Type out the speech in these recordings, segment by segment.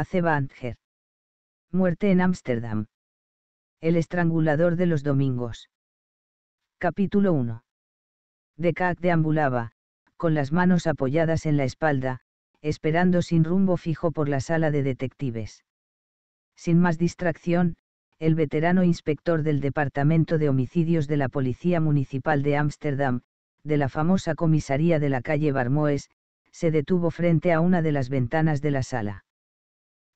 Hace Muerte en Ámsterdam. El estrangulador de los domingos. Capítulo 1. De deambulaba, con las manos apoyadas en la espalda, esperando sin rumbo fijo por la sala de detectives. Sin más distracción, el veterano inspector del Departamento de Homicidios de la Policía Municipal de Ámsterdam, de la famosa comisaría de la calle Barmoes, se detuvo frente a una de las ventanas de la sala.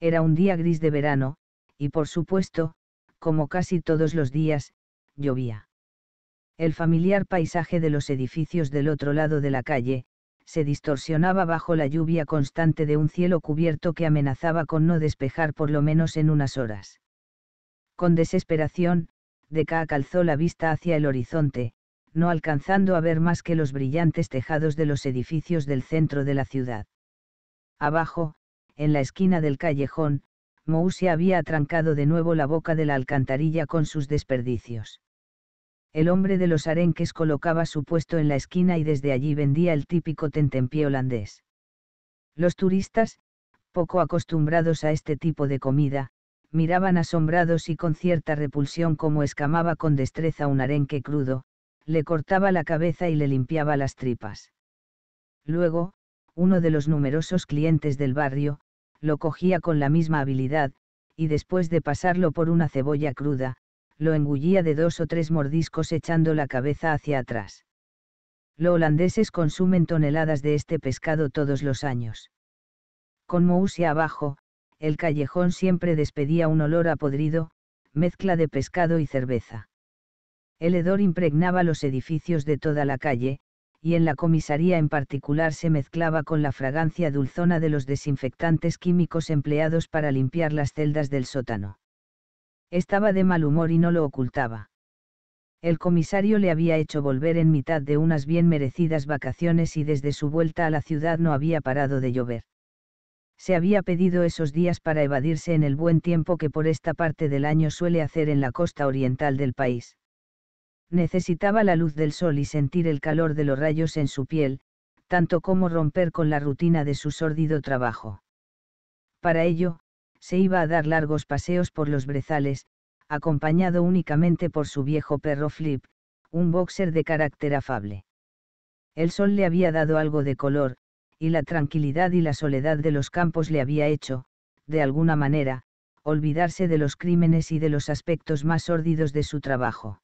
Era un día gris de verano, y por supuesto, como casi todos los días, llovía. El familiar paisaje de los edificios del otro lado de la calle, se distorsionaba bajo la lluvia constante de un cielo cubierto que amenazaba con no despejar por lo menos en unas horas. Con desesperación, Deca calzó la vista hacia el horizonte, no alcanzando a ver más que los brillantes tejados de los edificios del centro de la ciudad. Abajo, en la esquina del callejón, Mouse había atrancado de nuevo la boca de la alcantarilla con sus desperdicios. El hombre de los arenques colocaba su puesto en la esquina y desde allí vendía el típico tentempié holandés. Los turistas, poco acostumbrados a este tipo de comida, miraban asombrados y con cierta repulsión como escamaba con destreza un arenque crudo, le cortaba la cabeza y le limpiaba las tripas. Luego, uno de los numerosos clientes del barrio, lo cogía con la misma habilidad, y después de pasarlo por una cebolla cruda, lo engullía de dos o tres mordiscos echando la cabeza hacia atrás. Los holandeses consumen toneladas de este pescado todos los años. Con Mousia abajo, el callejón siempre despedía un olor a podrido, mezcla de pescado y cerveza. El hedor impregnaba los edificios de toda la calle, y en la comisaría en particular se mezclaba con la fragancia dulzona de los desinfectantes químicos empleados para limpiar las celdas del sótano. Estaba de mal humor y no lo ocultaba. El comisario le había hecho volver en mitad de unas bien merecidas vacaciones y desde su vuelta a la ciudad no había parado de llover. Se había pedido esos días para evadirse en el buen tiempo que por esta parte del año suele hacer en la costa oriental del país necesitaba la luz del sol y sentir el calor de los rayos en su piel, tanto como romper con la rutina de su sórdido trabajo. Para ello, se iba a dar largos paseos por los brezales, acompañado únicamente por su viejo perro Flip, un boxer de carácter afable. El sol le había dado algo de color, y la tranquilidad y la soledad de los campos le había hecho, de alguna manera, olvidarse de los crímenes y de los aspectos más sórdidos de su trabajo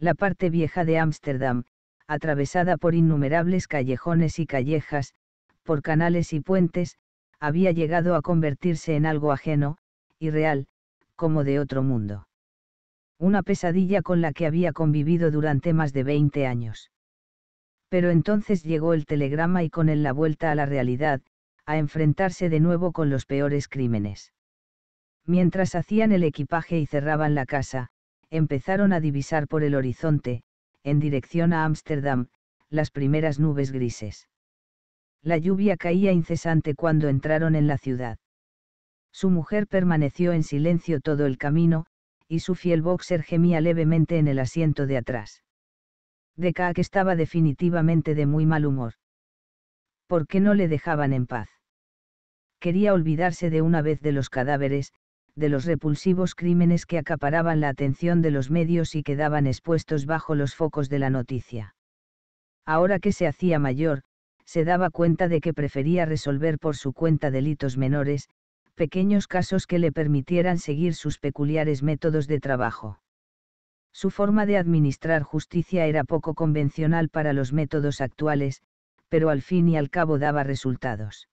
la parte vieja de Ámsterdam, atravesada por innumerables callejones y callejas, por canales y puentes, había llegado a convertirse en algo ajeno, y real, como de otro mundo. Una pesadilla con la que había convivido durante más de 20 años. Pero entonces llegó el telegrama y con él la vuelta a la realidad, a enfrentarse de nuevo con los peores crímenes. Mientras hacían el equipaje y cerraban la casa, empezaron a divisar por el horizonte, en dirección a Ámsterdam, las primeras nubes grises. La lluvia caía incesante cuando entraron en la ciudad. Su mujer permaneció en silencio todo el camino, y su fiel boxer gemía levemente en el asiento de atrás. que estaba definitivamente de muy mal humor. ¿Por qué no le dejaban en paz? Quería olvidarse de una vez de los cadáveres, de los repulsivos crímenes que acaparaban la atención de los medios y quedaban expuestos bajo los focos de la noticia. Ahora que se hacía mayor, se daba cuenta de que prefería resolver por su cuenta delitos menores, pequeños casos que le permitieran seguir sus peculiares métodos de trabajo. Su forma de administrar justicia era poco convencional para los métodos actuales, pero al fin y al cabo daba resultados.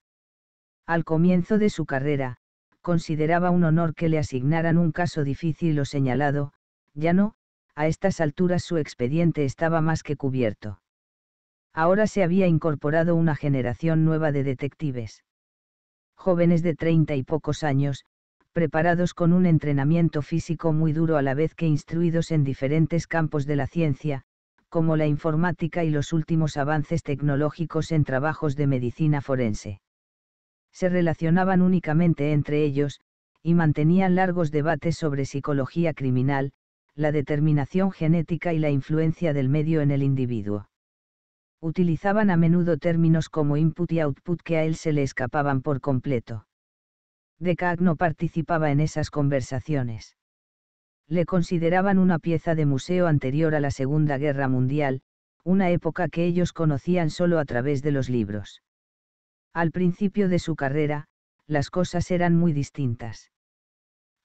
Al comienzo de su carrera, consideraba un honor que le asignaran un caso difícil o señalado, ya no, a estas alturas su expediente estaba más que cubierto. Ahora se había incorporado una generación nueva de detectives. Jóvenes de treinta y pocos años, preparados con un entrenamiento físico muy duro a la vez que instruidos en diferentes campos de la ciencia, como la informática y los últimos avances tecnológicos en trabajos de medicina forense se relacionaban únicamente entre ellos, y mantenían largos debates sobre psicología criminal, la determinación genética y la influencia del medio en el individuo. Utilizaban a menudo términos como input y output que a él se le escapaban por completo. Decac no participaba en esas conversaciones. Le consideraban una pieza de museo anterior a la Segunda Guerra Mundial, una época que ellos conocían solo a través de los libros. Al principio de su carrera, las cosas eran muy distintas.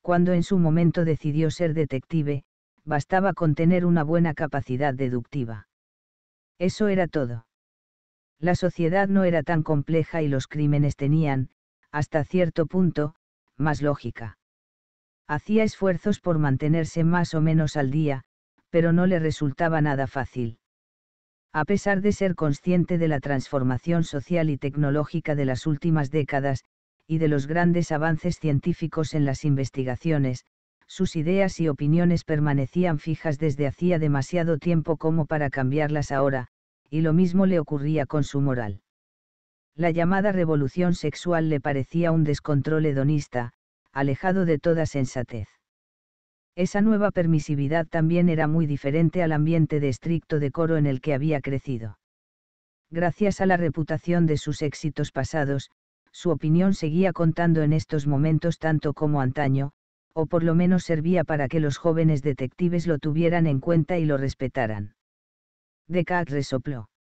Cuando en su momento decidió ser detective, bastaba con tener una buena capacidad deductiva. Eso era todo. La sociedad no era tan compleja y los crímenes tenían, hasta cierto punto, más lógica. Hacía esfuerzos por mantenerse más o menos al día, pero no le resultaba nada fácil a pesar de ser consciente de la transformación social y tecnológica de las últimas décadas, y de los grandes avances científicos en las investigaciones, sus ideas y opiniones permanecían fijas desde hacía demasiado tiempo como para cambiarlas ahora, y lo mismo le ocurría con su moral. La llamada revolución sexual le parecía un descontrol hedonista, alejado de toda sensatez. Esa nueva permisividad también era muy diferente al ambiente de estricto decoro en el que había crecido. Gracias a la reputación de sus éxitos pasados, su opinión seguía contando en estos momentos tanto como antaño, o por lo menos servía para que los jóvenes detectives lo tuvieran en cuenta y lo respetaran. Decac resopló.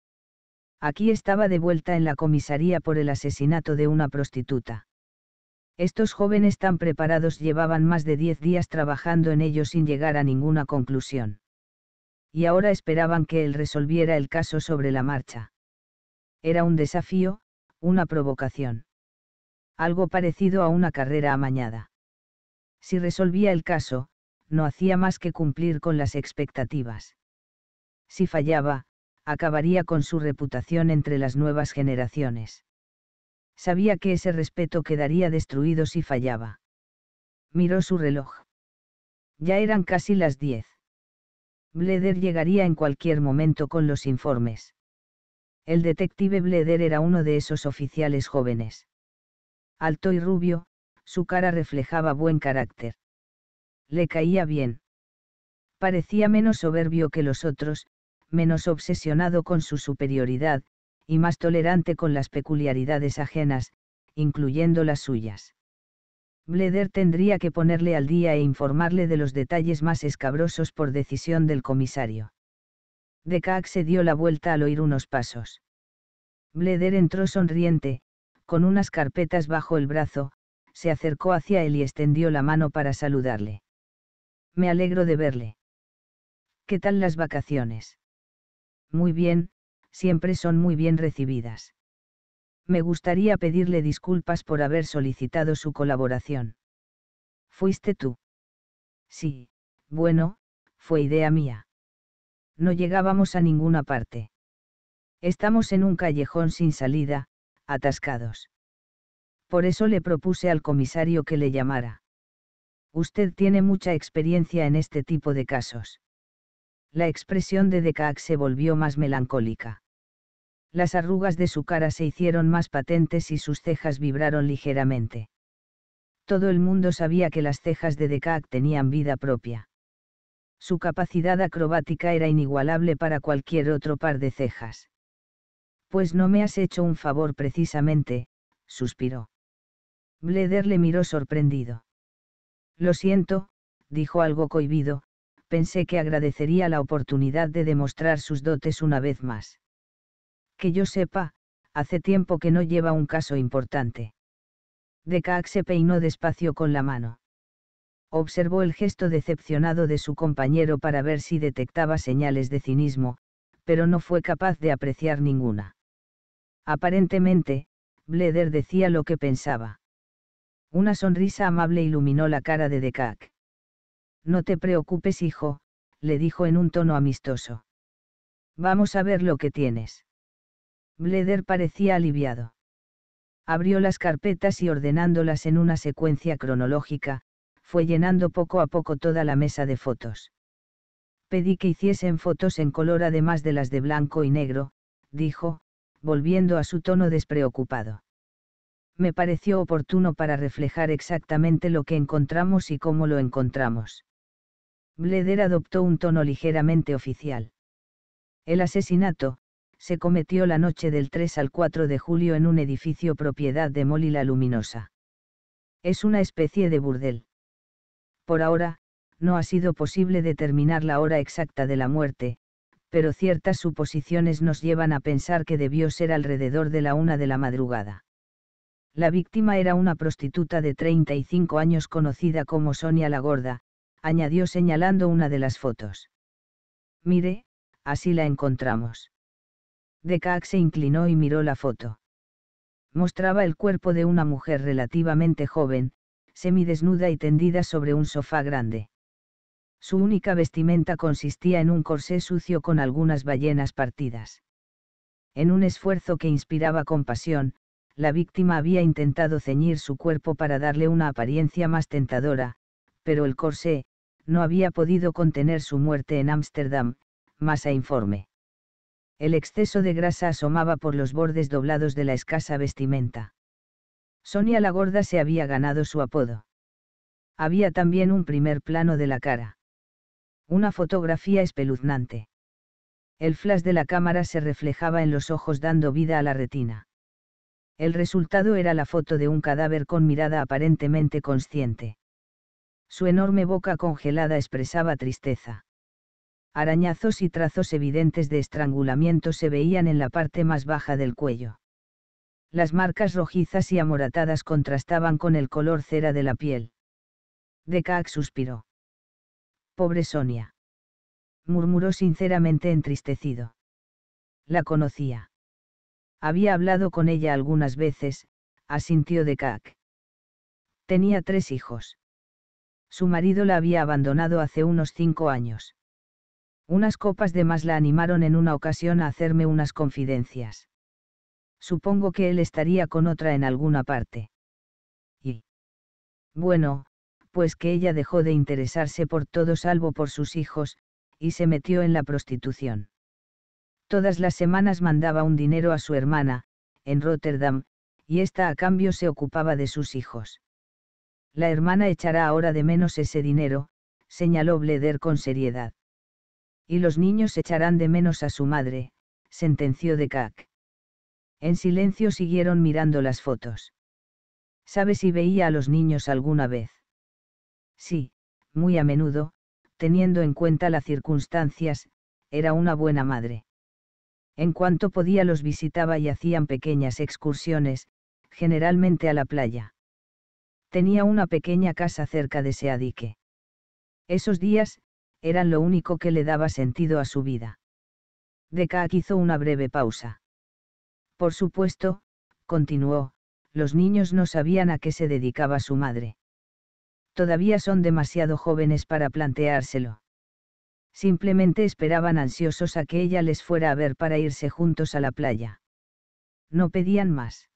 Aquí estaba de vuelta en la comisaría por el asesinato de una prostituta. Estos jóvenes tan preparados llevaban más de diez días trabajando en ello sin llegar a ninguna conclusión. Y ahora esperaban que él resolviera el caso sobre la marcha. Era un desafío, una provocación. Algo parecido a una carrera amañada. Si resolvía el caso, no hacía más que cumplir con las expectativas. Si fallaba, acabaría con su reputación entre las nuevas generaciones sabía que ese respeto quedaría destruido si fallaba. Miró su reloj. Ya eran casi las diez. Bleder llegaría en cualquier momento con los informes. El detective Bleder era uno de esos oficiales jóvenes. Alto y rubio, su cara reflejaba buen carácter. Le caía bien. Parecía menos soberbio que los otros, menos obsesionado con su superioridad, y más tolerante con las peculiaridades ajenas, incluyendo las suyas. Bleder tendría que ponerle al día e informarle de los detalles más escabrosos por decisión del comisario. decak se dio la vuelta al oír unos pasos. Bleder entró sonriente, con unas carpetas bajo el brazo, se acercó hacia él y extendió la mano para saludarle. Me alegro de verle. ¿Qué tal las vacaciones? Muy bien, siempre son muy bien recibidas. Me gustaría pedirle disculpas por haber solicitado su colaboración. ¿Fuiste tú? Sí, bueno, fue idea mía. No llegábamos a ninguna parte. Estamos en un callejón sin salida, atascados. Por eso le propuse al comisario que le llamara. Usted tiene mucha experiencia en este tipo de casos la expresión de Decac se volvió más melancólica. Las arrugas de su cara se hicieron más patentes y sus cejas vibraron ligeramente. Todo el mundo sabía que las cejas de Decac tenían vida propia. Su capacidad acrobática era inigualable para cualquier otro par de cejas. Pues no me has hecho un favor precisamente, suspiró. Bleder le miró sorprendido. Lo siento, dijo algo cohibido, pensé que agradecería la oportunidad de demostrar sus dotes una vez más. Que yo sepa, hace tiempo que no lleva un caso importante. Dekak se peinó despacio con la mano. Observó el gesto decepcionado de su compañero para ver si detectaba señales de cinismo, pero no fue capaz de apreciar ninguna. Aparentemente, Bleder decía lo que pensaba. Una sonrisa amable iluminó la cara de Dekak. No te preocupes, hijo, le dijo en un tono amistoso. Vamos a ver lo que tienes. Bleder parecía aliviado. Abrió las carpetas y ordenándolas en una secuencia cronológica, fue llenando poco a poco toda la mesa de fotos. Pedí que hiciesen fotos en color además de las de blanco y negro, dijo, volviendo a su tono despreocupado. Me pareció oportuno para reflejar exactamente lo que encontramos y cómo lo encontramos. Bleder adoptó un tono ligeramente oficial. El asesinato, se cometió la noche del 3 al 4 de julio en un edificio propiedad de Molly la Luminosa. Es una especie de burdel. Por ahora, no ha sido posible determinar la hora exacta de la muerte, pero ciertas suposiciones nos llevan a pensar que debió ser alrededor de la una de la madrugada. La víctima era una prostituta de 35 años conocida como Sonia la Gorda, añadió señalando una de las fotos. Mire, así la encontramos. Decac se inclinó y miró la foto. Mostraba el cuerpo de una mujer relativamente joven, semidesnuda y tendida sobre un sofá grande. Su única vestimenta consistía en un corsé sucio con algunas ballenas partidas. En un esfuerzo que inspiraba compasión, la víctima había intentado ceñir su cuerpo para darle una apariencia más tentadora, pero el corsé, no había podido contener su muerte en Ámsterdam, masa informe. El exceso de grasa asomaba por los bordes doblados de la escasa vestimenta. Sonia la gorda se había ganado su apodo. Había también un primer plano de la cara. Una fotografía espeluznante. El flash de la cámara se reflejaba en los ojos dando vida a la retina. El resultado era la foto de un cadáver con mirada aparentemente consciente. Su enorme boca congelada expresaba tristeza. Arañazos y trazos evidentes de estrangulamiento se veían en la parte más baja del cuello. Las marcas rojizas y amoratadas contrastaban con el color cera de la piel. Kak suspiró. Pobre Sonia. Murmuró sinceramente entristecido. La conocía. Había hablado con ella algunas veces, asintió Kak Tenía tres hijos. Su marido la había abandonado hace unos cinco años. Unas copas de más la animaron en una ocasión a hacerme unas confidencias. Supongo que él estaría con otra en alguna parte. Y. Bueno, pues que ella dejó de interesarse por todo salvo por sus hijos, y se metió en la prostitución. Todas las semanas mandaba un dinero a su hermana, en Rotterdam, y ésta a cambio se ocupaba de sus hijos. La hermana echará ahora de menos ese dinero, señaló Bleder con seriedad. Y los niños echarán de menos a su madre, sentenció de En silencio siguieron mirando las fotos. ¿Sabe si veía a los niños alguna vez? Sí, muy a menudo, teniendo en cuenta las circunstancias, era una buena madre. En cuanto podía los visitaba y hacían pequeñas excursiones, generalmente a la playa tenía una pequeña casa cerca de Seadique. Esos días, eran lo único que le daba sentido a su vida. Decaque hizo una breve pausa. Por supuesto, continuó, los niños no sabían a qué se dedicaba su madre. Todavía son demasiado jóvenes para planteárselo. Simplemente esperaban ansiosos a que ella les fuera a ver para irse juntos a la playa. No pedían más.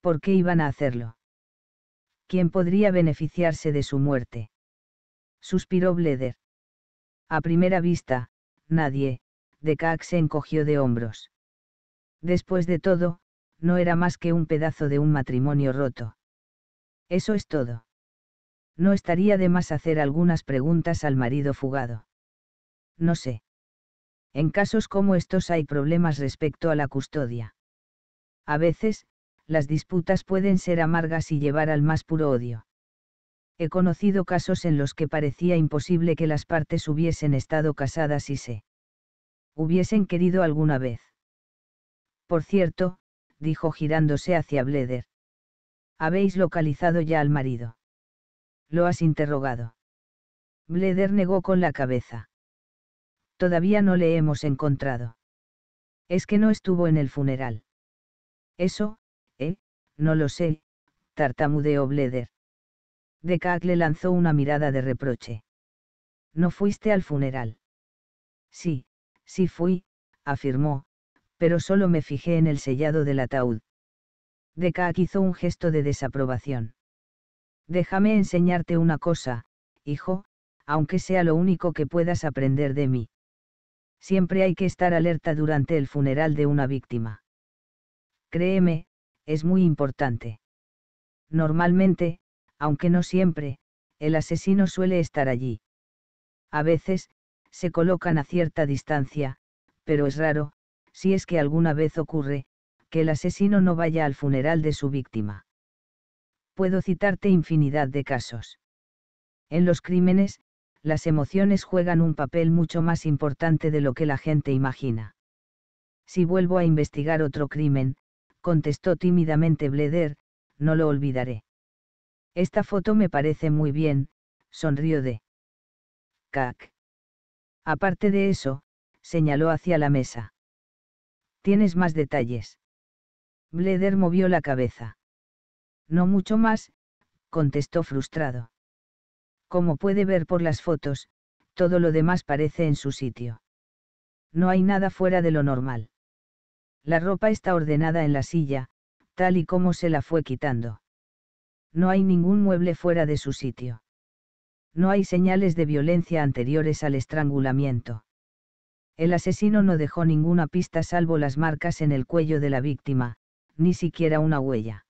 ¿Por qué iban a hacerlo? ¿Quién podría beneficiarse de su muerte. Suspiró Bleder. A primera vista, nadie, de Kaak se encogió de hombros. Después de todo, no era más que un pedazo de un matrimonio roto. Eso es todo. No estaría de más hacer algunas preguntas al marido fugado. No sé. En casos como estos hay problemas respecto a la custodia. A veces, las disputas pueden ser amargas y llevar al más puro odio. He conocido casos en los que parecía imposible que las partes hubiesen estado casadas y se hubiesen querido alguna vez. Por cierto, dijo girándose hacia Bleder. ¿Habéis localizado ya al marido? ¿Lo has interrogado? Bleder negó con la cabeza. Todavía no le hemos encontrado. Es que no estuvo en el funeral. Eso, no lo sé, tartamudeó Bleder. Decac le lanzó una mirada de reproche. ¿No fuiste al funeral? Sí, sí fui, afirmó, pero solo me fijé en el sellado del ataúd. Decac hizo un gesto de desaprobación. Déjame enseñarte una cosa, hijo, aunque sea lo único que puedas aprender de mí. Siempre hay que estar alerta durante el funeral de una víctima. Créeme, es muy importante. Normalmente, aunque no siempre, el asesino suele estar allí. A veces, se colocan a cierta distancia, pero es raro, si es que alguna vez ocurre, que el asesino no vaya al funeral de su víctima. Puedo citarte infinidad de casos. En los crímenes, las emociones juegan un papel mucho más importante de lo que la gente imagina. Si vuelvo a investigar otro crimen, contestó tímidamente Bleder, no lo olvidaré. Esta foto me parece muy bien, sonrió de. Cac. Aparte de eso, señaló hacia la mesa. ¿Tienes más detalles? Bleder movió la cabeza. No mucho más, contestó frustrado. Como puede ver por las fotos, todo lo demás parece en su sitio. No hay nada fuera de lo normal. La ropa está ordenada en la silla, tal y como se la fue quitando. No hay ningún mueble fuera de su sitio. No hay señales de violencia anteriores al estrangulamiento. El asesino no dejó ninguna pista salvo las marcas en el cuello de la víctima, ni siquiera una huella.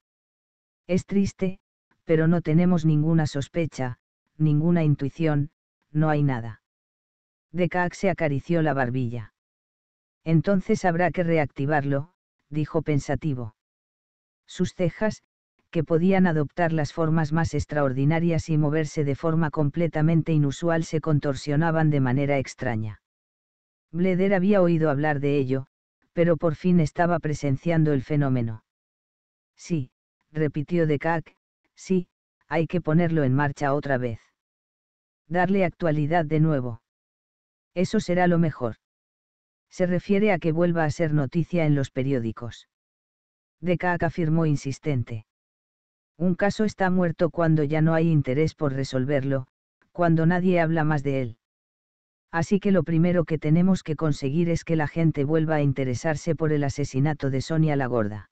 Es triste, pero no tenemos ninguna sospecha, ninguna intuición, no hay nada. Decax se acarició la barbilla. Entonces habrá que reactivarlo, dijo pensativo. Sus cejas, que podían adoptar las formas más extraordinarias y moverse de forma completamente inusual, se contorsionaban de manera extraña. Bleder había oído hablar de ello, pero por fin estaba presenciando el fenómeno. Sí, repitió Decac, sí, hay que ponerlo en marcha otra vez. Darle actualidad de nuevo. Eso será lo mejor se refiere a que vuelva a ser noticia en los periódicos. Decac afirmó insistente. Un caso está muerto cuando ya no hay interés por resolverlo, cuando nadie habla más de él. Así que lo primero que tenemos que conseguir es que la gente vuelva a interesarse por el asesinato de Sonia la Gorda.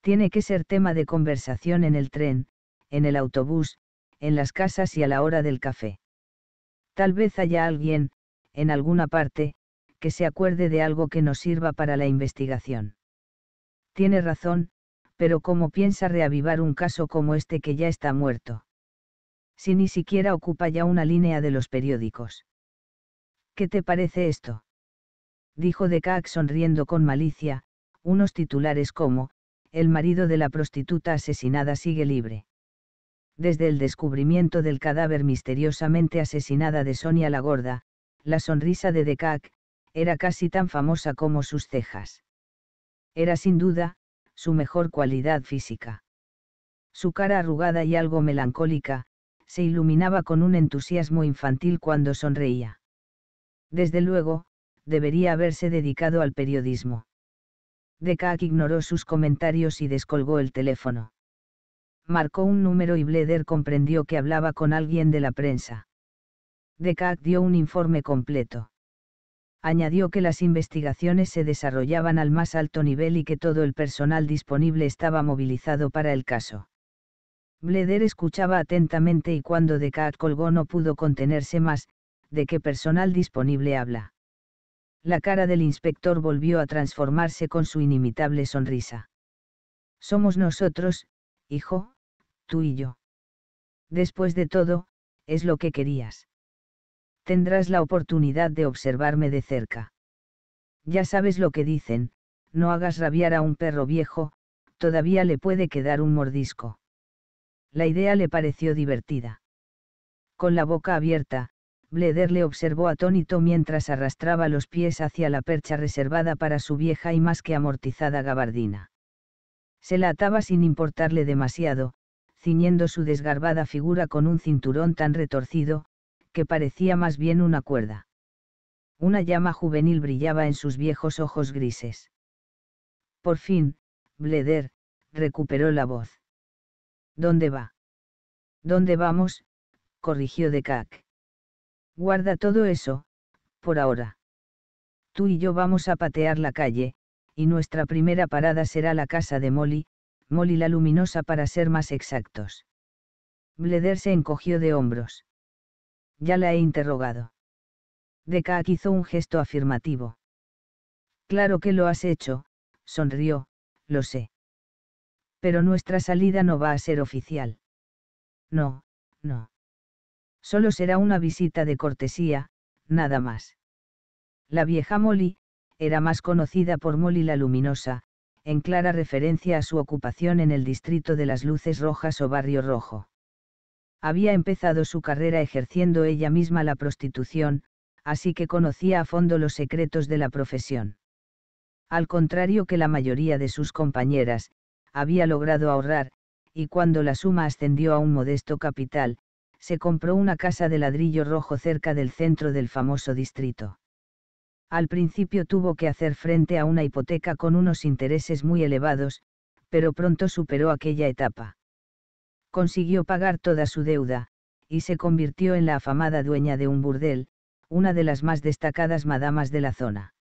Tiene que ser tema de conversación en el tren, en el autobús, en las casas y a la hora del café. Tal vez haya alguien, en alguna parte, que se acuerde de algo que nos sirva para la investigación. Tiene razón, pero ¿cómo piensa reavivar un caso como este que ya está muerto? Si ni siquiera ocupa ya una línea de los periódicos. ¿Qué te parece esto? Dijo Decac sonriendo con malicia, unos titulares como, El marido de la prostituta asesinada sigue libre. Desde el descubrimiento del cadáver misteriosamente asesinada de Sonia la Gorda, la sonrisa de Decac, era casi tan famosa como sus cejas. Era sin duda, su mejor cualidad física. Su cara arrugada y algo melancólica, se iluminaba con un entusiasmo infantil cuando sonreía. Desde luego, debería haberse dedicado al periodismo. Decac ignoró sus comentarios y descolgó el teléfono. Marcó un número y Bleder comprendió que hablaba con alguien de la prensa. Decac dio un informe completo añadió que las investigaciones se desarrollaban al más alto nivel y que todo el personal disponible estaba movilizado para el caso. Bleder escuchaba atentamente y cuando Decat colgó no pudo contenerse más, ¿de qué personal disponible habla? La cara del inspector volvió a transformarse con su inimitable sonrisa. Somos nosotros, hijo, tú y yo. Después de todo, es lo que querías tendrás la oportunidad de observarme de cerca. Ya sabes lo que dicen, no hagas rabiar a un perro viejo, todavía le puede quedar un mordisco. La idea le pareció divertida. Con la boca abierta, Bleder le observó atónito mientras arrastraba los pies hacia la percha reservada para su vieja y más que amortizada gabardina. Se la ataba sin importarle demasiado, ciñendo su desgarbada figura con un cinturón tan retorcido, que parecía más bien una cuerda. Una llama juvenil brillaba en sus viejos ojos grises. Por fin, Bleder, recuperó la voz. ¿Dónde va? ¿Dónde vamos? corrigió Decac. Guarda todo eso, por ahora. Tú y yo vamos a patear la calle, y nuestra primera parada será la casa de Molly, Molly la luminosa para ser más exactos. Bleder se encogió de hombros. Ya la he interrogado. Dekak hizo un gesto afirmativo. Claro que lo has hecho, sonrió, lo sé. Pero nuestra salida no va a ser oficial. No, no. Solo será una visita de cortesía, nada más. La vieja Molly, era más conocida por Molly la Luminosa, en clara referencia a su ocupación en el distrito de las Luces Rojas o Barrio Rojo había empezado su carrera ejerciendo ella misma la prostitución, así que conocía a fondo los secretos de la profesión. Al contrario que la mayoría de sus compañeras, había logrado ahorrar, y cuando la suma ascendió a un modesto capital, se compró una casa de ladrillo rojo cerca del centro del famoso distrito. Al principio tuvo que hacer frente a una hipoteca con unos intereses muy elevados, pero pronto superó aquella etapa consiguió pagar toda su deuda, y se convirtió en la afamada dueña de un burdel, una de las más destacadas madamas de la zona.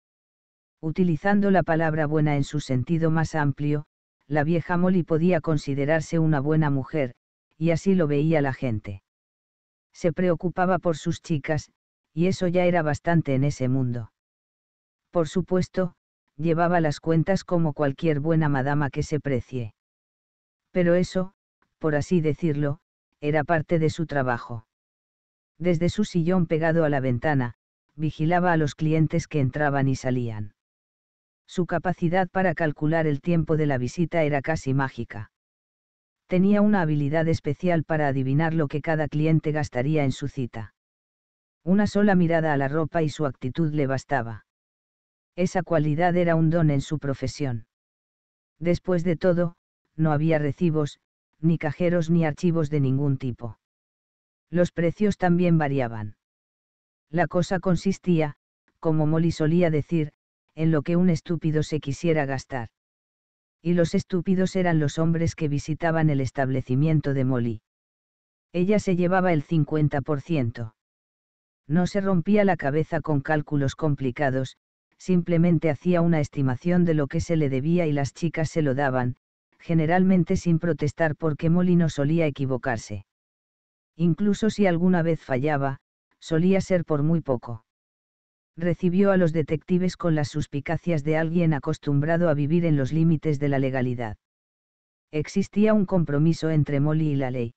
Utilizando la palabra buena en su sentido más amplio, la vieja Molly podía considerarse una buena mujer, y así lo veía la gente. Se preocupaba por sus chicas, y eso ya era bastante en ese mundo. Por supuesto, llevaba las cuentas como cualquier buena madama que se precie. Pero eso, por así decirlo, era parte de su trabajo. Desde su sillón pegado a la ventana, vigilaba a los clientes que entraban y salían. Su capacidad para calcular el tiempo de la visita era casi mágica. Tenía una habilidad especial para adivinar lo que cada cliente gastaría en su cita. Una sola mirada a la ropa y su actitud le bastaba. Esa cualidad era un don en su profesión. Después de todo, no había recibos, ni cajeros ni archivos de ningún tipo. Los precios también variaban. La cosa consistía, como Molly solía decir, en lo que un estúpido se quisiera gastar. Y los estúpidos eran los hombres que visitaban el establecimiento de Molly. Ella se llevaba el 50%. No se rompía la cabeza con cálculos complicados, simplemente hacía una estimación de lo que se le debía y las chicas se lo daban, generalmente sin protestar porque Molly no solía equivocarse. Incluso si alguna vez fallaba, solía ser por muy poco. Recibió a los detectives con las suspicacias de alguien acostumbrado a vivir en los límites de la legalidad. Existía un compromiso entre Molly y la ley.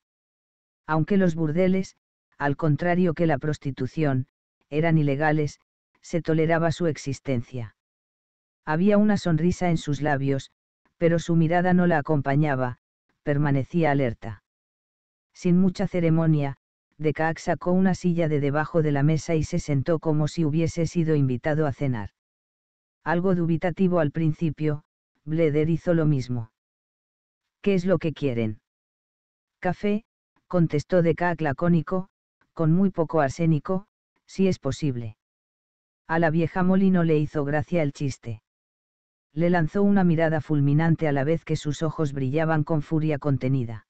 Aunque los burdeles, al contrario que la prostitución, eran ilegales, se toleraba su existencia. Había una sonrisa en sus labios, pero su mirada no la acompañaba, permanecía alerta. Sin mucha ceremonia, Decaak sacó una silla de debajo de la mesa y se sentó como si hubiese sido invitado a cenar. Algo dubitativo al principio, Bleder hizo lo mismo. ¿Qué es lo que quieren? Café, contestó Decaac lacónico, con muy poco arsénico, si es posible. A la vieja Molino le hizo gracia el chiste le lanzó una mirada fulminante a la vez que sus ojos brillaban con furia contenida.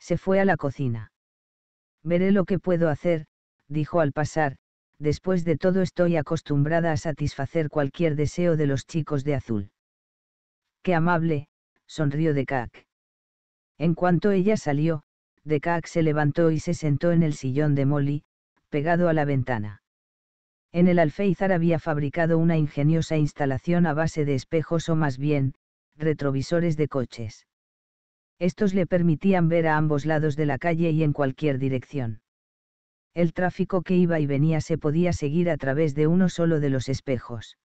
Se fue a la cocina. Veré lo que puedo hacer, dijo al pasar, después de todo estoy acostumbrada a satisfacer cualquier deseo de los chicos de azul. Qué amable, sonrió Decac. En cuanto ella salió, Decac se levantó y se sentó en el sillón de Molly, pegado a la ventana. En el alféizar había fabricado una ingeniosa instalación a base de espejos o más bien, retrovisores de coches. Estos le permitían ver a ambos lados de la calle y en cualquier dirección. El tráfico que iba y venía se podía seguir a través de uno solo de los espejos.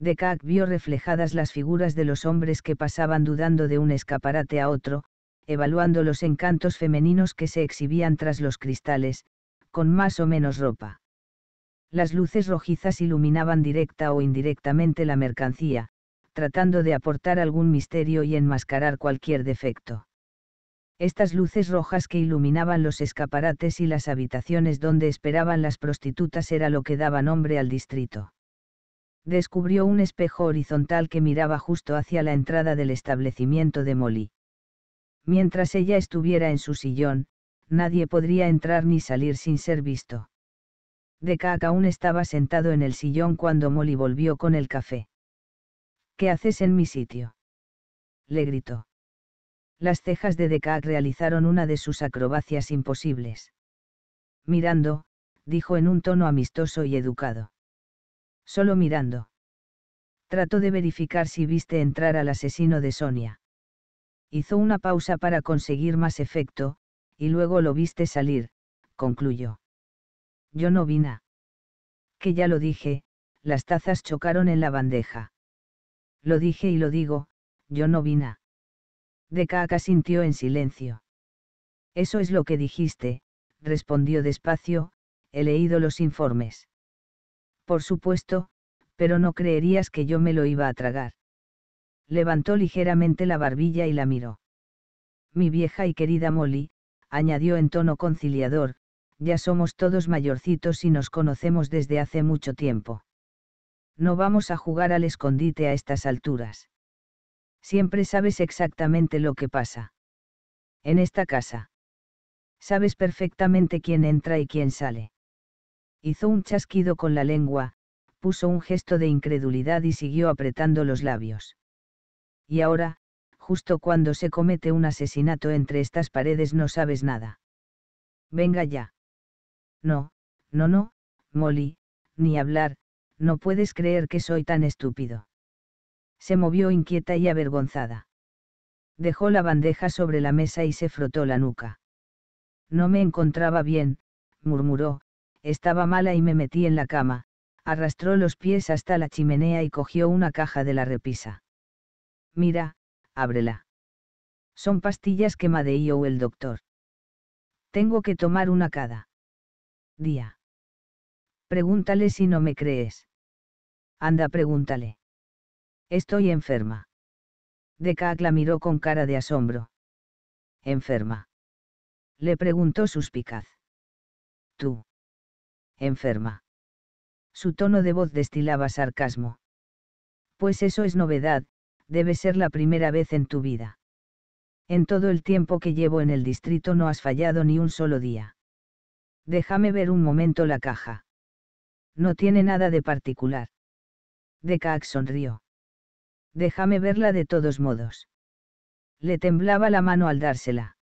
Decac vio reflejadas las figuras de los hombres que pasaban dudando de un escaparate a otro, evaluando los encantos femeninos que se exhibían tras los cristales, con más o menos ropa las luces rojizas iluminaban directa o indirectamente la mercancía, tratando de aportar algún misterio y enmascarar cualquier defecto. Estas luces rojas que iluminaban los escaparates y las habitaciones donde esperaban las prostitutas era lo que daba nombre al distrito. Descubrió un espejo horizontal que miraba justo hacia la entrada del establecimiento de Molly. Mientras ella estuviera en su sillón, nadie podría entrar ni salir sin ser visto Decac aún estaba sentado en el sillón cuando Molly volvió con el café. ¿Qué haces en mi sitio? le gritó. Las cejas de Decac realizaron una de sus acrobacias imposibles. Mirando, dijo en un tono amistoso y educado. Solo mirando. Trató de verificar si viste entrar al asesino de Sonia. Hizo una pausa para conseguir más efecto, y luego lo viste salir, concluyó. Yo no vina. Que ya lo dije, las tazas chocaron en la bandeja. Lo dije y lo digo, yo no vina. Decaca sintió en silencio. Eso es lo que dijiste, respondió despacio, he leído los informes. Por supuesto, pero no creerías que yo me lo iba a tragar. Levantó ligeramente la barbilla y la miró. Mi vieja y querida Molly, añadió en tono conciliador, ya somos todos mayorcitos y nos conocemos desde hace mucho tiempo. No vamos a jugar al escondite a estas alturas. Siempre sabes exactamente lo que pasa. En esta casa. Sabes perfectamente quién entra y quién sale. Hizo un chasquido con la lengua, puso un gesto de incredulidad y siguió apretando los labios. Y ahora, justo cuando se comete un asesinato entre estas paredes no sabes nada. Venga ya. No, no, no, Molly, ni hablar, no puedes creer que soy tan estúpido. Se movió inquieta y avergonzada. Dejó la bandeja sobre la mesa y se frotó la nuca. No me encontraba bien, murmuró, estaba mala y me metí en la cama, arrastró los pies hasta la chimenea y cogió una caja de la repisa. Mira, ábrela. Son pastillas que me el doctor. Tengo que tomar una cada. Día. Pregúntale si no me crees. Anda, pregúntale. Estoy enferma. Decac la miró con cara de asombro. ¿Enferma? Le preguntó suspicaz. Tú. Enferma. Su tono de voz destilaba sarcasmo. Pues eso es novedad, debe ser la primera vez en tu vida. En todo el tiempo que llevo en el distrito no has fallado ni un solo día. Déjame ver un momento la caja. No tiene nada de particular. Dekak sonrió. Déjame verla de todos modos. Le temblaba la mano al dársela.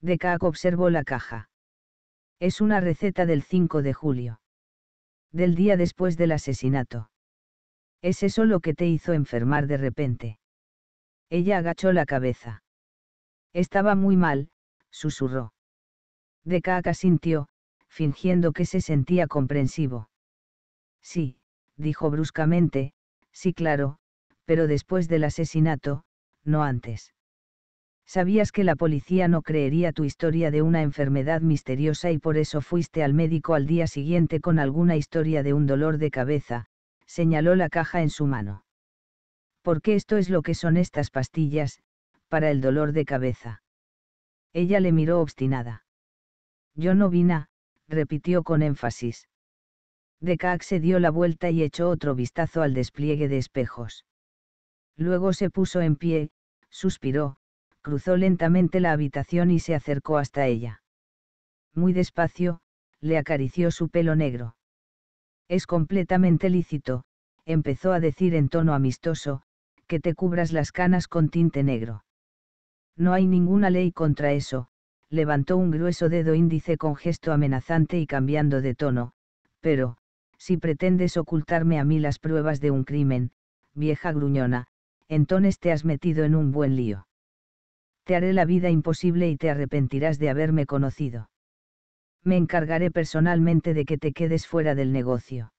Decac observó la caja. Es una receta del 5 de julio. Del día después del asesinato. ¿Es eso lo que te hizo enfermar de repente? Ella agachó la cabeza. Estaba muy mal, susurró. Decac asintió, fingiendo que se sentía comprensivo. Sí, dijo bruscamente, sí claro, pero después del asesinato, no antes. Sabías que la policía no creería tu historia de una enfermedad misteriosa y por eso fuiste al médico al día siguiente con alguna historia de un dolor de cabeza, señaló la caja en su mano. Porque esto es lo que son estas pastillas, para el dolor de cabeza. Ella le miró obstinada. Yo no vi repitió con énfasis. Decax se dio la vuelta y echó otro vistazo al despliegue de espejos. Luego se puso en pie, suspiró, cruzó lentamente la habitación y se acercó hasta ella. Muy despacio, le acarició su pelo negro. Es completamente lícito, empezó a decir en tono amistoso, que te cubras las canas con tinte negro. No hay ninguna ley contra eso, levantó un grueso dedo índice con gesto amenazante y cambiando de tono, pero, si pretendes ocultarme a mí las pruebas de un crimen, vieja gruñona, entonces te has metido en un buen lío. Te haré la vida imposible y te arrepentirás de haberme conocido. Me encargaré personalmente de que te quedes fuera del negocio.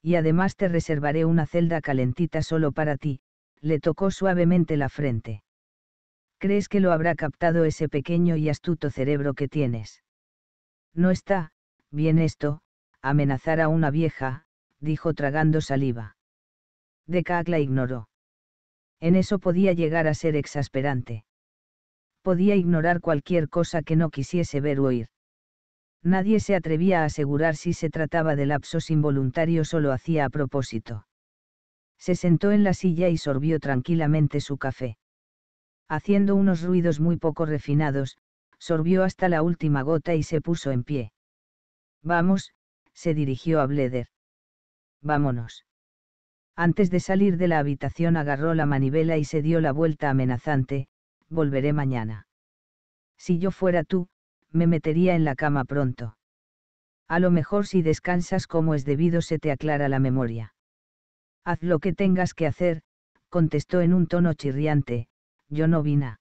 Y además te reservaré una celda calentita solo para ti, le tocó suavemente la frente crees que lo habrá captado ese pequeño y astuto cerebro que tienes. No está, bien esto, amenazar a una vieja, dijo tragando saliva. Decaac la ignoró. En eso podía llegar a ser exasperante. Podía ignorar cualquier cosa que no quisiese ver o oír. Nadie se atrevía a asegurar si se trataba de lapsos involuntarios o lo hacía a propósito. Se sentó en la silla y sorbió tranquilamente su café haciendo unos ruidos muy poco refinados, sorbió hasta la última gota y se puso en pie. Vamos, se dirigió a Bleder. Vámonos. Antes de salir de la habitación agarró la manivela y se dio la vuelta amenazante, volveré mañana. Si yo fuera tú, me metería en la cama pronto. A lo mejor si descansas como es debido se te aclara la memoria. Haz lo que tengas que hacer, contestó en un tono chirriante, yo no vina.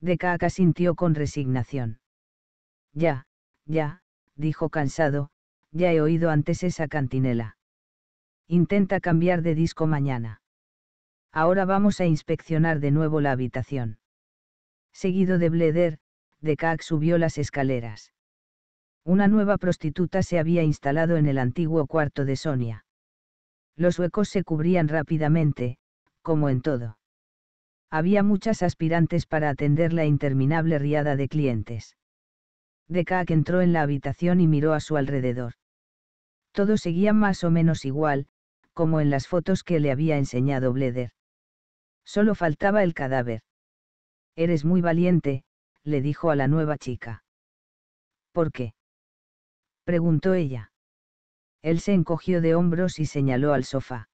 Decaca sintió con resignación. Ya, ya, dijo cansado, ya he oído antes esa cantinela. Intenta cambiar de disco mañana. Ahora vamos a inspeccionar de nuevo la habitación. Seguido de Bleder, Dekak subió las escaleras. Una nueva prostituta se había instalado en el antiguo cuarto de Sonia. Los huecos se cubrían rápidamente, como en todo había muchas aspirantes para atender la interminable riada de clientes. Decac entró en la habitación y miró a su alrededor. Todo seguía más o menos igual, como en las fotos que le había enseñado Bleder. Solo faltaba el cadáver. Eres muy valiente, le dijo a la nueva chica. ¿Por qué? preguntó ella. Él se encogió de hombros y señaló al sofá.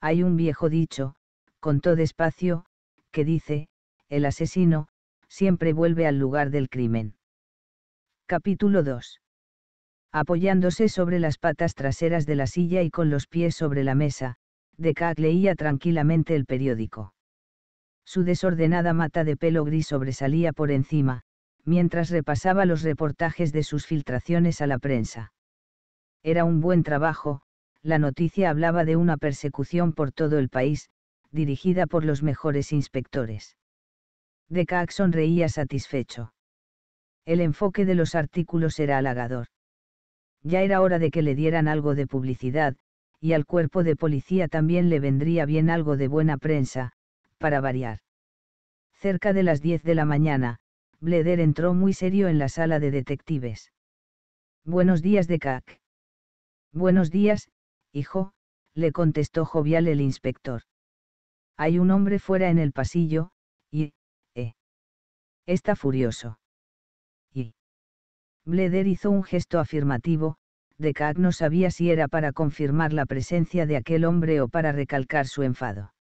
Hay un viejo dicho, contó despacio, que dice, el asesino, siempre vuelve al lugar del crimen. Capítulo 2. Apoyándose sobre las patas traseras de la silla y con los pies sobre la mesa, Decac leía tranquilamente el periódico. Su desordenada mata de pelo gris sobresalía por encima, mientras repasaba los reportajes de sus filtraciones a la prensa. Era un buen trabajo, la noticia hablaba de una persecución por todo el país, dirigida por los mejores inspectores. Decaac sonreía satisfecho. El enfoque de los artículos era halagador. Ya era hora de que le dieran algo de publicidad, y al cuerpo de policía también le vendría bien algo de buena prensa, para variar. Cerca de las 10 de la mañana, Bleder entró muy serio en la sala de detectives. Buenos días, Decac. Buenos días, hijo, le contestó jovial el inspector. Hay un hombre fuera en el pasillo, y... Eh. Está furioso. Y... Bleder hizo un gesto afirmativo, de no sabía si era para confirmar la presencia de aquel hombre o para recalcar su enfado.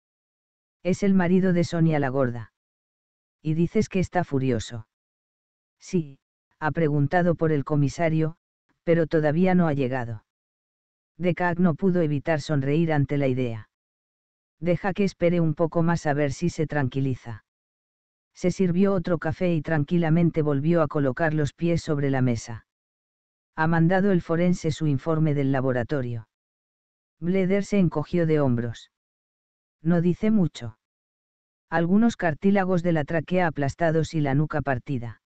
Es el marido de Sonia la gorda. Y dices que está furioso. Sí, ha preguntado por el comisario, pero todavía no ha llegado. Decac no pudo evitar sonreír ante la idea. Deja que espere un poco más a ver si se tranquiliza. Se sirvió otro café y tranquilamente volvió a colocar los pies sobre la mesa. Ha mandado el forense su informe del laboratorio. Bleder se encogió de hombros. No dice mucho. Algunos cartílagos de la tráquea aplastados y la nuca partida.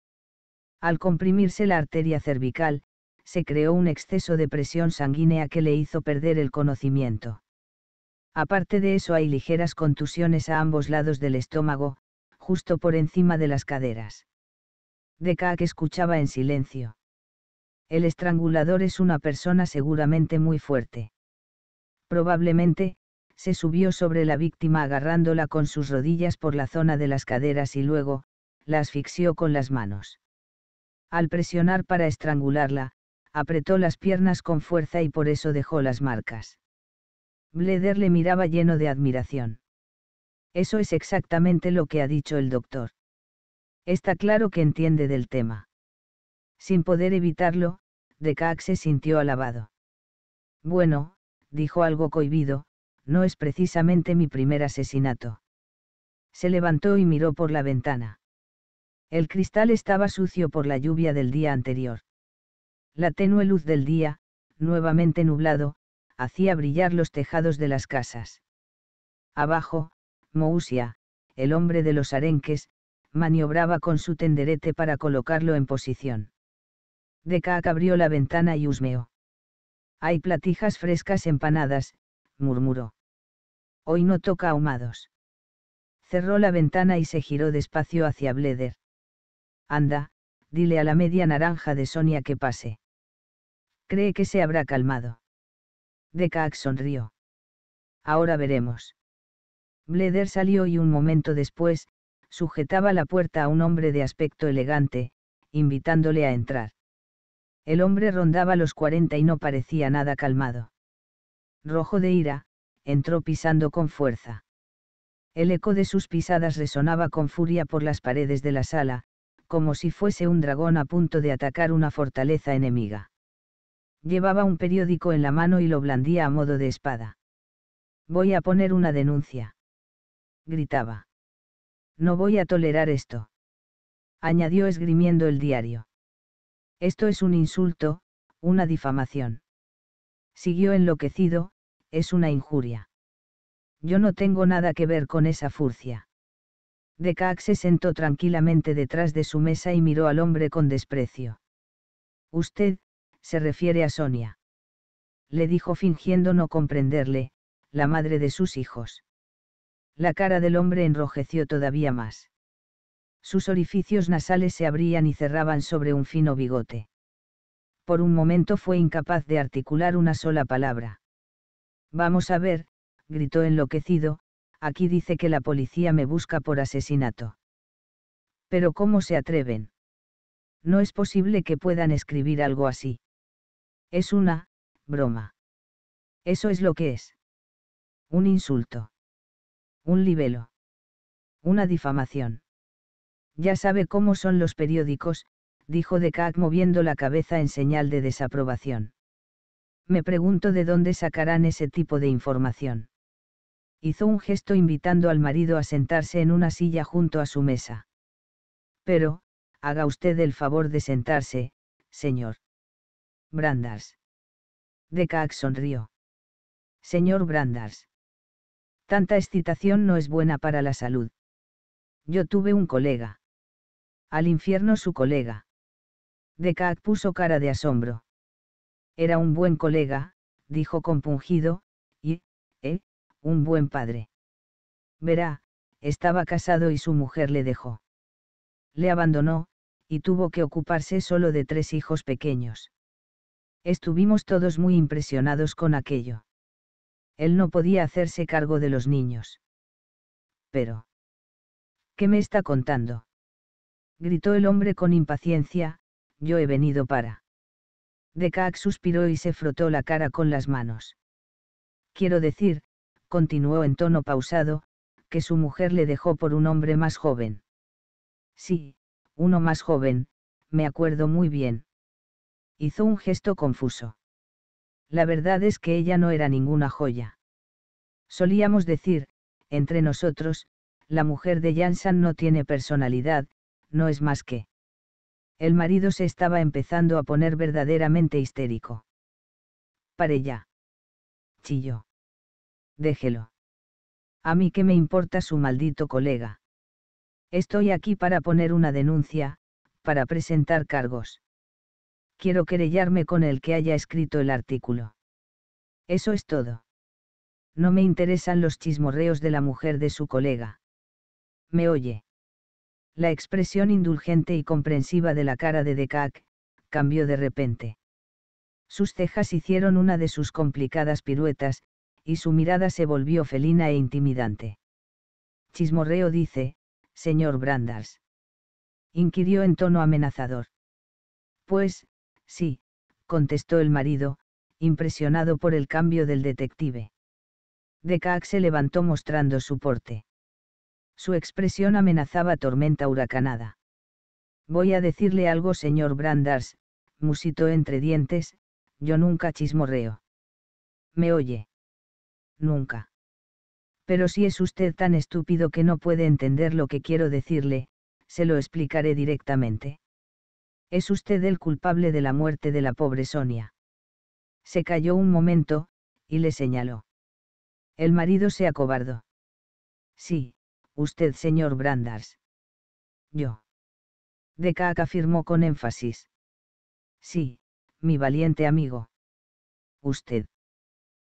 Al comprimirse la arteria cervical, se creó un exceso de presión sanguínea que le hizo perder el conocimiento. Aparte de eso hay ligeras contusiones a ambos lados del estómago, justo por encima de las caderas. Decaque escuchaba en silencio. El estrangulador es una persona seguramente muy fuerte. Probablemente, se subió sobre la víctima agarrándola con sus rodillas por la zona de las caderas y luego, la asfixió con las manos. Al presionar para estrangularla, apretó las piernas con fuerza y por eso dejó las marcas. Bleder le miraba lleno de admiración. Eso es exactamente lo que ha dicho el doctor. Está claro que entiende del tema. Sin poder evitarlo, Decax se sintió alabado. Bueno, dijo algo cohibido, no es precisamente mi primer asesinato. Se levantó y miró por la ventana. El cristal estaba sucio por la lluvia del día anterior. La tenue luz del día, nuevamente nublado, hacía brillar los tejados de las casas. Abajo, Mousia, el hombre de los arenques, maniobraba con su tenderete para colocarlo en posición. deca abrió la ventana y husmeó. Hay platijas frescas empanadas, murmuró. Hoy no toca ahumados. Cerró la ventana y se giró despacio hacia Bleder. Anda, dile a la media naranja de Sonia que pase. Cree que se habrá calmado. Decax sonrió. Ahora veremos. Bleder salió y un momento después, sujetaba la puerta a un hombre de aspecto elegante, invitándole a entrar. El hombre rondaba los cuarenta y no parecía nada calmado. Rojo de ira, entró pisando con fuerza. El eco de sus pisadas resonaba con furia por las paredes de la sala, como si fuese un dragón a punto de atacar una fortaleza enemiga. Llevaba un periódico en la mano y lo blandía a modo de espada. Voy a poner una denuncia. Gritaba. No voy a tolerar esto. Añadió esgrimiendo el diario. Esto es un insulto, una difamación. Siguió enloquecido, es una injuria. Yo no tengo nada que ver con esa furcia. Decax se sentó tranquilamente detrás de su mesa y miró al hombre con desprecio. Usted, se refiere a Sonia. Le dijo fingiendo no comprenderle, la madre de sus hijos. La cara del hombre enrojeció todavía más. Sus orificios nasales se abrían y cerraban sobre un fino bigote. Por un momento fue incapaz de articular una sola palabra. Vamos a ver, gritó enloquecido, aquí dice que la policía me busca por asesinato. Pero ¿cómo se atreven? No es posible que puedan escribir algo así. Es una, broma. Eso es lo que es. Un insulto. Un libelo. Una difamación. Ya sabe cómo son los periódicos, dijo Decac moviendo la cabeza en señal de desaprobación. Me pregunto de dónde sacarán ese tipo de información. Hizo un gesto invitando al marido a sentarse en una silla junto a su mesa. Pero, haga usted el favor de sentarse, señor. Brandars. Decax sonrió. Señor Brandars. Tanta excitación no es buena para la salud. Yo tuve un colega. Al infierno su colega. Decac puso cara de asombro. Era un buen colega, dijo compungido, y, eh, un buen padre. Verá, estaba casado y su mujer le dejó. Le abandonó, y tuvo que ocuparse solo de tres hijos pequeños. Estuvimos todos muy impresionados con aquello. Él no podía hacerse cargo de los niños. Pero... ¿Qué me está contando? Gritó el hombre con impaciencia, yo he venido para. Kak suspiró y se frotó la cara con las manos. Quiero decir, continuó en tono pausado, que su mujer le dejó por un hombre más joven. Sí, uno más joven, me acuerdo muy bien hizo un gesto confuso. La verdad es que ella no era ninguna joya. Solíamos decir, entre nosotros, la mujer de Jansan no tiene personalidad, no es más que. El marido se estaba empezando a poner verdaderamente histérico. Para ella. Chilló. Déjelo. A mí qué me importa su maldito colega. Estoy aquí para poner una denuncia, para presentar cargos quiero querellarme con el que haya escrito el artículo. Eso es todo. No me interesan los chismorreos de la mujer de su colega. Me oye. La expresión indulgente y comprensiva de la cara de Decac, cambió de repente. Sus cejas hicieron una de sus complicadas piruetas, y su mirada se volvió felina e intimidante. Chismorreo dice, señor Brandas. Inquirió en tono amenazador. Pues, Sí, contestó el marido, impresionado por el cambio del detective. Decax se levantó mostrando su porte. Su expresión amenazaba tormenta huracanada. Voy a decirle algo, señor Brandars, musitó entre dientes, yo nunca chismorreo. ¿Me oye? Nunca. Pero si es usted tan estúpido que no puede entender lo que quiero decirle, se lo explicaré directamente. Es usted el culpable de la muerte de la pobre Sonia. Se calló un momento, y le señaló. El marido se acobardó. Sí, usted, señor Brandars. Yo. Decac afirmó con énfasis. Sí, mi valiente amigo. Usted.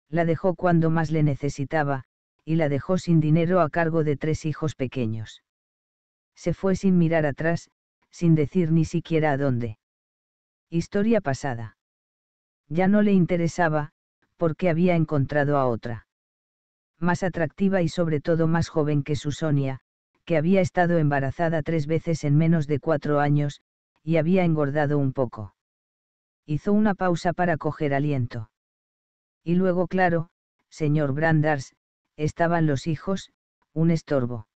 La dejó cuando más le necesitaba, y la dejó sin dinero a cargo de tres hijos pequeños. Se fue sin mirar atrás, sin decir ni siquiera a dónde. Historia pasada. Ya no le interesaba, porque había encontrado a otra. Más atractiva y sobre todo más joven que su Sonia, que había estado embarazada tres veces en menos de cuatro años, y había engordado un poco. Hizo una pausa para coger aliento. Y luego, claro, señor Brandars, estaban los hijos, un estorbo.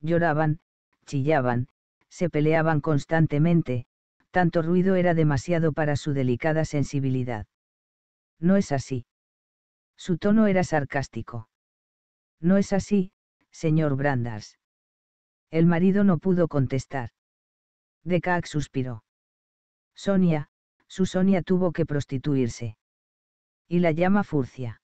Lloraban, chillaban, se peleaban constantemente, tanto ruido era demasiado para su delicada sensibilidad. No es así. Su tono era sarcástico. No es así, señor Brandas. El marido no pudo contestar. Decac suspiró. Sonia, su Sonia tuvo que prostituirse. Y la llama furcia.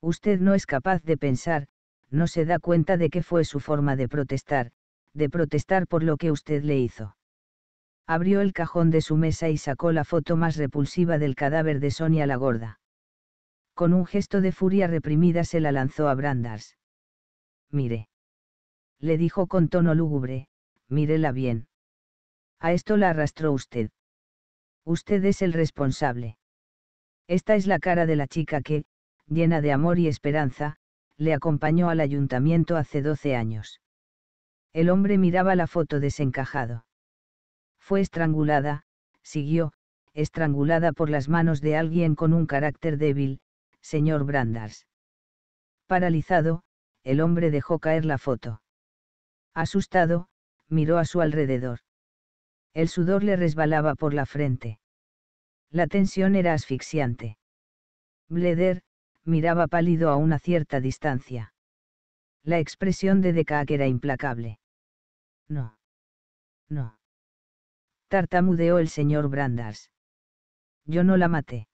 Usted no es capaz de pensar, no se da cuenta de que fue su forma de protestar, de protestar por lo que usted le hizo. Abrió el cajón de su mesa y sacó la foto más repulsiva del cadáver de Sonia la Gorda. Con un gesto de furia reprimida se la lanzó a Brandars. Mire. Le dijo con tono lúgubre, mírela bien. A esto la arrastró usted. Usted es el responsable. Esta es la cara de la chica que, llena de amor y esperanza, le acompañó al ayuntamiento hace 12 años. El hombre miraba la foto desencajado. Fue estrangulada, siguió, estrangulada por las manos de alguien con un carácter débil, señor Branders. Paralizado, el hombre dejó caer la foto. Asustado, miró a su alrededor. El sudor le resbalaba por la frente. La tensión era asfixiante. Bleder, miraba pálido a una cierta distancia. La expresión de Decac era implacable. No. No. Tartamudeó el señor Brandas. Yo no la maté.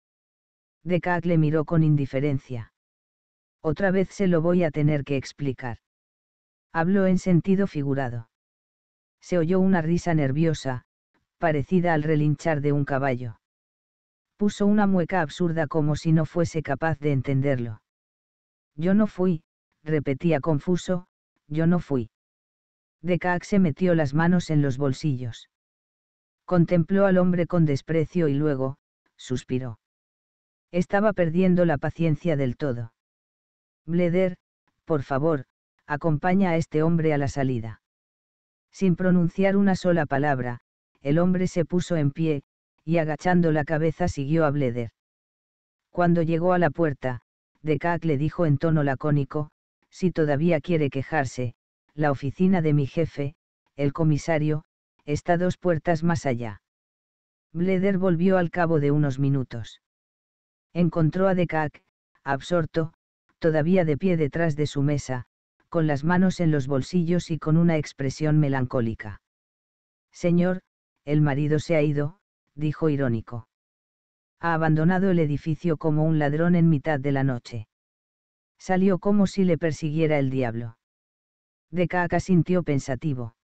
Decac le miró con indiferencia. Otra vez se lo voy a tener que explicar. Habló en sentido figurado. Se oyó una risa nerviosa, parecida al relinchar de un caballo. Puso una mueca absurda como si no fuese capaz de entenderlo. Yo no fui, repetía confuso, yo no fui. Decax se metió las manos en los bolsillos. Contempló al hombre con desprecio y luego, suspiró. Estaba perdiendo la paciencia del todo. Bleder, por favor, acompaña a este hombre a la salida. Sin pronunciar una sola palabra, el hombre se puso en pie, y agachando la cabeza siguió a Bleder. Cuando llegó a la puerta, Decac le dijo en tono lacónico, si todavía quiere quejarse, la oficina de mi jefe, el comisario, está dos puertas más allá. Bleder volvió al cabo de unos minutos. Encontró a Decac, absorto, todavía de pie detrás de su mesa, con las manos en los bolsillos y con una expresión melancólica. Señor, el marido se ha ido, dijo irónico. Ha abandonado el edificio como un ladrón en mitad de la noche. Salió como si le persiguiera el diablo. Kaka sintió pensativo.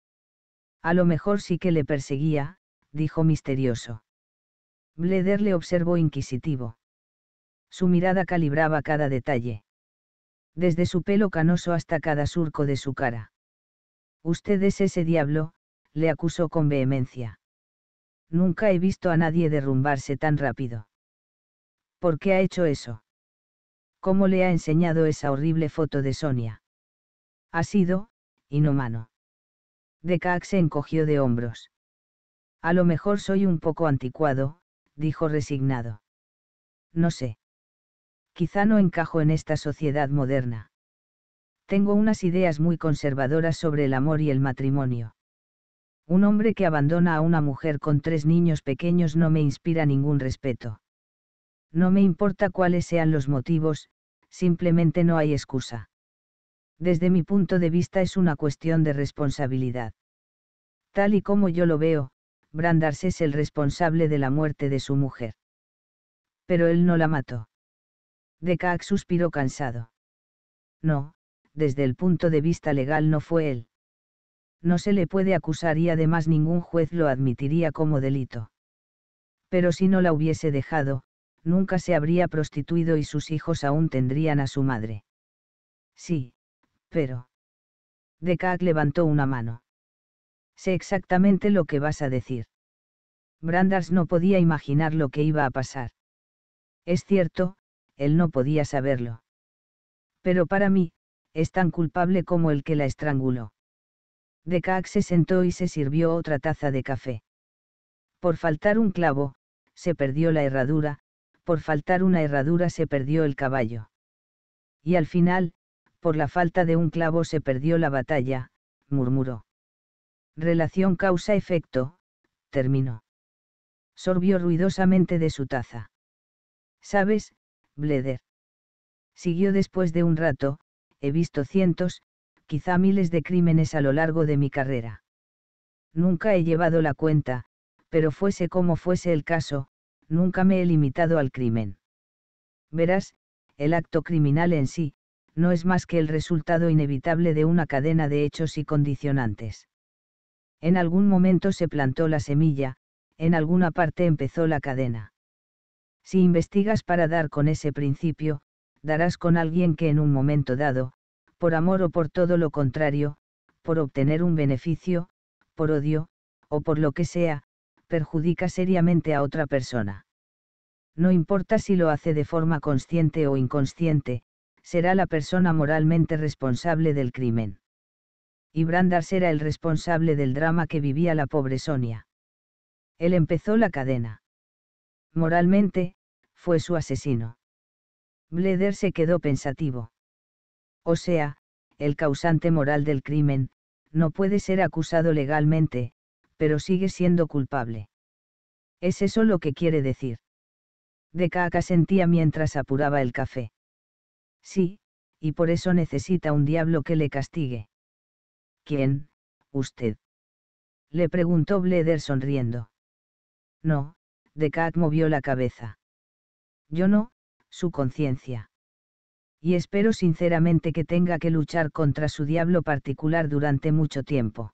A lo mejor sí que le perseguía, dijo misterioso. Bleder le observó inquisitivo. Su mirada calibraba cada detalle. Desde su pelo canoso hasta cada surco de su cara. Usted es ese diablo, le acusó con vehemencia. Nunca he visto a nadie derrumbarse tan rápido. ¿Por qué ha hecho eso? cómo le ha enseñado esa horrible foto de Sonia. Ha sido, inhumano. Decax se encogió de hombros. A lo mejor soy un poco anticuado, dijo resignado. No sé. Quizá no encajo en esta sociedad moderna. Tengo unas ideas muy conservadoras sobre el amor y el matrimonio. Un hombre que abandona a una mujer con tres niños pequeños no me inspira ningún respeto. No me importa cuáles sean los motivos, simplemente no hay excusa. Desde mi punto de vista es una cuestión de responsabilidad. Tal y como yo lo veo, Brandars es el responsable de la muerte de su mujer. Pero él no la mató. Decaac suspiró cansado. No, desde el punto de vista legal no fue él. No se le puede acusar y además ningún juez lo admitiría como delito. Pero si no la hubiese dejado, nunca se habría prostituido y sus hijos aún tendrían a su madre. Sí, pero... Decac levantó una mano. Sé exactamente lo que vas a decir. Brandas no podía imaginar lo que iba a pasar. Es cierto, él no podía saberlo. Pero para mí, es tan culpable como el que la estranguló. Decac se sentó y se sirvió otra taza de café. Por faltar un clavo, se perdió la herradura, por faltar una herradura se perdió el caballo. Y al final, por la falta de un clavo se perdió la batalla, murmuró. Relación causa-efecto, terminó. Sorbió ruidosamente de su taza. ¿Sabes, Bleder? Siguió después de un rato, he visto cientos, quizá miles de crímenes a lo largo de mi carrera. Nunca he llevado la cuenta, pero fuese como fuese el caso, nunca me he limitado al crimen. Verás, el acto criminal en sí, no es más que el resultado inevitable de una cadena de hechos y condicionantes. En algún momento se plantó la semilla, en alguna parte empezó la cadena. Si investigas para dar con ese principio, darás con alguien que en un momento dado, por amor o por todo lo contrario, por obtener un beneficio, por odio, o por lo que sea, perjudica seriamente a otra persona. No importa si lo hace de forma consciente o inconsciente, será la persona moralmente responsable del crimen. Y Brandar será el responsable del drama que vivía la pobre Sonia. Él empezó la cadena. Moralmente, fue su asesino. Bleder se quedó pensativo. O sea, el causante moral del crimen, no puede ser acusado legalmente, pero sigue siendo culpable. ¿Es eso lo que quiere decir? De caca sentía mientras apuraba el café. Sí, y por eso necesita un diablo que le castigue. ¿Quién? ¿Usted? Le preguntó Bleder sonriendo. No, Deca movió la cabeza. Yo no, su conciencia. Y espero sinceramente que tenga que luchar contra su diablo particular durante mucho tiempo.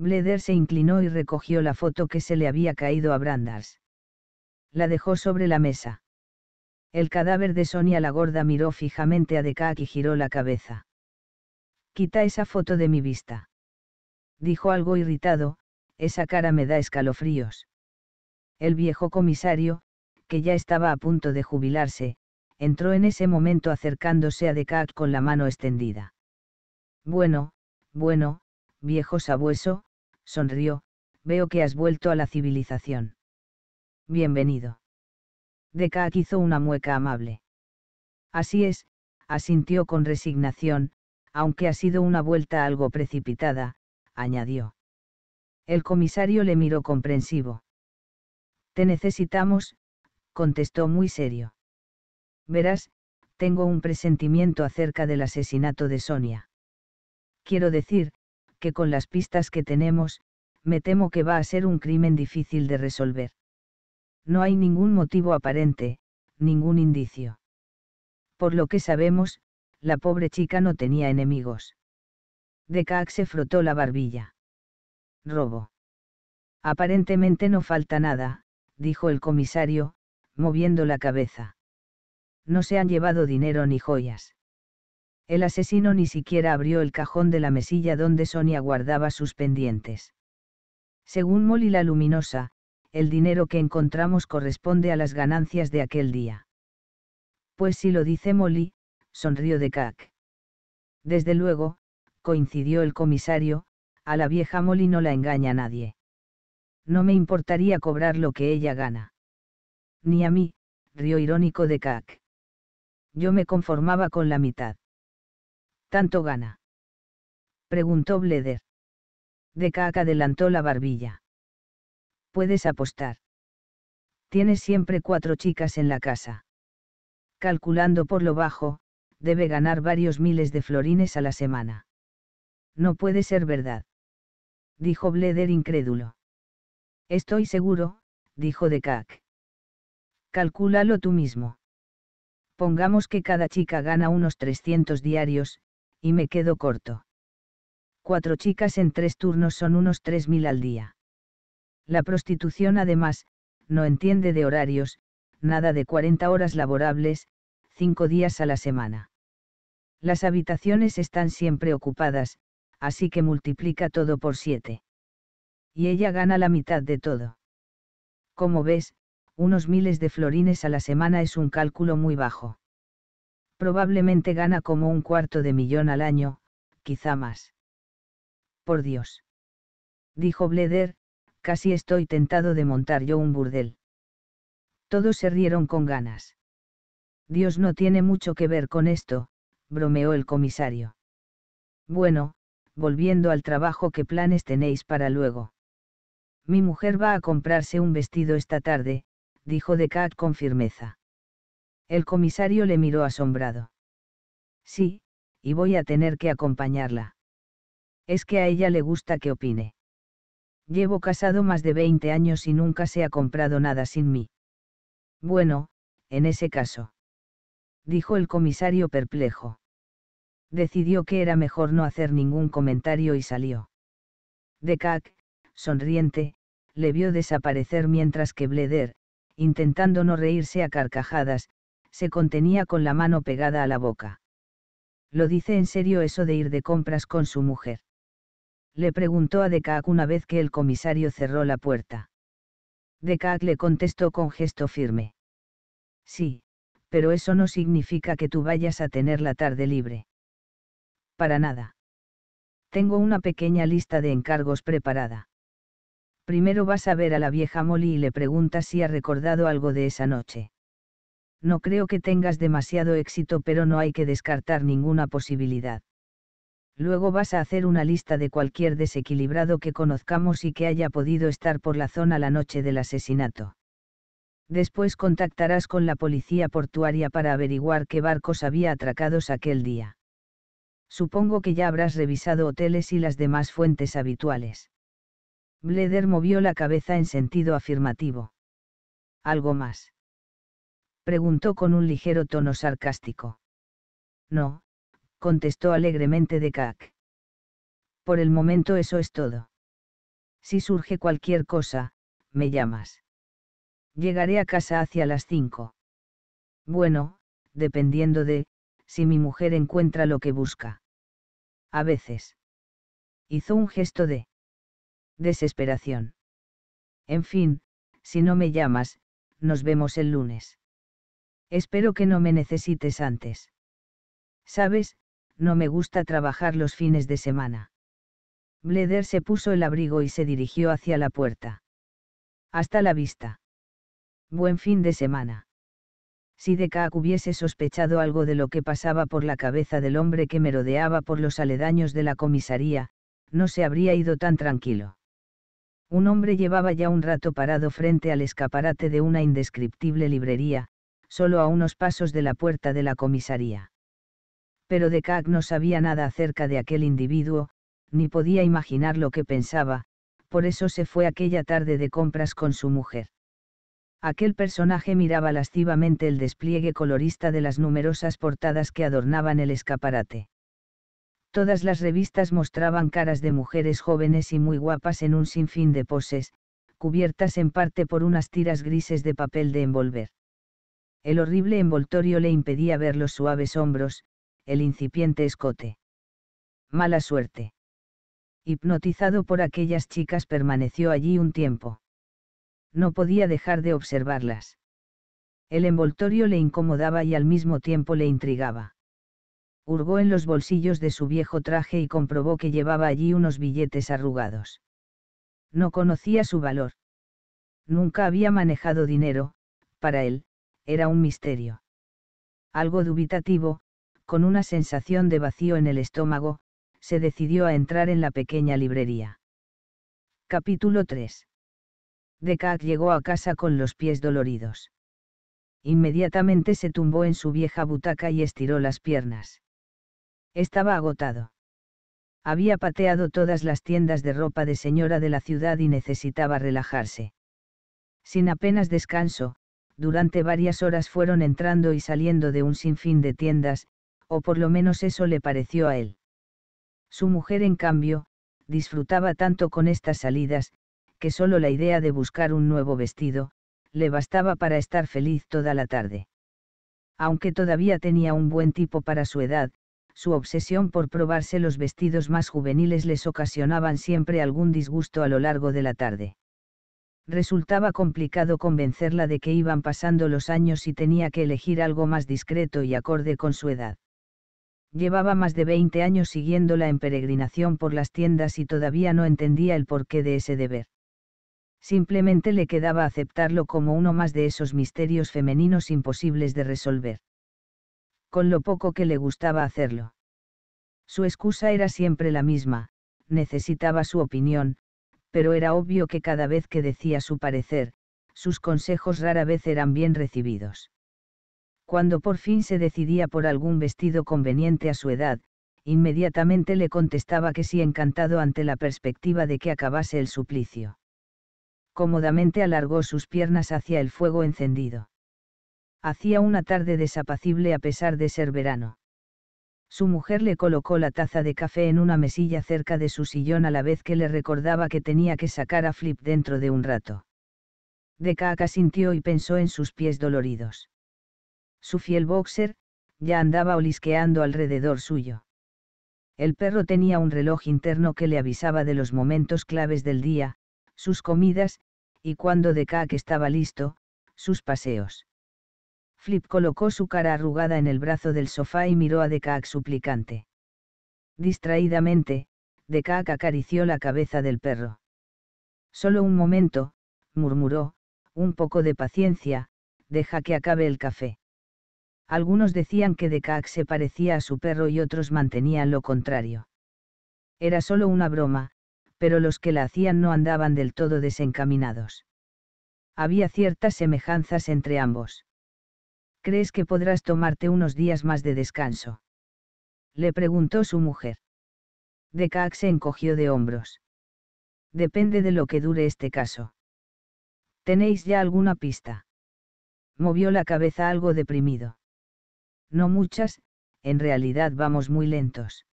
Bleder se inclinó y recogió la foto que se le había caído a Brandars. La dejó sobre la mesa. El cadáver de Sonia la gorda miró fijamente a Decac y giró la cabeza. Quita esa foto de mi vista. Dijo algo irritado, esa cara me da escalofríos. El viejo comisario, que ya estaba a punto de jubilarse, entró en ese momento acercándose a Decac con la mano extendida. Bueno, bueno, viejo sabueso, sonrió, veo que has vuelto a la civilización. Bienvenido. Decaque hizo una mueca amable. Así es, asintió con resignación, aunque ha sido una vuelta algo precipitada, añadió. El comisario le miró comprensivo. Te necesitamos, contestó muy serio. Verás, tengo un presentimiento acerca del asesinato de Sonia. Quiero decir, que con las pistas que tenemos, me temo que va a ser un crimen difícil de resolver. No hay ningún motivo aparente, ningún indicio. Por lo que sabemos, la pobre chica no tenía enemigos. Decaac se frotó la barbilla. Robo. Aparentemente no falta nada, dijo el comisario, moviendo la cabeza. No se han llevado dinero ni joyas. El asesino ni siquiera abrió el cajón de la mesilla donde Sonia guardaba sus pendientes. Según Molly la Luminosa, el dinero que encontramos corresponde a las ganancias de aquel día. Pues si lo dice Molly, sonrió de Cac. Desde luego, coincidió el comisario, a la vieja Molly no la engaña nadie. No me importaría cobrar lo que ella gana. Ni a mí, río irónico de Cac. Yo me conformaba con la mitad. ¿Tanto gana? Preguntó Bleder. Decac adelantó la barbilla. Puedes apostar. Tienes siempre cuatro chicas en la casa. Calculando por lo bajo, debe ganar varios miles de florines a la semana. No puede ser verdad. Dijo Bleder incrédulo. Estoy seguro, dijo Decac. Calcúlalo tú mismo. Pongamos que cada chica gana unos 300 diarios, y me quedo corto. Cuatro chicas en tres turnos son unos 3.000 al día. La prostitución además, no entiende de horarios, nada de 40 horas laborables, cinco días a la semana. Las habitaciones están siempre ocupadas, así que multiplica todo por siete. Y ella gana la mitad de todo. Como ves, unos miles de florines a la semana es un cálculo muy bajo probablemente gana como un cuarto de millón al año, quizá más. Por Dios. Dijo Bleder, casi estoy tentado de montar yo un burdel. Todos se rieron con ganas. Dios no tiene mucho que ver con esto, bromeó el comisario. Bueno, volviendo al trabajo, ¿qué planes tenéis para luego? Mi mujer va a comprarse un vestido esta tarde, dijo Descartes con firmeza. El comisario le miró asombrado. Sí, y voy a tener que acompañarla. Es que a ella le gusta que opine. Llevo casado más de 20 años y nunca se ha comprado nada sin mí. Bueno, en ese caso. Dijo el comisario perplejo. Decidió que era mejor no hacer ningún comentario y salió. Decac, sonriente, le vio desaparecer mientras que Bleder, intentando no reírse a carcajadas, se contenía con la mano pegada a la boca. ¿Lo dice en serio eso de ir de compras con su mujer? Le preguntó a Decac una vez que el comisario cerró la puerta. Decac le contestó con gesto firme. Sí, pero eso no significa que tú vayas a tener la tarde libre. Para nada. Tengo una pequeña lista de encargos preparada. Primero vas a ver a la vieja Molly y le preguntas si ha recordado algo de esa noche no creo que tengas demasiado éxito pero no hay que descartar ninguna posibilidad. Luego vas a hacer una lista de cualquier desequilibrado que conozcamos y que haya podido estar por la zona la noche del asesinato. Después contactarás con la policía portuaria para averiguar qué barcos había atracados aquel día. Supongo que ya habrás revisado hoteles y las demás fuentes habituales. Bleder movió la cabeza en sentido afirmativo. Algo más preguntó con un ligero tono sarcástico. No, contestó alegremente de Kak Por el momento eso es todo. Si surge cualquier cosa, me llamas. Llegaré a casa hacia las cinco. Bueno, dependiendo de, si mi mujer encuentra lo que busca. A veces. Hizo un gesto de desesperación. En fin, si no me llamas, nos vemos el lunes. Espero que no me necesites antes. Sabes, no me gusta trabajar los fines de semana. Bleder se puso el abrigo y se dirigió hacia la puerta. Hasta la vista. Buen fin de semana. Si Decaque hubiese sospechado algo de lo que pasaba por la cabeza del hombre que merodeaba por los aledaños de la comisaría, no se habría ido tan tranquilo. Un hombre llevaba ya un rato parado frente al escaparate de una indescriptible librería, solo a unos pasos de la puerta de la comisaría. Pero Decac no sabía nada acerca de aquel individuo, ni podía imaginar lo que pensaba, por eso se fue aquella tarde de compras con su mujer. Aquel personaje miraba lascivamente el despliegue colorista de las numerosas portadas que adornaban el escaparate. Todas las revistas mostraban caras de mujeres jóvenes y muy guapas en un sinfín de poses, cubiertas en parte por unas tiras grises de papel de envolver. El horrible envoltorio le impedía ver los suaves hombros, el incipiente escote. Mala suerte. Hipnotizado por aquellas chicas permaneció allí un tiempo. No podía dejar de observarlas. El envoltorio le incomodaba y al mismo tiempo le intrigaba. Hurgó en los bolsillos de su viejo traje y comprobó que llevaba allí unos billetes arrugados. No conocía su valor. Nunca había manejado dinero, para él, era un misterio. Algo dubitativo, con una sensación de vacío en el estómago, se decidió a entrar en la pequeña librería. Capítulo 3. Decac llegó a casa con los pies doloridos. Inmediatamente se tumbó en su vieja butaca y estiró las piernas. Estaba agotado. Había pateado todas las tiendas de ropa de señora de la ciudad y necesitaba relajarse. Sin apenas descanso, durante varias horas fueron entrando y saliendo de un sinfín de tiendas, o por lo menos eso le pareció a él. Su mujer, en cambio, disfrutaba tanto con estas salidas, que solo la idea de buscar un nuevo vestido, le bastaba para estar feliz toda la tarde. Aunque todavía tenía un buen tipo para su edad, su obsesión por probarse los vestidos más juveniles les ocasionaban siempre algún disgusto a lo largo de la tarde resultaba complicado convencerla de que iban pasando los años y tenía que elegir algo más discreto y acorde con su edad. Llevaba más de 20 años siguiéndola en peregrinación por las tiendas y todavía no entendía el porqué de ese deber. Simplemente le quedaba aceptarlo como uno más de esos misterios femeninos imposibles de resolver. Con lo poco que le gustaba hacerlo. Su excusa era siempre la misma, necesitaba su opinión, pero era obvio que cada vez que decía su parecer, sus consejos rara vez eran bien recibidos. Cuando por fin se decidía por algún vestido conveniente a su edad, inmediatamente le contestaba que sí encantado ante la perspectiva de que acabase el suplicio. Cómodamente alargó sus piernas hacia el fuego encendido. Hacía una tarde desapacible a pesar de ser verano. Su mujer le colocó la taza de café en una mesilla cerca de su sillón a la vez que le recordaba que tenía que sacar a Flip dentro de un rato. Decaca sintió y pensó en sus pies doloridos. Su fiel boxer, ya andaba olisqueando alrededor suyo. El perro tenía un reloj interno que le avisaba de los momentos claves del día, sus comidas, y cuando Decaca estaba listo, sus paseos. Flip colocó su cara arrugada en el brazo del sofá y miró a Decaac suplicante. Distraídamente, DeKak acarició la cabeza del perro. Solo un momento, murmuró, un poco de paciencia, deja que acabe el café. Algunos decían que DeKak se parecía a su perro y otros mantenían lo contrario. Era solo una broma, pero los que la hacían no andaban del todo desencaminados. Había ciertas semejanzas entre ambos. ¿Crees que podrás tomarte unos días más de descanso? Le preguntó su mujer. Decax se encogió de hombros. Depende de lo que dure este caso. ¿Tenéis ya alguna pista? Movió la cabeza algo deprimido. No muchas, en realidad vamos muy lentos.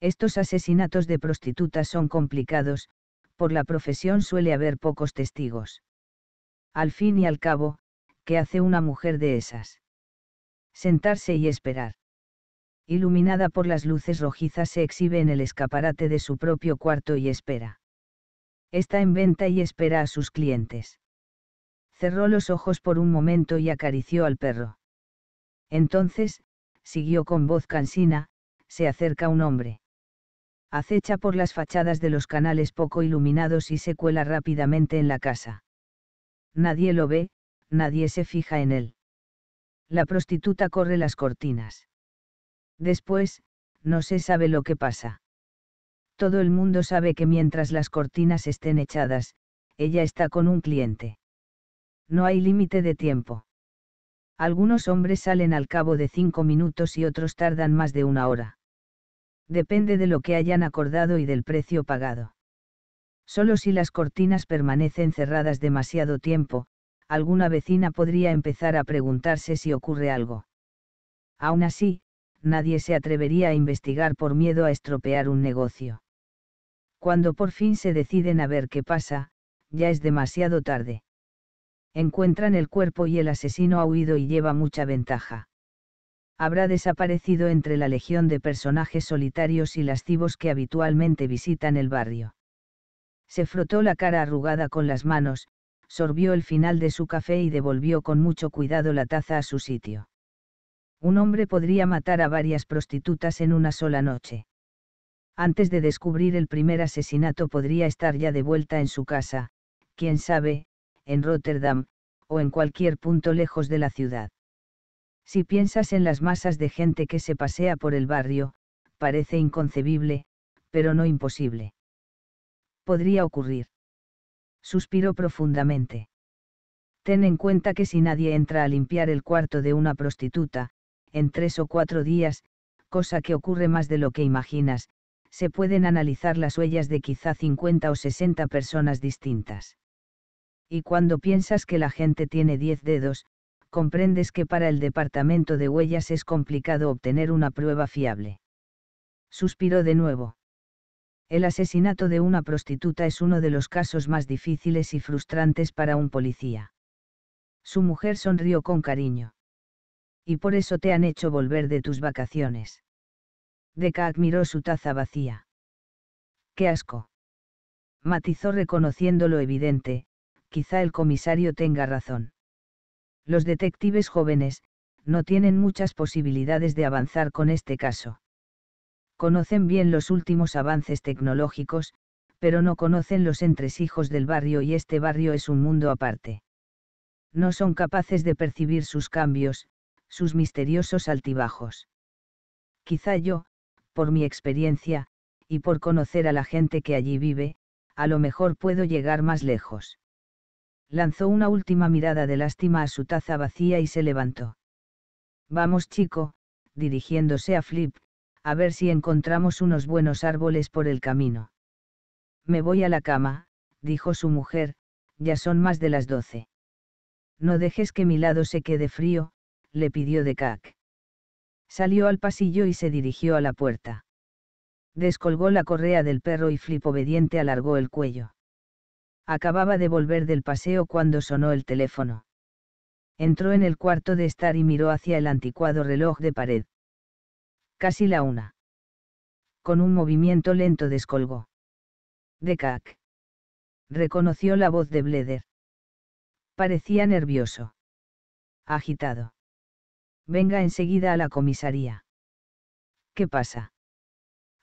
Estos asesinatos de prostitutas son complicados, por la profesión suele haber pocos testigos. Al fin y al cabo, ¿qué hace una mujer de esas? Sentarse y esperar. Iluminada por las luces rojizas se exhibe en el escaparate de su propio cuarto y espera. Está en venta y espera a sus clientes. Cerró los ojos por un momento y acarició al perro. Entonces, siguió con voz cansina, se acerca un hombre. Acecha por las fachadas de los canales poco iluminados y se cuela rápidamente en la casa. Nadie lo ve, nadie se fija en él. La prostituta corre las cortinas. Después, no se sabe lo que pasa. Todo el mundo sabe que mientras las cortinas estén echadas, ella está con un cliente. No hay límite de tiempo. Algunos hombres salen al cabo de cinco minutos y otros tardan más de una hora. Depende de lo que hayan acordado y del precio pagado. Solo si las cortinas permanecen cerradas demasiado tiempo, alguna vecina podría empezar a preguntarse si ocurre algo. Aún así, nadie se atrevería a investigar por miedo a estropear un negocio. Cuando por fin se deciden a ver qué pasa, ya es demasiado tarde. Encuentran el cuerpo y el asesino ha huido y lleva mucha ventaja. Habrá desaparecido entre la legión de personajes solitarios y lascivos que habitualmente visitan el barrio. Se frotó la cara arrugada con las manos, sorbió el final de su café y devolvió con mucho cuidado la taza a su sitio. Un hombre podría matar a varias prostitutas en una sola noche. Antes de descubrir el primer asesinato podría estar ya de vuelta en su casa, quién sabe, en Rotterdam, o en cualquier punto lejos de la ciudad. Si piensas en las masas de gente que se pasea por el barrio, parece inconcebible, pero no imposible. Podría ocurrir. Suspiró profundamente. Ten en cuenta que si nadie entra a limpiar el cuarto de una prostituta, en tres o cuatro días, cosa que ocurre más de lo que imaginas, se pueden analizar las huellas de quizá 50 o 60 personas distintas. Y cuando piensas que la gente tiene 10 dedos, comprendes que para el departamento de huellas es complicado obtener una prueba fiable. Suspiró de nuevo. El asesinato de una prostituta es uno de los casos más difíciles y frustrantes para un policía. Su mujer sonrió con cariño. Y por eso te han hecho volver de tus vacaciones. Deca admiró su taza vacía. ¡Qué asco! Matizó reconociendo lo evidente, quizá el comisario tenga razón. Los detectives jóvenes, no tienen muchas posibilidades de avanzar con este caso conocen bien los últimos avances tecnológicos, pero no conocen los entresijos del barrio y este barrio es un mundo aparte. No son capaces de percibir sus cambios, sus misteriosos altibajos. Quizá yo, por mi experiencia, y por conocer a la gente que allí vive, a lo mejor puedo llegar más lejos. Lanzó una última mirada de lástima a su taza vacía y se levantó. Vamos chico, dirigiéndose a Flip, a ver si encontramos unos buenos árboles por el camino. Me voy a la cama, dijo su mujer, ya son más de las doce. No dejes que mi lado se quede frío, le pidió de Cac. Salió al pasillo y se dirigió a la puerta. Descolgó la correa del perro y Flip obediente alargó el cuello. Acababa de volver del paseo cuando sonó el teléfono. Entró en el cuarto de estar y miró hacia el anticuado reloj de pared. Casi la una. Con un movimiento lento descolgó. De Cac. Reconoció la voz de Bleder. Parecía nervioso. Agitado. Venga enseguida a la comisaría. ¿Qué pasa?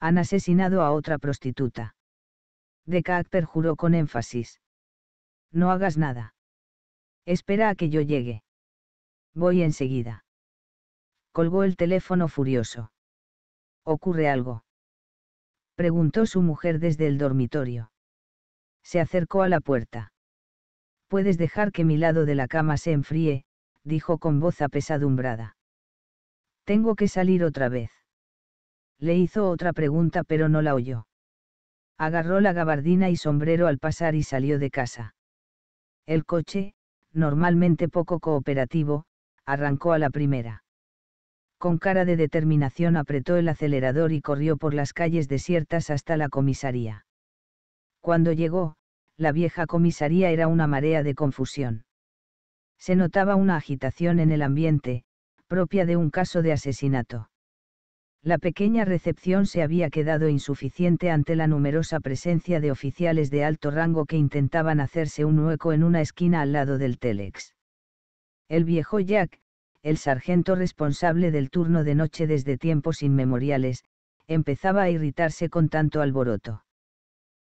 Han asesinado a otra prostituta. De Decac perjuró con énfasis. No hagas nada. Espera a que yo llegue. Voy enseguida. Colgó el teléfono furioso. ¿Ocurre algo? Preguntó su mujer desde el dormitorio. Se acercó a la puerta. Puedes dejar que mi lado de la cama se enfríe, dijo con voz apesadumbrada. Tengo que salir otra vez. Le hizo otra pregunta pero no la oyó. Agarró la gabardina y sombrero al pasar y salió de casa. El coche, normalmente poco cooperativo, arrancó a la primera con cara de determinación apretó el acelerador y corrió por las calles desiertas hasta la comisaría. Cuando llegó, la vieja comisaría era una marea de confusión. Se notaba una agitación en el ambiente, propia de un caso de asesinato. La pequeña recepción se había quedado insuficiente ante la numerosa presencia de oficiales de alto rango que intentaban hacerse un hueco en una esquina al lado del Telex. El viejo Jack, el sargento responsable del turno de noche desde tiempos inmemoriales, empezaba a irritarse con tanto alboroto.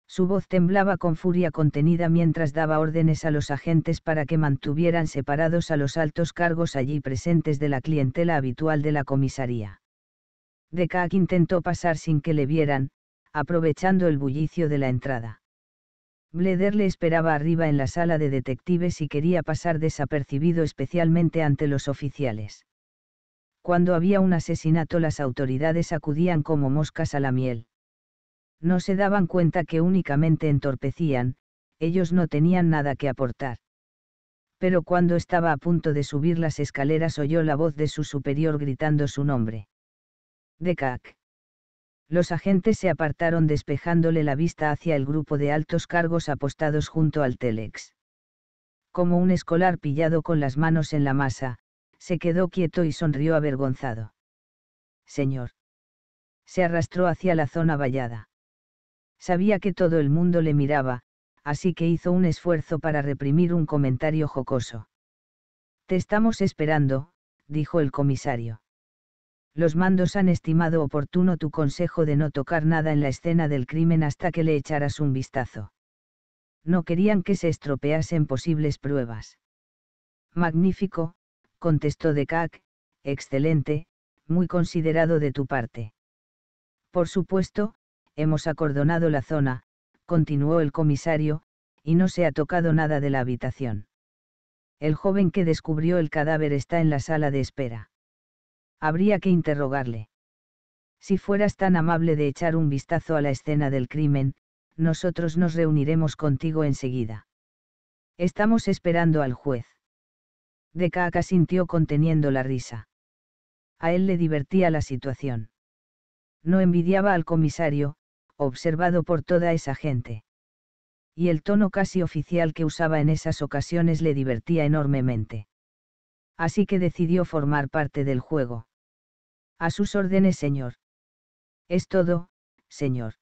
Su voz temblaba con furia contenida mientras daba órdenes a los agentes para que mantuvieran separados a los altos cargos allí presentes de la clientela habitual de la comisaría. De Kak intentó pasar sin que le vieran, aprovechando el bullicio de la entrada. Bleder le esperaba arriba en la sala de detectives y quería pasar desapercibido especialmente ante los oficiales. Cuando había un asesinato las autoridades acudían como moscas a la miel. No se daban cuenta que únicamente entorpecían, ellos no tenían nada que aportar. Pero cuando estaba a punto de subir las escaleras oyó la voz de su superior gritando su nombre. Decac. Los agentes se apartaron despejándole la vista hacia el grupo de altos cargos apostados junto al Telex. Como un escolar pillado con las manos en la masa, se quedó quieto y sonrió avergonzado. Señor. Se arrastró hacia la zona vallada. Sabía que todo el mundo le miraba, así que hizo un esfuerzo para reprimir un comentario jocoso. Te estamos esperando, dijo el comisario los mandos han estimado oportuno tu consejo de no tocar nada en la escena del crimen hasta que le echaras un vistazo. No querían que se estropeasen posibles pruebas. Magnífico, contestó Decac, excelente, muy considerado de tu parte. Por supuesto, hemos acordonado la zona, continuó el comisario, y no se ha tocado nada de la habitación. El joven que descubrió el cadáver está en la sala de espera habría que interrogarle. Si fueras tan amable de echar un vistazo a la escena del crimen, nosotros nos reuniremos contigo enseguida. Estamos esperando al juez. Decaca sintió conteniendo la risa. A él le divertía la situación. No envidiaba al comisario, observado por toda esa gente. Y el tono casi oficial que usaba en esas ocasiones le divertía enormemente. Así que decidió formar parte del juego. A sus órdenes, señor. Es todo, señor.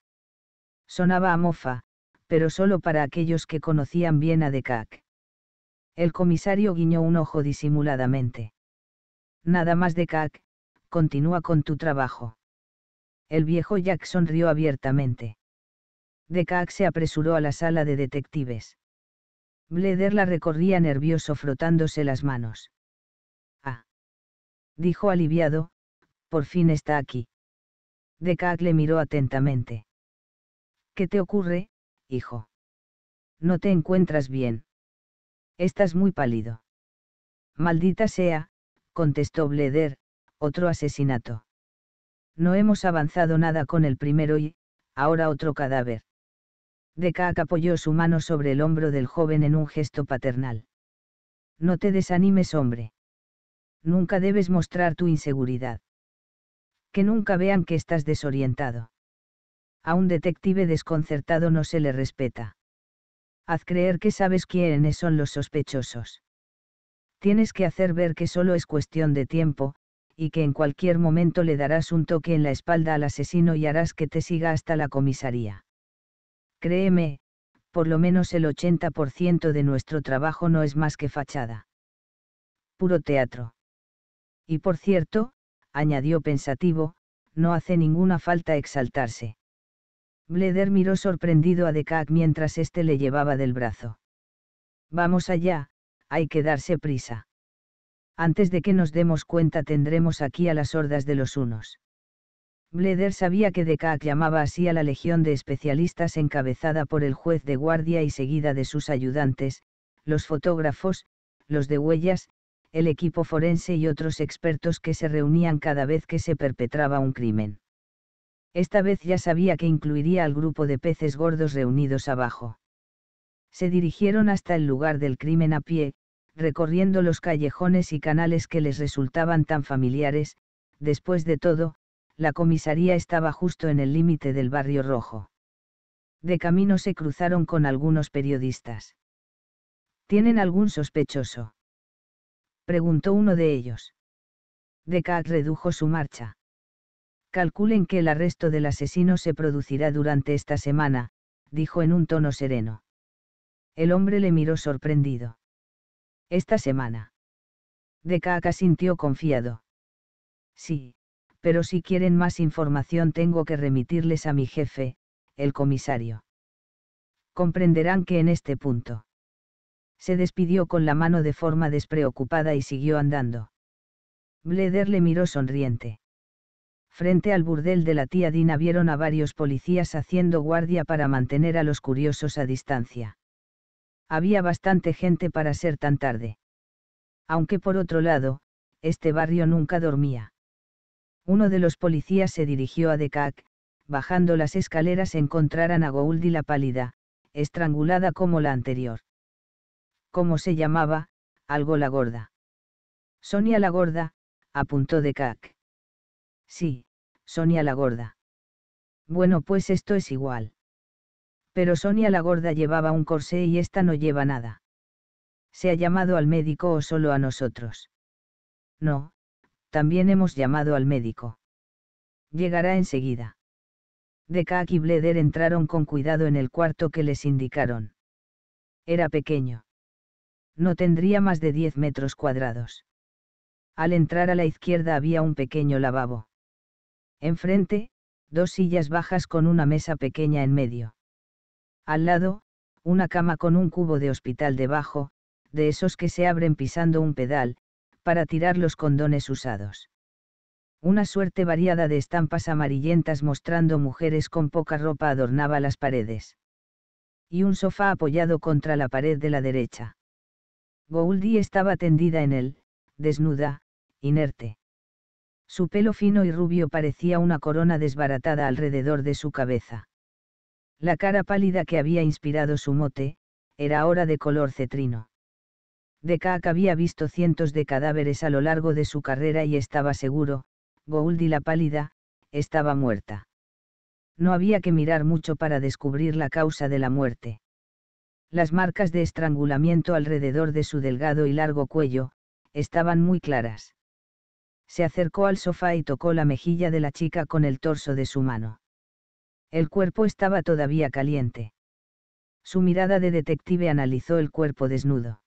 Sonaba a mofa, pero solo para aquellos que conocían bien a Decac. El comisario guiñó un ojo disimuladamente. Nada más Decac, continúa con tu trabajo. El viejo Jack sonrió abiertamente. Decac se apresuró a la sala de detectives. Bleder la recorría nervioso frotándose las manos. Ah. Dijo aliviado, por fin está aquí. Decac le miró atentamente. ¿Qué te ocurre, hijo? No te encuentras bien. Estás muy pálido. Maldita sea, contestó Bleder, otro asesinato. No hemos avanzado nada con el primero y, ahora otro cadáver. Decac apoyó su mano sobre el hombro del joven en un gesto paternal. No te desanimes, hombre. Nunca debes mostrar tu inseguridad que nunca vean que estás desorientado. A un detective desconcertado no se le respeta. Haz creer que sabes quiénes son los sospechosos. Tienes que hacer ver que solo es cuestión de tiempo, y que en cualquier momento le darás un toque en la espalda al asesino y harás que te siga hasta la comisaría. Créeme, por lo menos el 80% de nuestro trabajo no es más que fachada. Puro teatro. Y por cierto, añadió pensativo, no hace ninguna falta exaltarse. Bleder miró sorprendido a Decac mientras éste le llevaba del brazo. Vamos allá, hay que darse prisa. Antes de que nos demos cuenta tendremos aquí a las hordas de los unos. Bleder sabía que Dekak llamaba así a la legión de especialistas encabezada por el juez de guardia y seguida de sus ayudantes, los fotógrafos, los de huellas, el equipo forense y otros expertos que se reunían cada vez que se perpetraba un crimen. Esta vez ya sabía que incluiría al grupo de peces gordos reunidos abajo. Se dirigieron hasta el lugar del crimen a pie, recorriendo los callejones y canales que les resultaban tan familiares, después de todo, la comisaría estaba justo en el límite del barrio rojo. De camino se cruzaron con algunos periodistas. ¿Tienen algún sospechoso? preguntó uno de ellos. deca redujo su marcha. Calculen que el arresto del asesino se producirá durante esta semana, dijo en un tono sereno. El hombre le miró sorprendido. Esta semana. Decac asintió confiado. Sí, pero si quieren más información tengo que remitirles a mi jefe, el comisario. Comprenderán que en este punto se despidió con la mano de forma despreocupada y siguió andando. Bleder le miró sonriente. Frente al burdel de la tía Dina vieron a varios policías haciendo guardia para mantener a los curiosos a distancia. Había bastante gente para ser tan tarde. Aunque por otro lado, este barrio nunca dormía. Uno de los policías se dirigió a Decac, bajando las escaleras encontraran a Gouldi la pálida, estrangulada como la anterior. «¿Cómo se llamaba, algo la gorda. Sonia la gorda, apuntó de cac. Sí, Sonia la gorda. Bueno, pues esto es igual. Pero Sonia la gorda llevaba un corsé y esta no lleva nada. ¿Se ha llamado al médico o solo a nosotros? No, también hemos llamado al médico. Llegará enseguida. Decac y Bleder entraron con cuidado en el cuarto que les indicaron. Era pequeño no tendría más de 10 metros cuadrados. Al entrar a la izquierda había un pequeño lavabo. Enfrente, dos sillas bajas con una mesa pequeña en medio. Al lado, una cama con un cubo de hospital debajo, de esos que se abren pisando un pedal, para tirar los condones usados. Una suerte variada de estampas amarillentas mostrando mujeres con poca ropa adornaba las paredes. Y un sofá apoyado contra la pared de la derecha. Goldie estaba tendida en él, desnuda, inerte. Su pelo fino y rubio parecía una corona desbaratada alrededor de su cabeza. La cara pálida que había inspirado su mote, era ahora de color cetrino. Decac había visto cientos de cadáveres a lo largo de su carrera y estaba seguro, Gouldi la pálida, estaba muerta. No había que mirar mucho para descubrir la causa de la muerte. Las marcas de estrangulamiento alrededor de su delgado y largo cuello, estaban muy claras. Se acercó al sofá y tocó la mejilla de la chica con el torso de su mano. El cuerpo estaba todavía caliente. Su mirada de detective analizó el cuerpo desnudo.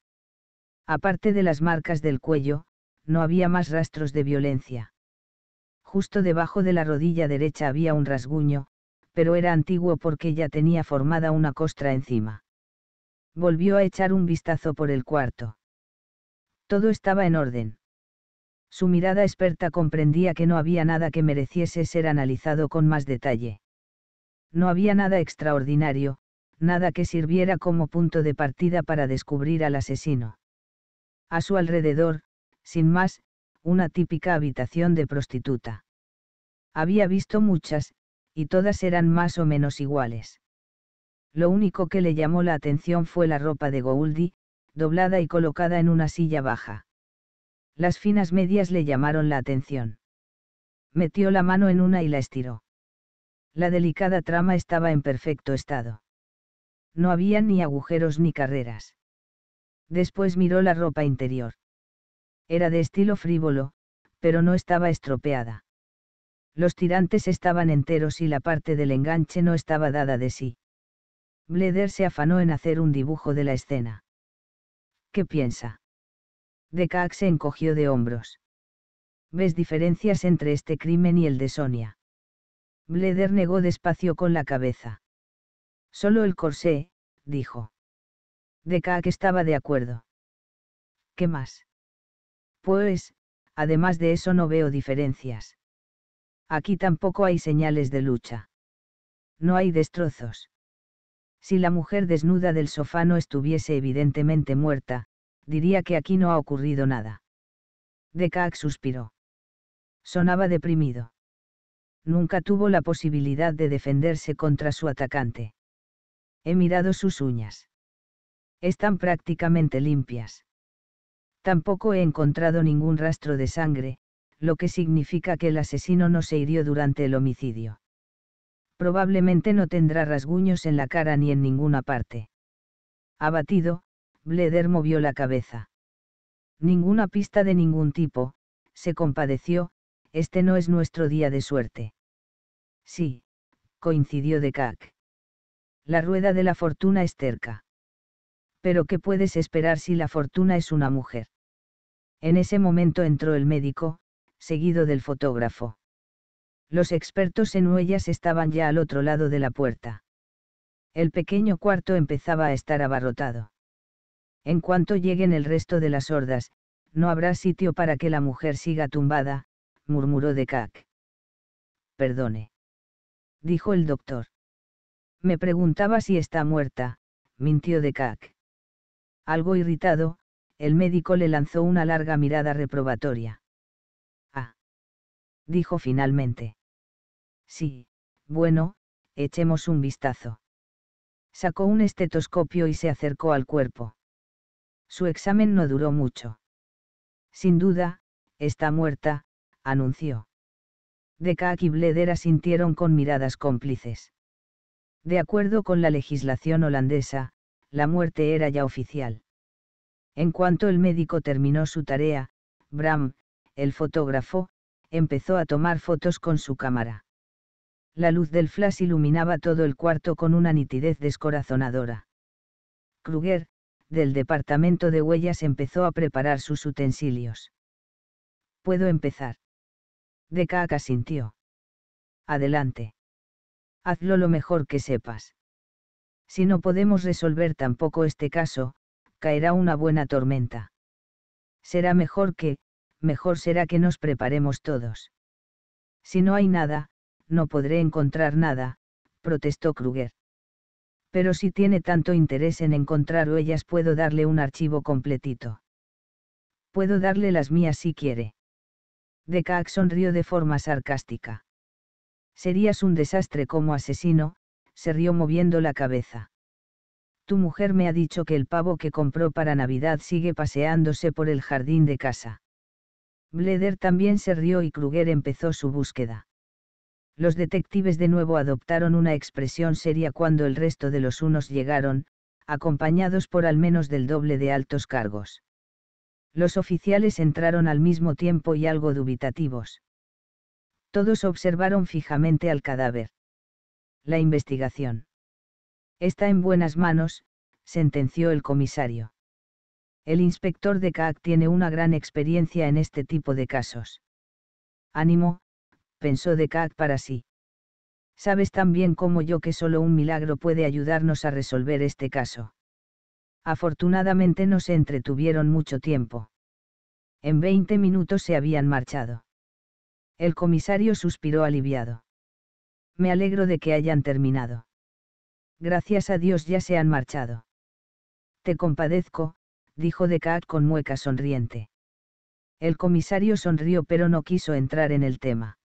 Aparte de las marcas del cuello, no había más rastros de violencia. Justo debajo de la rodilla derecha había un rasguño, pero era antiguo porque ya tenía formada una costra encima volvió a echar un vistazo por el cuarto. Todo estaba en orden. Su mirada experta comprendía que no había nada que mereciese ser analizado con más detalle. No había nada extraordinario, nada que sirviera como punto de partida para descubrir al asesino. A su alrededor, sin más, una típica habitación de prostituta. Había visto muchas, y todas eran más o menos iguales. Lo único que le llamó la atención fue la ropa de Gouldi, doblada y colocada en una silla baja. Las finas medias le llamaron la atención. Metió la mano en una y la estiró. La delicada trama estaba en perfecto estado. No había ni agujeros ni carreras. Después miró la ropa interior. Era de estilo frívolo, pero no estaba estropeada. Los tirantes estaban enteros y la parte del enganche no estaba dada de sí. Bleder se afanó en hacer un dibujo de la escena. ¿Qué piensa? Decac se encogió de hombros. ¿Ves diferencias entre este crimen y el de Sonia? Bleder negó despacio con la cabeza. Solo el corsé, dijo. Decac estaba de acuerdo. ¿Qué más? Pues, además de eso no veo diferencias. Aquí tampoco hay señales de lucha. No hay destrozos. Si la mujer desnuda del sofá no estuviese evidentemente muerta, diría que aquí no ha ocurrido nada. Decac suspiró. Sonaba deprimido. Nunca tuvo la posibilidad de defenderse contra su atacante. He mirado sus uñas. Están prácticamente limpias. Tampoco he encontrado ningún rastro de sangre, lo que significa que el asesino no se hirió durante el homicidio probablemente no tendrá rasguños en la cara ni en ninguna parte. Abatido, Bleder movió la cabeza. Ninguna pista de ningún tipo, se compadeció, este no es nuestro día de suerte. Sí, coincidió de Kak. La rueda de la fortuna es terca. Pero ¿qué puedes esperar si la fortuna es una mujer? En ese momento entró el médico, seguido del fotógrafo. Los expertos en huellas estaban ya al otro lado de la puerta. El pequeño cuarto empezaba a estar abarrotado. En cuanto lleguen el resto de las hordas, no habrá sitio para que la mujer siga tumbada, murmuró Decac. Perdone. Dijo el doctor. Me preguntaba si está muerta, mintió Decac. Algo irritado, el médico le lanzó una larga mirada reprobatoria dijo finalmente. Sí, bueno, echemos un vistazo. Sacó un estetoscopio y se acercó al cuerpo. Su examen no duró mucho. Sin duda, está muerta, anunció. Decaak y Bleder asintieron con miradas cómplices. De acuerdo con la legislación holandesa, la muerte era ya oficial. En cuanto el médico terminó su tarea, Bram, el fotógrafo, empezó a tomar fotos con su cámara. La luz del flash iluminaba todo el cuarto con una nitidez descorazonadora. Kruger, del departamento de huellas, empezó a preparar sus utensilios. ¿Puedo empezar? De Decaca sintió. Adelante. Hazlo lo mejor que sepas. Si no podemos resolver tampoco este caso, caerá una buena tormenta. Será mejor que, mejor será que nos preparemos todos. Si no hay nada, no podré encontrar nada, protestó Kruger. Pero si tiene tanto interés en encontrar huellas, puedo darle un archivo completito. Puedo darle las mías si quiere. Decax sonrió de forma sarcástica. Serías un desastre como asesino, se rió moviendo la cabeza. Tu mujer me ha dicho que el pavo que compró para Navidad sigue paseándose por el jardín de casa. Bleder también se rió y Kruger empezó su búsqueda. Los detectives de nuevo adoptaron una expresión seria cuando el resto de los unos llegaron, acompañados por al menos del doble de altos cargos. Los oficiales entraron al mismo tiempo y algo dubitativos. Todos observaron fijamente al cadáver. La investigación. Está en buenas manos, sentenció el comisario. El inspector de CAC tiene una gran experiencia en este tipo de casos. Ánimo, pensó de CAC para sí. Sabes tan bien como yo que solo un milagro puede ayudarnos a resolver este caso. Afortunadamente no se entretuvieron mucho tiempo. En 20 minutos se habían marchado. El comisario suspiró aliviado. Me alegro de que hayan terminado. Gracias a Dios ya se han marchado. Te compadezco, dijo Decat con mueca sonriente. El comisario sonrió pero no quiso entrar en el tema.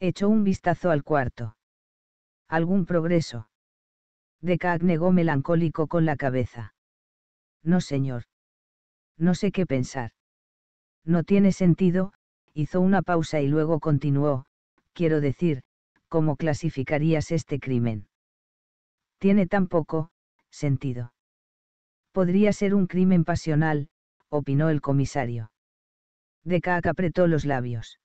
Echó un vistazo al cuarto. ¿Algún progreso? Decac negó melancólico con la cabeza. No, señor. No sé qué pensar. No tiene sentido, hizo una pausa y luego continuó, quiero decir, ¿cómo clasificarías este crimen? Tiene tan poco, sentido. Podría ser un crimen pasional, opinó el comisario. Decac apretó los labios.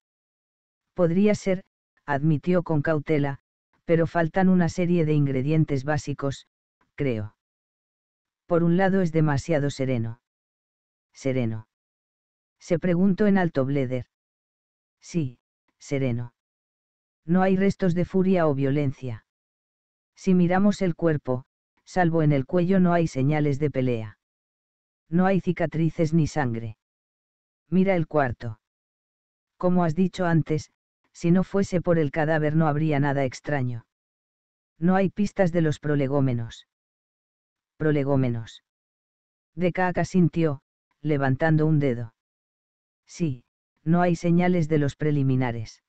Podría ser, admitió con cautela, pero faltan una serie de ingredientes básicos, creo. Por un lado es demasiado sereno. Sereno. Se preguntó en alto Bleder. Sí, sereno. No hay restos de furia o violencia. Si miramos el cuerpo, salvo en el cuello no hay señales de pelea. No hay cicatrices ni sangre. Mira el cuarto. Como has dicho antes, si no fuese por el cadáver no habría nada extraño. No hay pistas de los prolegómenos. Prolegómenos. Decaca sintió, levantando un dedo. Sí, no hay señales de los preliminares.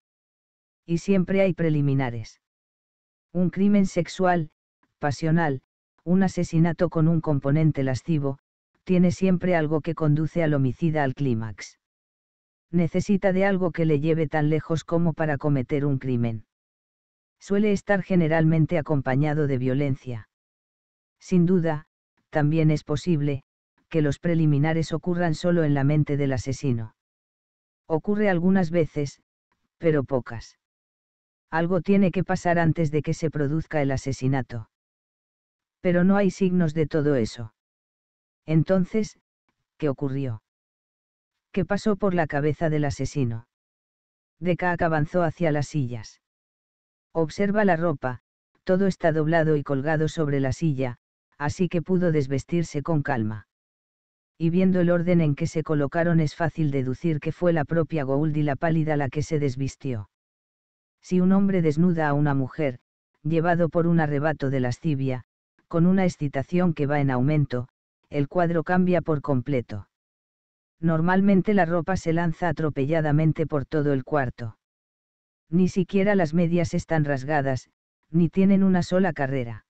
Y siempre hay preliminares. Un crimen sexual, pasional, un asesinato con un componente lascivo, tiene siempre algo que conduce al homicida al clímax. Necesita de algo que le lleve tan lejos como para cometer un crimen. Suele estar generalmente acompañado de violencia. Sin duda, también es posible, que los preliminares ocurran solo en la mente del asesino. Ocurre algunas veces, pero pocas. Algo tiene que pasar antes de que se produzca el asesinato pero no hay signos de todo eso. Entonces, ¿qué ocurrió? ¿Qué pasó por la cabeza del asesino? Decac avanzó hacia las sillas. Observa la ropa, todo está doblado y colgado sobre la silla, así que pudo desvestirse con calma. Y viendo el orden en que se colocaron es fácil deducir que fue la propia y la pálida la que se desvistió. Si un hombre desnuda a una mujer, llevado por un arrebato de lascivia, con una excitación que va en aumento, el cuadro cambia por completo. Normalmente la ropa se lanza atropelladamente por todo el cuarto. Ni siquiera las medias están rasgadas, ni tienen una sola carrera.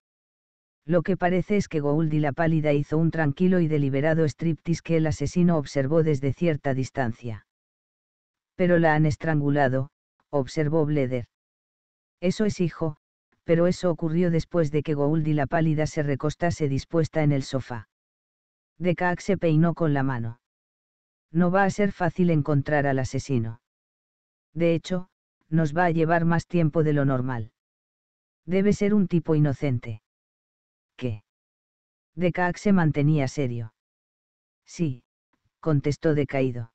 Lo que parece es que y la pálida hizo un tranquilo y deliberado striptease que el asesino observó desde cierta distancia. Pero la han estrangulado, observó Bleder. Eso es hijo, pero eso ocurrió después de que Gouldi la pálida se recostase dispuesta en el sofá. Decac se peinó con la mano. No va a ser fácil encontrar al asesino. De hecho, nos va a llevar más tiempo de lo normal. Debe ser un tipo inocente. ¿Qué? Decac se mantenía serio. Sí, contestó decaído.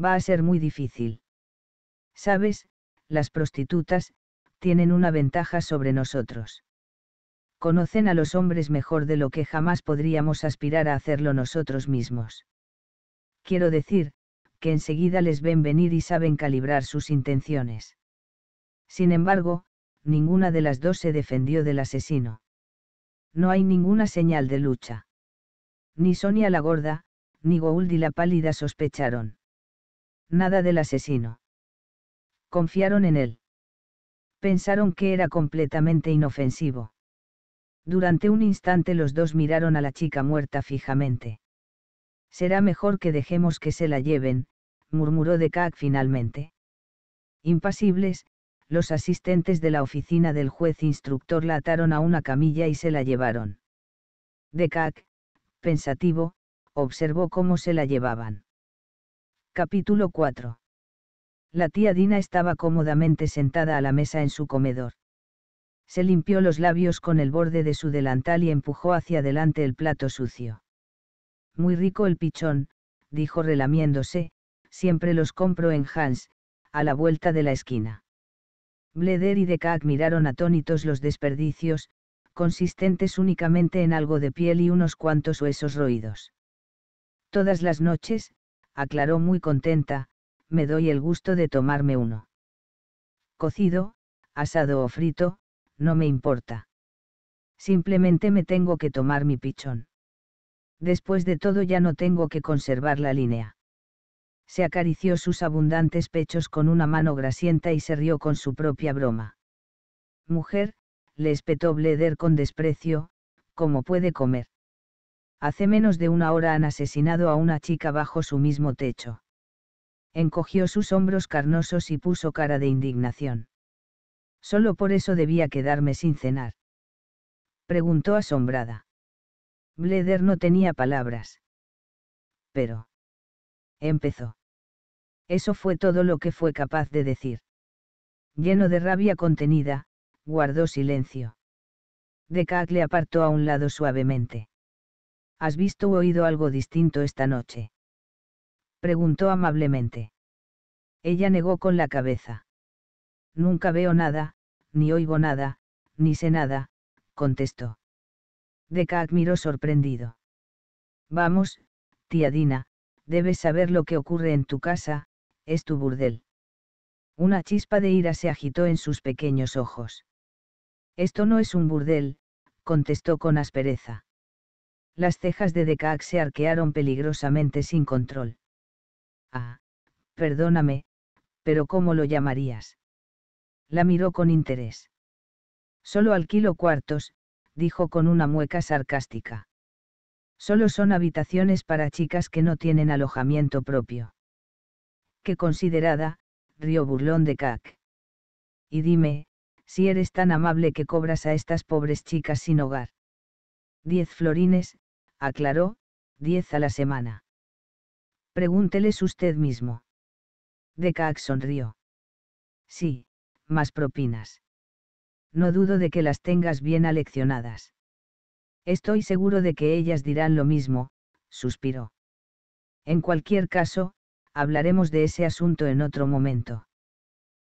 Va a ser muy difícil. Sabes, las prostitutas, tienen una ventaja sobre nosotros. Conocen a los hombres mejor de lo que jamás podríamos aspirar a hacerlo nosotros mismos. Quiero decir, que enseguida les ven venir y saben calibrar sus intenciones. Sin embargo, ninguna de las dos se defendió del asesino. No hay ninguna señal de lucha. Ni Sonia la gorda, ni Gouldi y la pálida sospecharon. Nada del asesino. Confiaron en él pensaron que era completamente inofensivo. Durante un instante los dos miraron a la chica muerta fijamente. Será mejor que dejemos que se la lleven, murmuró Decac finalmente. Impasibles, los asistentes de la oficina del juez instructor la ataron a una camilla y se la llevaron. Decac, pensativo, observó cómo se la llevaban. Capítulo 4. La tía Dina estaba cómodamente sentada a la mesa en su comedor. Se limpió los labios con el borde de su delantal y empujó hacia adelante el plato sucio. Muy rico el pichón, dijo relamiéndose, siempre los compro en Hans, a la vuelta de la esquina. Bleder y Decac miraron atónitos los desperdicios, consistentes únicamente en algo de piel y unos cuantos huesos roídos. Todas las noches, aclaró muy contenta, me doy el gusto de tomarme uno. Cocido, asado o frito, no me importa. Simplemente me tengo que tomar mi pichón. Después de todo ya no tengo que conservar la línea. Se acarició sus abundantes pechos con una mano grasienta y se rió con su propia broma. Mujer, le espetó Bleder con desprecio, ¿cómo puede comer? Hace menos de una hora han asesinado a una chica bajo su mismo techo encogió sus hombros carnosos y puso cara de indignación. Solo por eso debía quedarme sin cenar. Preguntó asombrada. Bleder no tenía palabras. Pero. Empezó. Eso fue todo lo que fue capaz de decir. Lleno de rabia contenida, guardó silencio. Decac le apartó a un lado suavemente. ¿Has visto o oído algo distinto esta noche? preguntó amablemente. Ella negó con la cabeza. Nunca veo nada, ni oigo nada, ni sé nada, contestó. Deca miró sorprendido. Vamos, tía Dina, debes saber lo que ocurre en tu casa, es tu burdel. Una chispa de ira se agitó en sus pequeños ojos. Esto no es un burdel, contestó con aspereza. Las cejas de Decac se arquearon peligrosamente sin control. Ah, perdóname, pero ¿cómo lo llamarías? La miró con interés. Solo alquilo cuartos, dijo con una mueca sarcástica. Solo son habitaciones para chicas que no tienen alojamiento propio. Qué considerada, rió burlón de Cac. Y dime, si eres tan amable que cobras a estas pobres chicas sin hogar. Diez florines, aclaró, diez a la semana. Pregúnteles usted mismo. Decac sonrió. Sí, más propinas. No dudo de que las tengas bien aleccionadas. Estoy seguro de que ellas dirán lo mismo, suspiró. En cualquier caso, hablaremos de ese asunto en otro momento.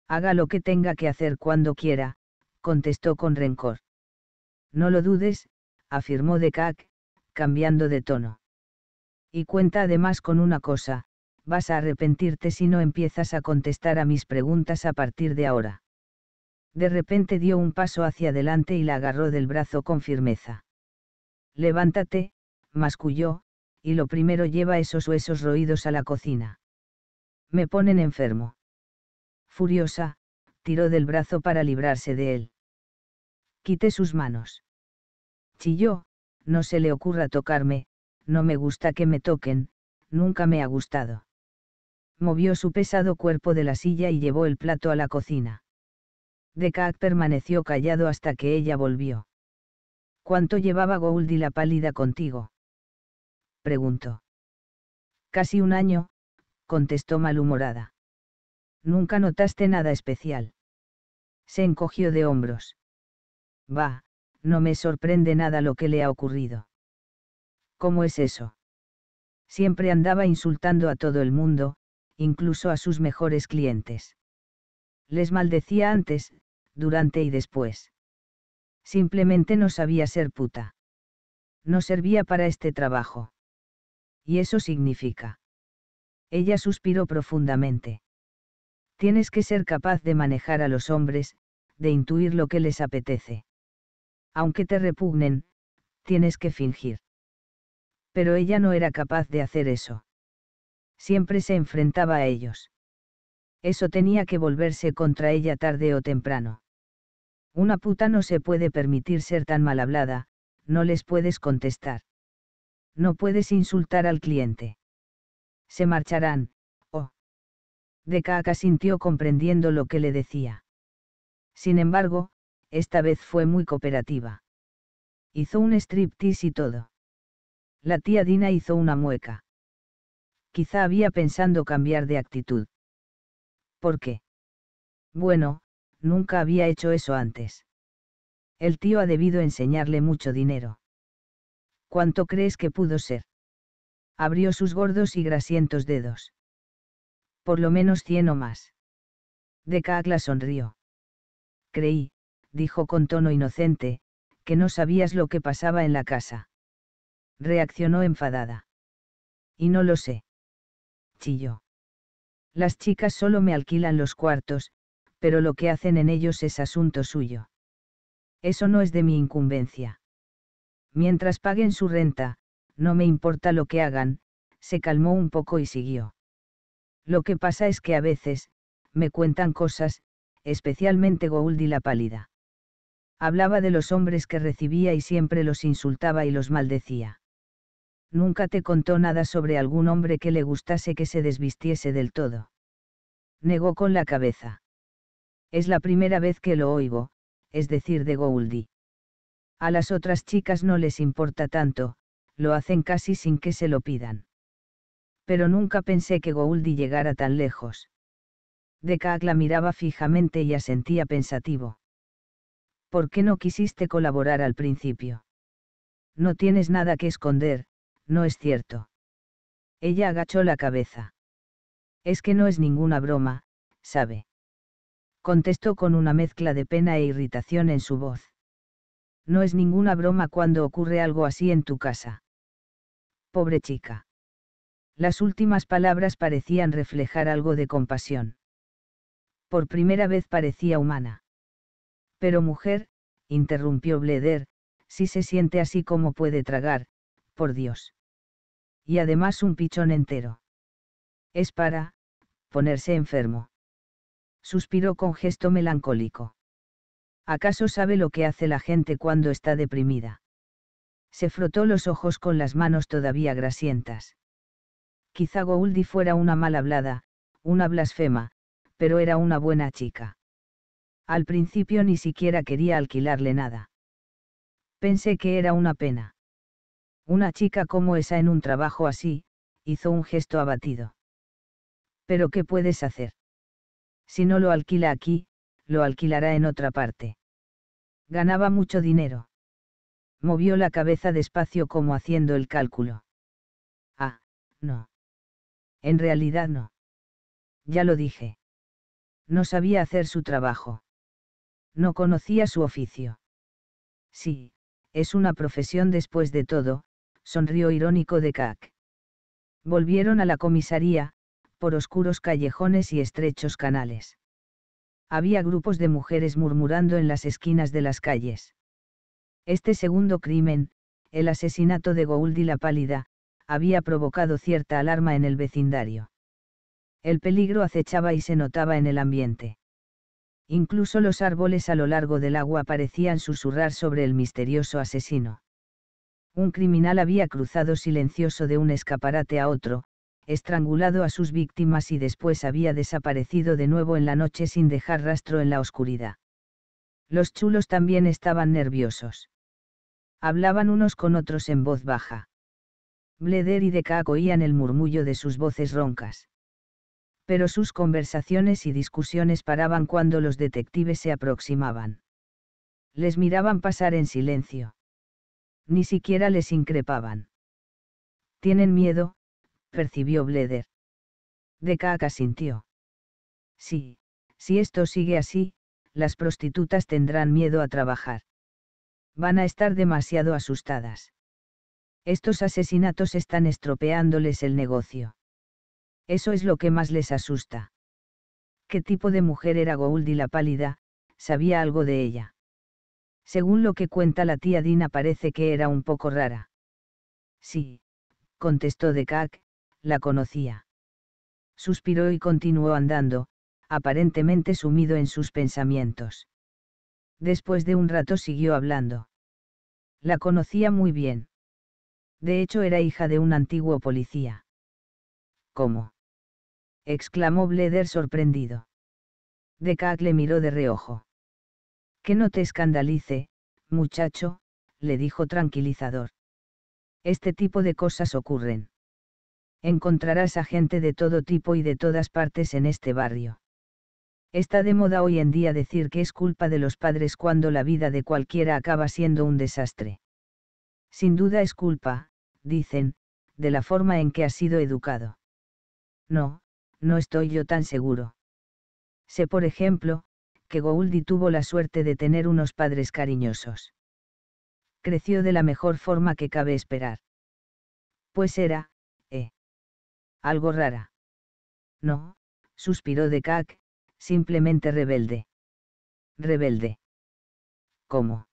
Haga lo que tenga que hacer cuando quiera, contestó con rencor. No lo dudes, afirmó Decac, cambiando de tono y cuenta además con una cosa, vas a arrepentirte si no empiezas a contestar a mis preguntas a partir de ahora. De repente dio un paso hacia adelante y la agarró del brazo con firmeza. Levántate, masculló, y lo primero lleva esos huesos roídos a la cocina. Me ponen enfermo. Furiosa, tiró del brazo para librarse de él. Quité sus manos. Chilló, no se le ocurra tocarme, no me gusta que me toquen, nunca me ha gustado. Movió su pesado cuerpo de la silla y llevó el plato a la cocina. Decac permaneció callado hasta que ella volvió. ¿Cuánto llevaba Goldie la pálida contigo? preguntó. Casi un año, contestó malhumorada. Nunca notaste nada especial. Se encogió de hombros. Va, no me sorprende nada lo que le ha ocurrido. ¿Cómo es eso? Siempre andaba insultando a todo el mundo, incluso a sus mejores clientes. Les maldecía antes, durante y después. Simplemente no sabía ser puta. No servía para este trabajo. Y eso significa. Ella suspiró profundamente. Tienes que ser capaz de manejar a los hombres, de intuir lo que les apetece. Aunque te repugnen, tienes que fingir pero ella no era capaz de hacer eso. Siempre se enfrentaba a ellos. Eso tenía que volverse contra ella tarde o temprano. Una puta no se puede permitir ser tan mal hablada, no les puedes contestar. No puedes insultar al cliente. Se marcharán, oh. caca sintió comprendiendo lo que le decía. Sin embargo, esta vez fue muy cooperativa. Hizo un striptease y todo la tía Dina hizo una mueca. Quizá había pensando cambiar de actitud. ¿Por qué? Bueno, nunca había hecho eso antes. El tío ha debido enseñarle mucho dinero. ¿Cuánto crees que pudo ser? Abrió sus gordos y grasientos dedos. Por lo menos cien o más. De Cagla sonrió. Creí, dijo con tono inocente, que no sabías lo que pasaba en la casa reaccionó enfadada. Y no lo sé. Chilló. Las chicas solo me alquilan los cuartos, pero lo que hacen en ellos es asunto suyo. Eso no es de mi incumbencia. Mientras paguen su renta, no me importa lo que hagan, se calmó un poco y siguió. Lo que pasa es que a veces, me cuentan cosas, especialmente Gouldi la pálida. Hablaba de los hombres que recibía y siempre los insultaba y los maldecía nunca te contó nada sobre algún hombre que le gustase que se desvistiese del todo. Negó con la cabeza. Es la primera vez que lo oigo, es decir, de Gouldy. A las otras chicas no les importa tanto, lo hacen casi sin que se lo pidan. Pero nunca pensé que Gouldy llegara tan lejos. De la miraba fijamente y asentía pensativo. ¿Por qué no quisiste colaborar al principio? No tienes nada que esconder, no es cierto. Ella agachó la cabeza. Es que no es ninguna broma, sabe. Contestó con una mezcla de pena e irritación en su voz. No es ninguna broma cuando ocurre algo así en tu casa. Pobre chica. Las últimas palabras parecían reflejar algo de compasión. Por primera vez parecía humana. Pero mujer, interrumpió Bleder, si se siente así como puede tragar, por Dios. Y además un pichón entero. Es para, ponerse enfermo. Suspiró con gesto melancólico. ¿Acaso sabe lo que hace la gente cuando está deprimida? Se frotó los ojos con las manos todavía grasientas. Quizá Gouldi fuera una mal hablada, una blasfema, pero era una buena chica. Al principio ni siquiera quería alquilarle nada. Pensé que era una pena. Una chica como esa en un trabajo así, hizo un gesto abatido. Pero ¿qué puedes hacer? Si no lo alquila aquí, lo alquilará en otra parte. Ganaba mucho dinero. Movió la cabeza despacio como haciendo el cálculo. Ah, no. En realidad no. Ya lo dije. No sabía hacer su trabajo. No conocía su oficio. Sí, es una profesión después de todo, sonrió irónico de Kak. Volvieron a la comisaría, por oscuros callejones y estrechos canales. Había grupos de mujeres murmurando en las esquinas de las calles. Este segundo crimen, el asesinato de Gouldi la Pálida, había provocado cierta alarma en el vecindario. El peligro acechaba y se notaba en el ambiente. Incluso los árboles a lo largo del agua parecían susurrar sobre el misterioso asesino. Un criminal había cruzado silencioso de un escaparate a otro, estrangulado a sus víctimas y después había desaparecido de nuevo en la noche sin dejar rastro en la oscuridad. Los chulos también estaban nerviosos. Hablaban unos con otros en voz baja. Bleder y Deca oían el murmullo de sus voces roncas. Pero sus conversaciones y discusiones paraban cuando los detectives se aproximaban. Les miraban pasar en silencio. Ni siquiera les increpaban. Tienen miedo, percibió Bleder. Decaca sintió. Sí, si esto sigue así, las prostitutas tendrán miedo a trabajar. Van a estar demasiado asustadas. Estos asesinatos están estropeándoles el negocio. Eso es lo que más les asusta. ¿Qué tipo de mujer era y la pálida? Sabía algo de ella. Según lo que cuenta la tía Dina parece que era un poco rara. Sí, contestó Decac, la conocía. Suspiró y continuó andando, aparentemente sumido en sus pensamientos. Después de un rato siguió hablando. La conocía muy bien. De hecho era hija de un antiguo policía. ¿Cómo? exclamó Bleder sorprendido. Decac le miró de reojo. Que no te escandalice, muchacho, le dijo tranquilizador. Este tipo de cosas ocurren. Encontrarás a gente de todo tipo y de todas partes en este barrio. Está de moda hoy en día decir que es culpa de los padres cuando la vida de cualquiera acaba siendo un desastre. Sin duda es culpa, dicen, de la forma en que has sido educado. No, no estoy yo tan seguro. Sé por ejemplo, que Gouldi tuvo la suerte de tener unos padres cariñosos. Creció de la mejor forma que cabe esperar. Pues era, eh. Algo rara. No, suspiró de Cac, simplemente rebelde. Rebelde. ¿Cómo?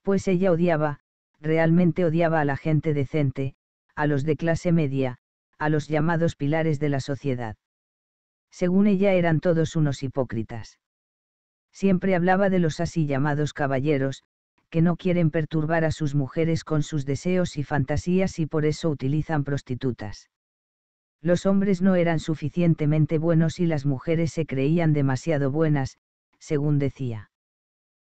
Pues ella odiaba, realmente odiaba a la gente decente, a los de clase media, a los llamados pilares de la sociedad. Según ella eran todos unos hipócritas. Siempre hablaba de los así llamados caballeros, que no quieren perturbar a sus mujeres con sus deseos y fantasías y por eso utilizan prostitutas. Los hombres no eran suficientemente buenos y las mujeres se creían demasiado buenas, según decía.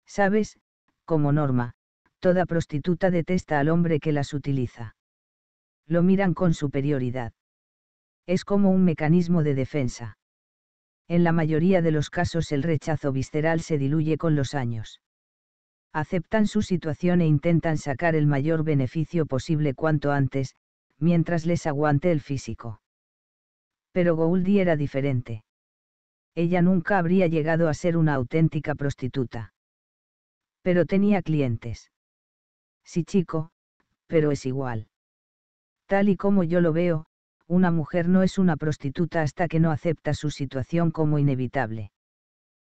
Sabes, como norma, toda prostituta detesta al hombre que las utiliza. Lo miran con superioridad. Es como un mecanismo de defensa. En la mayoría de los casos el rechazo visceral se diluye con los años. Aceptan su situación e intentan sacar el mayor beneficio posible cuanto antes, mientras les aguante el físico. Pero Gouldy era diferente. Ella nunca habría llegado a ser una auténtica prostituta. Pero tenía clientes. Sí chico, pero es igual. Tal y como yo lo veo, una mujer no es una prostituta hasta que no acepta su situación como inevitable.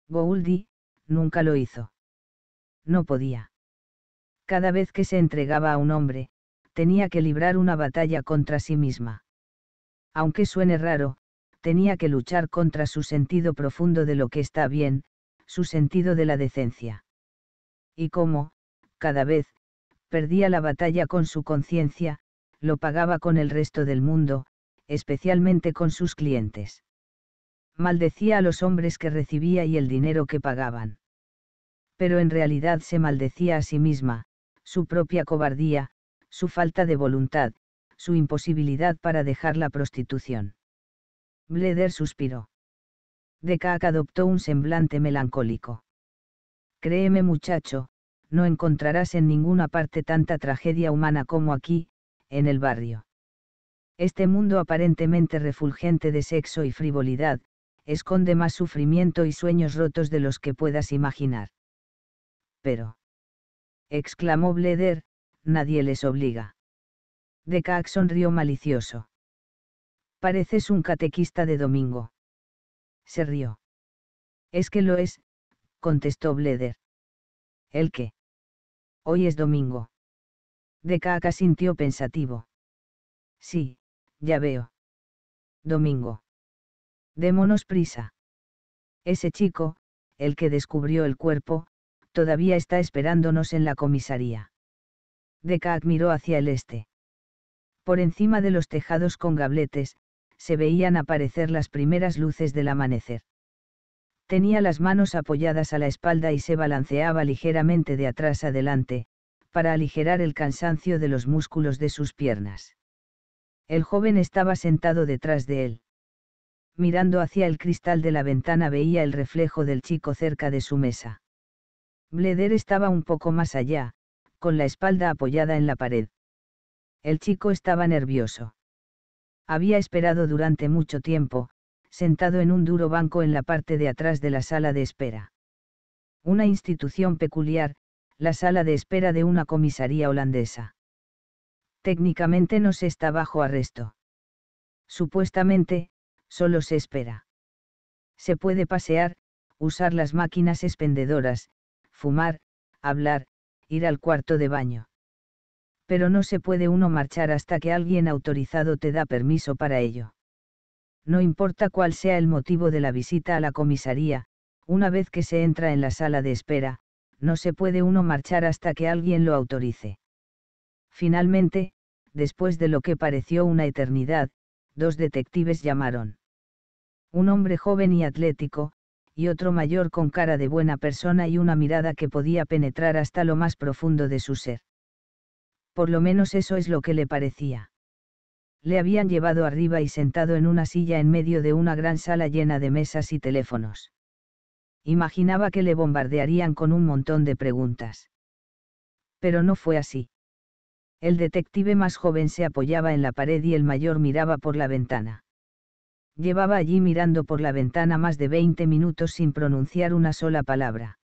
Gouldi, nunca lo hizo. No podía. Cada vez que se entregaba a un hombre, tenía que librar una batalla contra sí misma. Aunque suene raro, tenía que luchar contra su sentido profundo de lo que está bien, su sentido de la decencia. Y como, cada vez, perdía la batalla con su conciencia, lo pagaba con el resto del mundo, especialmente con sus clientes. Maldecía a los hombres que recibía y el dinero que pagaban. Pero en realidad se maldecía a sí misma, su propia cobardía, su falta de voluntad, su imposibilidad para dejar la prostitución. Bleder suspiró. Decac adoptó un semblante melancólico. Créeme muchacho, no encontrarás en ninguna parte tanta tragedia humana como aquí, en el barrio. Este mundo aparentemente refulgente de sexo y frivolidad, esconde más sufrimiento y sueños rotos de los que puedas imaginar. Pero. exclamó Bleder, nadie les obliga. Decaac sonrió malicioso. Pareces un catequista de domingo. Se rió. Es que lo es, contestó Bleder. ¿El qué? Hoy es domingo. Decaca sintió pensativo. Sí, ya veo. Domingo. Démonos prisa. Ese chico, el que descubrió el cuerpo, todavía está esperándonos en la comisaría. Deca miró hacia el este. Por encima de los tejados con gabletes, se veían aparecer las primeras luces del amanecer. Tenía las manos apoyadas a la espalda y se balanceaba ligeramente de atrás adelante, para aligerar el cansancio de los músculos de sus piernas. El joven estaba sentado detrás de él. Mirando hacia el cristal de la ventana veía el reflejo del chico cerca de su mesa. Bleder estaba un poco más allá, con la espalda apoyada en la pared. El chico estaba nervioso. Había esperado durante mucho tiempo, sentado en un duro banco en la parte de atrás de la sala de espera. Una institución peculiar, la sala de espera de una comisaría holandesa técnicamente no se está bajo arresto. Supuestamente, solo se espera. Se puede pasear, usar las máquinas expendedoras, fumar, hablar, ir al cuarto de baño. Pero no se puede uno marchar hasta que alguien autorizado te da permiso para ello. No importa cuál sea el motivo de la visita a la comisaría, una vez que se entra en la sala de espera, no se puede uno marchar hasta que alguien lo autorice. Finalmente, después de lo que pareció una eternidad, dos detectives llamaron. Un hombre joven y atlético, y otro mayor con cara de buena persona y una mirada que podía penetrar hasta lo más profundo de su ser. Por lo menos eso es lo que le parecía. Le habían llevado arriba y sentado en una silla en medio de una gran sala llena de mesas y teléfonos. Imaginaba que le bombardearían con un montón de preguntas. Pero no fue así. El detective más joven se apoyaba en la pared y el mayor miraba por la ventana. Llevaba allí mirando por la ventana más de 20 minutos sin pronunciar una sola palabra.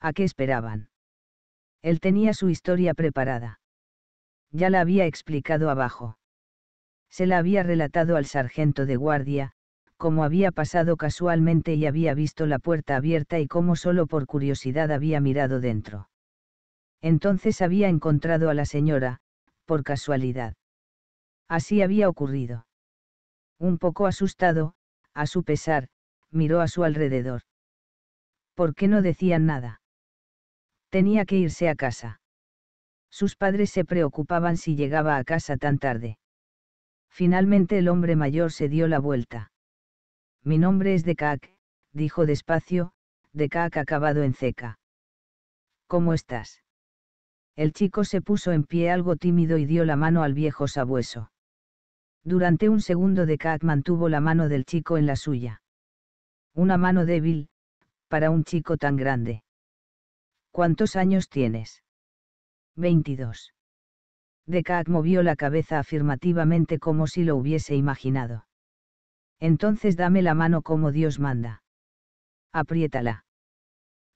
¿A qué esperaban? Él tenía su historia preparada. Ya la había explicado abajo. Se la había relatado al sargento de guardia, cómo había pasado casualmente y había visto la puerta abierta y cómo solo por curiosidad había mirado dentro entonces había encontrado a la señora, por casualidad. Así había ocurrido. Un poco asustado, a su pesar, miró a su alrededor. ¿Por qué no decían nada? Tenía que irse a casa. Sus padres se preocupaban si llegaba a casa tan tarde. Finalmente el hombre mayor se dio la vuelta. Mi nombre es Decac, dijo despacio, Decac acabado en ceca. ¿Cómo estás? El chico se puso en pie algo tímido y dio la mano al viejo sabueso. Durante un segundo de mantuvo la mano del chico en la suya. Una mano débil, para un chico tan grande. ¿Cuántos años tienes? 22. Decac movió la cabeza afirmativamente como si lo hubiese imaginado. Entonces dame la mano como Dios manda. Apriétala.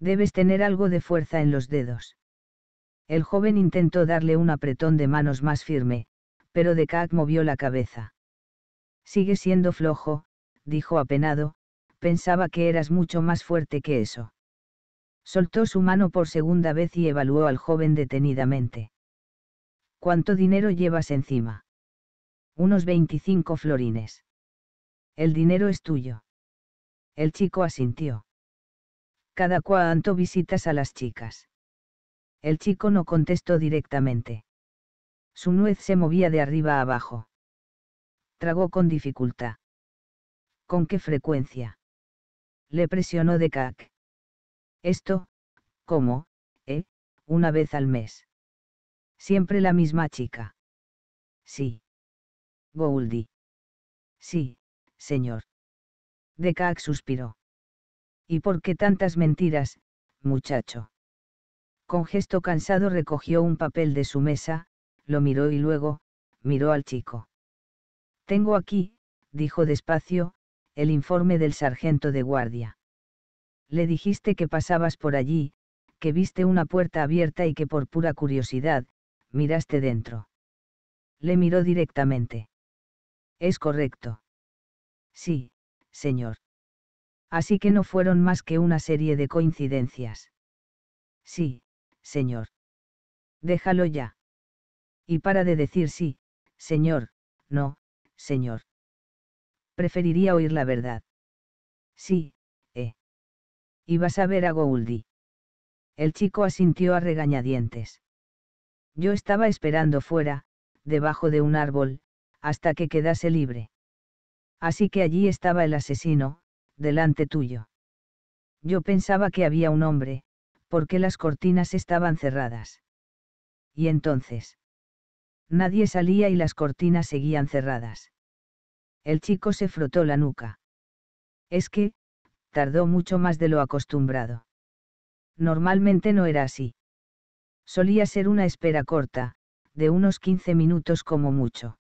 Debes tener algo de fuerza en los dedos. El joven intentó darle un apretón de manos más firme, pero Decac movió la cabeza. Sigue siendo flojo, dijo apenado, pensaba que eras mucho más fuerte que eso. Soltó su mano por segunda vez y evaluó al joven detenidamente. ¿Cuánto dinero llevas encima? Unos 25 florines. El dinero es tuyo. El chico asintió. Cada cuánto visitas a las chicas. El chico no contestó directamente. Su nuez se movía de arriba a abajo. Tragó con dificultad. ¿Con qué frecuencia? Le presionó de Esto, ¿cómo? ¿Eh? Una vez al mes. Siempre la misma chica. Sí. Gouldi. Sí, señor. Decac suspiró. ¿Y por qué tantas mentiras, muchacho? Con gesto cansado recogió un papel de su mesa, lo miró y luego, miró al chico. Tengo aquí, dijo despacio, el informe del sargento de guardia. Le dijiste que pasabas por allí, que viste una puerta abierta y que por pura curiosidad, miraste dentro. Le miró directamente. Es correcto. Sí, señor. Así que no fueron más que una serie de coincidencias. Sí, Señor. Déjalo ya. Y para de decir sí, Señor, no, Señor. Preferiría oír la verdad. Sí, eh. Y vas a ver a Gouldi. El chico asintió a regañadientes. Yo estaba esperando fuera, debajo de un árbol, hasta que quedase libre. Así que allí estaba el asesino, delante tuyo. Yo pensaba que había un hombre, porque las cortinas estaban cerradas. Y entonces. Nadie salía y las cortinas seguían cerradas. El chico se frotó la nuca. Es que, tardó mucho más de lo acostumbrado. Normalmente no era así. Solía ser una espera corta, de unos 15 minutos como mucho.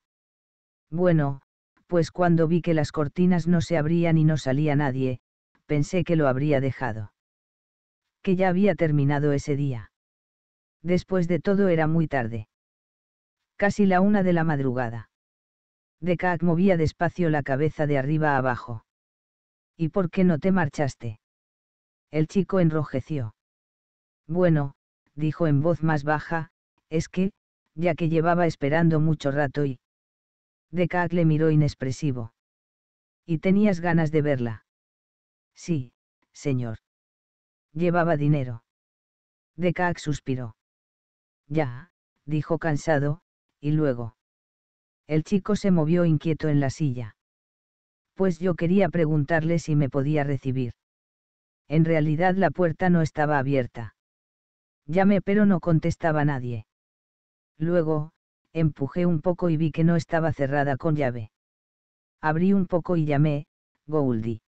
Bueno, pues cuando vi que las cortinas no se abrían y no salía nadie, pensé que lo habría dejado que ya había terminado ese día. Después de todo era muy tarde. Casi la una de la madrugada. Decac movía despacio la cabeza de arriba a abajo. ¿Y por qué no te marchaste? El chico enrojeció. Bueno, dijo en voz más baja, es que, ya que llevaba esperando mucho rato y... Decac le miró inexpresivo. ¿Y tenías ganas de verla? Sí, señor. Llevaba dinero. Decac suspiró. Ya, dijo cansado, y luego. El chico se movió inquieto en la silla. Pues yo quería preguntarle si me podía recibir. En realidad la puerta no estaba abierta. Llamé pero no contestaba nadie. Luego, empujé un poco y vi que no estaba cerrada con llave. Abrí un poco y llamé, Goldie.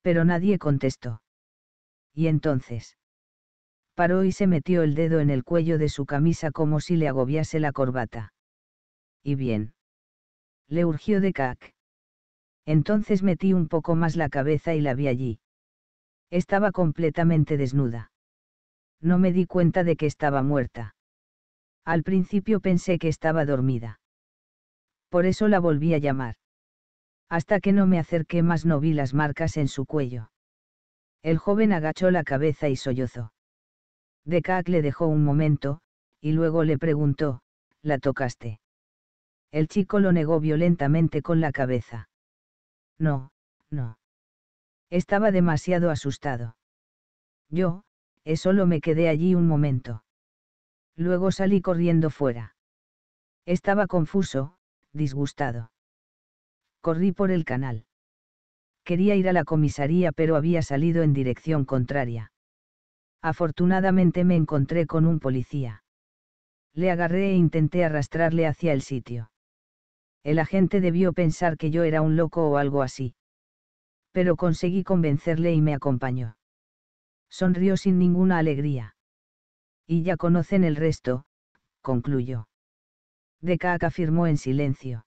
Pero nadie contestó y entonces. Paró y se metió el dedo en el cuello de su camisa como si le agobiase la corbata. Y bien. Le urgió de cac. Entonces metí un poco más la cabeza y la vi allí. Estaba completamente desnuda. No me di cuenta de que estaba muerta. Al principio pensé que estaba dormida. Por eso la volví a llamar. Hasta que no me acerqué más no vi las marcas en su cuello. El joven agachó la cabeza y sollozó. Decac le dejó un momento, y luego le preguntó, ¿la tocaste? El chico lo negó violentamente con la cabeza. No, no. Estaba demasiado asustado. Yo, solo me quedé allí un momento. Luego salí corriendo fuera. Estaba confuso, disgustado. Corrí por el canal quería ir a la comisaría pero había salido en dirección contraria. Afortunadamente me encontré con un policía. Le agarré e intenté arrastrarle hacia el sitio. El agente debió pensar que yo era un loco o algo así. Pero conseguí convencerle y me acompañó. Sonrió sin ninguna alegría. Y ya conocen el resto, concluyó. Decac afirmó en silencio.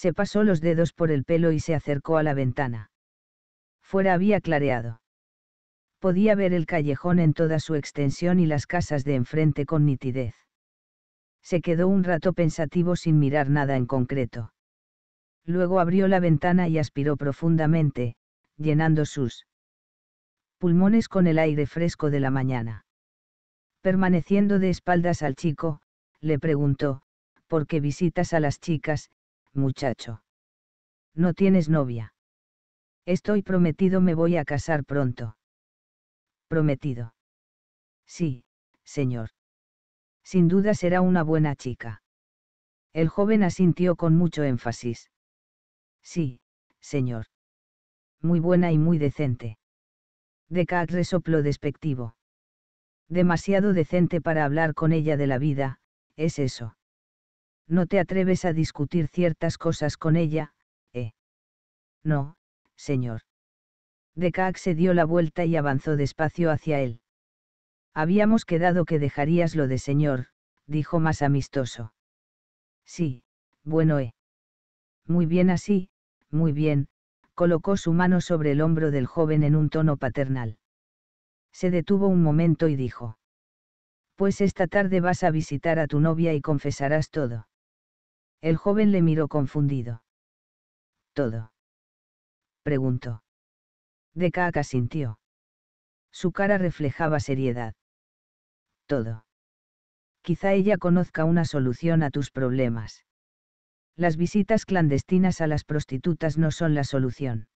Se pasó los dedos por el pelo y se acercó a la ventana. Fuera había clareado. Podía ver el callejón en toda su extensión y las casas de enfrente con nitidez. Se quedó un rato pensativo sin mirar nada en concreto. Luego abrió la ventana y aspiró profundamente, llenando sus pulmones con el aire fresco de la mañana. Permaneciendo de espaldas al chico, le preguntó, ¿por qué visitas a las chicas, muchacho. No tienes novia. Estoy prometido, me voy a casar pronto. Prometido. Sí, señor. Sin duda será una buena chica. El joven asintió con mucho énfasis. Sí, señor. Muy buena y muy decente. Decac resopló despectivo. Demasiado decente para hablar con ella de la vida, es eso. No te atreves a discutir ciertas cosas con ella, ¿eh? No, señor. Decaac se dio la vuelta y avanzó despacio hacia él. Habíamos quedado que dejarías lo de señor, dijo más amistoso. Sí, bueno, eh. Muy bien así, muy bien, colocó su mano sobre el hombro del joven en un tono paternal. Se detuvo un momento y dijo. Pues esta tarde vas a visitar a tu novia y confesarás todo. El joven le miró confundido. ¿Todo? preguntó. Decaca sintió. Su cara reflejaba seriedad. Todo. Quizá ella conozca una solución a tus problemas. Las visitas clandestinas a las prostitutas no son la solución.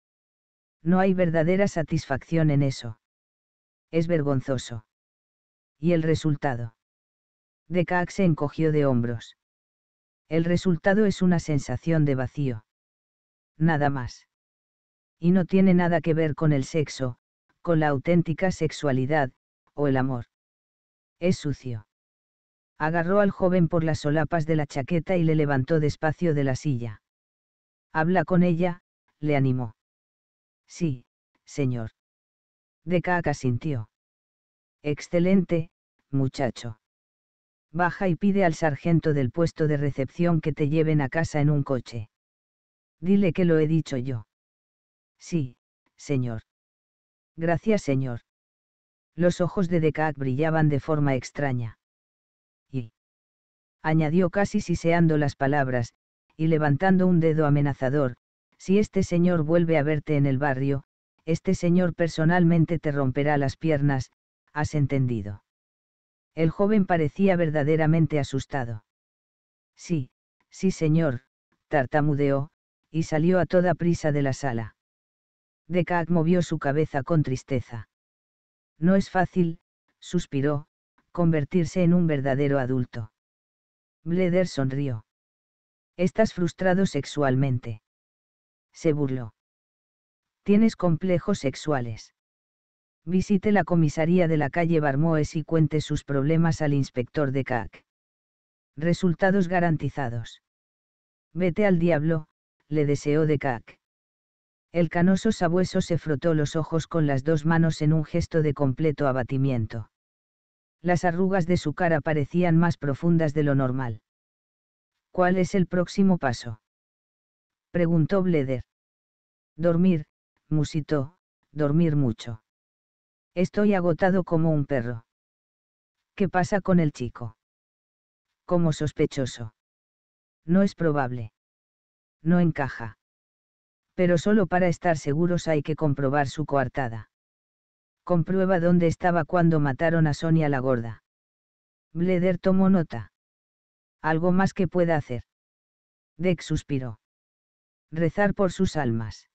No hay verdadera satisfacción en eso. Es vergonzoso. ¿Y el resultado? Decac se encogió de hombros. El resultado es una sensación de vacío. Nada más. Y no tiene nada que ver con el sexo, con la auténtica sexualidad, o el amor. Es sucio. Agarró al joven por las solapas de la chaqueta y le levantó despacio de la silla. Habla con ella, le animó. Sí, señor. De caca sintió. Excelente, muchacho. Baja y pide al sargento del puesto de recepción que te lleven a casa en un coche. Dile que lo he dicho yo. Sí, señor. Gracias, señor. Los ojos de Decac brillaban de forma extraña. Y. añadió casi siseando las palabras, y levantando un dedo amenazador, si este señor vuelve a verte en el barrio, este señor personalmente te romperá las piernas, ¿has entendido? El joven parecía verdaderamente asustado. Sí, sí señor, tartamudeó, y salió a toda prisa de la sala. Decac movió su cabeza con tristeza. No es fácil, suspiró, convertirse en un verdadero adulto. Bleder sonrió. Estás frustrado sexualmente. Se burló. Tienes complejos sexuales visite la comisaría de la calle Barmoes y cuente sus problemas al inspector de CAC. Resultados garantizados. Vete al diablo, le deseó de CAC. El canoso sabueso se frotó los ojos con las dos manos en un gesto de completo abatimiento. Las arrugas de su cara parecían más profundas de lo normal. ¿Cuál es el próximo paso? preguntó Bleder. Dormir, musitó, dormir mucho. Estoy agotado como un perro. ¿Qué pasa con el chico? Como sospechoso. No es probable. No encaja. Pero solo para estar seguros hay que comprobar su coartada. Comprueba dónde estaba cuando mataron a Sonia la gorda. Bleder tomó nota. Algo más que pueda hacer. Deck suspiró. Rezar por sus almas.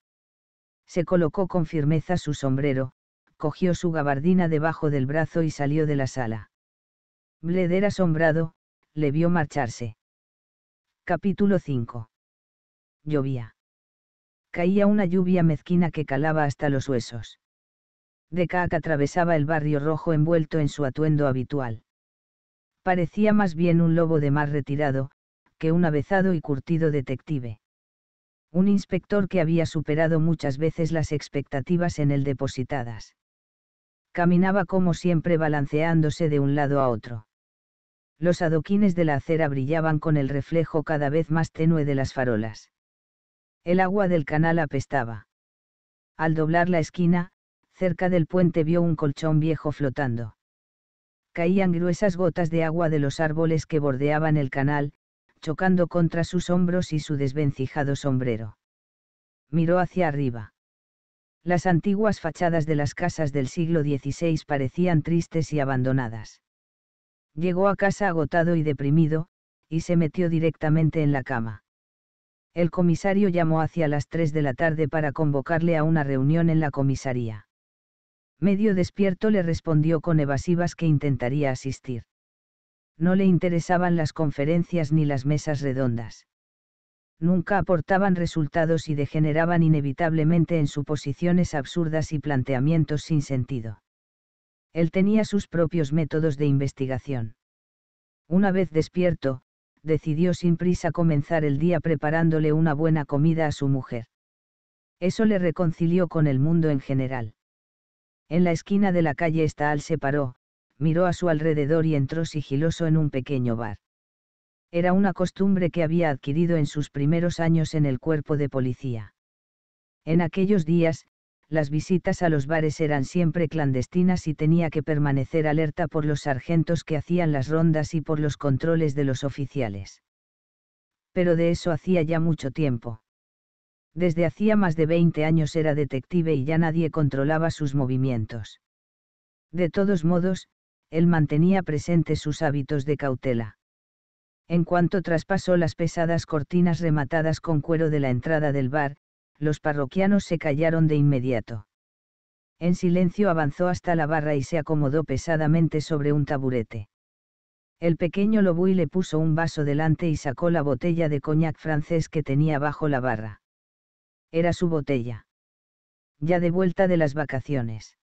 Se colocó con firmeza su sombrero, cogió su gabardina debajo del brazo y salió de la sala. Bleder asombrado, le vio marcharse. Capítulo 5. Llovía. Caía una lluvia mezquina que calaba hasta los huesos. Decac atravesaba el barrio rojo envuelto en su atuendo habitual. Parecía más bien un lobo de mar retirado, que un avezado y curtido detective. Un inspector que había superado muchas veces las expectativas en él depositadas caminaba como siempre balanceándose de un lado a otro. Los adoquines de la acera brillaban con el reflejo cada vez más tenue de las farolas. El agua del canal apestaba. Al doblar la esquina, cerca del puente vio un colchón viejo flotando. Caían gruesas gotas de agua de los árboles que bordeaban el canal, chocando contra sus hombros y su desvencijado sombrero. Miró hacia arriba. Las antiguas fachadas de las casas del siglo XVI parecían tristes y abandonadas. Llegó a casa agotado y deprimido, y se metió directamente en la cama. El comisario llamó hacia las tres de la tarde para convocarle a una reunión en la comisaría. Medio despierto le respondió con evasivas que intentaría asistir. No le interesaban las conferencias ni las mesas redondas nunca aportaban resultados y degeneraban inevitablemente en suposiciones absurdas y planteamientos sin sentido. Él tenía sus propios métodos de investigación. Una vez despierto, decidió sin prisa comenzar el día preparándole una buena comida a su mujer. Eso le reconcilió con el mundo en general. En la esquina de la calle Stahl se paró, miró a su alrededor y entró sigiloso en un pequeño bar. Era una costumbre que había adquirido en sus primeros años en el cuerpo de policía. En aquellos días, las visitas a los bares eran siempre clandestinas y tenía que permanecer alerta por los sargentos que hacían las rondas y por los controles de los oficiales. Pero de eso hacía ya mucho tiempo. Desde hacía más de 20 años era detective y ya nadie controlaba sus movimientos. De todos modos, él mantenía presentes sus hábitos de cautela. En cuanto traspasó las pesadas cortinas rematadas con cuero de la entrada del bar, los parroquianos se callaron de inmediato. En silencio avanzó hasta la barra y se acomodó pesadamente sobre un taburete. El pequeño Lobuy le puso un vaso delante y sacó la botella de coñac francés que tenía bajo la barra. Era su botella. Ya de vuelta de las vacaciones.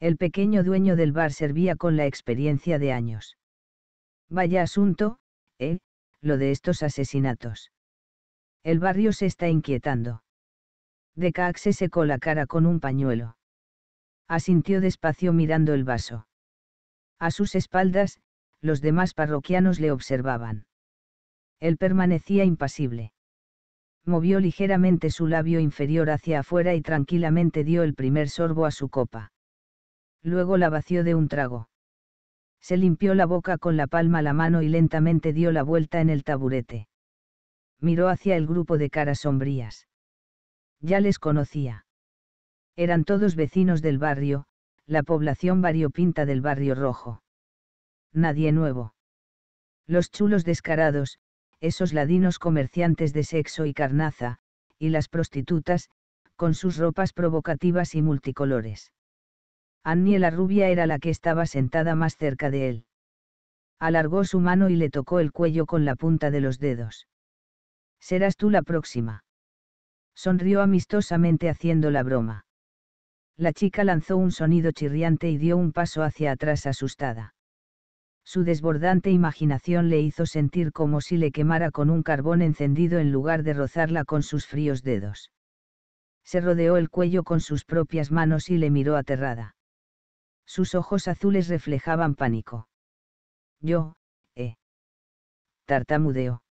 El pequeño dueño del bar servía con la experiencia de años. Vaya asunto, ¿eh? Lo de estos asesinatos. El barrio se está inquietando. Decax se secó la cara con un pañuelo. Asintió despacio mirando el vaso. A sus espaldas, los demás parroquianos le observaban. Él permanecía impasible. Movió ligeramente su labio inferior hacia afuera y tranquilamente dio el primer sorbo a su copa. Luego la vació de un trago se limpió la boca con la palma la mano y lentamente dio la vuelta en el taburete. Miró hacia el grupo de caras sombrías. Ya les conocía. Eran todos vecinos del barrio, la población variopinta del barrio rojo. Nadie nuevo. Los chulos descarados, esos ladinos comerciantes de sexo y carnaza, y las prostitutas, con sus ropas provocativas y multicolores. Annie la rubia era la que estaba sentada más cerca de él. Alargó su mano y le tocó el cuello con la punta de los dedos. Serás tú la próxima. Sonrió amistosamente haciendo la broma. La chica lanzó un sonido chirriante y dio un paso hacia atrás asustada. Su desbordante imaginación le hizo sentir como si le quemara con un carbón encendido en lugar de rozarla con sus fríos dedos. Se rodeó el cuello con sus propias manos y le miró aterrada. Sus ojos azules reflejaban pánico. Yo, eh. Tartamudeo.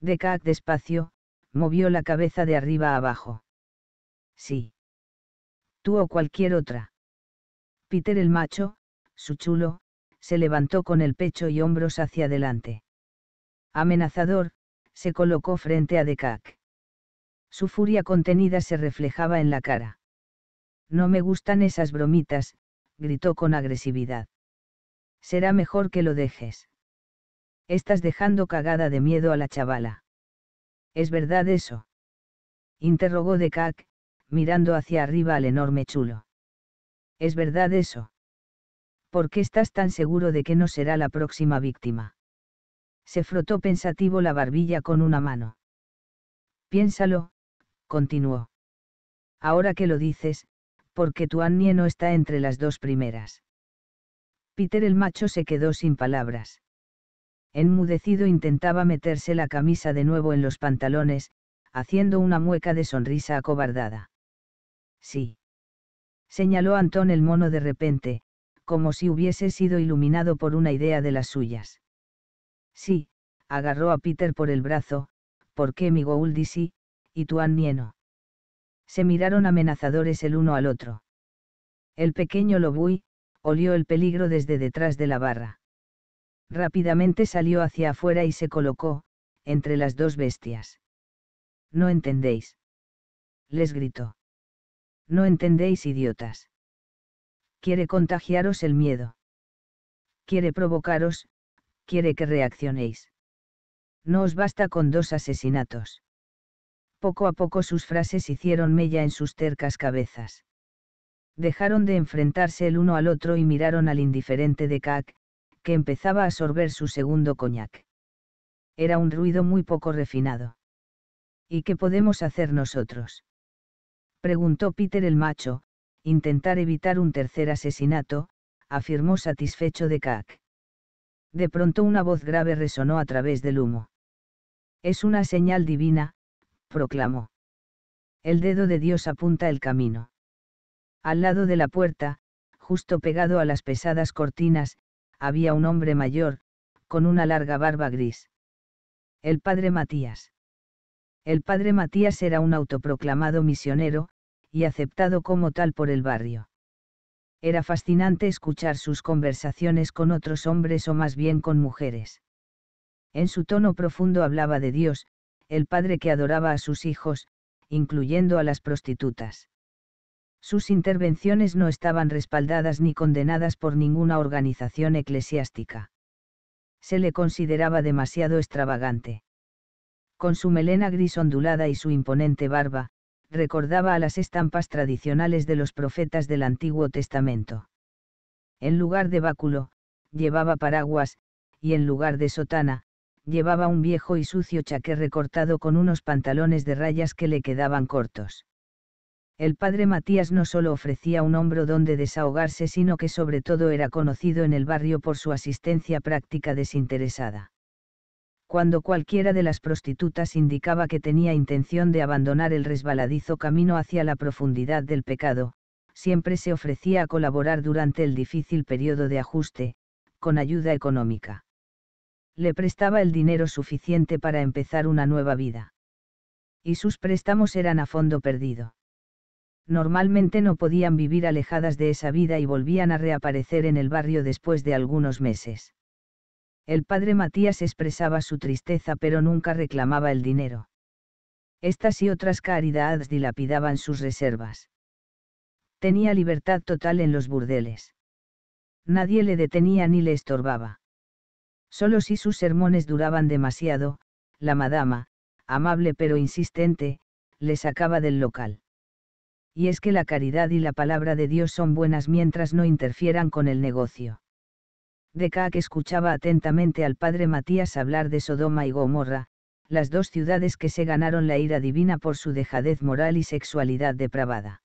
Decac despacio, movió la cabeza de arriba a abajo. Sí. Tú o cualquier otra. Peter el macho, su chulo, se levantó con el pecho y hombros hacia adelante. Amenazador, se colocó frente a Decac. Su furia contenida se reflejaba en la cara. No me gustan esas bromitas, gritó con agresividad. Será mejor que lo dejes. Estás dejando cagada de miedo a la chavala. ¿Es verdad eso? Interrogó de mirando hacia arriba al enorme chulo. ¿Es verdad eso? ¿Por qué estás tan seguro de que no será la próxima víctima? Se frotó pensativo la barbilla con una mano. Piénsalo, continuó. Ahora que lo dices, porque tu Annie no está entre las dos primeras. Peter el macho se quedó sin palabras. Enmudecido intentaba meterse la camisa de nuevo en los pantalones, haciendo una mueca de sonrisa acobardada. Sí. Señaló Antón el mono de repente, como si hubiese sido iluminado por una idea de las suyas. Sí, agarró a Peter por el brazo, porque mi sí, y tu no se miraron amenazadores el uno al otro. El pequeño Lobuy, olió el peligro desde detrás de la barra. Rápidamente salió hacia afuera y se colocó, entre las dos bestias. No entendéis. Les gritó. No entendéis, idiotas. Quiere contagiaros el miedo. Quiere provocaros, quiere que reaccionéis. No os basta con dos asesinatos. Poco a poco sus frases hicieron mella en sus tercas cabezas. Dejaron de enfrentarse el uno al otro y miraron al indiferente de Kak, que empezaba a sorber su segundo coñac. Era un ruido muy poco refinado. ¿Y qué podemos hacer nosotros? Preguntó Peter el macho, intentar evitar un tercer asesinato, afirmó satisfecho de Kak. De pronto una voz grave resonó a través del humo. Es una señal divina, proclamó. El dedo de Dios apunta el camino. Al lado de la puerta, justo pegado a las pesadas cortinas, había un hombre mayor, con una larga barba gris. El padre Matías. El padre Matías era un autoproclamado misionero, y aceptado como tal por el barrio. Era fascinante escuchar sus conversaciones con otros hombres o más bien con mujeres. En su tono profundo hablaba de Dios, el padre que adoraba a sus hijos, incluyendo a las prostitutas. Sus intervenciones no estaban respaldadas ni condenadas por ninguna organización eclesiástica. Se le consideraba demasiado extravagante. Con su melena gris ondulada y su imponente barba, recordaba a las estampas tradicionales de los profetas del Antiguo Testamento. En lugar de báculo, llevaba paraguas, y en lugar de sotana, llevaba un viejo y sucio chaqué recortado con unos pantalones de rayas que le quedaban cortos. El padre Matías no solo ofrecía un hombro donde desahogarse, sino que sobre todo era conocido en el barrio por su asistencia práctica desinteresada. Cuando cualquiera de las prostitutas indicaba que tenía intención de abandonar el resbaladizo camino hacia la profundidad del pecado, siempre se ofrecía a colaborar durante el difícil periodo de ajuste, con ayuda económica le prestaba el dinero suficiente para empezar una nueva vida. Y sus préstamos eran a fondo perdido. Normalmente no podían vivir alejadas de esa vida y volvían a reaparecer en el barrio después de algunos meses. El padre Matías expresaba su tristeza pero nunca reclamaba el dinero. Estas y otras caridades dilapidaban sus reservas. Tenía libertad total en los burdeles. Nadie le detenía ni le estorbaba Solo si sus sermones duraban demasiado, la madama, amable pero insistente, le sacaba del local. Y es que la caridad y la palabra de Dios son buenas mientras no interfieran con el negocio. que escuchaba atentamente al padre Matías hablar de Sodoma y Gomorra, las dos ciudades que se ganaron la ira divina por su dejadez moral y sexualidad depravada.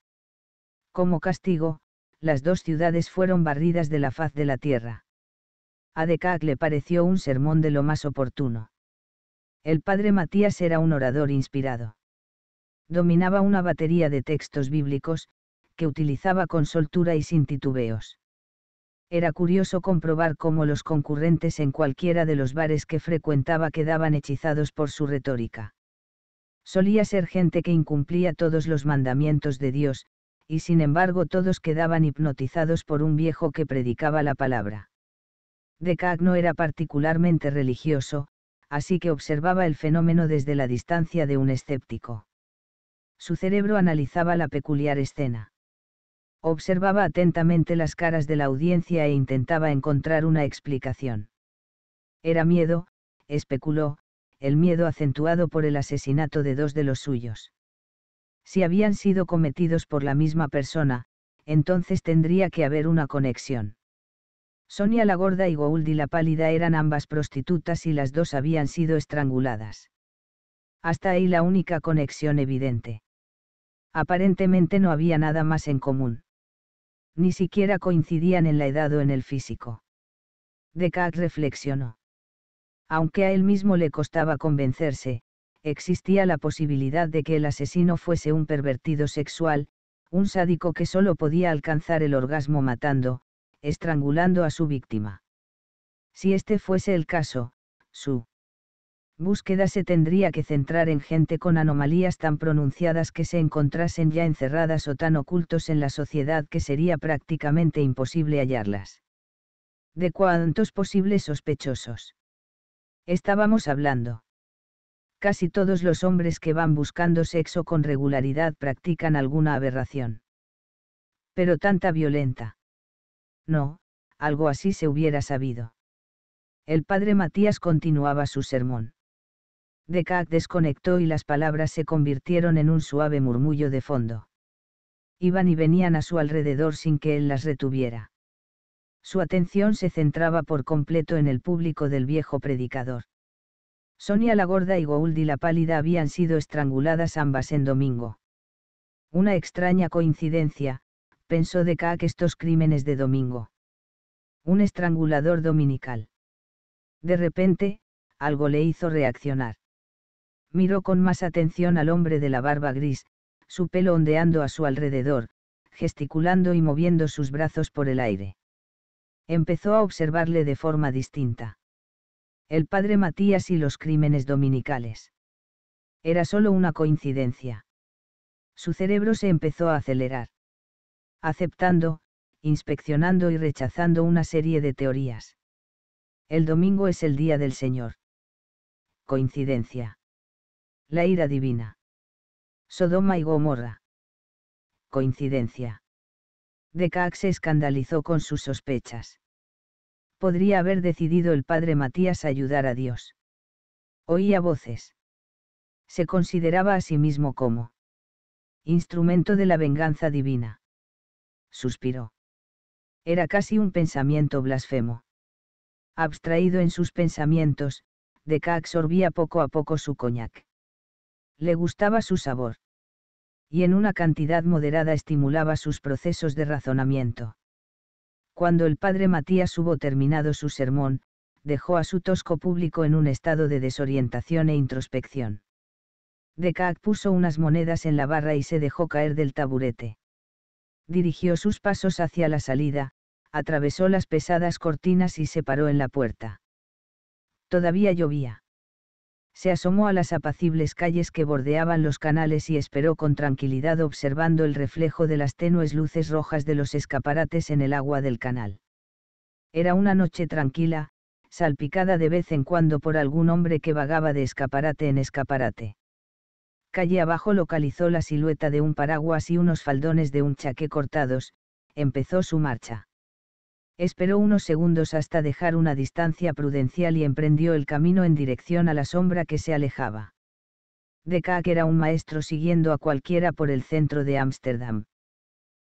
Como castigo, las dos ciudades fueron barridas de la faz de la tierra a le pareció un sermón de lo más oportuno. El padre Matías era un orador inspirado. Dominaba una batería de textos bíblicos, que utilizaba con soltura y sin titubeos. Era curioso comprobar cómo los concurrentes en cualquiera de los bares que frecuentaba quedaban hechizados por su retórica. Solía ser gente que incumplía todos los mandamientos de Dios, y sin embargo todos quedaban hipnotizados por un viejo que predicaba la palabra. Descartes no era particularmente religioso, así que observaba el fenómeno desde la distancia de un escéptico. Su cerebro analizaba la peculiar escena. Observaba atentamente las caras de la audiencia e intentaba encontrar una explicación. Era miedo, especuló, el miedo acentuado por el asesinato de dos de los suyos. Si habían sido cometidos por la misma persona, entonces tendría que haber una conexión. Sonia la gorda y Gouldi la pálida eran ambas prostitutas y las dos habían sido estranguladas. Hasta ahí la única conexión evidente. Aparentemente no había nada más en común. Ni siquiera coincidían en la edad o en el físico. Descartes reflexionó. Aunque a él mismo le costaba convencerse, existía la posibilidad de que el asesino fuese un pervertido sexual, un sádico que solo podía alcanzar el orgasmo matando, estrangulando a su víctima. Si este fuese el caso, su búsqueda se tendría que centrar en gente con anomalías tan pronunciadas que se encontrasen ya encerradas o tan ocultos en la sociedad que sería prácticamente imposible hallarlas. ¿De cuántos posibles sospechosos? Estábamos hablando. Casi todos los hombres que van buscando sexo con regularidad practican alguna aberración. Pero tanta violenta. No, algo así se hubiera sabido. El padre Matías continuaba su sermón. Decac desconectó y las palabras se convirtieron en un suave murmullo de fondo. Iban y venían a su alrededor sin que él las retuviera. Su atención se centraba por completo en el público del viejo predicador. Sonia la gorda y Gouldi la pálida habían sido estranguladas ambas en domingo. Una extraña coincidencia, pensó de que estos crímenes de domingo. Un estrangulador dominical. De repente, algo le hizo reaccionar. Miró con más atención al hombre de la barba gris, su pelo ondeando a su alrededor, gesticulando y moviendo sus brazos por el aire. Empezó a observarle de forma distinta. El padre Matías y los crímenes dominicales. Era solo una coincidencia. Su cerebro se empezó a acelerar aceptando, inspeccionando y rechazando una serie de teorías. El domingo es el día del Señor. Coincidencia. La ira divina. Sodoma y Gomorra. Coincidencia. Decax se escandalizó con sus sospechas. Podría haber decidido el padre Matías ayudar a Dios. Oía voces. Se consideraba a sí mismo como instrumento de la venganza divina suspiró. Era casi un pensamiento blasfemo. Abstraído en sus pensamientos, Deca absorbía poco a poco su coñac. Le gustaba su sabor. Y en una cantidad moderada estimulaba sus procesos de razonamiento. Cuando el padre Matías hubo terminado su sermón, dejó a su tosco público en un estado de desorientación e introspección. Decac puso unas monedas en la barra y se dejó caer del taburete dirigió sus pasos hacia la salida, atravesó las pesadas cortinas y se paró en la puerta. Todavía llovía. Se asomó a las apacibles calles que bordeaban los canales y esperó con tranquilidad observando el reflejo de las tenues luces rojas de los escaparates en el agua del canal. Era una noche tranquila, salpicada de vez en cuando por algún hombre que vagaba de escaparate en escaparate. Calle abajo localizó la silueta de un paraguas y unos faldones de un chaqué cortados, empezó su marcha. Esperó unos segundos hasta dejar una distancia prudencial y emprendió el camino en dirección a la sombra que se alejaba. De Kaak era un maestro siguiendo a cualquiera por el centro de Ámsterdam.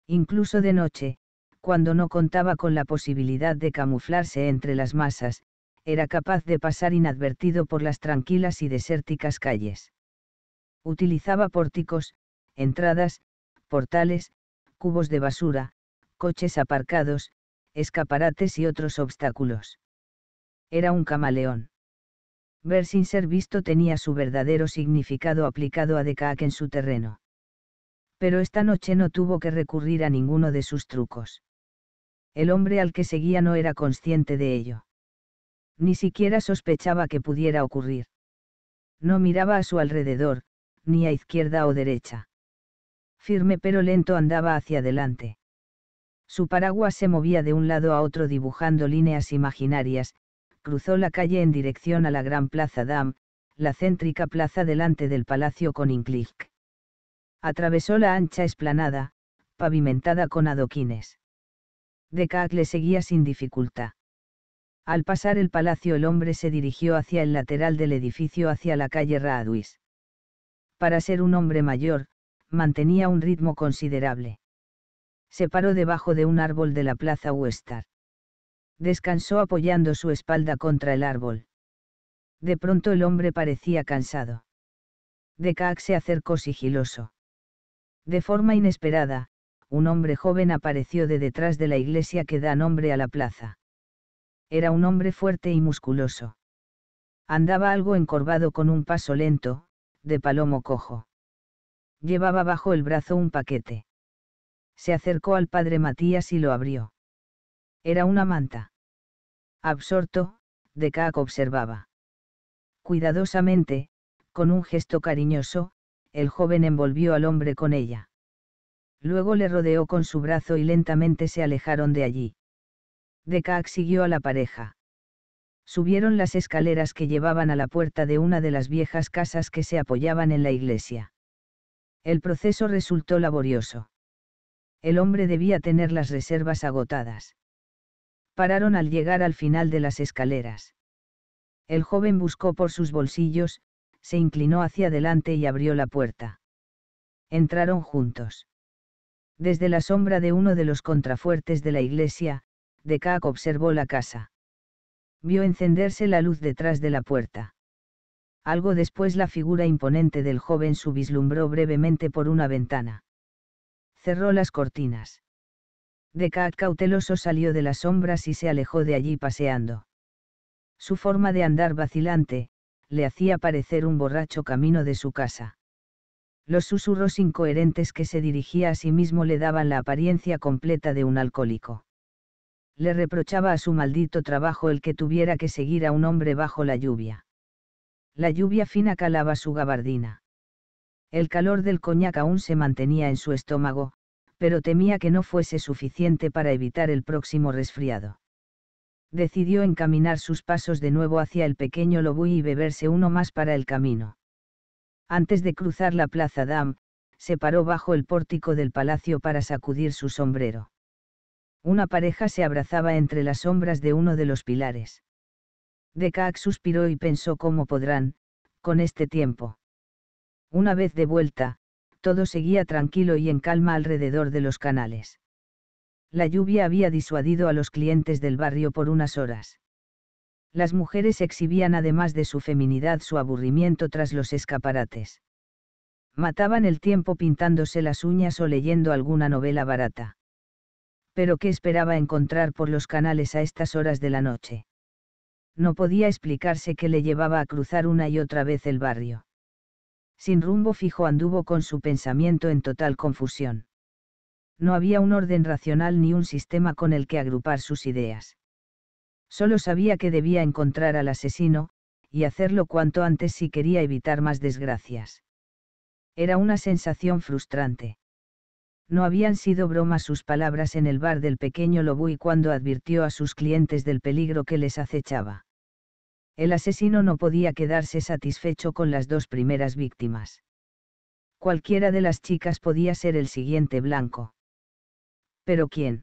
Incluso de noche, cuando no contaba con la posibilidad de camuflarse entre las masas, era capaz de pasar inadvertido por las tranquilas y desérticas calles. Utilizaba pórticos, entradas, portales, cubos de basura, coches aparcados, escaparates y otros obstáculos. Era un camaleón. Ver sin ser visto tenía su verdadero significado aplicado a Decaak en su terreno. Pero esta noche no tuvo que recurrir a ninguno de sus trucos. El hombre al que seguía no era consciente de ello. Ni siquiera sospechaba que pudiera ocurrir. No miraba a su alrededor, ni a izquierda o derecha. Firme pero lento andaba hacia adelante. Su paraguas se movía de un lado a otro dibujando líneas imaginarias, cruzó la calle en dirección a la gran plaza Dam, la céntrica plaza delante del palacio con Koninklijk. Atravesó la ancha esplanada, pavimentada con adoquines. Decac le seguía sin dificultad. Al pasar el palacio el hombre se dirigió hacia el lateral del edificio hacia la calle Raaduis para ser un hombre mayor, mantenía un ritmo considerable. Se paró debajo de un árbol de la plaza Westar. Descansó apoyando su espalda contra el árbol. De pronto el hombre parecía cansado. Decaac se acercó sigiloso. De forma inesperada, un hombre joven apareció de detrás de la iglesia que da nombre a la plaza. Era un hombre fuerte y musculoso. Andaba algo encorvado con un paso lento, de palomo cojo. Llevaba bajo el brazo un paquete. Se acercó al padre Matías y lo abrió. Era una manta. Absorto, Decac observaba. Cuidadosamente, con un gesto cariñoso, el joven envolvió al hombre con ella. Luego le rodeó con su brazo y lentamente se alejaron de allí. Decac siguió a la pareja subieron las escaleras que llevaban a la puerta de una de las viejas casas que se apoyaban en la iglesia. El proceso resultó laborioso. El hombre debía tener las reservas agotadas. Pararon al llegar al final de las escaleras. El joven buscó por sus bolsillos, se inclinó hacia adelante y abrió la puerta. Entraron juntos. Desde la sombra de uno de los contrafuertes de la iglesia, Decac observó la casa vio encenderse la luz detrás de la puerta. Algo después la figura imponente del joven se vislumbró brevemente por una ventana. Cerró las cortinas. Deca cauteloso salió de las sombras y se alejó de allí paseando. Su forma de andar vacilante, le hacía parecer un borracho camino de su casa. Los susurros incoherentes que se dirigía a sí mismo le daban la apariencia completa de un alcohólico le reprochaba a su maldito trabajo el que tuviera que seguir a un hombre bajo la lluvia. La lluvia fina calaba su gabardina. El calor del coñac aún se mantenía en su estómago, pero temía que no fuese suficiente para evitar el próximo resfriado. Decidió encaminar sus pasos de nuevo hacia el pequeño Lobuy y beberse uno más para el camino. Antes de cruzar la plaza Dam, se paró bajo el pórtico del palacio para sacudir su sombrero. Una pareja se abrazaba entre las sombras de uno de los pilares. decaac suspiró y pensó cómo podrán, con este tiempo. Una vez de vuelta, todo seguía tranquilo y en calma alrededor de los canales. La lluvia había disuadido a los clientes del barrio por unas horas. Las mujeres exhibían además de su feminidad su aburrimiento tras los escaparates. Mataban el tiempo pintándose las uñas o leyendo alguna novela barata. Pero ¿qué esperaba encontrar por los canales a estas horas de la noche? No podía explicarse qué le llevaba a cruzar una y otra vez el barrio. Sin rumbo fijo anduvo con su pensamiento en total confusión. No había un orden racional ni un sistema con el que agrupar sus ideas. Solo sabía que debía encontrar al asesino, y hacerlo cuanto antes si quería evitar más desgracias. Era una sensación frustrante. No habían sido bromas sus palabras en el bar del pequeño Lobuy cuando advirtió a sus clientes del peligro que les acechaba. El asesino no podía quedarse satisfecho con las dos primeras víctimas. Cualquiera de las chicas podía ser el siguiente blanco. ¿Pero quién?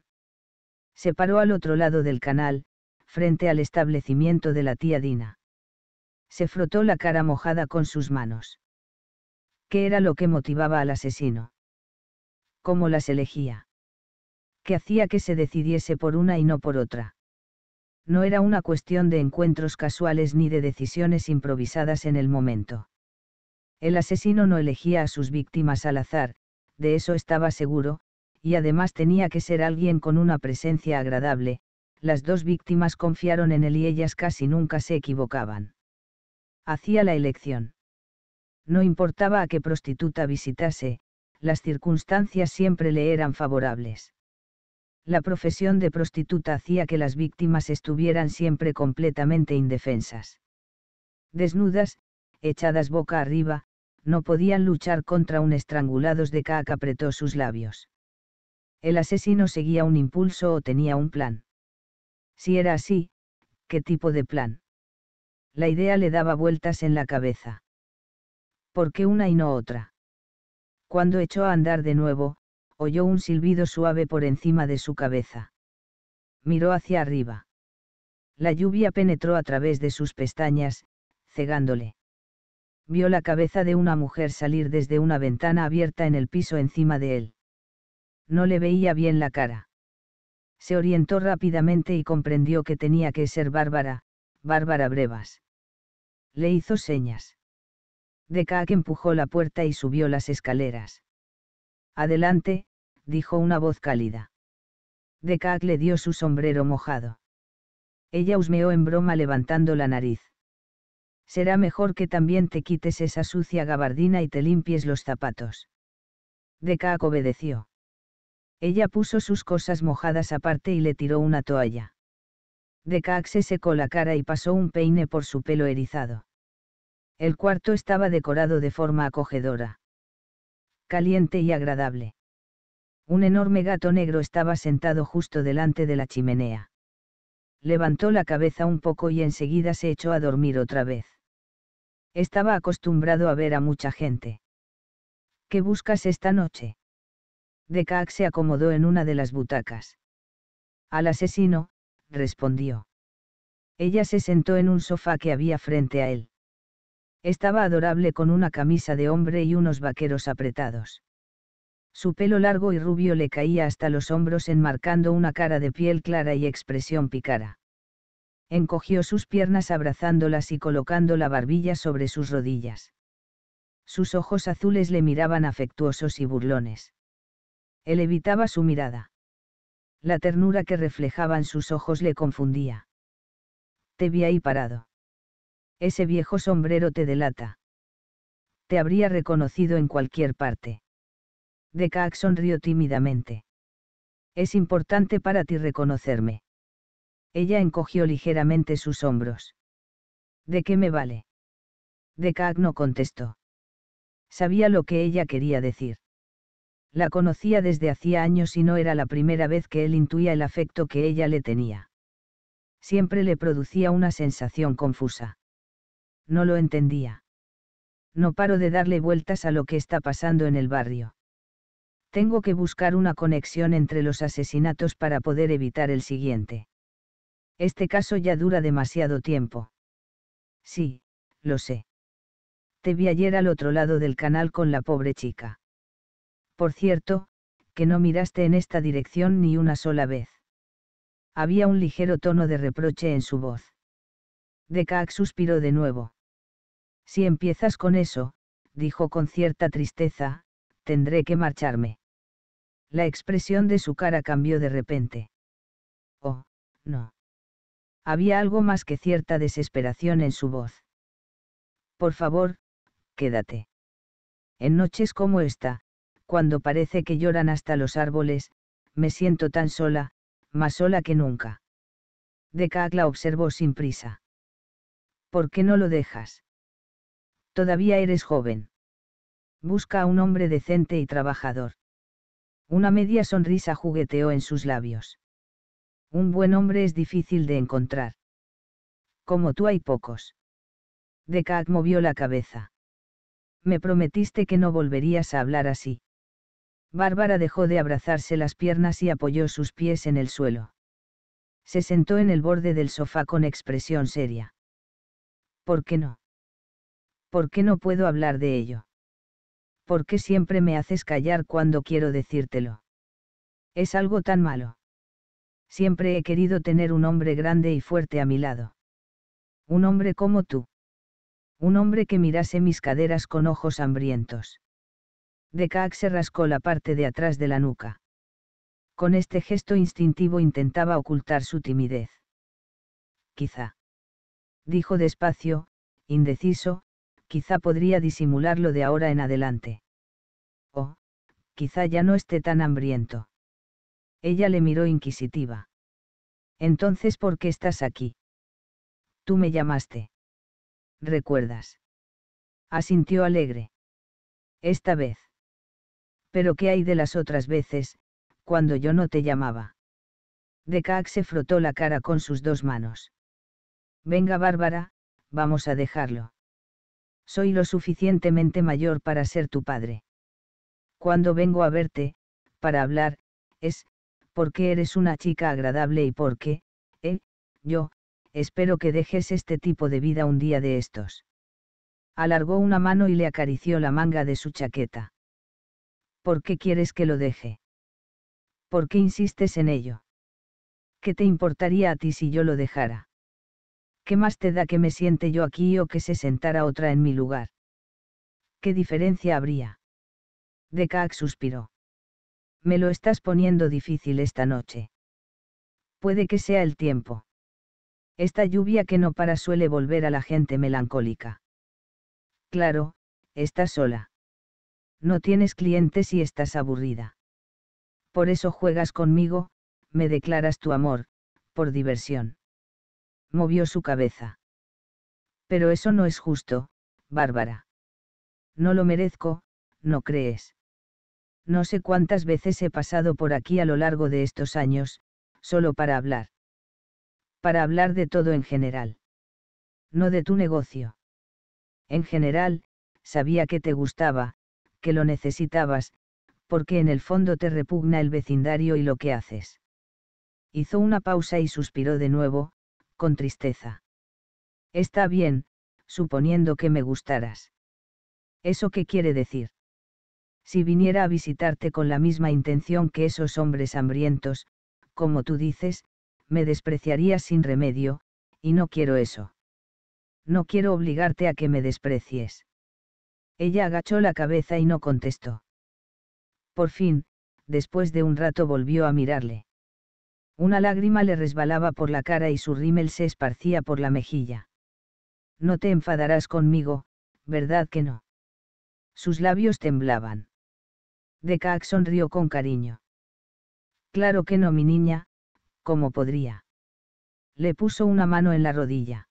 Se paró al otro lado del canal, frente al establecimiento de la tía Dina. Se frotó la cara mojada con sus manos. ¿Qué era lo que motivaba al asesino? cómo las elegía. Qué hacía que se decidiese por una y no por otra. No era una cuestión de encuentros casuales ni de decisiones improvisadas en el momento. El asesino no elegía a sus víctimas al azar, de eso estaba seguro, y además tenía que ser alguien con una presencia agradable, las dos víctimas confiaron en él y ellas casi nunca se equivocaban. Hacía la elección. No importaba a qué prostituta visitase, las circunstancias siempre le eran favorables. La profesión de prostituta hacía que las víctimas estuvieran siempre completamente indefensas. Desnudas, echadas boca arriba, no podían luchar contra un estrangulados de caca que apretó sus labios. El asesino seguía un impulso o tenía un plan. Si era así, ¿qué tipo de plan? La idea le daba vueltas en la cabeza. ¿Por qué una y no otra? Cuando echó a andar de nuevo, oyó un silbido suave por encima de su cabeza. Miró hacia arriba. La lluvia penetró a través de sus pestañas, cegándole. Vio la cabeza de una mujer salir desde una ventana abierta en el piso encima de él. No le veía bien la cara. Se orientó rápidamente y comprendió que tenía que ser Bárbara, Bárbara Brevas. Le hizo señas. Decac empujó la puerta y subió las escaleras. Adelante, dijo una voz cálida. Decac le dio su sombrero mojado. Ella husmeó en broma levantando la nariz. Será mejor que también te quites esa sucia gabardina y te limpies los zapatos. Decac obedeció. Ella puso sus cosas mojadas aparte y le tiró una toalla. Decac se secó la cara y pasó un peine por su pelo erizado. El cuarto estaba decorado de forma acogedora. Caliente y agradable. Un enorme gato negro estaba sentado justo delante de la chimenea. Levantó la cabeza un poco y enseguida se echó a dormir otra vez. Estaba acostumbrado a ver a mucha gente. ¿Qué buscas esta noche? Decaac se acomodó en una de las butacas. Al asesino, respondió. Ella se sentó en un sofá que había frente a él. Estaba adorable con una camisa de hombre y unos vaqueros apretados. Su pelo largo y rubio le caía hasta los hombros enmarcando una cara de piel clara y expresión picara. Encogió sus piernas abrazándolas y colocando la barbilla sobre sus rodillas. Sus ojos azules le miraban afectuosos y burlones. Él evitaba su mirada. La ternura que reflejaban sus ojos le confundía. Te vi ahí parado. Ese viejo sombrero te delata. Te habría reconocido en cualquier parte. Decac sonrió tímidamente. Es importante para ti reconocerme. Ella encogió ligeramente sus hombros. ¿De qué me vale? Decac no contestó. Sabía lo que ella quería decir. La conocía desde hacía años y no era la primera vez que él intuía el afecto que ella le tenía. Siempre le producía una sensación confusa. No lo entendía. No paro de darle vueltas a lo que está pasando en el barrio. Tengo que buscar una conexión entre los asesinatos para poder evitar el siguiente. Este caso ya dura demasiado tiempo. Sí, lo sé. Te vi ayer al otro lado del canal con la pobre chica. Por cierto, que no miraste en esta dirección ni una sola vez. Había un ligero tono de reproche en su voz. Decax suspiró de nuevo. Si empiezas con eso, dijo con cierta tristeza, tendré que marcharme. La expresión de su cara cambió de repente. Oh, no. Había algo más que cierta desesperación en su voz. Por favor, quédate. En noches como esta, cuando parece que lloran hasta los árboles, me siento tan sola, más sola que nunca. De la observó sin prisa. ¿Por qué no lo dejas? Todavía eres joven. Busca a un hombre decente y trabajador. Una media sonrisa jugueteó en sus labios. Un buen hombre es difícil de encontrar. Como tú hay pocos. Decac movió la cabeza. Me prometiste que no volverías a hablar así. Bárbara dejó de abrazarse las piernas y apoyó sus pies en el suelo. Se sentó en el borde del sofá con expresión seria. ¿Por qué no? ¿por qué no puedo hablar de ello? ¿Por qué siempre me haces callar cuando quiero decírtelo? Es algo tan malo. Siempre he querido tener un hombre grande y fuerte a mi lado. Un hombre como tú. Un hombre que mirase mis caderas con ojos hambrientos. Decaac se rascó la parte de atrás de la nuca. Con este gesto instintivo intentaba ocultar su timidez. Quizá. Dijo despacio, indeciso, quizá podría disimularlo de ahora en adelante. O, oh, quizá ya no esté tan hambriento. Ella le miró inquisitiva. Entonces, ¿por qué estás aquí? Tú me llamaste. ¿Recuerdas? Asintió alegre. Esta vez. Pero ¿qué hay de las otras veces, cuando yo no te llamaba? Decaac se frotó la cara con sus dos manos. Venga, Bárbara, vamos a dejarlo soy lo suficientemente mayor para ser tu padre. Cuando vengo a verte, para hablar, es, porque eres una chica agradable y porque, eh, yo, espero que dejes este tipo de vida un día de estos. Alargó una mano y le acarició la manga de su chaqueta. ¿Por qué quieres que lo deje? ¿Por qué insistes en ello? ¿Qué te importaría a ti si yo lo dejara? ¿Qué más te da que me siente yo aquí o que se sentara otra en mi lugar? ¿Qué diferencia habría? Decaak suspiró. Me lo estás poniendo difícil esta noche. Puede que sea el tiempo. Esta lluvia que no para suele volver a la gente melancólica. Claro, estás sola. No tienes clientes y estás aburrida. Por eso juegas conmigo, me declaras tu amor, por diversión movió su cabeza. Pero eso no es justo, Bárbara. No lo merezco, ¿no crees? No sé cuántas veces he pasado por aquí a lo largo de estos años, solo para hablar. Para hablar de todo en general. No de tu negocio. En general, sabía que te gustaba, que lo necesitabas, porque en el fondo te repugna el vecindario y lo que haces. Hizo una pausa y suspiró de nuevo, con tristeza. Está bien, suponiendo que me gustaras. ¿Eso qué quiere decir? Si viniera a visitarte con la misma intención que esos hombres hambrientos, como tú dices, me despreciarías sin remedio, y no quiero eso. No quiero obligarte a que me desprecies. Ella agachó la cabeza y no contestó. Por fin, después de un rato volvió a mirarle. Una lágrima le resbalaba por la cara y su rímel se esparcía por la mejilla. No te enfadarás conmigo, ¿verdad que no? Sus labios temblaban. Decac sonrió con cariño. Claro que no, mi niña, ¿cómo podría? Le puso una mano en la rodilla.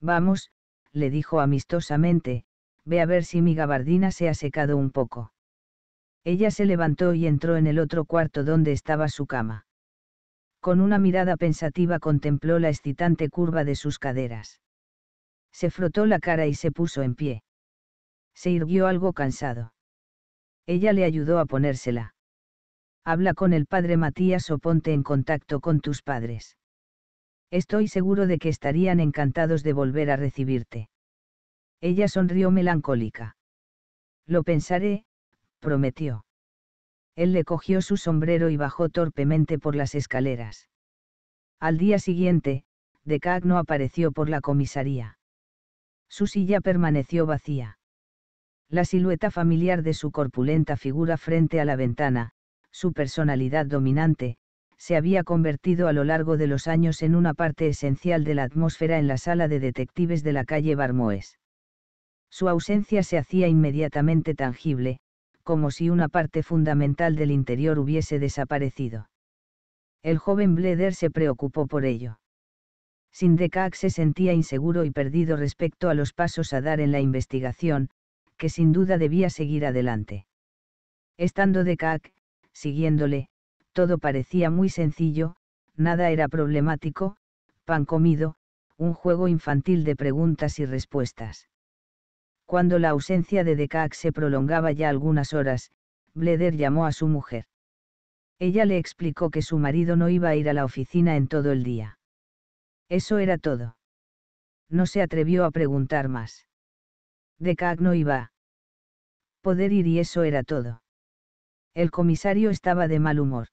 Vamos, le dijo amistosamente, ve a ver si mi gabardina se ha secado un poco. Ella se levantó y entró en el otro cuarto donde estaba su cama. Con una mirada pensativa contempló la excitante curva de sus caderas. Se frotó la cara y se puso en pie. Se irguió algo cansado. Ella le ayudó a ponérsela. Habla con el padre Matías o ponte en contacto con tus padres. Estoy seguro de que estarían encantados de volver a recibirte. Ella sonrió melancólica. Lo pensaré, prometió. Él le cogió su sombrero y bajó torpemente por las escaleras. Al día siguiente, Decac no apareció por la comisaría. Su silla permaneció vacía. La silueta familiar de su corpulenta figura frente a la ventana, su personalidad dominante, se había convertido a lo largo de los años en una parte esencial de la atmósfera en la sala de detectives de la calle Barmoes. Su ausencia se hacía inmediatamente tangible, como si una parte fundamental del interior hubiese desaparecido. El joven Bleder se preocupó por ello. Sin Kak se sentía inseguro y perdido respecto a los pasos a dar en la investigación, que sin duda debía seguir adelante. Estando Dekak, siguiéndole, todo parecía muy sencillo, nada era problemático, pan comido, un juego infantil de preguntas y respuestas. Cuando la ausencia de Decac se prolongaba ya algunas horas, Bleder llamó a su mujer. Ella le explicó que su marido no iba a ir a la oficina en todo el día. Eso era todo. No se atrevió a preguntar más. Decac no iba a poder ir y eso era todo. El comisario estaba de mal humor.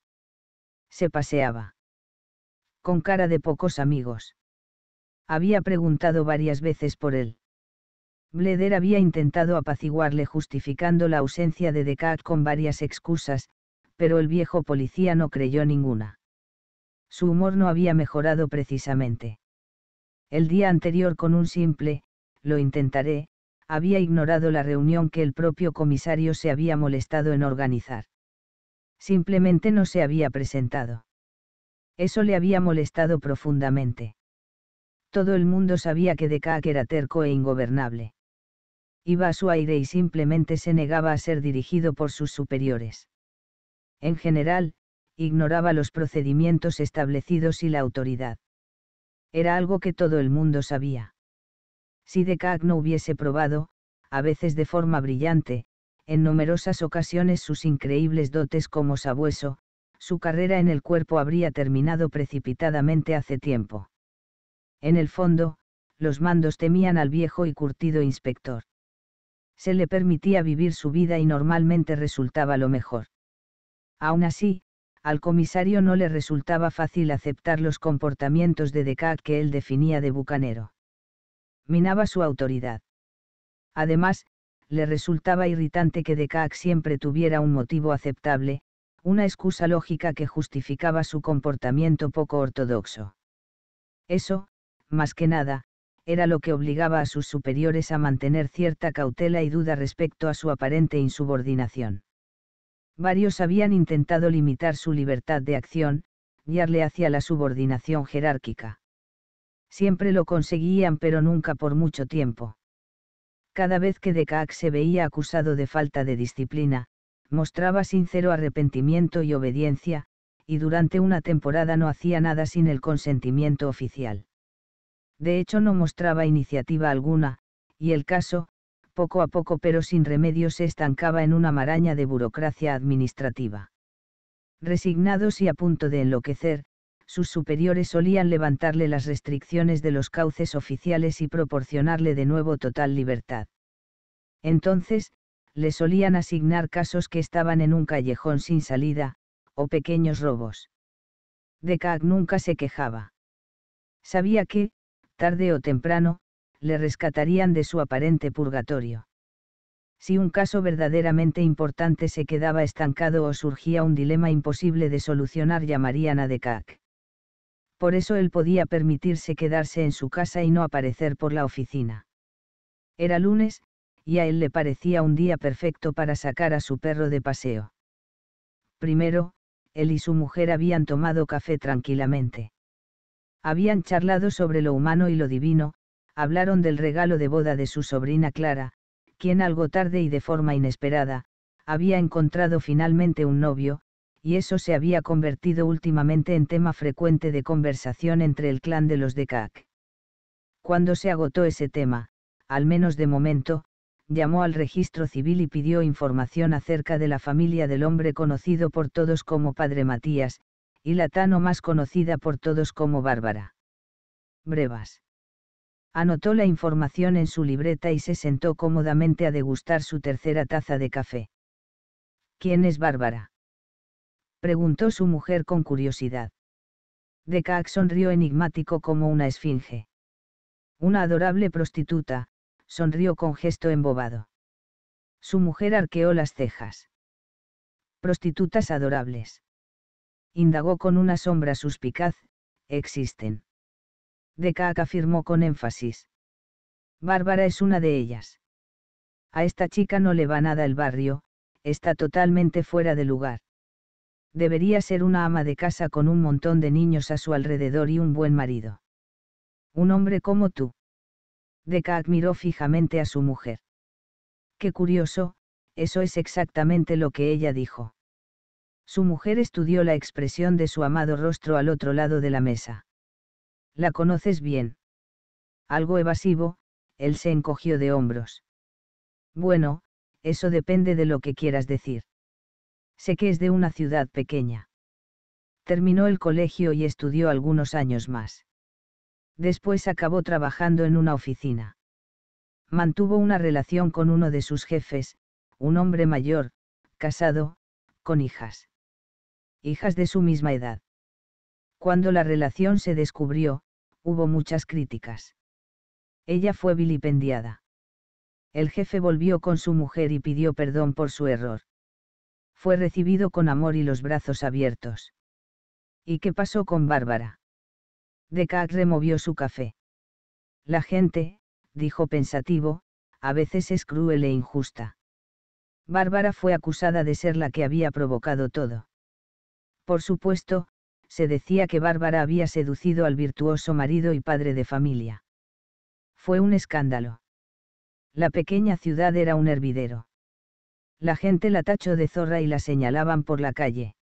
Se paseaba. Con cara de pocos amigos. Había preguntado varias veces por él. Bleder había intentado apaciguarle justificando la ausencia de Descartes con varias excusas, pero el viejo policía no creyó ninguna. Su humor no había mejorado precisamente. El día anterior con un simple, lo intentaré, había ignorado la reunión que el propio comisario se había molestado en organizar. Simplemente no se había presentado. Eso le había molestado profundamente. Todo el mundo sabía que Dekak era terco e ingobernable iba a su aire y simplemente se negaba a ser dirigido por sus superiores. En general, ignoraba los procedimientos establecidos y la autoridad. Era algo que todo el mundo sabía. Si Decac no hubiese probado, a veces de forma brillante, en numerosas ocasiones sus increíbles dotes como sabueso, su carrera en el cuerpo habría terminado precipitadamente hace tiempo. En el fondo, los mandos temían al viejo y curtido inspector se le permitía vivir su vida y normalmente resultaba lo mejor. Aún así, al comisario no le resultaba fácil aceptar los comportamientos de Decac que él definía de bucanero. Minaba su autoridad. Además, le resultaba irritante que Decac siempre tuviera un motivo aceptable, una excusa lógica que justificaba su comportamiento poco ortodoxo. Eso, más que nada, era lo que obligaba a sus superiores a mantener cierta cautela y duda respecto a su aparente insubordinación. Varios habían intentado limitar su libertad de acción, guiarle hacia la subordinación jerárquica. Siempre lo conseguían pero nunca por mucho tiempo. Cada vez que Decaac se veía acusado de falta de disciplina, mostraba sincero arrepentimiento y obediencia, y durante una temporada no hacía nada sin el consentimiento oficial de hecho no mostraba iniciativa alguna, y el caso, poco a poco pero sin remedio se estancaba en una maraña de burocracia administrativa. Resignados y a punto de enloquecer, sus superiores solían levantarle las restricciones de los cauces oficiales y proporcionarle de nuevo total libertad. Entonces, le solían asignar casos que estaban en un callejón sin salida, o pequeños robos. De nunca se quejaba. Sabía que, tarde o temprano, le rescatarían de su aparente purgatorio. Si un caso verdaderamente importante se quedaba estancado o surgía un dilema imposible de solucionar, llamarían a Decac. Por eso él podía permitirse quedarse en su casa y no aparecer por la oficina. Era lunes, y a él le parecía un día perfecto para sacar a su perro de paseo. Primero, él y su mujer habían tomado café tranquilamente. Habían charlado sobre lo humano y lo divino, hablaron del regalo de boda de su sobrina Clara, quien algo tarde y de forma inesperada, había encontrado finalmente un novio, y eso se había convertido últimamente en tema frecuente de conversación entre el clan de los de CAC. Cuando se agotó ese tema, al menos de momento, llamó al registro civil y pidió información acerca de la familia del hombre conocido por todos como Padre Matías, y la Tano más conocida por todos como Bárbara. Brevas. Anotó la información en su libreta y se sentó cómodamente a degustar su tercera taza de café. ¿Quién es Bárbara? preguntó su mujer con curiosidad. Decaac sonrió enigmático como una esfinge. Una adorable prostituta, sonrió con gesto embobado. Su mujer arqueó las cejas. Prostitutas adorables indagó con una sombra suspicaz, existen. Decac afirmó con énfasis. Bárbara es una de ellas. A esta chica no le va nada el barrio, está totalmente fuera de lugar. Debería ser una ama de casa con un montón de niños a su alrededor y un buen marido. Un hombre como tú. Decac miró fijamente a su mujer. Qué curioso, eso es exactamente lo que ella dijo. Su mujer estudió la expresión de su amado rostro al otro lado de la mesa. La conoces bien. Algo evasivo, él se encogió de hombros. Bueno, eso depende de lo que quieras decir. Sé que es de una ciudad pequeña. Terminó el colegio y estudió algunos años más. Después acabó trabajando en una oficina. Mantuvo una relación con uno de sus jefes, un hombre mayor, casado, con hijas hijas de su misma edad. Cuando la relación se descubrió, hubo muchas críticas. Ella fue vilipendiada. El jefe volvió con su mujer y pidió perdón por su error. Fue recibido con amor y los brazos abiertos. ¿Y qué pasó con Bárbara? Decac removió su café. La gente, dijo pensativo, a veces es cruel e injusta. Bárbara fue acusada de ser la que había provocado todo. Por supuesto, se decía que Bárbara había seducido al virtuoso marido y padre de familia. Fue un escándalo. La pequeña ciudad era un hervidero. La gente la tachó de zorra y la señalaban por la calle.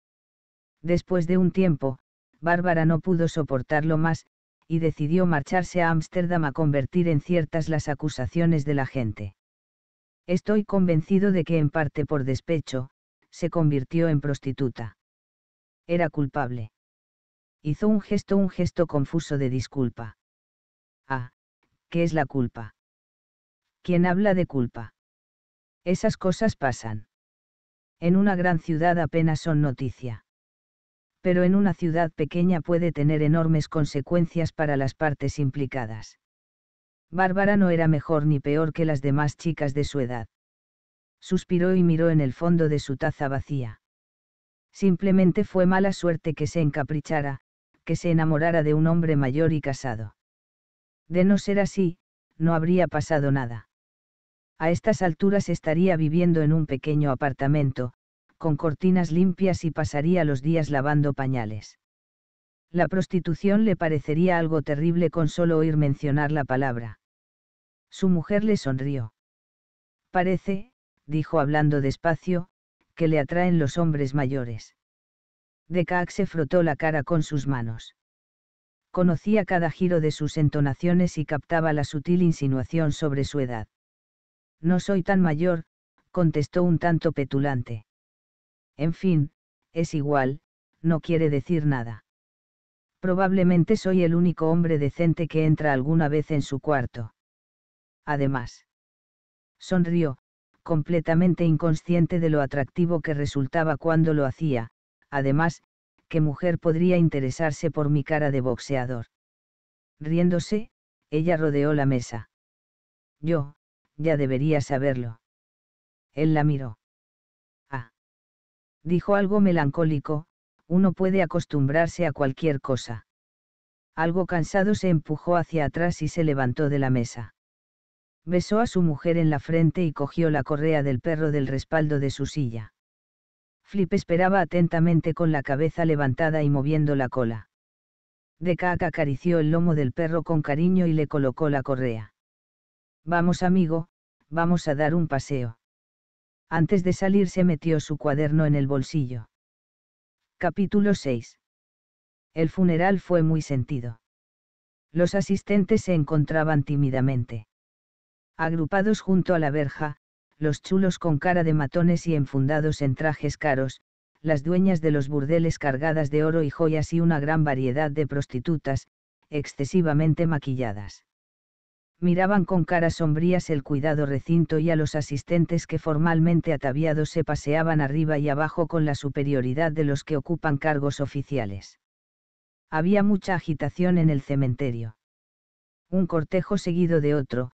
Después de un tiempo, Bárbara no pudo soportarlo más, y decidió marcharse a Ámsterdam a convertir en ciertas las acusaciones de la gente. Estoy convencido de que en parte por despecho, se convirtió en prostituta. Era culpable. Hizo un gesto, un gesto confuso de disculpa. Ah, ¿qué es la culpa? ¿Quién habla de culpa? Esas cosas pasan. En una gran ciudad apenas son noticia. Pero en una ciudad pequeña puede tener enormes consecuencias para las partes implicadas. Bárbara no era mejor ni peor que las demás chicas de su edad. Suspiró y miró en el fondo de su taza vacía. Simplemente fue mala suerte que se encaprichara, que se enamorara de un hombre mayor y casado. De no ser así, no habría pasado nada. A estas alturas estaría viviendo en un pequeño apartamento, con cortinas limpias y pasaría los días lavando pañales. La prostitución le parecería algo terrible con solo oír mencionar la palabra. Su mujer le sonrió. Parece, dijo hablando despacio, que le atraen los hombres mayores. Decaac se frotó la cara con sus manos. Conocía cada giro de sus entonaciones y captaba la sutil insinuación sobre su edad. No soy tan mayor, contestó un tanto petulante. En fin, es igual, no quiere decir nada. Probablemente soy el único hombre decente que entra alguna vez en su cuarto. Además. Sonrió, completamente inconsciente de lo atractivo que resultaba cuando lo hacía, además, qué mujer podría interesarse por mi cara de boxeador. Riéndose, ella rodeó la mesa. Yo, ya debería saberlo. Él la miró. Ah. Dijo algo melancólico, uno puede acostumbrarse a cualquier cosa. Algo cansado se empujó hacia atrás y se levantó de la mesa. Besó a su mujer en la frente y cogió la correa del perro del respaldo de su silla. Flip esperaba atentamente con la cabeza levantada y moviendo la cola. Kaka acarició el lomo del perro con cariño y le colocó la correa. Vamos amigo, vamos a dar un paseo. Antes de salir se metió su cuaderno en el bolsillo. Capítulo 6. El funeral fue muy sentido. Los asistentes se encontraban tímidamente agrupados junto a la verja, los chulos con cara de matones y enfundados en trajes caros, las dueñas de los burdeles cargadas de oro y joyas y una gran variedad de prostitutas, excesivamente maquilladas. Miraban con caras sombrías el cuidado recinto y a los asistentes que formalmente ataviados se paseaban arriba y abajo con la superioridad de los que ocupan cargos oficiales. Había mucha agitación en el cementerio. Un cortejo seguido de otro,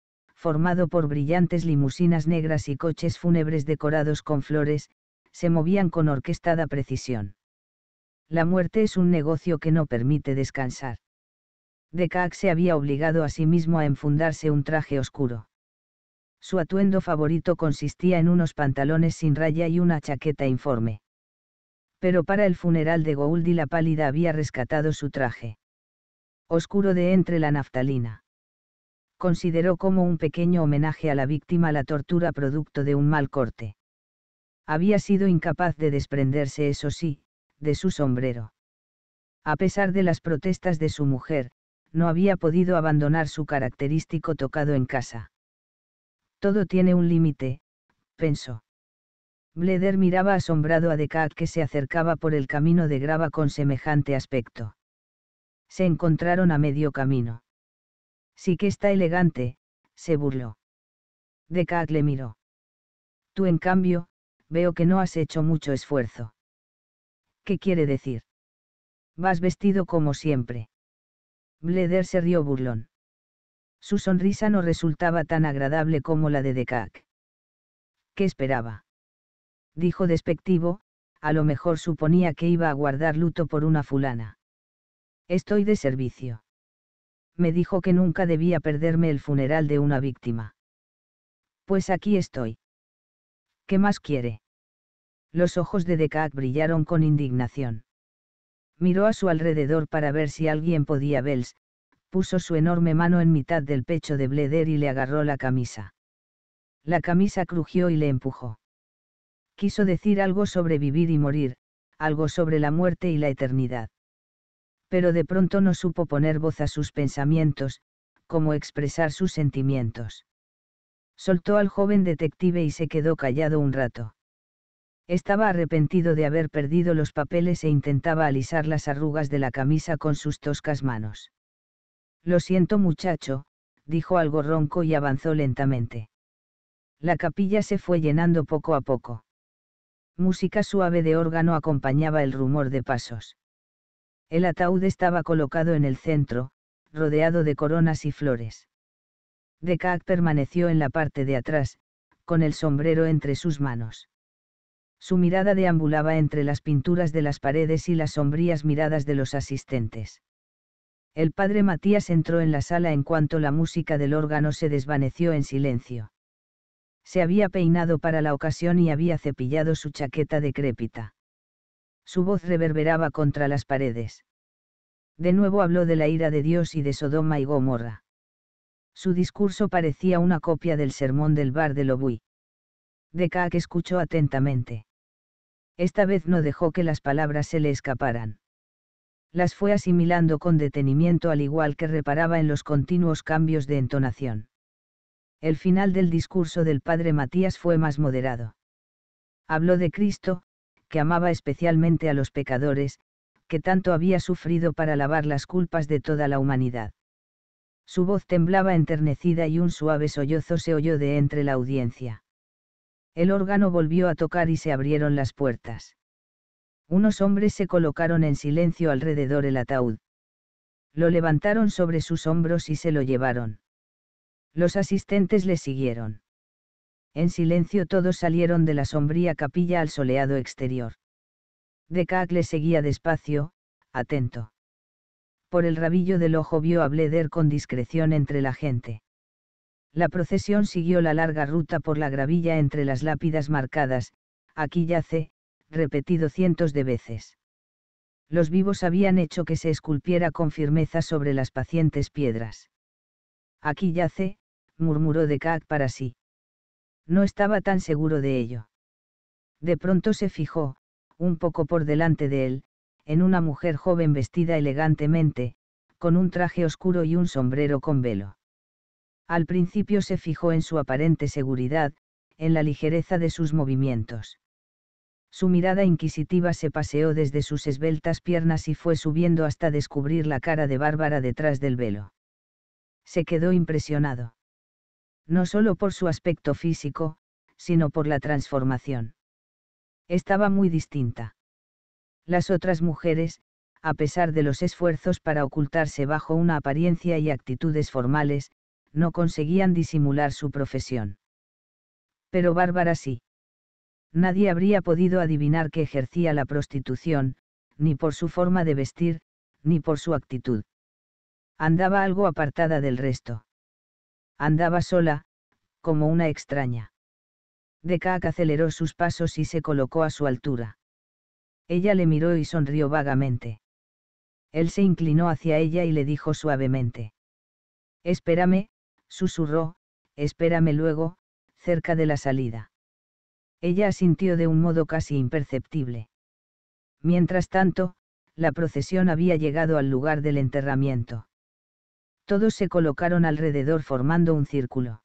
formado por brillantes limusinas negras y coches fúnebres decorados con flores, se movían con orquestada precisión. La muerte es un negocio que no permite descansar. Decac se había obligado a sí mismo a enfundarse un traje oscuro. Su atuendo favorito consistía en unos pantalones sin raya y una chaqueta informe. Pero para el funeral de Gouldi la pálida había rescatado su traje. Oscuro de entre la naftalina consideró como un pequeño homenaje a la víctima la tortura producto de un mal corte. Había sido incapaz de desprenderse, eso sí, de su sombrero. A pesar de las protestas de su mujer, no había podido abandonar su característico tocado en casa. Todo tiene un límite, pensó. Bleder miraba asombrado a Decat que se acercaba por el camino de grava con semejante aspecto. Se encontraron a medio camino. Sí que está elegante, se burló. Decaat le miró. Tú, en cambio, veo que no has hecho mucho esfuerzo. ¿Qué quiere decir? Vas vestido como siempre. Bleder se rió burlón. Su sonrisa no resultaba tan agradable como la de Decac. ¿Qué esperaba? Dijo despectivo, a lo mejor suponía que iba a guardar luto por una fulana. Estoy de servicio me dijo que nunca debía perderme el funeral de una víctima. Pues aquí estoy. ¿Qué más quiere? Los ojos de Decac brillaron con indignación. Miró a su alrededor para ver si alguien podía verles, puso su enorme mano en mitad del pecho de Bleder y le agarró la camisa. La camisa crujió y le empujó. Quiso decir algo sobre vivir y morir, algo sobre la muerte y la eternidad pero de pronto no supo poner voz a sus pensamientos, como expresar sus sentimientos. Soltó al joven detective y se quedó callado un rato. Estaba arrepentido de haber perdido los papeles e intentaba alisar las arrugas de la camisa con sus toscas manos. Lo siento muchacho, dijo algo ronco y avanzó lentamente. La capilla se fue llenando poco a poco. Música suave de órgano acompañaba el rumor de pasos. El ataúd estaba colocado en el centro, rodeado de coronas y flores. Decac permaneció en la parte de atrás, con el sombrero entre sus manos. Su mirada deambulaba entre las pinturas de las paredes y las sombrías miradas de los asistentes. El padre Matías entró en la sala en cuanto la música del órgano se desvaneció en silencio. Se había peinado para la ocasión y había cepillado su chaqueta decrépita. Su voz reverberaba contra las paredes. De nuevo habló de la ira de Dios y de Sodoma y Gomorra. Su discurso parecía una copia del sermón del bar de Lobuy. que escuchó atentamente. Esta vez no dejó que las palabras se le escaparan las fue asimilando con detenimiento al igual que reparaba en los continuos cambios de entonación. El final del discurso del padre Matías fue más moderado. Habló de Cristo, amaba especialmente a los pecadores, que tanto había sufrido para lavar las culpas de toda la humanidad. Su voz temblaba enternecida y un suave sollozo se oyó de entre la audiencia. El órgano volvió a tocar y se abrieron las puertas. Unos hombres se colocaron en silencio alrededor el ataúd. Lo levantaron sobre sus hombros y se lo llevaron. Los asistentes le siguieron. En silencio todos salieron de la sombría capilla al soleado exterior. Decac le seguía despacio, atento. Por el rabillo del ojo vio a Bleder con discreción entre la gente. La procesión siguió la larga ruta por la gravilla entre las lápidas marcadas, aquí yace, repetido cientos de veces. Los vivos habían hecho que se esculpiera con firmeza sobre las pacientes piedras. Aquí yace, murmuró Decac para sí. No estaba tan seguro de ello. De pronto se fijó, un poco por delante de él, en una mujer joven vestida elegantemente, con un traje oscuro y un sombrero con velo. Al principio se fijó en su aparente seguridad, en la ligereza de sus movimientos. Su mirada inquisitiva se paseó desde sus esbeltas piernas y fue subiendo hasta descubrir la cara de Bárbara detrás del velo. Se quedó impresionado no solo por su aspecto físico, sino por la transformación. Estaba muy distinta. Las otras mujeres, a pesar de los esfuerzos para ocultarse bajo una apariencia y actitudes formales, no conseguían disimular su profesión. Pero Bárbara sí. Nadie habría podido adivinar que ejercía la prostitución, ni por su forma de vestir, ni por su actitud. Andaba algo apartada del resto. Andaba sola, como una extraña. Deca aceleró sus pasos y se colocó a su altura. Ella le miró y sonrió vagamente. Él se inclinó hacia ella y le dijo suavemente. Espérame, susurró, espérame luego, cerca de la salida. Ella asintió de un modo casi imperceptible. Mientras tanto, la procesión había llegado al lugar del enterramiento. Todos se colocaron alrededor formando un círculo.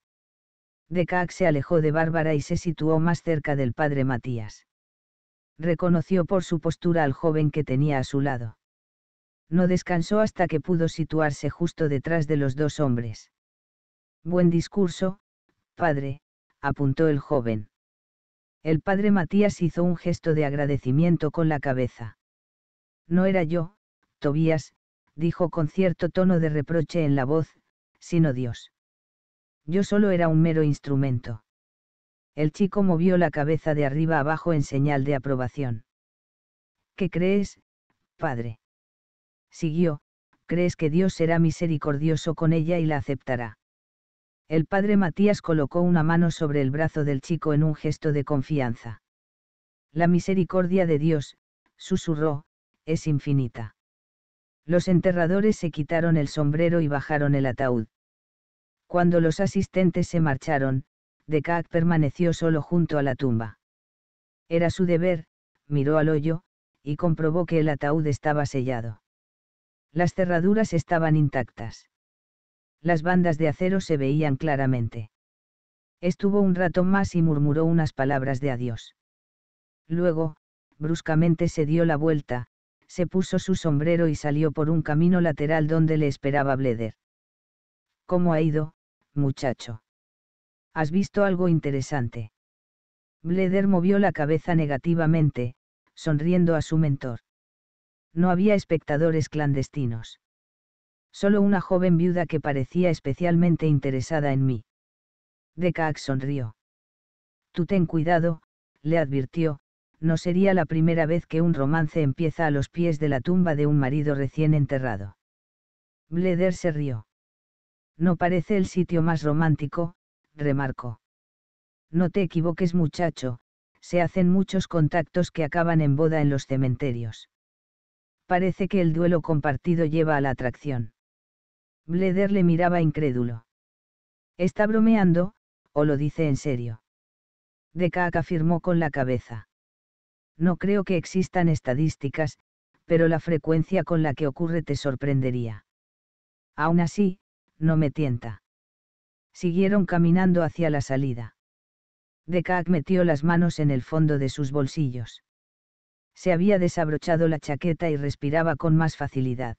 Decac se alejó de Bárbara y se situó más cerca del padre Matías. Reconoció por su postura al joven que tenía a su lado. No descansó hasta que pudo situarse justo detrás de los dos hombres. Buen discurso, padre, apuntó el joven. El padre Matías hizo un gesto de agradecimiento con la cabeza. No era yo, Tobías, dijo con cierto tono de reproche en la voz, sino Dios. Yo solo era un mero instrumento. El chico movió la cabeza de arriba abajo en señal de aprobación. ¿Qué crees, padre? Siguió, crees que Dios será misericordioso con ella y la aceptará. El padre Matías colocó una mano sobre el brazo del chico en un gesto de confianza. La misericordia de Dios, susurró, es infinita. Los enterradores se quitaron el sombrero y bajaron el ataúd. Cuando los asistentes se marcharon, Decac permaneció solo junto a la tumba. Era su deber, miró al hoyo, y comprobó que el ataúd estaba sellado. Las cerraduras estaban intactas. Las bandas de acero se veían claramente. Estuvo un rato más y murmuró unas palabras de adiós. Luego, bruscamente se dio la vuelta, se puso su sombrero y salió por un camino lateral donde le esperaba Bleder. ¿Cómo ha ido, muchacho? ¿Has visto algo interesante? Bleder movió la cabeza negativamente, sonriendo a su mentor. No había espectadores clandestinos. Solo una joven viuda que parecía especialmente interesada en mí. Decax sonrió. Tú ten cuidado, le advirtió, no sería la primera vez que un romance empieza a los pies de la tumba de un marido recién enterrado. Bleder se rió. No parece el sitio más romántico, remarcó. No te equivoques muchacho, se hacen muchos contactos que acaban en boda en los cementerios. Parece que el duelo compartido lleva a la atracción. Bleder le miraba incrédulo. ¿Está bromeando, o lo dice en serio? Decac afirmó con la cabeza. No creo que existan estadísticas, pero la frecuencia con la que ocurre te sorprendería. Aún así, no me tienta. Siguieron caminando hacia la salida. Decac metió las manos en el fondo de sus bolsillos. Se había desabrochado la chaqueta y respiraba con más facilidad.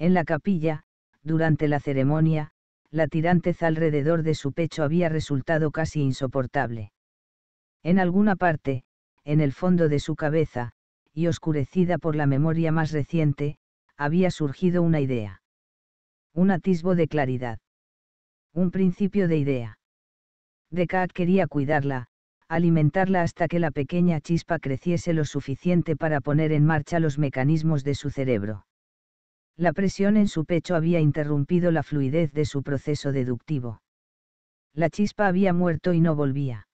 En la capilla, durante la ceremonia, la tirantez alrededor de su pecho había resultado casi insoportable. En alguna parte, en el fondo de su cabeza, y oscurecida por la memoria más reciente, había surgido una idea. Un atisbo de claridad. Un principio de idea. Decat quería cuidarla, alimentarla hasta que la pequeña chispa creciese lo suficiente para poner en marcha los mecanismos de su cerebro. La presión en su pecho había interrumpido la fluidez de su proceso deductivo. La chispa había muerto y no volvía.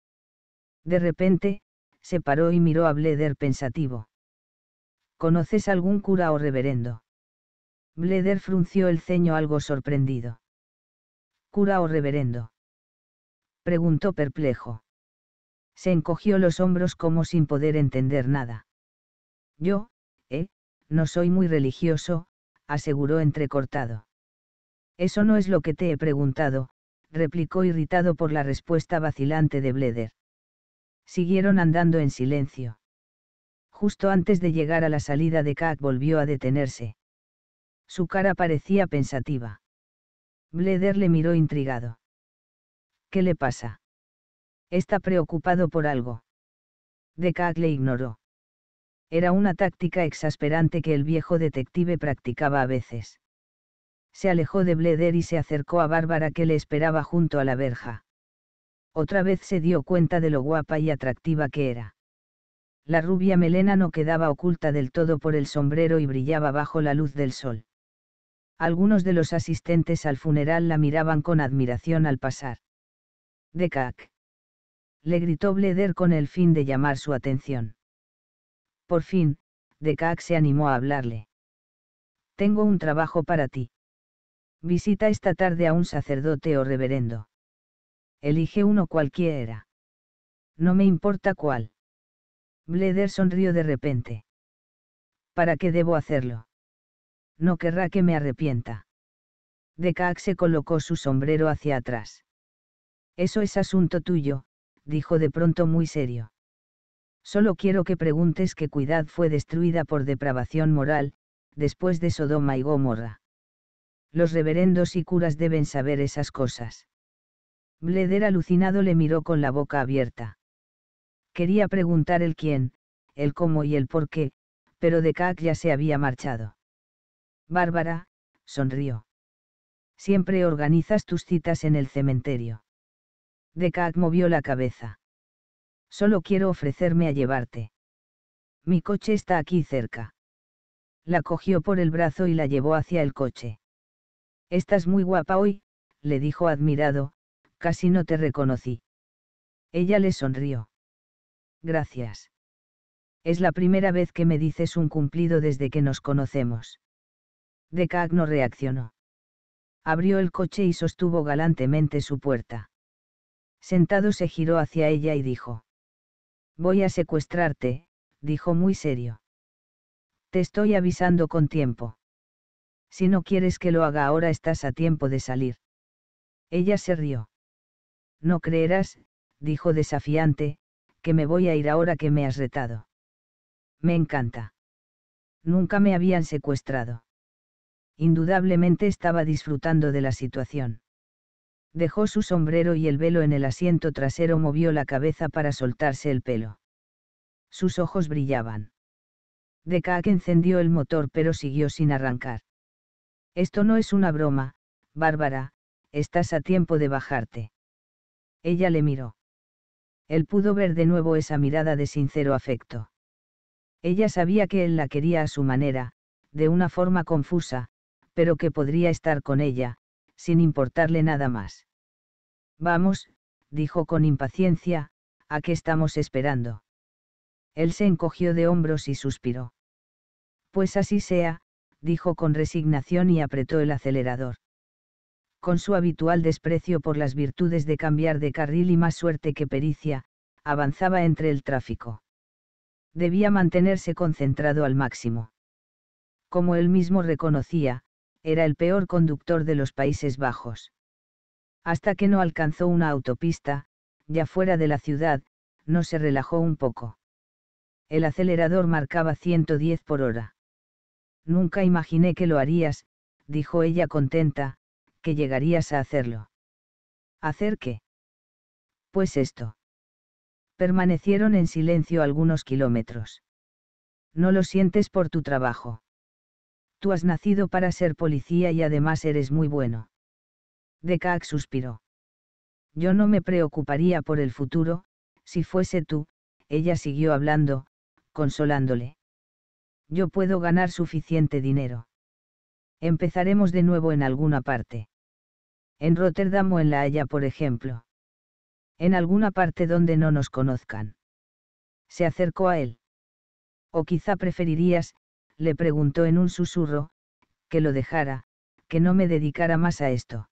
De repente, se paró y miró a Bleder pensativo. ¿Conoces algún cura o reverendo? Bleder frunció el ceño algo sorprendido. ¿Cura o reverendo? preguntó perplejo. Se encogió los hombros como sin poder entender nada. Yo, eh, no soy muy religioso, aseguró entrecortado. Eso no es lo que te he preguntado, replicó irritado por la respuesta vacilante de Bleder. Siguieron andando en silencio. Justo antes de llegar a la salida de Kaak volvió a detenerse. Su cara parecía pensativa. Bleder le miró intrigado. ¿Qué le pasa? Está preocupado por algo. De Decac le ignoró. Era una táctica exasperante que el viejo detective practicaba a veces. Se alejó de Bleder y se acercó a Bárbara que le esperaba junto a la verja otra vez se dio cuenta de lo guapa y atractiva que era. La rubia melena no quedaba oculta del todo por el sombrero y brillaba bajo la luz del sol. Algunos de los asistentes al funeral la miraban con admiración al pasar. Decac. Le gritó Bleder con el fin de llamar su atención. Por fin, Decac se animó a hablarle. Tengo un trabajo para ti. Visita esta tarde a un sacerdote o reverendo. Elige uno cualquiera. No me importa cuál. Bleder sonrió de repente. ¿Para qué debo hacerlo? No querrá que me arrepienta. Decaac se colocó su sombrero hacia atrás. Eso es asunto tuyo, dijo de pronto muy serio. Solo quiero que preguntes qué Cuidad fue destruida por depravación moral, después de Sodoma y Gomorra. Los reverendos y curas deben saber esas cosas. Bleder alucinado le miró con la boca abierta. Quería preguntar el quién, el cómo y el por qué, pero Decac ya se había marchado. Bárbara, sonrió. Siempre organizas tus citas en el cementerio. Decac movió la cabeza. Solo quiero ofrecerme a llevarte. Mi coche está aquí cerca. La cogió por el brazo y la llevó hacia el coche. Estás muy guapa hoy, le dijo admirado, Casi no te reconocí. Ella le sonrió. Gracias. Es la primera vez que me dices un cumplido desde que nos conocemos. Decagno no reaccionó. Abrió el coche y sostuvo galantemente su puerta. Sentado se giró hacia ella y dijo. Voy a secuestrarte, dijo muy serio. Te estoy avisando con tiempo. Si no quieres que lo haga ahora estás a tiempo de salir. Ella se rió. No creerás, dijo desafiante, que me voy a ir ahora que me has retado. Me encanta. Nunca me habían secuestrado. Indudablemente estaba disfrutando de la situación. Dejó su sombrero y el velo en el asiento trasero, movió la cabeza para soltarse el pelo. Sus ojos brillaban. Decaque encendió el motor pero siguió sin arrancar. Esto no es una broma, Bárbara, estás a tiempo de bajarte. Ella le miró. Él pudo ver de nuevo esa mirada de sincero afecto. Ella sabía que él la quería a su manera, de una forma confusa, pero que podría estar con ella, sin importarle nada más. Vamos, dijo con impaciencia, ¿a qué estamos esperando? Él se encogió de hombros y suspiró. Pues así sea, dijo con resignación y apretó el acelerador con su habitual desprecio por las virtudes de cambiar de carril y más suerte que pericia, avanzaba entre el tráfico. Debía mantenerse concentrado al máximo. Como él mismo reconocía, era el peor conductor de los Países Bajos. Hasta que no alcanzó una autopista, ya fuera de la ciudad, no se relajó un poco. El acelerador marcaba 110 por hora. Nunca imaginé que lo harías, dijo ella contenta, que llegarías a hacerlo. ¿Hacer qué? Pues esto. Permanecieron en silencio algunos kilómetros. No lo sientes por tu trabajo. Tú has nacido para ser policía y además eres muy bueno. Decac suspiró. Yo no me preocuparía por el futuro, si fuese tú, ella siguió hablando, consolándole. Yo puedo ganar suficiente dinero. Empezaremos de nuevo en alguna parte en Rotterdam o en La Haya, por ejemplo. En alguna parte donde no nos conozcan. Se acercó a él. O quizá preferirías, le preguntó en un susurro, que lo dejara, que no me dedicara más a esto.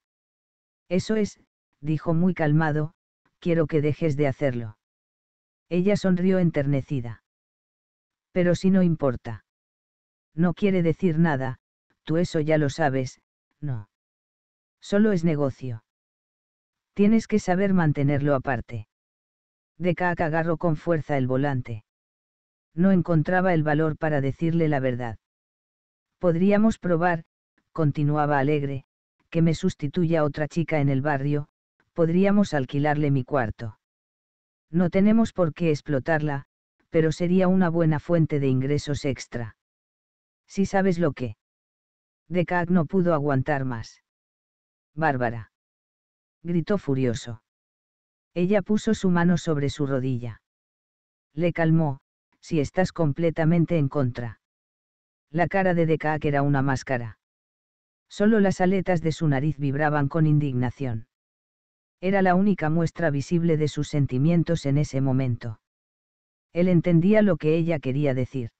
Eso es, dijo muy calmado, quiero que dejes de hacerlo. Ella sonrió enternecida. Pero si no importa. No quiere decir nada, tú eso ya lo sabes, no Solo es negocio. Tienes que saber mantenerlo aparte. De agarró con fuerza el volante. No encontraba el valor para decirle la verdad. Podríamos probar, continuaba alegre, que me sustituya otra chica en el barrio, podríamos alquilarle mi cuarto. No tenemos por qué explotarla, pero sería una buena fuente de ingresos extra. Si sabes lo que. Decac no pudo aguantar más. Bárbara. Gritó furioso. Ella puso su mano sobre su rodilla. Le calmó, si estás completamente en contra. La cara de Decaque era una máscara. Solo las aletas de su nariz vibraban con indignación. Era la única muestra visible de sus sentimientos en ese momento. Él entendía lo que ella quería decir.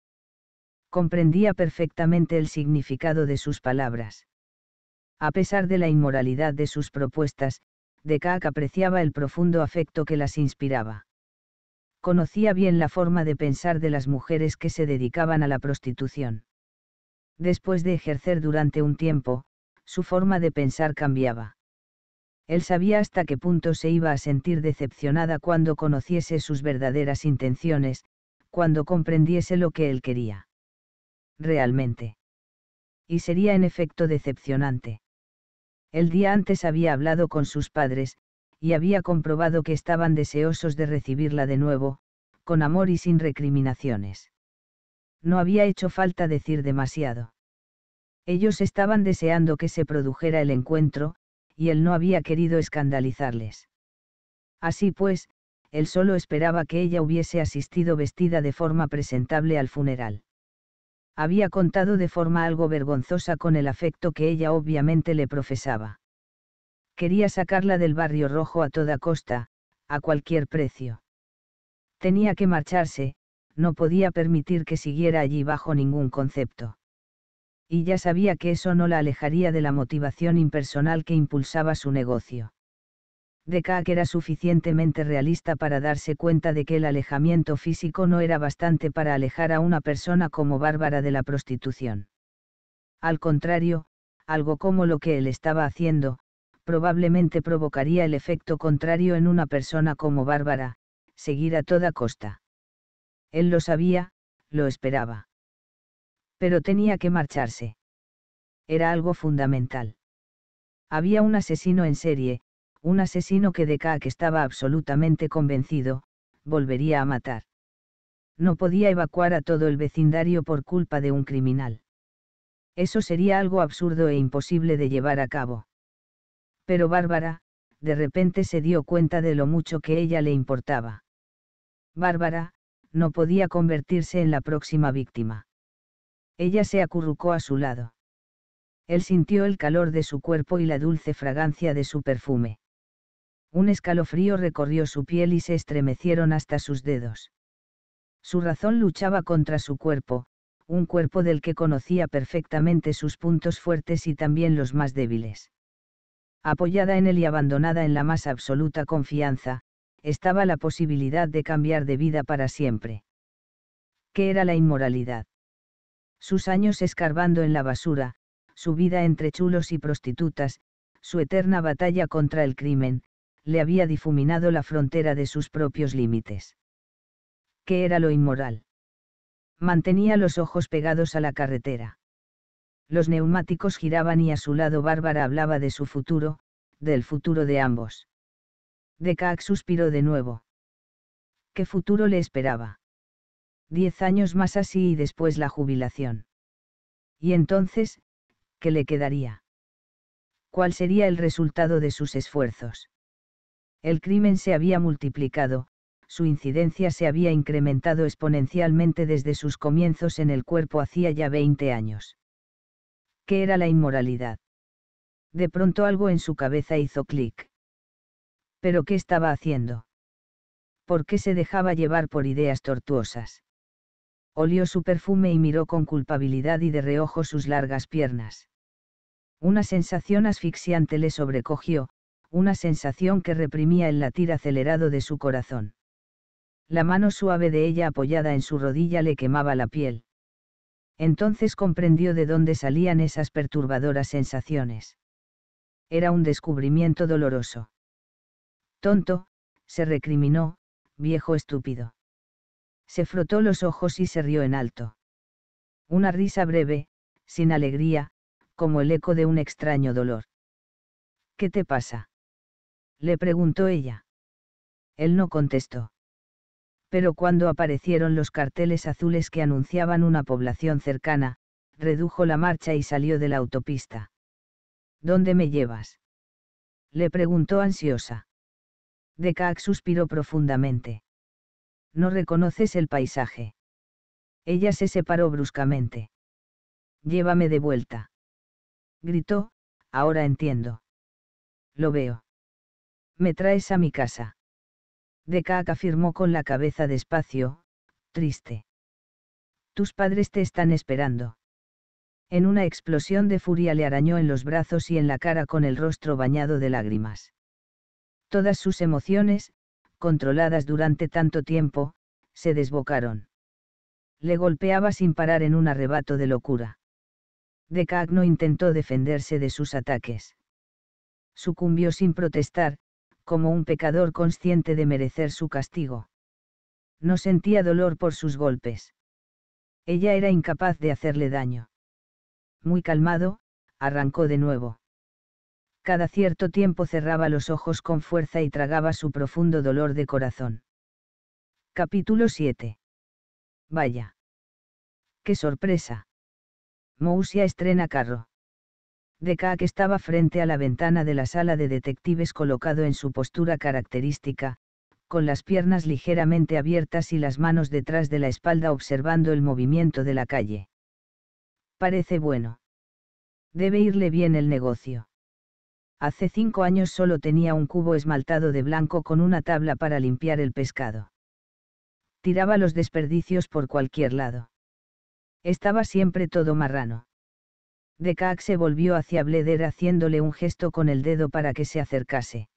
Comprendía perfectamente el significado de sus palabras. A pesar de la inmoralidad de sus propuestas, Decac apreciaba el profundo afecto que las inspiraba. Conocía bien la forma de pensar de las mujeres que se dedicaban a la prostitución. Después de ejercer durante un tiempo, su forma de pensar cambiaba. Él sabía hasta qué punto se iba a sentir decepcionada cuando conociese sus verdaderas intenciones, cuando comprendiese lo que él quería. Realmente. Y sería en efecto decepcionante. El día antes había hablado con sus padres, y había comprobado que estaban deseosos de recibirla de nuevo, con amor y sin recriminaciones. No había hecho falta decir demasiado. Ellos estaban deseando que se produjera el encuentro, y él no había querido escandalizarles. Así pues, él solo esperaba que ella hubiese asistido vestida de forma presentable al funeral había contado de forma algo vergonzosa con el afecto que ella obviamente le profesaba. Quería sacarla del barrio rojo a toda costa, a cualquier precio. Tenía que marcharse, no podía permitir que siguiera allí bajo ningún concepto. Y ya sabía que eso no la alejaría de la motivación impersonal que impulsaba su negocio. Decac era suficientemente realista para darse cuenta de que el alejamiento físico no era bastante para alejar a una persona como Bárbara de la prostitución. Al contrario, algo como lo que él estaba haciendo, probablemente provocaría el efecto contrario en una persona como Bárbara, seguir a toda costa. Él lo sabía, lo esperaba. Pero tenía que marcharse. Era algo fundamental. Había un asesino en serie, un asesino que de que estaba absolutamente convencido, volvería a matar. No podía evacuar a todo el vecindario por culpa de un criminal. Eso sería algo absurdo e imposible de llevar a cabo. Pero Bárbara, de repente se dio cuenta de lo mucho que ella le importaba. Bárbara, no podía convertirse en la próxima víctima. Ella se acurrucó a su lado. Él sintió el calor de su cuerpo y la dulce fragancia de su perfume. Un escalofrío recorrió su piel y se estremecieron hasta sus dedos. Su razón luchaba contra su cuerpo, un cuerpo del que conocía perfectamente sus puntos fuertes y también los más débiles. Apoyada en él y abandonada en la más absoluta confianza, estaba la posibilidad de cambiar de vida para siempre. ¿Qué era la inmoralidad? Sus años escarbando en la basura, su vida entre chulos y prostitutas, su eterna batalla contra el crimen, le había difuminado la frontera de sus propios límites. ¿Qué era lo inmoral? Mantenía los ojos pegados a la carretera. Los neumáticos giraban y a su lado Bárbara hablaba de su futuro, del futuro de ambos. Decaac suspiró de nuevo. ¿Qué futuro le esperaba? Diez años más así y después la jubilación. Y entonces, ¿qué le quedaría? ¿Cuál sería el resultado de sus esfuerzos? El crimen se había multiplicado, su incidencia se había incrementado exponencialmente desde sus comienzos en el cuerpo hacía ya 20 años. ¿Qué era la inmoralidad? De pronto algo en su cabeza hizo clic. ¿Pero qué estaba haciendo? ¿Por qué se dejaba llevar por ideas tortuosas? Olió su perfume y miró con culpabilidad y de reojo sus largas piernas. Una sensación asfixiante le sobrecogió, una sensación que reprimía el latir acelerado de su corazón. La mano suave de ella apoyada en su rodilla le quemaba la piel. Entonces comprendió de dónde salían esas perturbadoras sensaciones. Era un descubrimiento doloroso. Tonto, se recriminó, viejo estúpido. Se frotó los ojos y se rió en alto. Una risa breve, sin alegría, como el eco de un extraño dolor. ¿Qué te pasa? le preguntó ella. Él no contestó. Pero cuando aparecieron los carteles azules que anunciaban una población cercana, redujo la marcha y salió de la autopista. ¿Dónde me llevas? Le preguntó ansiosa. Decaac suspiró profundamente. No reconoces el paisaje. Ella se separó bruscamente. Llévame de vuelta. Gritó, ahora entiendo. Lo veo. Me traes a mi casa. Decac afirmó con la cabeza despacio, triste. Tus padres te están esperando. En una explosión de furia le arañó en los brazos y en la cara con el rostro bañado de lágrimas. Todas sus emociones, controladas durante tanto tiempo, se desbocaron. Le golpeaba sin parar en un arrebato de locura. Decac no intentó defenderse de sus ataques. Sucumbió sin protestar, como un pecador consciente de merecer su castigo. No sentía dolor por sus golpes. Ella era incapaz de hacerle daño. Muy calmado, arrancó de nuevo. Cada cierto tiempo cerraba los ojos con fuerza y tragaba su profundo dolor de corazón. Capítulo 7. Vaya. ¡Qué sorpresa! Mousia estrena carro. Ka que estaba frente a la ventana de la sala de detectives colocado en su postura característica, con las piernas ligeramente abiertas y las manos detrás de la espalda observando el movimiento de la calle. Parece bueno. Debe irle bien el negocio. Hace cinco años solo tenía un cubo esmaltado de blanco con una tabla para limpiar el pescado. Tiraba los desperdicios por cualquier lado. Estaba siempre todo marrano Decac se volvió hacia Bleder haciéndole un gesto con el dedo para que se acercase.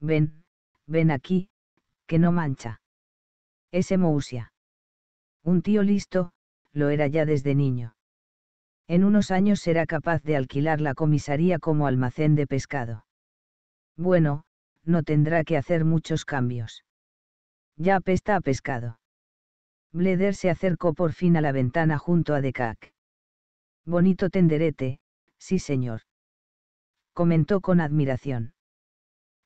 Ven, ven aquí, que no mancha. Ese Mousia. Un tío listo, lo era ya desde niño. En unos años será capaz de alquilar la comisaría como almacén de pescado. Bueno, no tendrá que hacer muchos cambios. Ya apesta a pescado. Bleder se acercó por fin a la ventana junto a Decac. Bonito tenderete, sí señor. Comentó con admiración.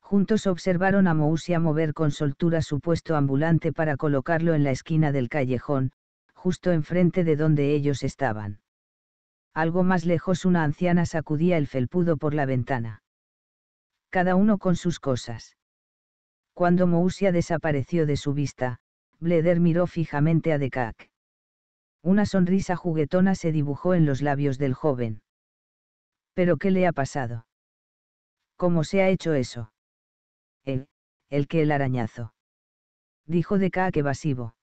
Juntos observaron a Mousia mover con soltura su puesto ambulante para colocarlo en la esquina del callejón, justo enfrente de donde ellos estaban. Algo más lejos una anciana sacudía el felpudo por la ventana. Cada uno con sus cosas. Cuando Mousia desapareció de su vista, Bleder miró fijamente a Decac. Una sonrisa juguetona se dibujó en los labios del joven. ¿Pero qué le ha pasado? ¿Cómo se ha hecho eso? El, el que el arañazo. Dijo de que evasivo.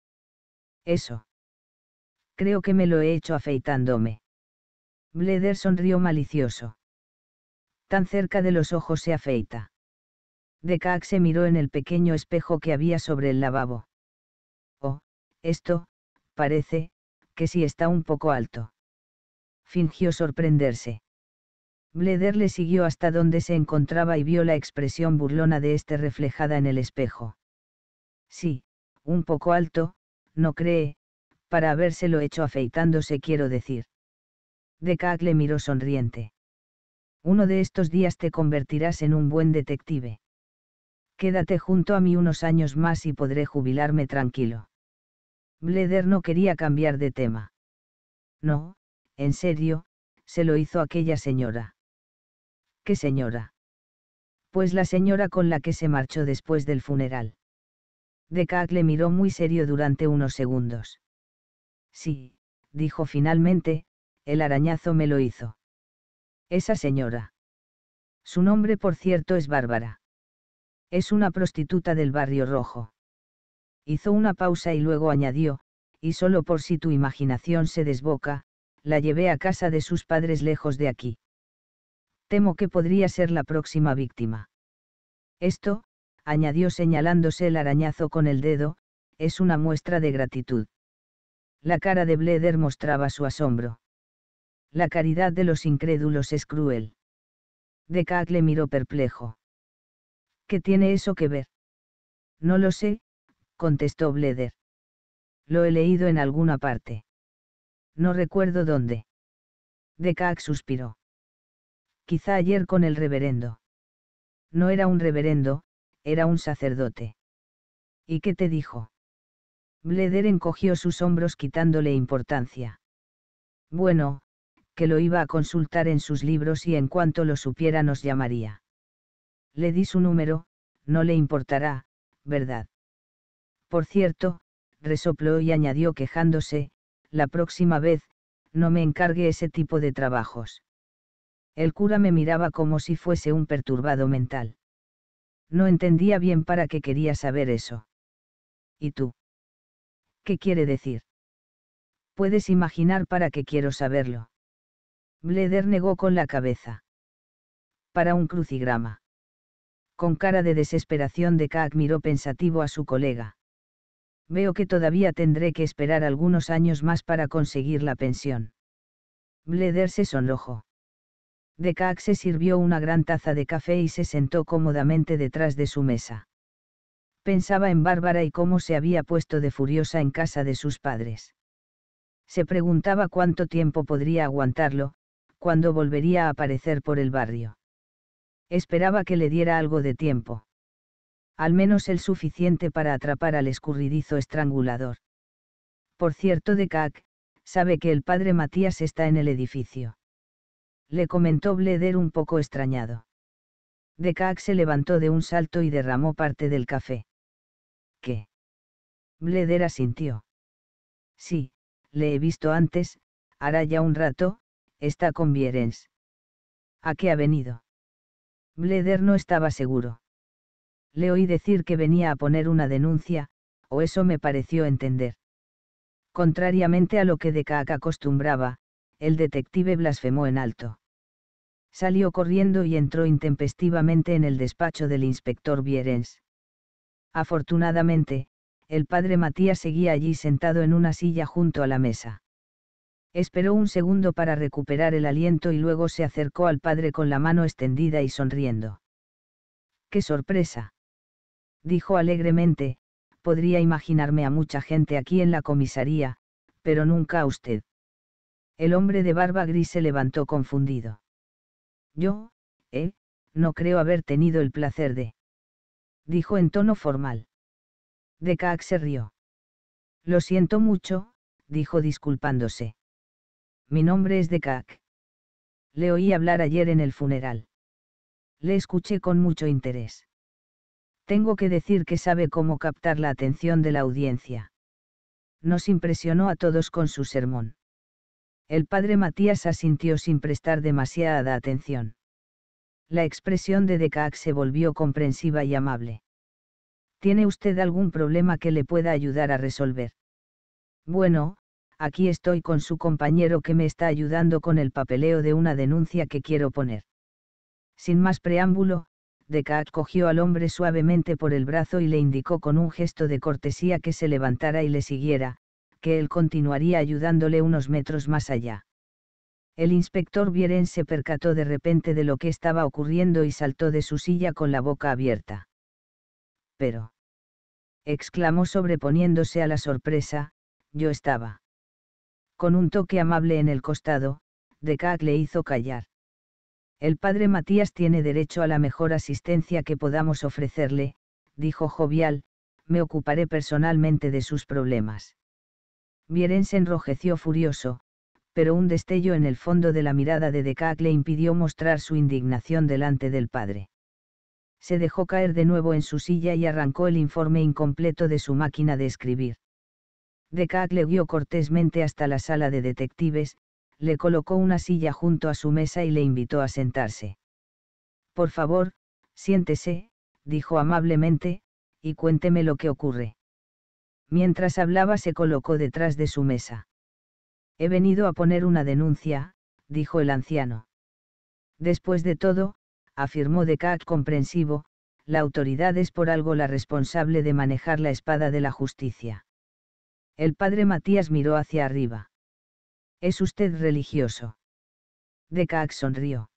Eso. Creo que me lo he hecho afeitándome. Bleder sonrió malicioso. Tan cerca de los ojos se afeita. Decac se miró en el pequeño espejo que había sobre el lavabo. Oh, esto, parece, si está un poco alto. Fingió sorprenderse. Bleder le siguió hasta donde se encontraba y vio la expresión burlona de este reflejada en el espejo. Sí, un poco alto, no cree, para habérselo hecho afeitándose quiero decir. Decac le miró sonriente. Uno de estos días te convertirás en un buen detective. Quédate junto a mí unos años más y podré jubilarme tranquilo. Bleder no quería cambiar de tema. No, en serio, se lo hizo aquella señora. ¿Qué señora? Pues la señora con la que se marchó después del funeral. Decac le miró muy serio durante unos segundos. Sí, dijo finalmente, el arañazo me lo hizo. Esa señora. Su nombre por cierto es Bárbara. Es una prostituta del barrio rojo. Hizo una pausa y luego añadió, y solo por si tu imaginación se desboca, la llevé a casa de sus padres lejos de aquí. Temo que podría ser la próxima víctima. Esto, añadió señalándose el arañazo con el dedo, es una muestra de gratitud. La cara de Bleder mostraba su asombro. La caridad de los incrédulos es cruel. Decac le miró perplejo. ¿Qué tiene eso que ver? No lo sé, contestó Bleder. Lo he leído en alguna parte. No recuerdo dónde. Dekak suspiró. Quizá ayer con el reverendo. No era un reverendo, era un sacerdote. ¿Y qué te dijo? Bleder encogió sus hombros quitándole importancia. Bueno, que lo iba a consultar en sus libros y en cuanto lo supiera nos llamaría. Le di su número, no le importará, ¿verdad? Por cierto, resopló y añadió quejándose, la próxima vez, no me encargue ese tipo de trabajos. El cura me miraba como si fuese un perturbado mental. No entendía bien para qué quería saber eso. ¿Y tú? ¿Qué quiere decir? Puedes imaginar para qué quiero saberlo. Bleder negó con la cabeza. Para un crucigrama. Con cara de desesperación de K. miró pensativo a su colega. Veo que todavía tendré que esperar algunos años más para conseguir la pensión. Bleder se sonrojó. Decac se sirvió una gran taza de café y se sentó cómodamente detrás de su mesa. Pensaba en Bárbara y cómo se había puesto de furiosa en casa de sus padres. Se preguntaba cuánto tiempo podría aguantarlo, cuando volvería a aparecer por el barrio. Esperaba que le diera algo de tiempo al menos el suficiente para atrapar al escurridizo estrangulador. Por cierto, de sabe que el padre Matías está en el edificio. Le comentó Bleder un poco extrañado. De se levantó de un salto y derramó parte del café. ¿Qué? Bleder asintió. Sí, le he visto antes, hará ya un rato, está con Vierens. ¿A qué ha venido? Bleder no estaba seguro le oí decir que venía a poner una denuncia, o eso me pareció entender. Contrariamente a lo que Decaac acostumbraba, el detective blasfemó en alto. Salió corriendo y entró intempestivamente en el despacho del inspector Vierens. Afortunadamente, el padre Matías seguía allí sentado en una silla junto a la mesa. Esperó un segundo para recuperar el aliento y luego se acercó al padre con la mano extendida y sonriendo. ¡Qué sorpresa! dijo alegremente, podría imaginarme a mucha gente aquí en la comisaría, pero nunca a usted. El hombre de barba gris se levantó confundido. Yo, eh, no creo haber tenido el placer de... dijo en tono formal. Decak se rió. Lo siento mucho, dijo disculpándose. Mi nombre es Decac. Le oí hablar ayer en el funeral. Le escuché con mucho interés. Tengo que decir que sabe cómo captar la atención de la audiencia. Nos impresionó a todos con su sermón. El padre Matías asintió sin prestar demasiada atención. La expresión de Decaac se volvió comprensiva y amable. ¿Tiene usted algún problema que le pueda ayudar a resolver? Bueno, aquí estoy con su compañero que me está ayudando con el papeleo de una denuncia que quiero poner. Sin más preámbulo, Decac cogió al hombre suavemente por el brazo y le indicó con un gesto de cortesía que se levantara y le siguiera, que él continuaría ayudándole unos metros más allá. El inspector Vieren se percató de repente de lo que estaba ocurriendo y saltó de su silla con la boca abierta. Pero. exclamó sobreponiéndose a la sorpresa, yo estaba. Con un toque amable en el costado, Decat le hizo callar. El padre Matías tiene derecho a la mejor asistencia que podamos ofrecerle, dijo jovial, me ocuparé personalmente de sus problemas. Vieren se enrojeció furioso, pero un destello en el fondo de la mirada de Decac le impidió mostrar su indignación delante del padre. Se dejó caer de nuevo en su silla y arrancó el informe incompleto de su máquina de escribir. Decac le guió cortésmente hasta la sala de detectives, le colocó una silla junto a su mesa y le invitó a sentarse. Por favor, siéntese, dijo amablemente, y cuénteme lo que ocurre. Mientras hablaba se colocó detrás de su mesa. He venido a poner una denuncia, dijo el anciano. Después de todo, afirmó Decat comprensivo, la autoridad es por algo la responsable de manejar la espada de la justicia. El padre Matías miró hacia arriba. ¿Es usted religioso? Decax sonrió.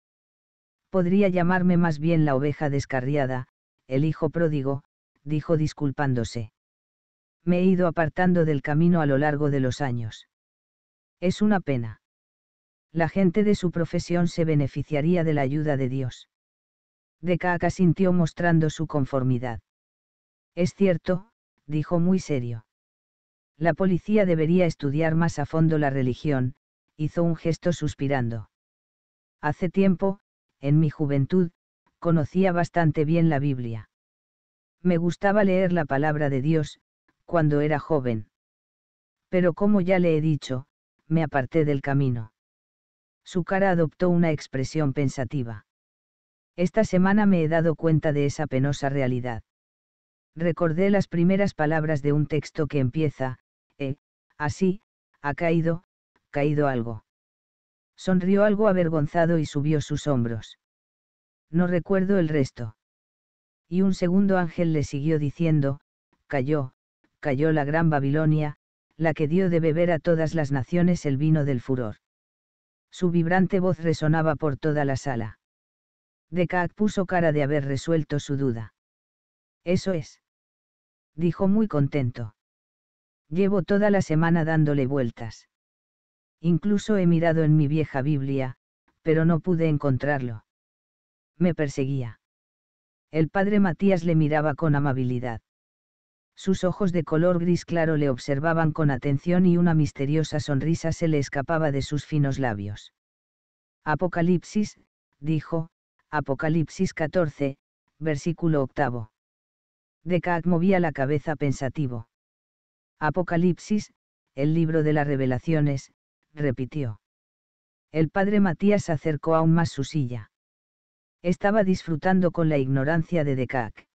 Podría llamarme más bien la oveja descarriada, el hijo pródigo, dijo disculpándose. Me he ido apartando del camino a lo largo de los años. Es una pena. La gente de su profesión se beneficiaría de la ayuda de Dios. Decaca asintió mostrando su conformidad. Es cierto, dijo muy serio. La policía debería estudiar más a fondo la religión, hizo un gesto suspirando. Hace tiempo, en mi juventud, conocía bastante bien la Biblia. Me gustaba leer la palabra de Dios, cuando era joven. Pero como ya le he dicho, me aparté del camino. Su cara adoptó una expresión pensativa. Esta semana me he dado cuenta de esa penosa realidad. Recordé las primeras palabras de un texto que empieza, eh, así, ha caído, caído algo. Sonrió algo avergonzado y subió sus hombros. No recuerdo el resto. Y un segundo ángel le siguió diciendo, cayó, cayó la gran Babilonia, la que dio de beber a todas las naciones el vino del furor. Su vibrante voz resonaba por toda la sala. Decac puso cara de haber resuelto su duda. Eso es. Dijo muy contento. Llevo toda la semana dándole vueltas. Incluso he mirado en mi vieja Biblia, pero no pude encontrarlo. Me perseguía. El padre Matías le miraba con amabilidad. Sus ojos de color gris claro le observaban con atención y una misteriosa sonrisa se le escapaba de sus finos labios. Apocalipsis, dijo, Apocalipsis 14, versículo octavo. Decac movía la cabeza pensativo. Apocalipsis, el libro de las revelaciones, repitió. El padre Matías acercó aún más su silla. Estaba disfrutando con la ignorancia de Decac.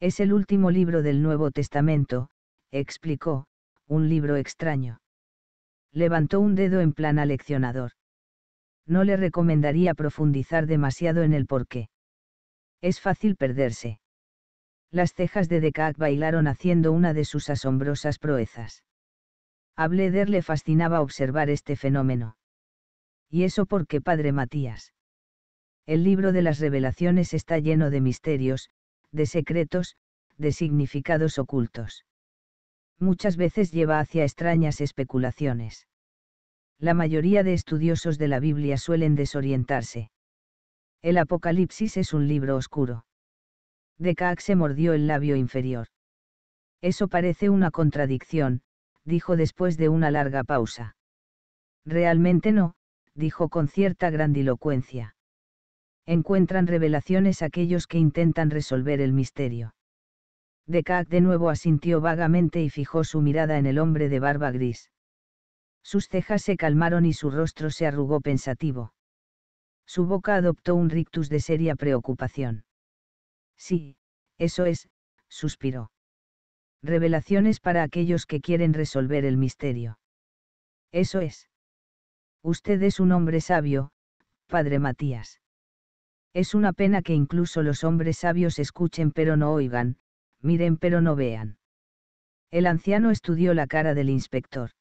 Es el último libro del Nuevo Testamento, explicó, un libro extraño. Levantó un dedo en plan aleccionador. No le recomendaría profundizar demasiado en el porqué. Es fácil perderse las cejas de Decac bailaron haciendo una de sus asombrosas proezas. A Bleder le fascinaba observar este fenómeno. ¿Y eso porque padre Matías? El libro de las revelaciones está lleno de misterios, de secretos, de significados ocultos. Muchas veces lleva hacia extrañas especulaciones. La mayoría de estudiosos de la Biblia suelen desorientarse. El Apocalipsis es un libro oscuro. Decax se mordió el labio inferior. Eso parece una contradicción, dijo después de una larga pausa. Realmente no, dijo con cierta grandilocuencia. Encuentran revelaciones aquellos que intentan resolver el misterio. Decac de nuevo asintió vagamente y fijó su mirada en el hombre de barba gris. Sus cejas se calmaron y su rostro se arrugó pensativo. Su boca adoptó un rictus de seria preocupación. Sí, eso es, suspiró. Revelaciones para aquellos que quieren resolver el misterio. Eso es. Usted es un hombre sabio, padre Matías. Es una pena que incluso los hombres sabios escuchen pero no oigan, miren pero no vean. El anciano estudió la cara del inspector.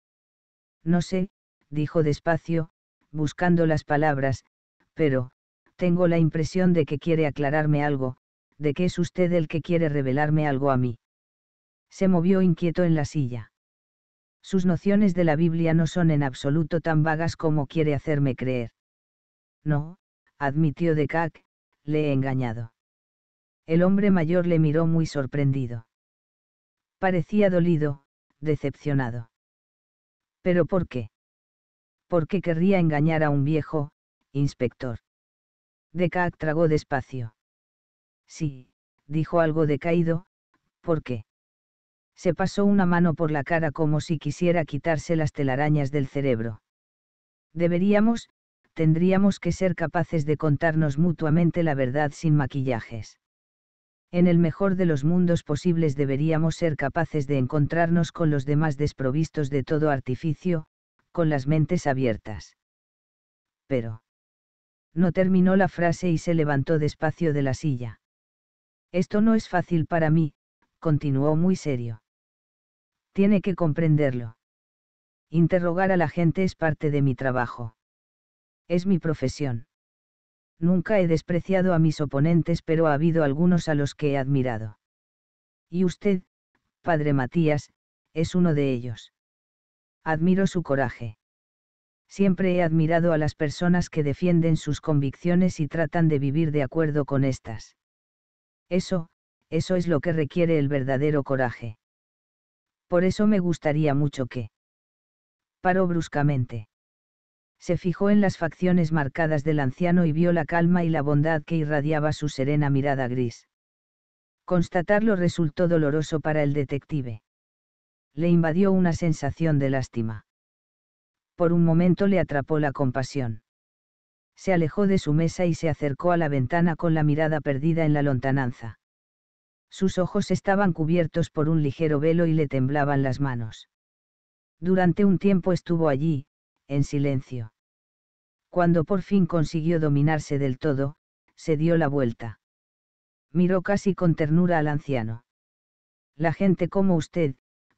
No sé, dijo despacio, buscando las palabras, pero, tengo la impresión de que quiere aclararme algo, ¿de qué es usted el que quiere revelarme algo a mí? Se movió inquieto en la silla. Sus nociones de la Biblia no son en absoluto tan vagas como quiere hacerme creer. No, admitió Decac, le he engañado. El hombre mayor le miró muy sorprendido. Parecía dolido, decepcionado. ¿Pero por qué? ¿Por qué querría engañar a un viejo, inspector? Decac tragó despacio. Sí, dijo algo decaído, ¿por qué? Se pasó una mano por la cara como si quisiera quitarse las telarañas del cerebro. Deberíamos, tendríamos que ser capaces de contarnos mutuamente la verdad sin maquillajes. En el mejor de los mundos posibles deberíamos ser capaces de encontrarnos con los demás desprovistos de todo artificio, con las mentes abiertas. Pero. No terminó la frase y se levantó despacio de la silla. Esto no es fácil para mí, continuó muy serio. Tiene que comprenderlo. Interrogar a la gente es parte de mi trabajo. Es mi profesión. Nunca he despreciado a mis oponentes, pero ha habido algunos a los que he admirado. Y usted, padre Matías, es uno de ellos. Admiro su coraje. Siempre he admirado a las personas que defienden sus convicciones y tratan de vivir de acuerdo con estas. Eso, eso es lo que requiere el verdadero coraje. Por eso me gustaría mucho que... Paró bruscamente. Se fijó en las facciones marcadas del anciano y vio la calma y la bondad que irradiaba su serena mirada gris. Constatarlo resultó doloroso para el detective. Le invadió una sensación de lástima. Por un momento le atrapó la compasión se alejó de su mesa y se acercó a la ventana con la mirada perdida en la lontananza. Sus ojos estaban cubiertos por un ligero velo y le temblaban las manos. Durante un tiempo estuvo allí, en silencio. Cuando por fin consiguió dominarse del todo, se dio la vuelta. Miró casi con ternura al anciano. La gente como usted,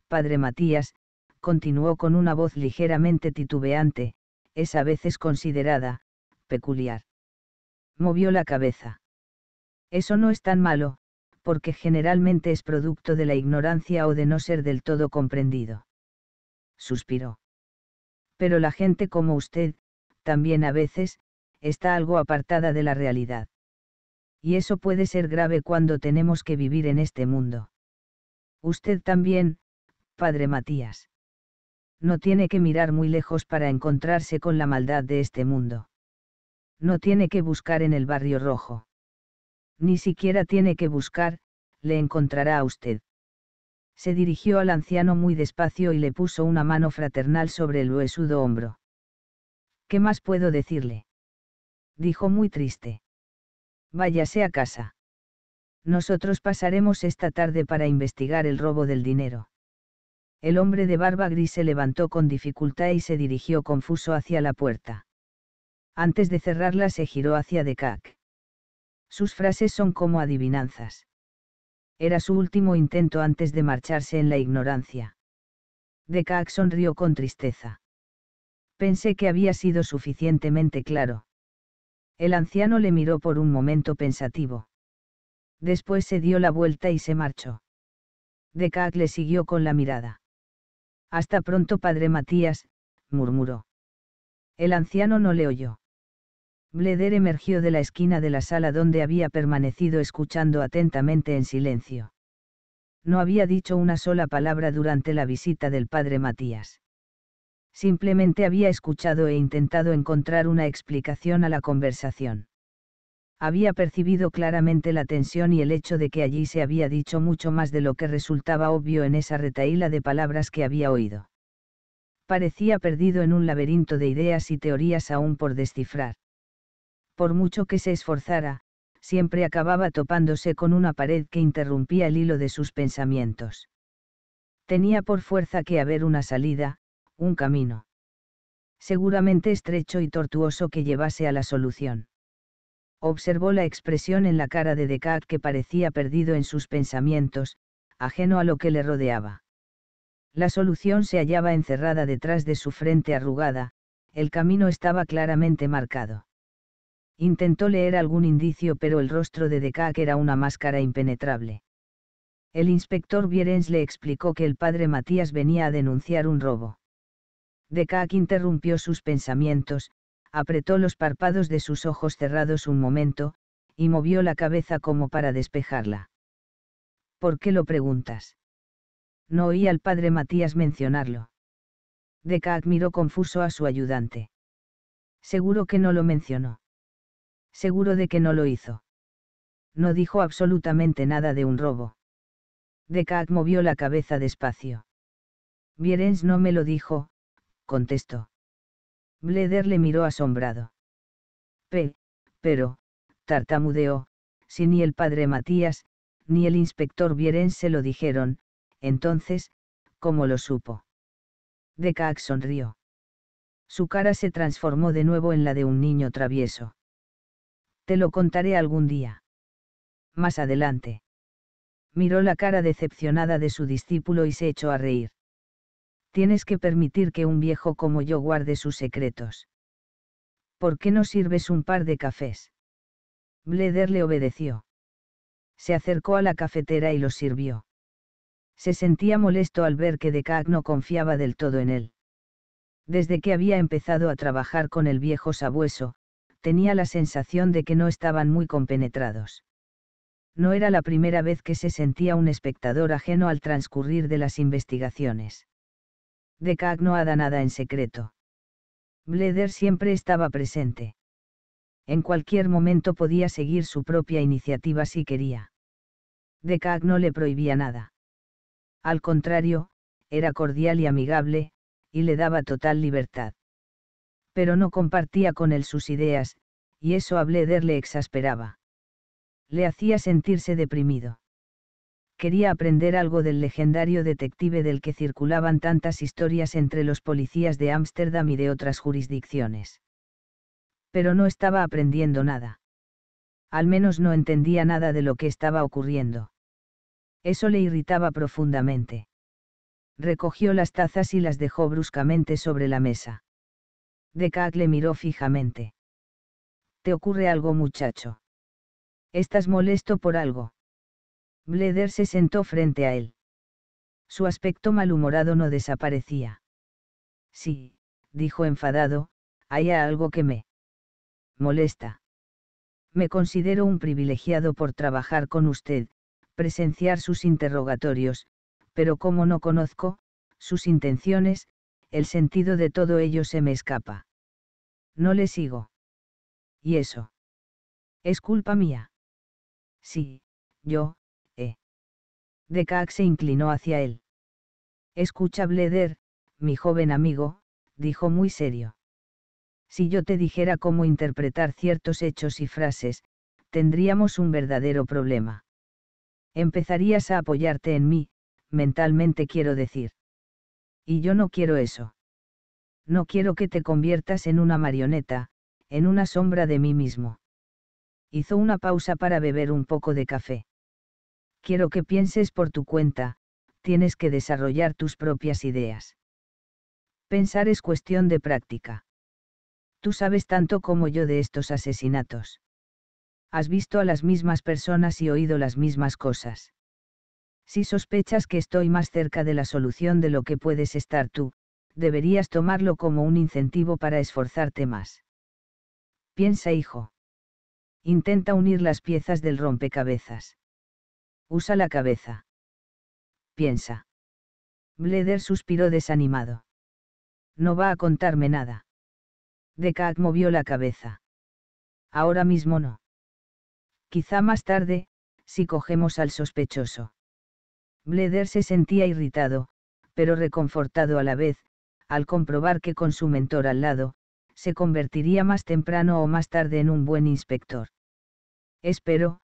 padre Matías, continuó con una voz ligeramente titubeante, es a veces considerada, peculiar. Movió la cabeza. Eso no es tan malo, porque generalmente es producto de la ignorancia o de no ser del todo comprendido. Suspiró. Pero la gente como usted, también a veces, está algo apartada de la realidad. Y eso puede ser grave cuando tenemos que vivir en este mundo. Usted también, padre Matías. No tiene que mirar muy lejos para encontrarse con la maldad de este mundo no tiene que buscar en el barrio rojo. Ni siquiera tiene que buscar, le encontrará a usted. Se dirigió al anciano muy despacio y le puso una mano fraternal sobre el huesudo hombro. ¿Qué más puedo decirle? dijo muy triste. Váyase a casa. Nosotros pasaremos esta tarde para investigar el robo del dinero. El hombre de barba gris se levantó con dificultad y se dirigió confuso hacia la puerta. Antes de cerrarla se giró hacia Decac. Sus frases son como adivinanzas. Era su último intento antes de marcharse en la ignorancia. Decac sonrió con tristeza. Pensé que había sido suficientemente claro. El anciano le miró por un momento pensativo. Después se dio la vuelta y se marchó. Decac le siguió con la mirada. Hasta pronto, padre Matías, murmuró. El anciano no le oyó. Bleder emergió de la esquina de la sala donde había permanecido escuchando atentamente en silencio. No había dicho una sola palabra durante la visita del padre Matías. Simplemente había escuchado e intentado encontrar una explicación a la conversación. Había percibido claramente la tensión y el hecho de que allí se había dicho mucho más de lo que resultaba obvio en esa retaíla de palabras que había oído. Parecía perdido en un laberinto de ideas y teorías aún por descifrar por mucho que se esforzara, siempre acababa topándose con una pared que interrumpía el hilo de sus pensamientos. Tenía por fuerza que haber una salida, un camino. Seguramente estrecho y tortuoso que llevase a la solución. Observó la expresión en la cara de Descartes que parecía perdido en sus pensamientos, ajeno a lo que le rodeaba. La solución se hallaba encerrada detrás de su frente arrugada, el camino estaba claramente marcado. Intentó leer algún indicio, pero el rostro de Decaque era una máscara impenetrable. El inspector Vierens le explicó que el padre Matías venía a denunciar un robo. Decaque interrumpió sus pensamientos, apretó los párpados de sus ojos cerrados un momento, y movió la cabeza como para despejarla. ¿Por qué lo preguntas? No oí al padre Matías mencionarlo. Decac miró confuso a su ayudante. Seguro que no lo mencionó seguro de que no lo hizo. No dijo absolutamente nada de un robo. Decac movió la cabeza despacio. Vierens no me lo dijo, contestó. Bleder le miró asombrado. P, pero, tartamudeó, si ni el padre Matías, ni el inspector Vierens se lo dijeron, entonces, ¿cómo lo supo? Decac sonrió. Su cara se transformó de nuevo en la de un niño travieso. Te lo contaré algún día. Más adelante. Miró la cara decepcionada de su discípulo y se echó a reír. Tienes que permitir que un viejo como yo guarde sus secretos. ¿Por qué no sirves un par de cafés? Bleder le obedeció. Se acercó a la cafetera y los sirvió. Se sentía molesto al ver que Decac no confiaba del todo en él. Desde que había empezado a trabajar con el viejo sabueso, tenía la sensación de que no estaban muy compenetrados. No era la primera vez que se sentía un espectador ajeno al transcurrir de las investigaciones. Decac no hada nada en secreto. Bleder siempre estaba presente. En cualquier momento podía seguir su propia iniciativa si quería. Decac no le prohibía nada. Al contrario, era cordial y amigable, y le daba total libertad pero no compartía con él sus ideas, y eso a Bleder le exasperaba. Le hacía sentirse deprimido. Quería aprender algo del legendario detective del que circulaban tantas historias entre los policías de Ámsterdam y de otras jurisdicciones. Pero no estaba aprendiendo nada. Al menos no entendía nada de lo que estaba ocurriendo. Eso le irritaba profundamente recogió las tazas y las dejó bruscamente sobre la mesa. Decac le miró fijamente. ¿Te ocurre algo, muchacho? ¿Estás molesto por algo? Bleder se sentó frente a él. Su aspecto malhumorado no desaparecía. Sí, dijo enfadado, hay algo que me molesta. Me considero un privilegiado por trabajar con usted, presenciar sus interrogatorios, pero como no conozco, sus intenciones, el sentido de todo ello se me escapa. No le sigo. ¿Y eso? Es culpa mía. Sí, yo, eh. Decax se inclinó hacia él. Escucha, Bleder, mi joven amigo, dijo muy serio. Si yo te dijera cómo interpretar ciertos hechos y frases, tendríamos un verdadero problema. Empezarías a apoyarte en mí, mentalmente quiero decir y yo no quiero eso. No quiero que te conviertas en una marioneta, en una sombra de mí mismo. Hizo una pausa para beber un poco de café. Quiero que pienses por tu cuenta, tienes que desarrollar tus propias ideas. Pensar es cuestión de práctica. Tú sabes tanto como yo de estos asesinatos. Has visto a las mismas personas y oído las mismas cosas. Si sospechas que estoy más cerca de la solución de lo que puedes estar tú, deberías tomarlo como un incentivo para esforzarte más. Piensa, hijo. Intenta unir las piezas del rompecabezas. Usa la cabeza. Piensa. Bleder suspiró desanimado. No va a contarme nada. Decac movió la cabeza. Ahora mismo no. Quizá más tarde, si cogemos al sospechoso. Bleder se sentía irritado, pero reconfortado a la vez, al comprobar que con su mentor al lado, se convertiría más temprano o más tarde en un buen inspector. Espero,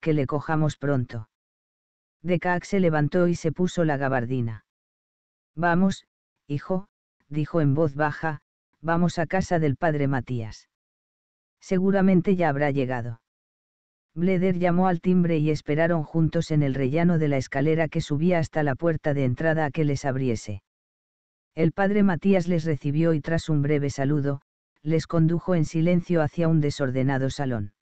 que le cojamos pronto. Decaac se levantó y se puso la gabardina. Vamos, hijo, dijo en voz baja, vamos a casa del padre Matías. Seguramente ya habrá llegado. Bleder llamó al timbre y esperaron juntos en el rellano de la escalera que subía hasta la puerta de entrada a que les abriese. El padre Matías les recibió y tras un breve saludo, les condujo en silencio hacia un desordenado salón.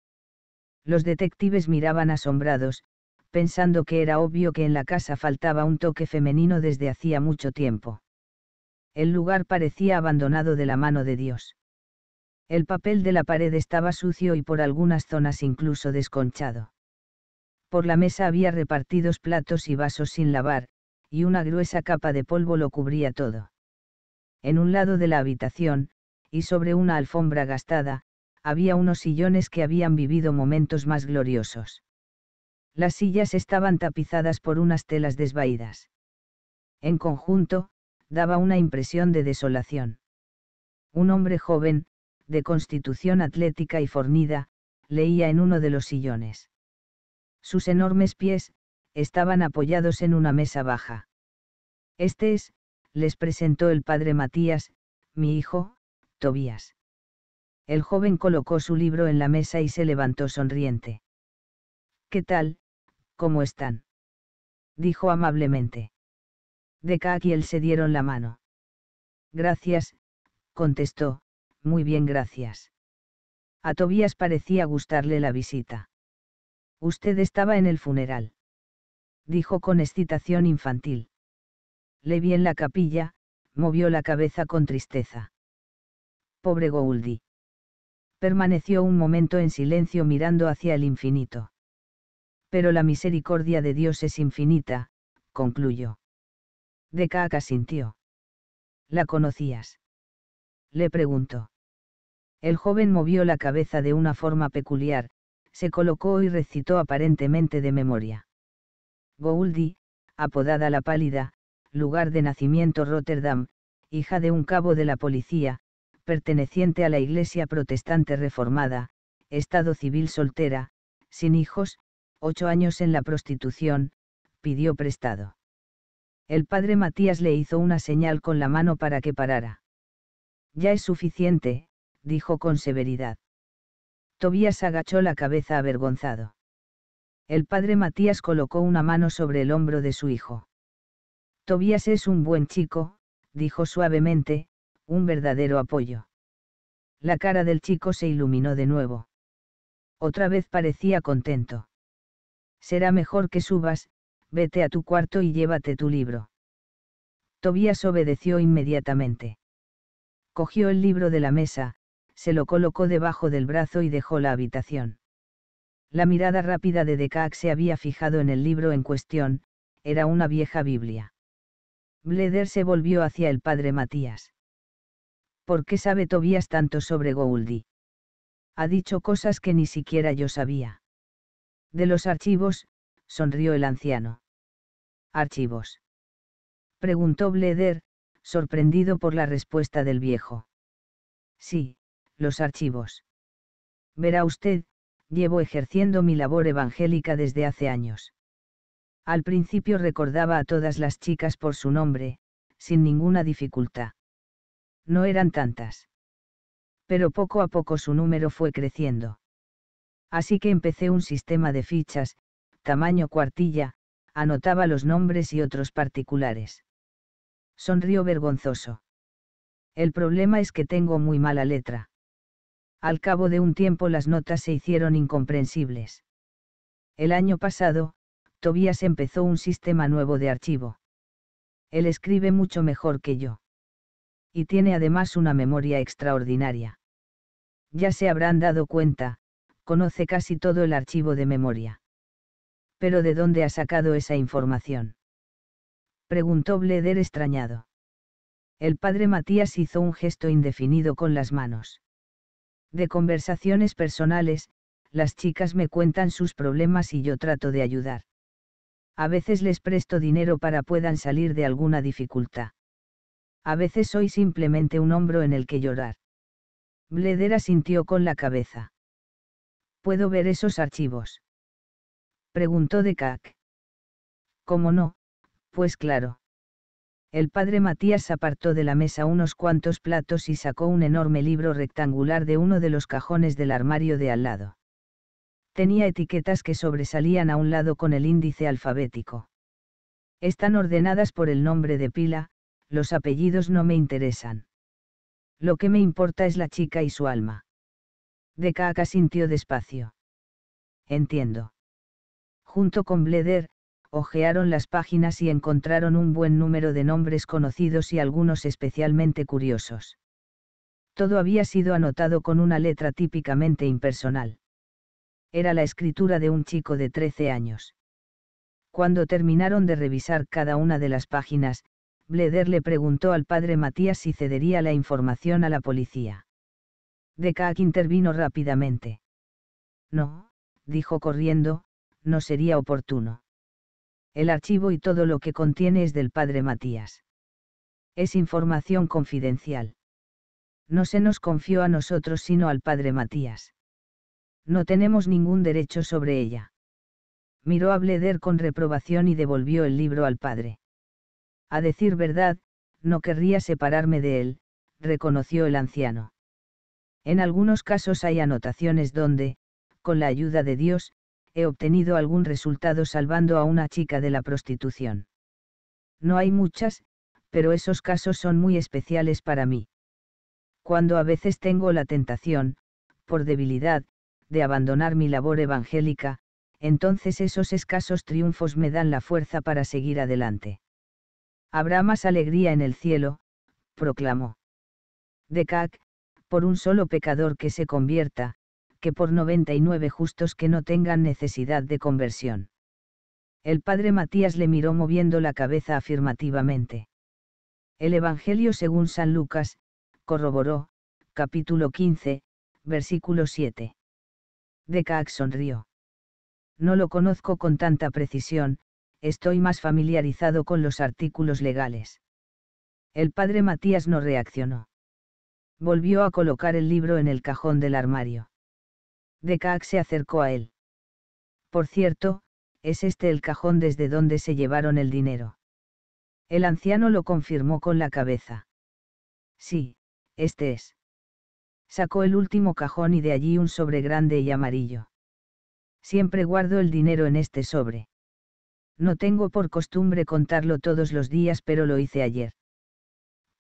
Los detectives miraban asombrados, pensando que era obvio que en la casa faltaba un toque femenino desde hacía mucho tiempo. El lugar parecía abandonado de la mano de Dios. El papel de la pared estaba sucio y por algunas zonas incluso desconchado. Por la mesa había repartidos platos y vasos sin lavar, y una gruesa capa de polvo lo cubría todo. En un lado de la habitación, y sobre una alfombra gastada, había unos sillones que habían vivido momentos más gloriosos. Las sillas estaban tapizadas por unas telas desvaídas. En conjunto, daba una impresión de desolación. Un hombre joven, de constitución atlética y fornida, leía en uno de los sillones. Sus enormes pies, estaban apoyados en una mesa baja. Este es, les presentó el padre Matías, mi hijo, Tobías. El joven colocó su libro en la mesa y se levantó sonriente. ¿Qué tal? ¿Cómo están? dijo amablemente. De y él se dieron la mano. Gracias, contestó, muy bien gracias. A Tobías parecía gustarle la visita. Usted estaba en el funeral. Dijo con excitación infantil. Le vi en la capilla, movió la cabeza con tristeza. Pobre Gouldi. Permaneció un momento en silencio mirando hacia el infinito. Pero la misericordia de Dios es infinita, concluyó. De sintió. La conocías le preguntó. El joven movió la cabeza de una forma peculiar, se colocó y recitó aparentemente de memoria. Gouldi, apodada La Pálida, lugar de nacimiento Rotterdam, hija de un cabo de la policía, perteneciente a la Iglesia Protestante Reformada, Estado civil soltera, sin hijos, ocho años en la prostitución, pidió prestado. El padre Matías le hizo una señal con la mano para que parara. Ya es suficiente, dijo con severidad. Tobías agachó la cabeza avergonzado. El padre Matías colocó una mano sobre el hombro de su hijo. Tobías es un buen chico, dijo suavemente, un verdadero apoyo. La cara del chico se iluminó de nuevo. Otra vez parecía contento. Será mejor que subas, vete a tu cuarto y llévate tu libro. Tobías obedeció inmediatamente. Cogió el libro de la mesa, se lo colocó debajo del brazo y dejó la habitación. La mirada rápida de Decac se había fijado en el libro en cuestión, era una vieja Biblia. Bleder se volvió hacia el padre Matías. ¿Por qué sabe Tobías tanto sobre Gouldi? Ha dicho cosas que ni siquiera yo sabía. De los archivos, sonrió el anciano. ¿Archivos? Preguntó Bleder, sorprendido por la respuesta del viejo. Sí, los archivos. Verá usted, llevo ejerciendo mi labor evangélica desde hace años. Al principio recordaba a todas las chicas por su nombre, sin ninguna dificultad. No eran tantas. Pero poco a poco su número fue creciendo. Así que empecé un sistema de fichas, tamaño cuartilla, anotaba los nombres y otros particulares. Sonrió vergonzoso. El problema es que tengo muy mala letra. Al cabo de un tiempo las notas se hicieron incomprensibles. El año pasado, Tobías empezó un sistema nuevo de archivo. Él escribe mucho mejor que yo. Y tiene además una memoria extraordinaria. Ya se habrán dado cuenta, conoce casi todo el archivo de memoria. Pero ¿de dónde ha sacado esa información? preguntó Bleder extrañado. El padre Matías hizo un gesto indefinido con las manos. De conversaciones personales, las chicas me cuentan sus problemas y yo trato de ayudar. A veces les presto dinero para puedan salir de alguna dificultad. A veces soy simplemente un hombro en el que llorar. Bleder asintió con la cabeza. ¿Puedo ver esos archivos? Preguntó de Cac. ¿Cómo no? pues claro. El padre Matías apartó de la mesa unos cuantos platos y sacó un enorme libro rectangular de uno de los cajones del armario de al lado. Tenía etiquetas que sobresalían a un lado con el índice alfabético. Están ordenadas por el nombre de pila, los apellidos no me interesan. Lo que me importa es la chica y su alma. De Decaca sintió despacio. Entiendo. Junto con Bleder, ojearon las páginas y encontraron un buen número de nombres conocidos y algunos especialmente curiosos. Todo había sido anotado con una letra típicamente impersonal. Era la escritura de un chico de 13 años. Cuando terminaron de revisar cada una de las páginas, Bleder le preguntó al padre Matías si cedería la información a la policía. Decac intervino rápidamente. No, dijo corriendo, no sería oportuno. El archivo y todo lo que contiene es del padre Matías. Es información confidencial. No se nos confió a nosotros sino al padre Matías. No tenemos ningún derecho sobre ella. Miró a Bleder con reprobación y devolvió el libro al padre. A decir verdad, no querría separarme de él, reconoció el anciano. En algunos casos hay anotaciones donde, con la ayuda de Dios, he obtenido algún resultado salvando a una chica de la prostitución. No hay muchas, pero esos casos son muy especiales para mí. Cuando a veces tengo la tentación, por debilidad, de abandonar mi labor evangélica, entonces esos escasos triunfos me dan la fuerza para seguir adelante. Habrá más alegría en el cielo, proclamó. Decac, por un solo pecador que se convierta, que por 99 justos que no tengan necesidad de conversión. El padre Matías le miró moviendo la cabeza afirmativamente. El Evangelio según San Lucas, corroboró, capítulo 15, versículo 7. Decax sonrió. No lo conozco con tanta precisión, estoy más familiarizado con los artículos legales. El padre Matías no reaccionó. Volvió a colocar el libro en el cajón del armario. Decac se acercó a él. Por cierto, es este el cajón desde donde se llevaron el dinero. El anciano lo confirmó con la cabeza. Sí, este es. Sacó el último cajón y de allí un sobre grande y amarillo. Siempre guardo el dinero en este sobre. No tengo por costumbre contarlo todos los días, pero lo hice ayer.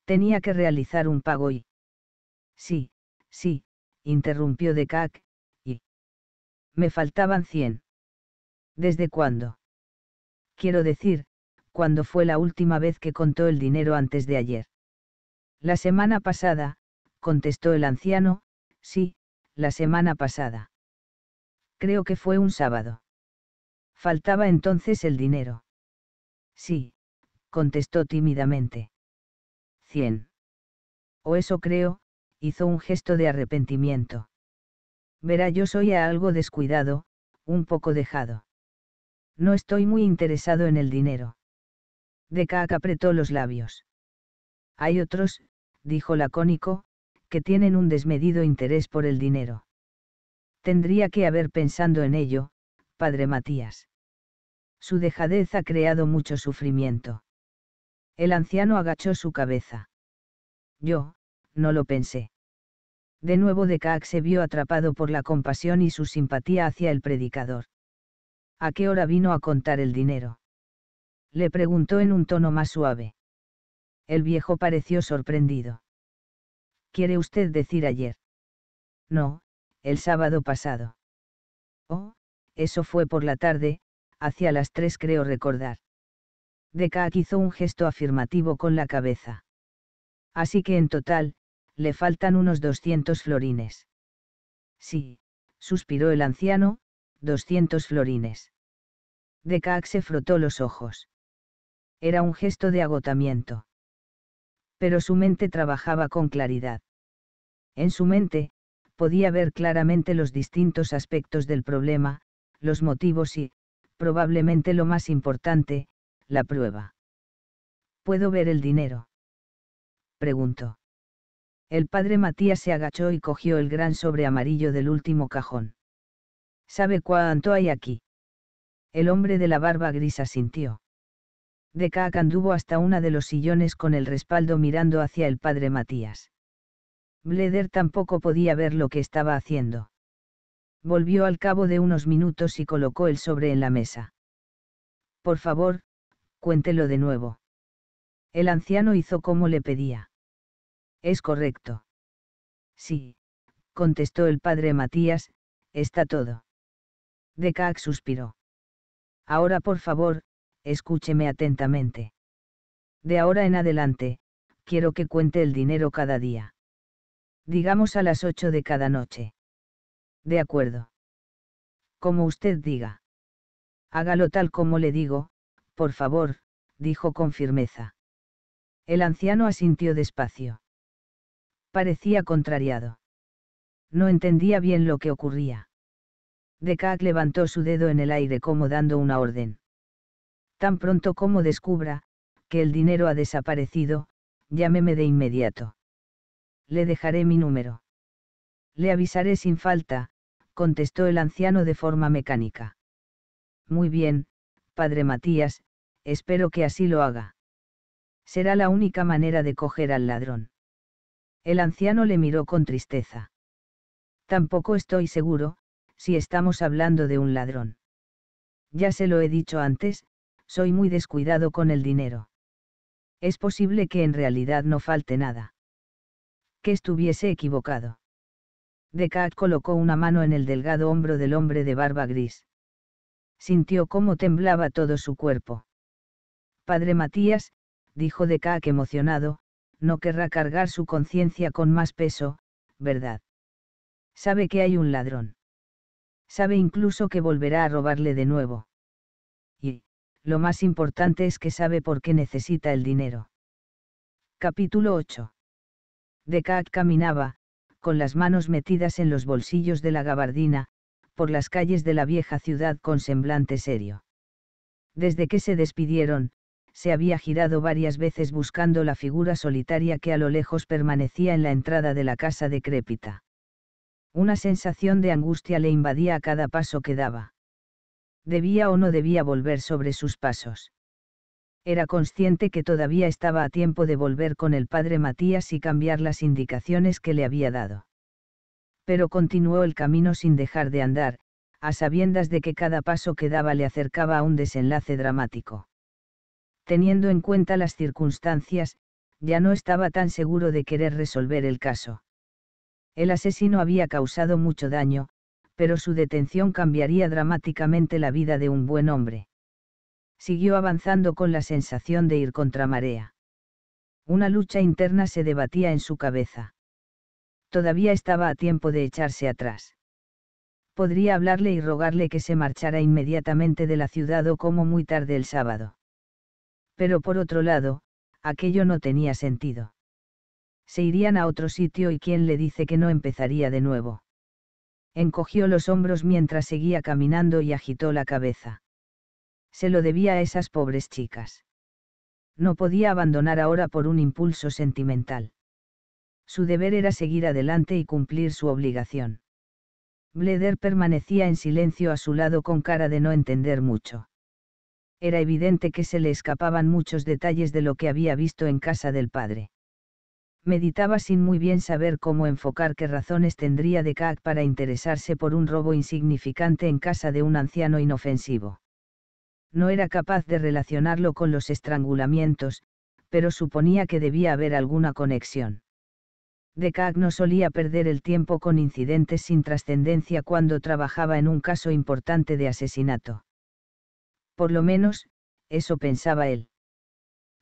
Tenía que realizar un pago y... Sí, sí, interrumpió Decac, me faltaban 100. ¿Desde cuándo? Quiero decir, ¿cuándo fue la última vez que contó el dinero antes de ayer? La semana pasada, contestó el anciano, sí, la semana pasada. Creo que fue un sábado. Faltaba entonces el dinero. Sí, contestó tímidamente. 100. O eso creo, hizo un gesto de arrepentimiento. Verá, yo soy algo descuidado, un poco dejado. No estoy muy interesado en el dinero. Decac apretó los labios. Hay otros, dijo lacónico, que tienen un desmedido interés por el dinero. Tendría que haber pensando en ello, padre Matías. Su dejadez ha creado mucho sufrimiento. El anciano agachó su cabeza. Yo, no lo pensé. De nuevo Decac se vio atrapado por la compasión y su simpatía hacia el predicador. ¿A qué hora vino a contar el dinero? Le preguntó en un tono más suave. El viejo pareció sorprendido. ¿Quiere usted decir ayer? No, el sábado pasado. Oh, eso fue por la tarde, hacia las tres creo recordar. Decac hizo un gesto afirmativo con la cabeza. Así que en total, le faltan unos doscientos florines. Sí, suspiró el anciano, 200 florines. Decak se frotó los ojos. Era un gesto de agotamiento. Pero su mente trabajaba con claridad. En su mente, podía ver claramente los distintos aspectos del problema, los motivos y, probablemente lo más importante, la prueba. ¿Puedo ver el dinero? Preguntó. El padre Matías se agachó y cogió el gran sobre amarillo del último cajón. ¿Sabe cuánto hay aquí? El hombre de la barba gris asintió. De anduvo hasta una de los sillones con el respaldo mirando hacia el padre Matías. Bleder tampoco podía ver lo que estaba haciendo. Volvió al cabo de unos minutos y colocó el sobre en la mesa. Por favor, cuéntelo de nuevo. El anciano hizo como le pedía. Es correcto. Sí, contestó el padre Matías, está todo. Decac suspiró. Ahora por favor, escúcheme atentamente. De ahora en adelante, quiero que cuente el dinero cada día. Digamos a las ocho de cada noche. De acuerdo. Como usted diga. Hágalo tal como le digo, por favor, dijo con firmeza. El anciano asintió despacio. Parecía contrariado. No entendía bien lo que ocurría. Decac levantó su dedo en el aire como dando una orden. Tan pronto como descubra, que el dinero ha desaparecido, llámeme de inmediato. Le dejaré mi número. Le avisaré sin falta, contestó el anciano de forma mecánica. Muy bien, padre Matías, espero que así lo haga. Será la única manera de coger al ladrón. El anciano le miró con tristeza. Tampoco estoy seguro, si estamos hablando de un ladrón. Ya se lo he dicho antes, soy muy descuidado con el dinero. Es posible que en realidad no falte nada. Que estuviese equivocado. deca colocó una mano en el delgado hombro del hombre de barba gris. Sintió cómo temblaba todo su cuerpo. Padre Matías, dijo Decac emocionado, no querrá cargar su conciencia con más peso, ¿verdad? Sabe que hay un ladrón. Sabe incluso que volverá a robarle de nuevo. Y, lo más importante es que sabe por qué necesita el dinero. Capítulo 8. Decat caminaba, con las manos metidas en los bolsillos de la gabardina, por las calles de la vieja ciudad con semblante serio. Desde que se despidieron, se había girado varias veces buscando la figura solitaria que a lo lejos permanecía en la entrada de la casa decrépita. Una sensación de angustia le invadía a cada paso que daba. Debía o no debía volver sobre sus pasos. Era consciente que todavía estaba a tiempo de volver con el padre Matías y cambiar las indicaciones que le había dado. Pero continuó el camino sin dejar de andar, a sabiendas de que cada paso que daba le acercaba a un desenlace dramático teniendo en cuenta las circunstancias, ya no estaba tan seguro de querer resolver el caso. El asesino había causado mucho daño, pero su detención cambiaría dramáticamente la vida de un buen hombre. Siguió avanzando con la sensación de ir contra marea. Una lucha interna se debatía en su cabeza. Todavía estaba a tiempo de echarse atrás podría hablarle y rogarle que se marchara inmediatamente de la ciudad o como muy tarde el sábado pero por otro lado, aquello no tenía sentido. Se irían a otro sitio y quién le dice que no empezaría de nuevo. Encogió los hombros mientras seguía caminando y agitó la cabeza. Se lo debía a esas pobres chicas. No podía abandonar ahora por un impulso sentimental. Su deber era seguir adelante y cumplir su obligación. Bleder permanecía en silencio a su lado con cara de no entender mucho era evidente que se le escapaban muchos detalles de lo que había visto en casa del padre. Meditaba sin muy bien saber cómo enfocar qué razones tendría de para interesarse por un robo insignificante en casa de un anciano inofensivo. No era capaz de relacionarlo con los estrangulamientos, pero suponía que debía haber alguna conexión. Decac no solía perder el tiempo con incidentes sin trascendencia cuando trabajaba en un caso importante de asesinato. Por lo menos, eso pensaba él.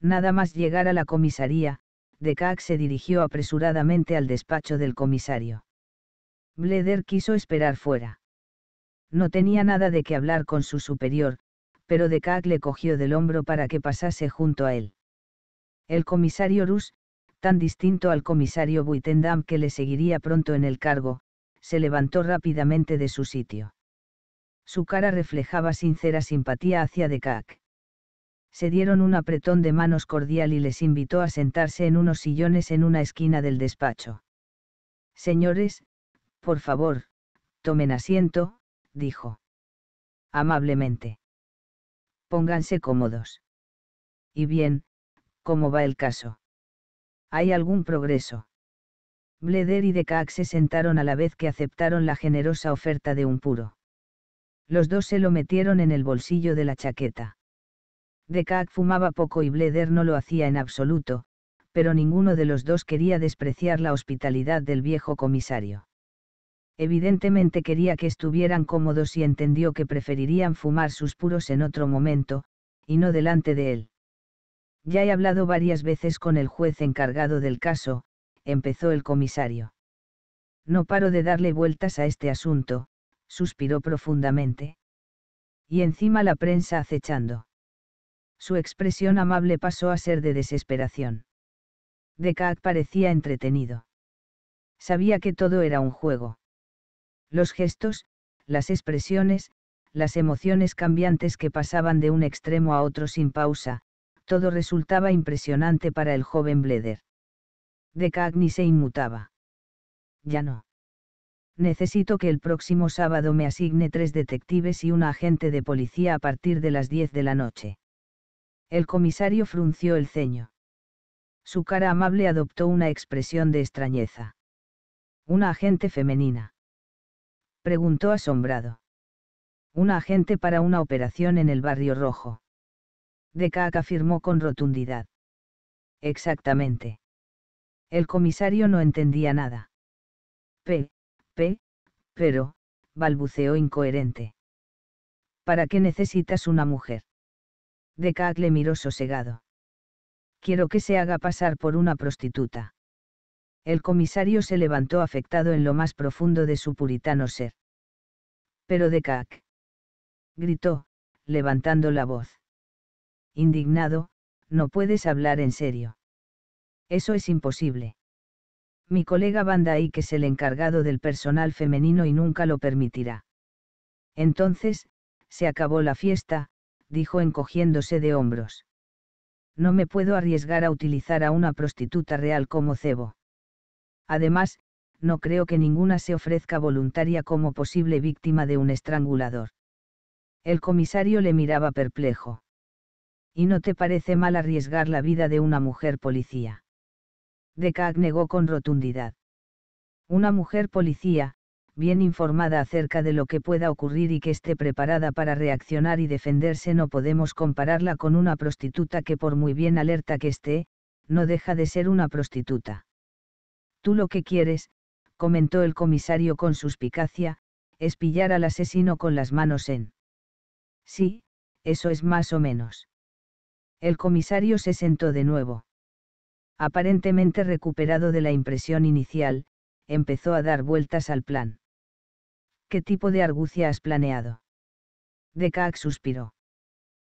Nada más llegar a la comisaría, Dekak se dirigió apresuradamente al despacho del comisario. Bleder quiso esperar fuera. No tenía nada de qué hablar con su superior, pero Decac le cogió del hombro para que pasase junto a él. El comisario Rus, tan distinto al comisario Buitendam que le seguiría pronto en el cargo, se levantó rápidamente de su sitio. Su cara reflejaba sincera simpatía hacia Decac. Se dieron un apretón de manos cordial y les invitó a sentarse en unos sillones en una esquina del despacho. Señores, por favor, tomen asiento, dijo. Amablemente. Pónganse cómodos. Y bien, ¿cómo va el caso? ¿Hay algún progreso? Bleder y Decac se sentaron a la vez que aceptaron la generosa oferta de un puro. Los dos se lo metieron en el bolsillo de la chaqueta. Decac fumaba poco y Bleder no lo hacía en absoluto, pero ninguno de los dos quería despreciar la hospitalidad del viejo comisario. Evidentemente quería que estuvieran cómodos y entendió que preferirían fumar sus puros en otro momento, y no delante de él. Ya he hablado varias veces con el juez encargado del caso, empezó el comisario. No paro de darle vueltas a este asunto, suspiró profundamente. Y encima la prensa acechando. Su expresión amable pasó a ser de desesperación. Decac parecía entretenido. Sabía que todo era un juego. Los gestos, las expresiones, las emociones cambiantes que pasaban de un extremo a otro sin pausa, todo resultaba impresionante para el joven Bleder. Decac ni se inmutaba. Ya no necesito que el próximo sábado me asigne tres detectives y un agente de policía a partir de las 10 de la noche. El comisario frunció el ceño. Su cara amable adoptó una expresión de extrañeza. ¿Una agente femenina? Preguntó asombrado. Una agente para una operación en el barrio rojo. Decac afirmó con rotundidad. Exactamente. El comisario no entendía nada. P pero, balbuceó incoherente. ¿Para qué necesitas una mujer? Decac le miró sosegado. Quiero que se haga pasar por una prostituta. El comisario se levantó afectado en lo más profundo de su puritano ser. Pero Decac. Gritó, levantando la voz. Indignado, no puedes hablar en serio. Eso es imposible mi colega Banda que es el encargado del personal femenino y nunca lo permitirá. Entonces, se acabó la fiesta, dijo encogiéndose de hombros. No me puedo arriesgar a utilizar a una prostituta real como cebo. Además, no creo que ninguna se ofrezca voluntaria como posible víctima de un estrangulador. El comisario le miraba perplejo. ¿Y no te parece mal arriesgar la vida de una mujer policía? Decac negó con rotundidad. Una mujer policía, bien informada acerca de lo que pueda ocurrir y que esté preparada para reaccionar y defenderse no podemos compararla con una prostituta que por muy bien alerta que esté, no deja de ser una prostituta. Tú lo que quieres, comentó el comisario con suspicacia, es pillar al asesino con las manos en. Sí, eso es más o menos. El comisario se sentó de nuevo aparentemente recuperado de la impresión inicial, empezó a dar vueltas al plan. ¿Qué tipo de argucia has planeado? Decaak suspiró.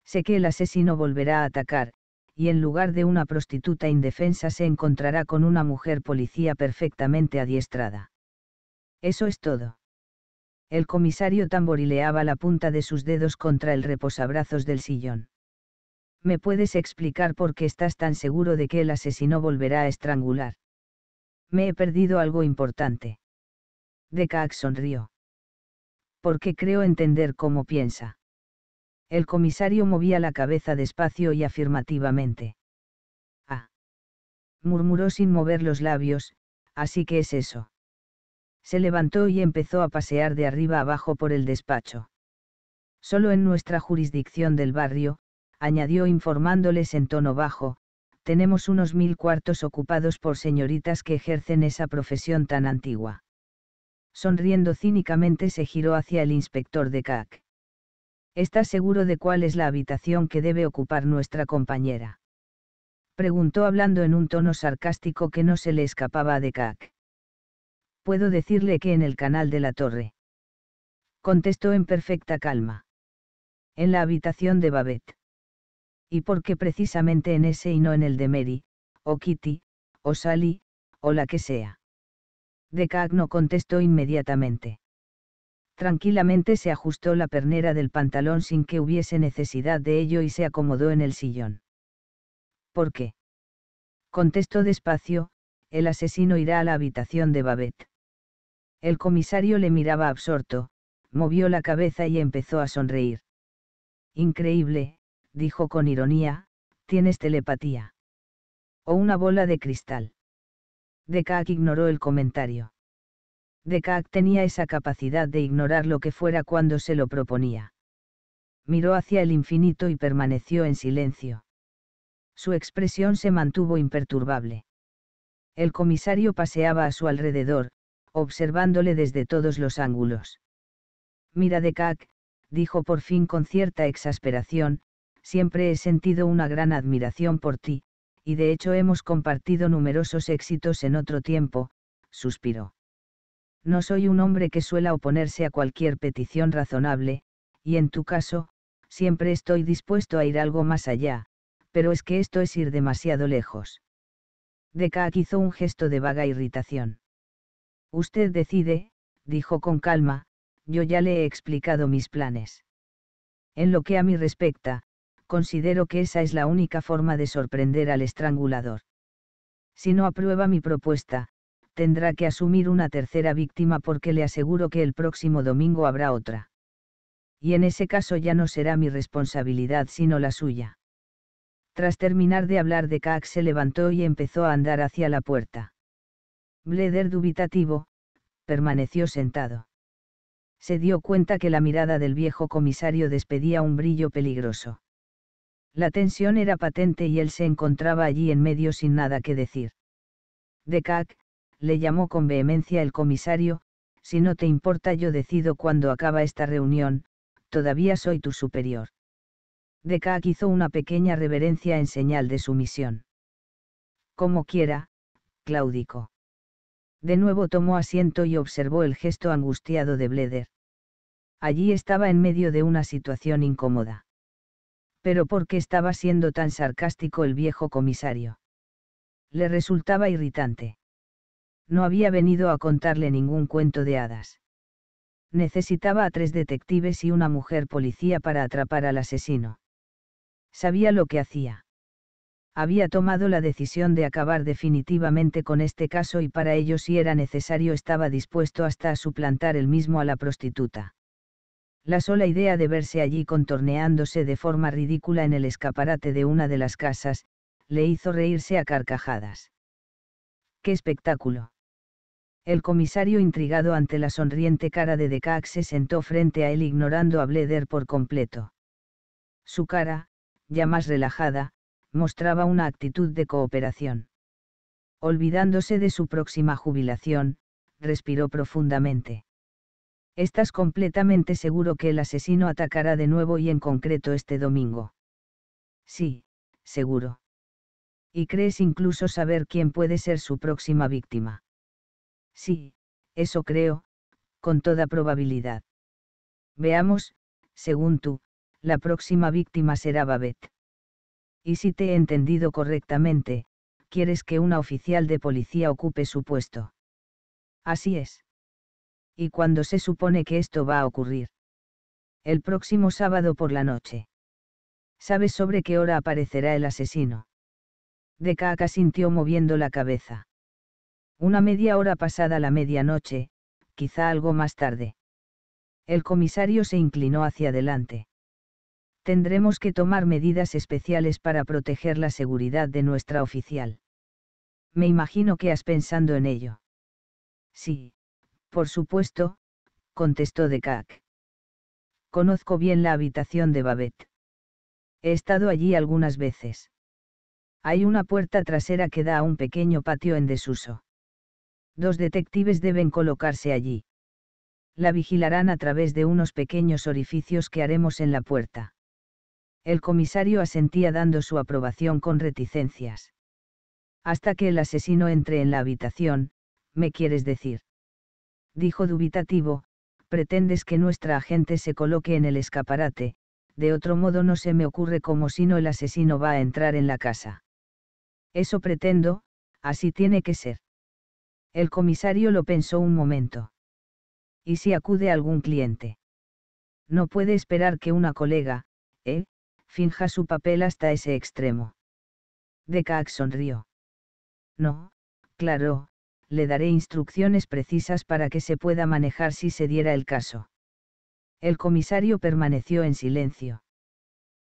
Sé que el asesino volverá a atacar, y en lugar de una prostituta indefensa se encontrará con una mujer policía perfectamente adiestrada. Eso es todo. El comisario tamborileaba la punta de sus dedos contra el reposabrazos del sillón. ¿Me puedes explicar por qué estás tan seguro de que el asesino volverá a estrangular? Me he perdido algo importante. Decac sonrió. Porque creo entender cómo piensa. El comisario movía la cabeza despacio y afirmativamente. Ah. Murmuró sin mover los labios, así que es eso. Se levantó y empezó a pasear de arriba abajo por el despacho. Solo en nuestra jurisdicción del barrio, añadió informándoles en tono bajo, tenemos unos mil cuartos ocupados por señoritas que ejercen esa profesión tan antigua. Sonriendo cínicamente se giró hacia el inspector de CAC. ¿Estás seguro de cuál es la habitación que debe ocupar nuestra compañera? Preguntó hablando en un tono sarcástico que no se le escapaba a CAC. Puedo decirle que en el canal de la torre. Contestó en perfecta calma. En la habitación de Babette y por qué precisamente en ese y no en el de Mary, o Kitty, o Sally, o la que sea. Decagno no contestó inmediatamente. Tranquilamente se ajustó la pernera del pantalón sin que hubiese necesidad de ello y se acomodó en el sillón. ¿Por qué? Contestó despacio, el asesino irá a la habitación de Babette. El comisario le miraba absorto, movió la cabeza y empezó a sonreír. Increíble, dijo con ironía, tienes telepatía. O una bola de cristal. Decac ignoró el comentario. Decac tenía esa capacidad de ignorar lo que fuera cuando se lo proponía. Miró hacia el infinito y permaneció en silencio. Su expresión se mantuvo imperturbable. El comisario paseaba a su alrededor, observándole desde todos los ángulos. Mira Decac, dijo por fin con cierta exasperación, siempre he sentido una gran admiración por ti, y de hecho hemos compartido numerosos éxitos en otro tiempo, suspiró. No soy un hombre que suela oponerse a cualquier petición razonable, y en tu caso, siempre estoy dispuesto a ir algo más allá, pero es que esto es ir demasiado lejos. Decac hizo un gesto de vaga irritación. Usted decide, dijo con calma, yo ya le he explicado mis planes. En lo que a mí respecta, considero que esa es la única forma de sorprender al estrangulador. Si no aprueba mi propuesta, tendrá que asumir una tercera víctima porque le aseguro que el próximo domingo habrá otra. Y en ese caso ya no será mi responsabilidad sino la suya. Tras terminar de hablar de Cax se levantó y empezó a andar hacia la puerta. Bleder dubitativo, permaneció sentado. Se dio cuenta que la mirada del viejo comisario despedía un brillo peligroso. La tensión era patente y él se encontraba allí en medio sin nada que decir. Decac, le llamó con vehemencia el comisario, si no te importa yo decido cuándo acaba esta reunión, todavía soy tu superior. Decac hizo una pequeña reverencia en señal de sumisión. Como quiera, claudico. De nuevo tomó asiento y observó el gesto angustiado de Bleder. Allí estaba en medio de una situación incómoda pero ¿por qué estaba siendo tan sarcástico el viejo comisario? Le resultaba irritante. No había venido a contarle ningún cuento de hadas. Necesitaba a tres detectives y una mujer policía para atrapar al asesino. Sabía lo que hacía. Había tomado la decisión de acabar definitivamente con este caso y para ello si era necesario estaba dispuesto hasta a suplantar el mismo a la prostituta la sola idea de verse allí contorneándose de forma ridícula en el escaparate de una de las casas, le hizo reírse a carcajadas. ¡Qué espectáculo! El comisario intrigado ante la sonriente cara de Decax se sentó frente a él ignorando a Bleder por completo. Su cara, ya más relajada, mostraba una actitud de cooperación. Olvidándose de su próxima jubilación, respiró profundamente. Estás completamente seguro que el asesino atacará de nuevo y en concreto este domingo. Sí, seguro. Y crees incluso saber quién puede ser su próxima víctima. Sí, eso creo, con toda probabilidad. Veamos, según tú, la próxima víctima será Babette. Y si te he entendido correctamente, quieres que una oficial de policía ocupe su puesto. Así es y cuándo se supone que esto va a ocurrir. El próximo sábado por la noche. ¿Sabes sobre qué hora aparecerá el asesino? Decaca sintió moviendo la cabeza. Una media hora pasada la medianoche, quizá algo más tarde. El comisario se inclinó hacia adelante. Tendremos que tomar medidas especiales para proteger la seguridad de nuestra oficial. Me imagino que has pensando en ello. Sí, por supuesto, contestó Decac. Conozco bien la habitación de Babette. He estado allí algunas veces. Hay una puerta trasera que da a un pequeño patio en desuso. Dos detectives deben colocarse allí. La vigilarán a través de unos pequeños orificios que haremos en la puerta. El comisario asentía dando su aprobación con reticencias. Hasta que el asesino entre en la habitación, me quieres decir dijo dubitativo, pretendes que nuestra agente se coloque en el escaparate, de otro modo no se me ocurre como si no el asesino va a entrar en la casa. Eso pretendo, así tiene que ser. El comisario lo pensó un momento. ¿Y si acude algún cliente? No puede esperar que una colega, ¿eh? finja su papel hasta ese extremo. Decax sonrió. No, claro, le daré instrucciones precisas para que se pueda manejar si se diera el caso. El comisario permaneció en silencio.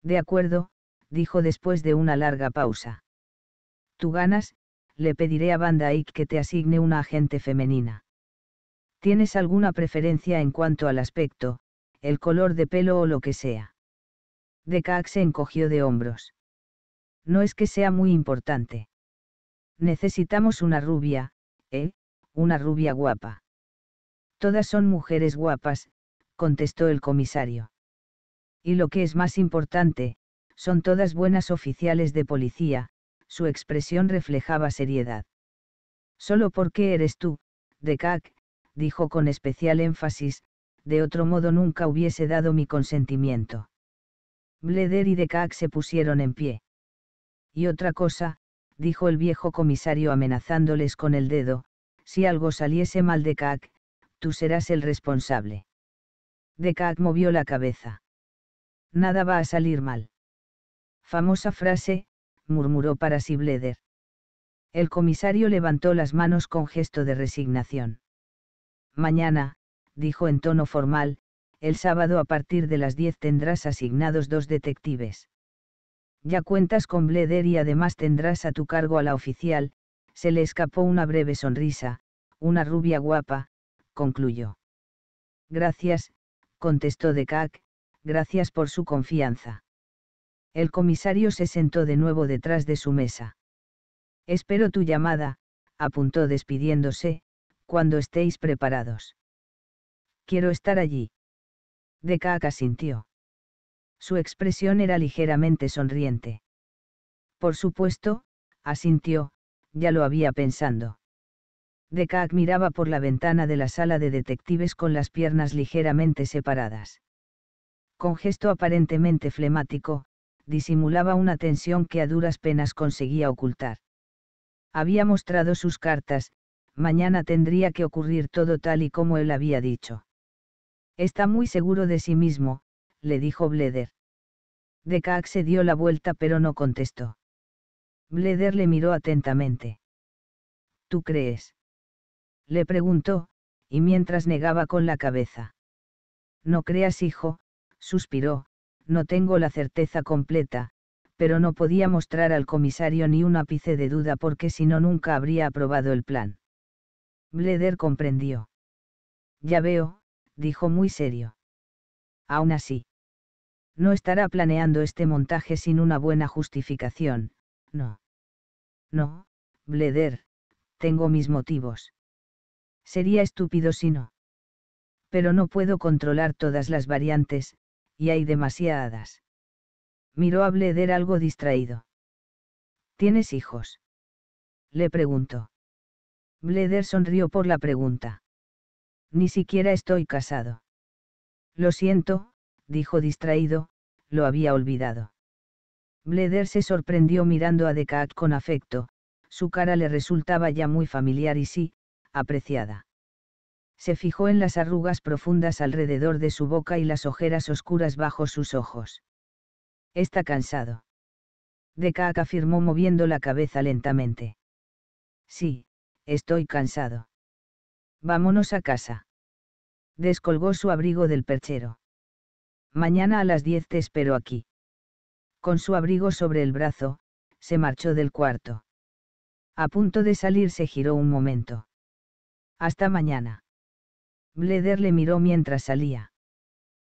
De acuerdo, dijo después de una larga pausa. Tú ganas, le pediré a Van que te asigne una agente femenina. ¿Tienes alguna preferencia en cuanto al aspecto, el color de pelo o lo que sea? Kaak se encogió de hombros. No es que sea muy importante. Necesitamos una rubia, ¿eh? Una rubia guapa. Todas son mujeres guapas, contestó el comisario. Y lo que es más importante, son todas buenas oficiales de policía, su expresión reflejaba seriedad. Solo porque eres tú, de dijo con especial énfasis, de otro modo nunca hubiese dado mi consentimiento. Bleder y de se pusieron en pie. Y otra cosa, dijo el viejo comisario amenazándoles con el dedo, si algo saliese mal de Cac, tú serás el responsable. De movió la cabeza. Nada va a salir mal. Famosa frase, murmuró para sí Bleder. El comisario levantó las manos con gesto de resignación. Mañana, dijo en tono formal, el sábado a partir de las 10 tendrás asignados dos detectives. Ya cuentas con Bleder y además tendrás a tu cargo a la oficial, se le escapó una breve sonrisa, una rubia guapa, concluyó. Gracias, contestó Decac, gracias por su confianza. El comisario se sentó de nuevo detrás de su mesa. Espero tu llamada, apuntó despidiéndose, cuando estéis preparados. Quiero estar allí. Decac asintió. Su expresión era ligeramente sonriente. Por supuesto, asintió, ya lo había pensando. Deca miraba por la ventana de la sala de detectives con las piernas ligeramente separadas. Con gesto aparentemente flemático, disimulaba una tensión que a duras penas conseguía ocultar. Había mostrado sus cartas, mañana tendría que ocurrir todo tal y como él había dicho. Está muy seguro de sí mismo, le dijo Bleder. Decax se dio la vuelta pero no contestó. Bleder le miró atentamente. ¿Tú crees? Le preguntó, y mientras negaba con la cabeza. No creas, hijo, suspiró, no tengo la certeza completa, pero no podía mostrar al comisario ni un ápice de duda porque si no nunca habría aprobado el plan. Bleder comprendió. Ya veo, dijo muy serio. Aún así. No estará planeando este montaje sin una buena justificación, no. No, Bleder, tengo mis motivos. Sería estúpido si no. Pero no puedo controlar todas las variantes, y hay demasiadas. Miró a Bleder algo distraído. ¿Tienes hijos? Le preguntó. Bleder sonrió por la pregunta. Ni siquiera estoy casado. Lo siento, dijo distraído, lo había olvidado. Bleder se sorprendió mirando a Dekak con afecto, su cara le resultaba ya muy familiar y sí, apreciada. Se fijó en las arrugas profundas alrededor de su boca y las ojeras oscuras bajo sus ojos. Está cansado. Dekak afirmó moviendo la cabeza lentamente. Sí, estoy cansado. Vámonos a casa. Descolgó su abrigo del perchero. Mañana a las 10 te espero aquí. Con su abrigo sobre el brazo, se marchó del cuarto. A punto de salir se giró un momento. Hasta mañana. Bleder le miró mientras salía.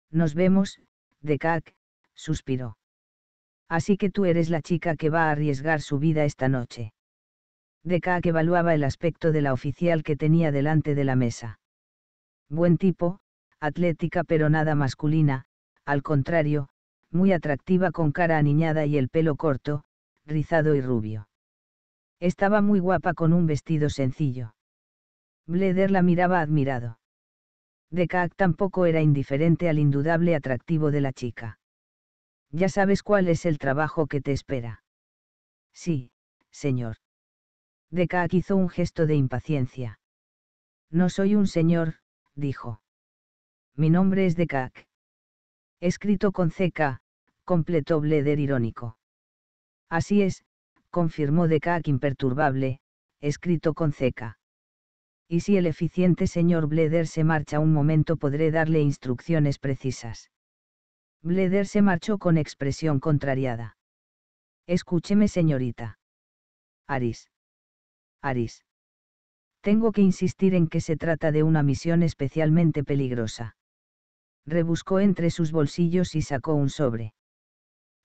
Nos vemos, Decac, suspiró. Así que tú eres la chica que va a arriesgar su vida esta noche. Decac evaluaba el aspecto de la oficial que tenía delante de la mesa. Buen tipo, atlética pero nada masculina, al contrario, muy atractiva con cara aniñada y el pelo corto, rizado y rubio. Estaba muy guapa con un vestido sencillo. Bleder la miraba admirado. Kak tampoco era indiferente al indudable atractivo de la chica. Ya sabes cuál es el trabajo que te espera. Sí, señor. Decaac hizo un gesto de impaciencia. No soy un señor, dijo. Mi nombre es Kak escrito con ceca, completó Bleder irónico. Así es, confirmó Decac imperturbable, escrito con ceca. Y si el eficiente señor Bleder se marcha un momento podré darle instrucciones precisas. Bleder se marchó con expresión contrariada. Escúcheme señorita. Aris. Aris. Tengo que insistir en que se trata de una misión especialmente peligrosa rebuscó entre sus bolsillos y sacó un sobre.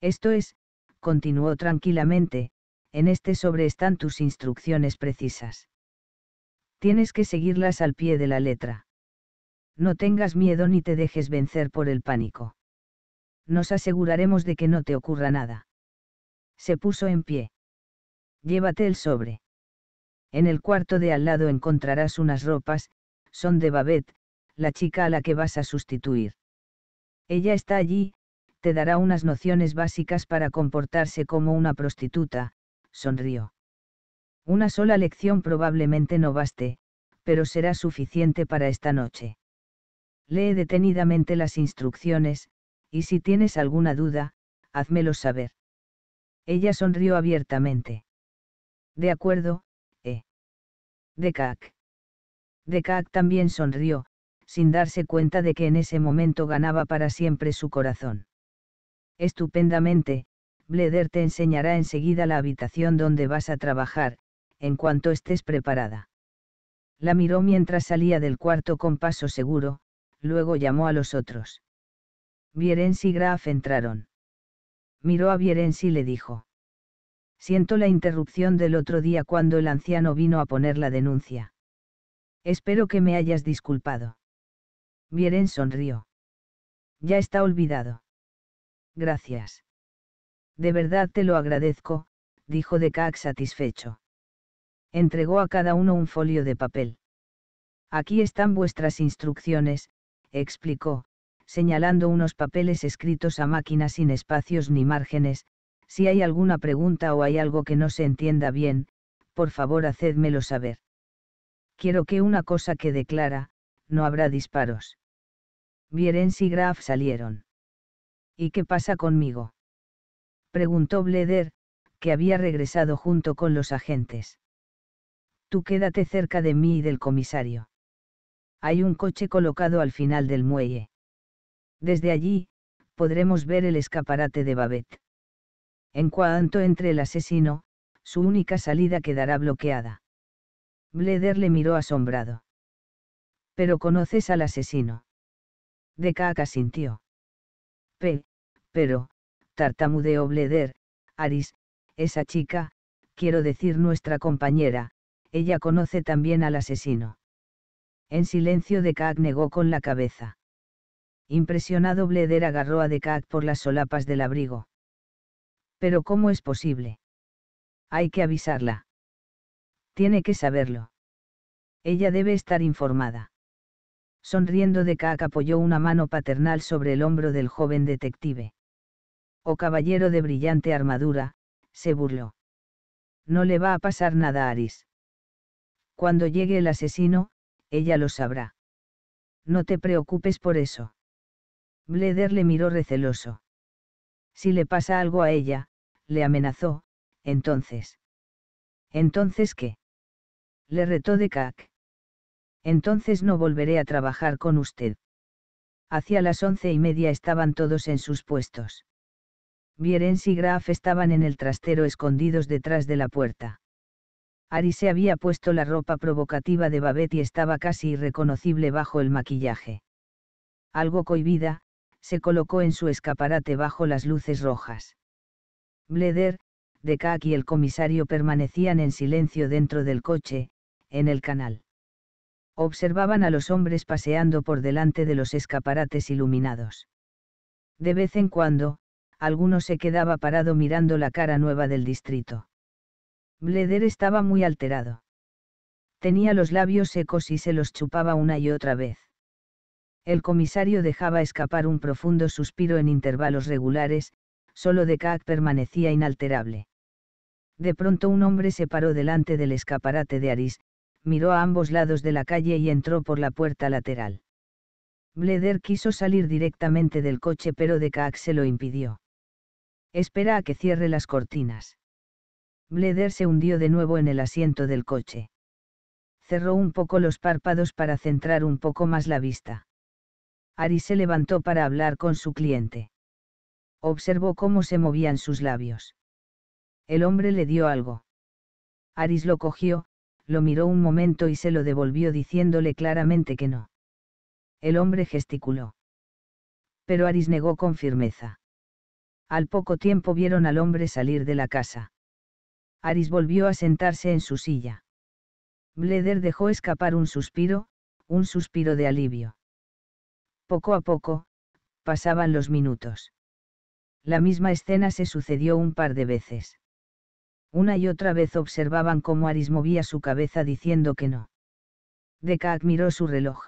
Esto es, continuó tranquilamente, en este sobre están tus instrucciones precisas. Tienes que seguirlas al pie de la letra. No tengas miedo ni te dejes vencer por el pánico. Nos aseguraremos de que no te ocurra nada. Se puso en pie. Llévate el sobre. En el cuarto de al lado encontrarás unas ropas, son de Babette, la chica a la que vas a sustituir. Ella está allí, te dará unas nociones básicas para comportarse como una prostituta, sonrió. Una sola lección probablemente no baste, pero será suficiente para esta noche. Lee detenidamente las instrucciones, y si tienes alguna duda, házmelo saber. Ella sonrió abiertamente. De acuerdo, eh. De Decac también sonrió, sin darse cuenta de que en ese momento ganaba para siempre su corazón. Estupendamente, Bleder te enseñará enseguida la habitación donde vas a trabajar, en cuanto estés preparada. La miró mientras salía del cuarto con paso seguro, luego llamó a los otros. Vierens y Graaf entraron. Miró a Vierens y le dijo. Siento la interrupción del otro día cuando el anciano vino a poner la denuncia. Espero que me hayas disculpado. Miren sonrió. Ya está olvidado. Gracias. De verdad te lo agradezco, dijo Decac satisfecho. Entregó a cada uno un folio de papel. Aquí están vuestras instrucciones, explicó, señalando unos papeles escritos a máquina sin espacios ni márgenes, si hay alguna pregunta o hay algo que no se entienda bien, por favor hacedmelo saber. Quiero que una cosa quede clara, no habrá disparos. Bierens y Graf salieron. ¿Y qué pasa conmigo? Preguntó Bleder, que había regresado junto con los agentes. Tú quédate cerca de mí y del comisario. Hay un coche colocado al final del muelle. Desde allí, podremos ver el escaparate de Babet. En cuanto entre el asesino, su única salida quedará bloqueada. Bleder le miró asombrado. Pero conoces al asesino. Decaca asintió. P. Pero, tartamudeó Bleder, Aris, esa chica, quiero decir nuestra compañera, ella conoce también al asesino. En silencio Decaak negó con la cabeza. Impresionado Bleder agarró a Decac por las solapas del abrigo. Pero ¿cómo es posible? Hay que avisarla. Tiene que saberlo. Ella debe estar informada. Sonriendo de apoyó una mano paternal sobre el hombro del joven detective. Oh caballero de brillante armadura, se burló. No le va a pasar nada a Aris. Cuando llegue el asesino, ella lo sabrá. No te preocupes por eso. Bleder le miró receloso. Si le pasa algo a ella, le amenazó, entonces. ¿Entonces qué? Le retó de entonces no volveré a trabajar con usted. Hacia las once y media estaban todos en sus puestos. Bierens y Graf estaban en el trastero escondidos detrás de la puerta. Ari se había puesto la ropa provocativa de Babette y estaba casi irreconocible bajo el maquillaje. Algo cohibida, se colocó en su escaparate bajo las luces rojas. Bleder, Decac y el comisario permanecían en silencio dentro del coche, en el canal observaban a los hombres paseando por delante de los escaparates iluminados. De vez en cuando, alguno se quedaba parado mirando la cara nueva del distrito. Bleder estaba muy alterado. Tenía los labios secos y se los chupaba una y otra vez. El comisario dejaba escapar un profundo suspiro en intervalos regulares, solo de Cac permanecía inalterable. De pronto un hombre se paró delante del escaparate de Aris, miró a ambos lados de la calle y entró por la puerta lateral. Bleder quiso salir directamente del coche pero Decaac se lo impidió. Espera a que cierre las cortinas. Bleder se hundió de nuevo en el asiento del coche. Cerró un poco los párpados para centrar un poco más la vista. Aris se levantó para hablar con su cliente. Observó cómo se movían sus labios. El hombre le dio algo. Aris lo cogió, lo miró un momento y se lo devolvió diciéndole claramente que no. El hombre gesticuló. Pero Aris negó con firmeza. Al poco tiempo vieron al hombre salir de la casa. Aris volvió a sentarse en su silla. Bleder dejó escapar un suspiro, un suspiro de alivio. Poco a poco, pasaban los minutos. La misma escena se sucedió un par de veces. Una y otra vez observaban cómo Aris movía su cabeza diciendo que no. Decac miró su reloj.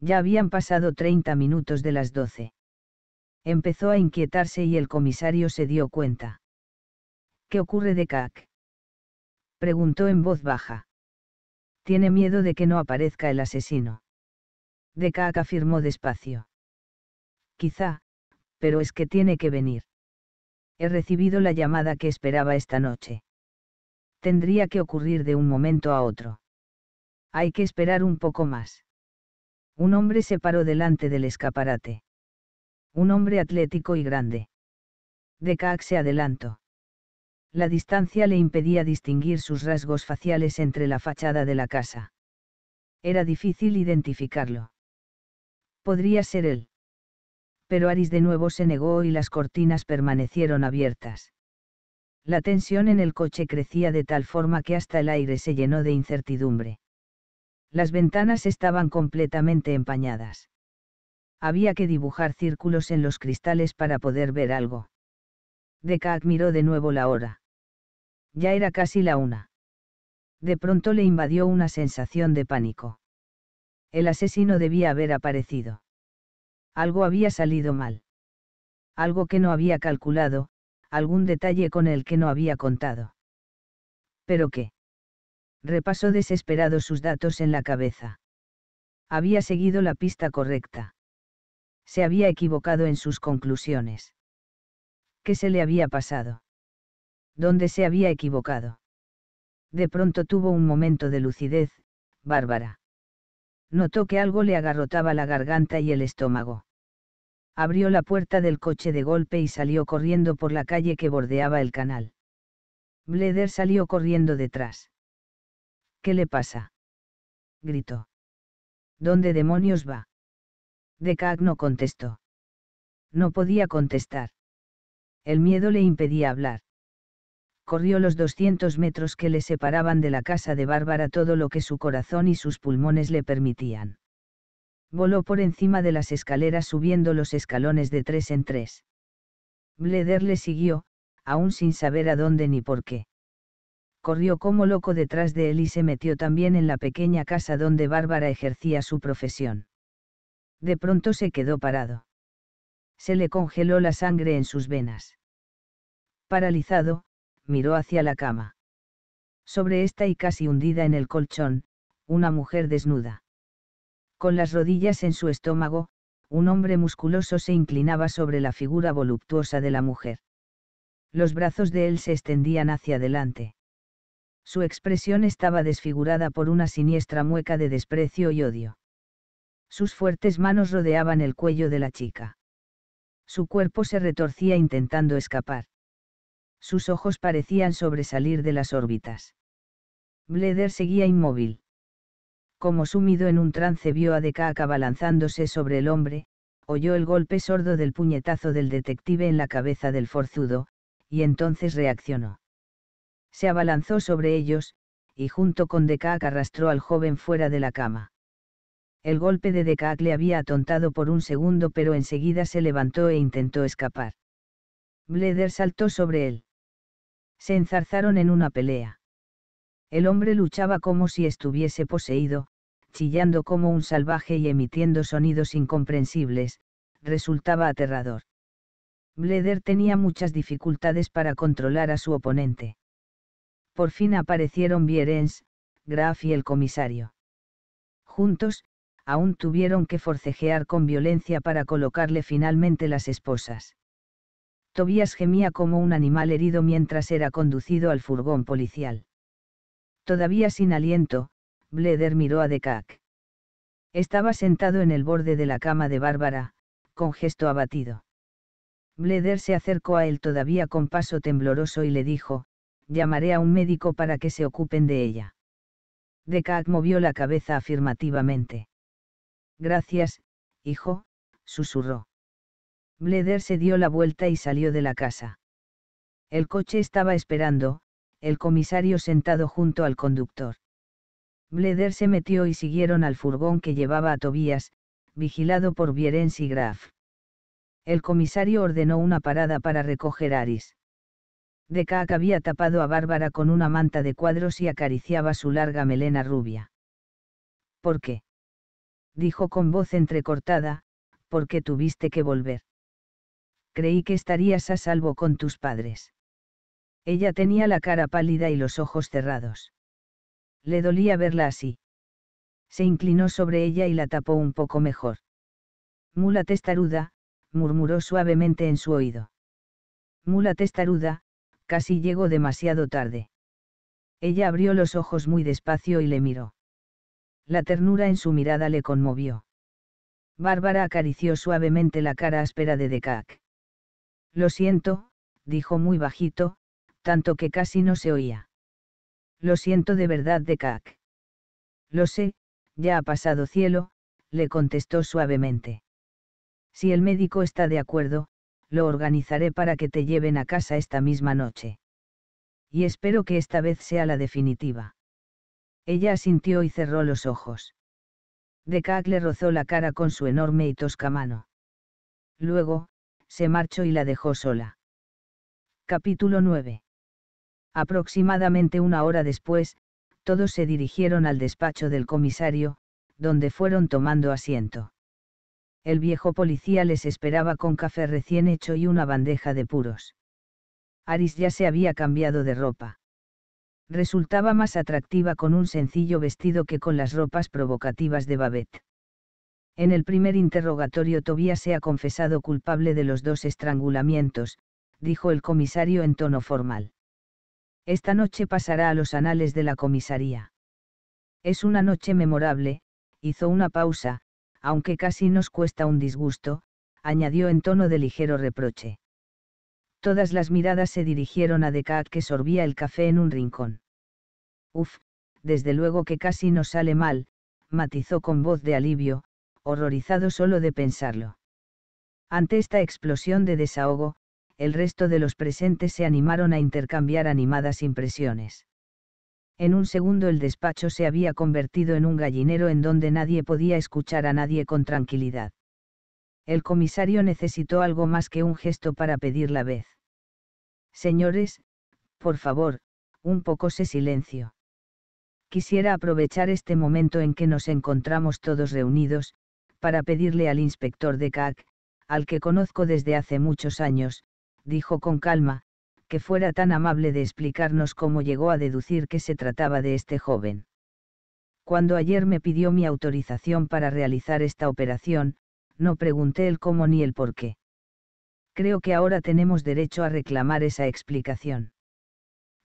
Ya habían pasado 30 minutos de las 12. Empezó a inquietarse y el comisario se dio cuenta. ¿Qué ocurre, Decac? Preguntó en voz baja. Tiene miedo de que no aparezca el asesino. Decac afirmó despacio. Quizá, pero es que tiene que venir. He recibido la llamada que esperaba esta noche. Tendría que ocurrir de un momento a otro. Hay que esperar un poco más. Un hombre se paró delante del escaparate. Un hombre atlético y grande. Deca se adelantó. La distancia le impedía distinguir sus rasgos faciales entre la fachada de la casa. Era difícil identificarlo. Podría ser él pero Aris de nuevo se negó y las cortinas permanecieron abiertas. La tensión en el coche crecía de tal forma que hasta el aire se llenó de incertidumbre. Las ventanas estaban completamente empañadas. Había que dibujar círculos en los cristales para poder ver algo. Deca miró de nuevo la hora. Ya era casi la una. De pronto le invadió una sensación de pánico. El asesino debía haber aparecido. Algo había salido mal. Algo que no había calculado, algún detalle con el que no había contado. ¿Pero qué? Repasó desesperado sus datos en la cabeza. Había seguido la pista correcta. Se había equivocado en sus conclusiones. ¿Qué se le había pasado? ¿Dónde se había equivocado? De pronto tuvo un momento de lucidez, Bárbara. Notó que algo le agarrotaba la garganta y el estómago abrió la puerta del coche de golpe y salió corriendo por la calle que bordeaba el canal. Bleder salió corriendo detrás. ¿Qué le pasa? gritó. ¿Dónde demonios va? Decagno no contestó. No podía contestar. El miedo le impedía hablar. Corrió los 200 metros que le separaban de la casa de Bárbara todo lo que su corazón y sus pulmones le permitían. Voló por encima de las escaleras subiendo los escalones de tres en tres. Bleder le siguió, aún sin saber a dónde ni por qué. Corrió como loco detrás de él y se metió también en la pequeña casa donde Bárbara ejercía su profesión. De pronto se quedó parado. Se le congeló la sangre en sus venas. Paralizado, miró hacia la cama. Sobre esta y casi hundida en el colchón, una mujer desnuda. Con las rodillas en su estómago, un hombre musculoso se inclinaba sobre la figura voluptuosa de la mujer. Los brazos de él se extendían hacia adelante. Su expresión estaba desfigurada por una siniestra mueca de desprecio y odio. Sus fuertes manos rodeaban el cuello de la chica. Su cuerpo se retorcía intentando escapar. Sus ojos parecían sobresalir de las órbitas. Bleder seguía inmóvil como sumido en un trance vio a Decac abalanzándose sobre el hombre, oyó el golpe sordo del puñetazo del detective en la cabeza del forzudo, y entonces reaccionó. Se abalanzó sobre ellos, y junto con Decac arrastró al joven fuera de la cama. El golpe de Decac le había atontado por un segundo pero enseguida se levantó e intentó escapar. Bleder saltó sobre él. Se enzarzaron en una pelea. El hombre luchaba como si estuviese poseído, chillando como un salvaje y emitiendo sonidos incomprensibles, resultaba aterrador. Bleder tenía muchas dificultades para controlar a su oponente. Por fin aparecieron Bierens, Graf y el comisario. Juntos, aún tuvieron que forcejear con violencia para colocarle finalmente las esposas. Tobías gemía como un animal herido mientras era conducido al furgón policial. Todavía sin aliento, Bleder miró a Decac. Estaba sentado en el borde de la cama de Bárbara, con gesto abatido. Bleder se acercó a él todavía con paso tembloroso y le dijo, llamaré a un médico para que se ocupen de ella. Decac movió la cabeza afirmativamente. Gracias, hijo, susurró. Bleder se dio la vuelta y salió de la casa. El coche estaba esperando, el comisario sentado junto al conductor. Bleder se metió y siguieron al furgón que llevaba a Tobías, vigilado por Vierens y Graf. El comisario ordenó una parada para recoger a Aris. Dekak había tapado a Bárbara con una manta de cuadros y acariciaba su larga melena rubia. ¿Por qué? dijo con voz entrecortada, porque tuviste que volver. Creí que estarías a salvo con tus padres. Ella tenía la cara pálida y los ojos cerrados. Le dolía verla así. Se inclinó sobre ella y la tapó un poco mejor. Mula testaruda, murmuró suavemente en su oído. Mula testaruda, casi llegó demasiado tarde. Ella abrió los ojos muy despacio y le miró. La ternura en su mirada le conmovió. Bárbara acarició suavemente la cara áspera de Decac. Lo siento, dijo muy bajito, tanto que casi no se oía. Lo siento de verdad de Lo sé, ya ha pasado cielo, le contestó suavemente. Si el médico está de acuerdo, lo organizaré para que te lleven a casa esta misma noche. Y espero que esta vez sea la definitiva. Ella asintió y cerró los ojos. Decac le rozó la cara con su enorme y tosca mano. Luego, se marchó y la dejó sola. Capítulo 9. Aproximadamente una hora después, todos se dirigieron al despacho del comisario, donde fueron tomando asiento. El viejo policía les esperaba con café recién hecho y una bandeja de puros. Aris ya se había cambiado de ropa. Resultaba más atractiva con un sencillo vestido que con las ropas provocativas de Babette. En el primer interrogatorio Tobías se ha confesado culpable de los dos estrangulamientos, dijo el comisario en tono formal. Esta noche pasará a los anales de la comisaría. Es una noche memorable, hizo una pausa, aunque casi nos cuesta un disgusto, añadió en tono de ligero reproche. Todas las miradas se dirigieron a Deca que sorbía el café en un rincón. Uf, desde luego que casi nos sale mal, matizó con voz de alivio, horrorizado solo de pensarlo. Ante esta explosión de desahogo, el resto de los presentes se animaron a intercambiar animadas impresiones. En un segundo el despacho se había convertido en un gallinero en donde nadie podía escuchar a nadie con tranquilidad. El comisario necesitó algo más que un gesto para pedir la vez. Señores, por favor, un poco se silencio. Quisiera aprovechar este momento en que nos encontramos todos reunidos, para pedirle al inspector de CAC, al que conozco desde hace muchos años, dijo con calma, que fuera tan amable de explicarnos cómo llegó a deducir que se trataba de este joven. Cuando ayer me pidió mi autorización para realizar esta operación, no pregunté el cómo ni el por qué. Creo que ahora tenemos derecho a reclamar esa explicación.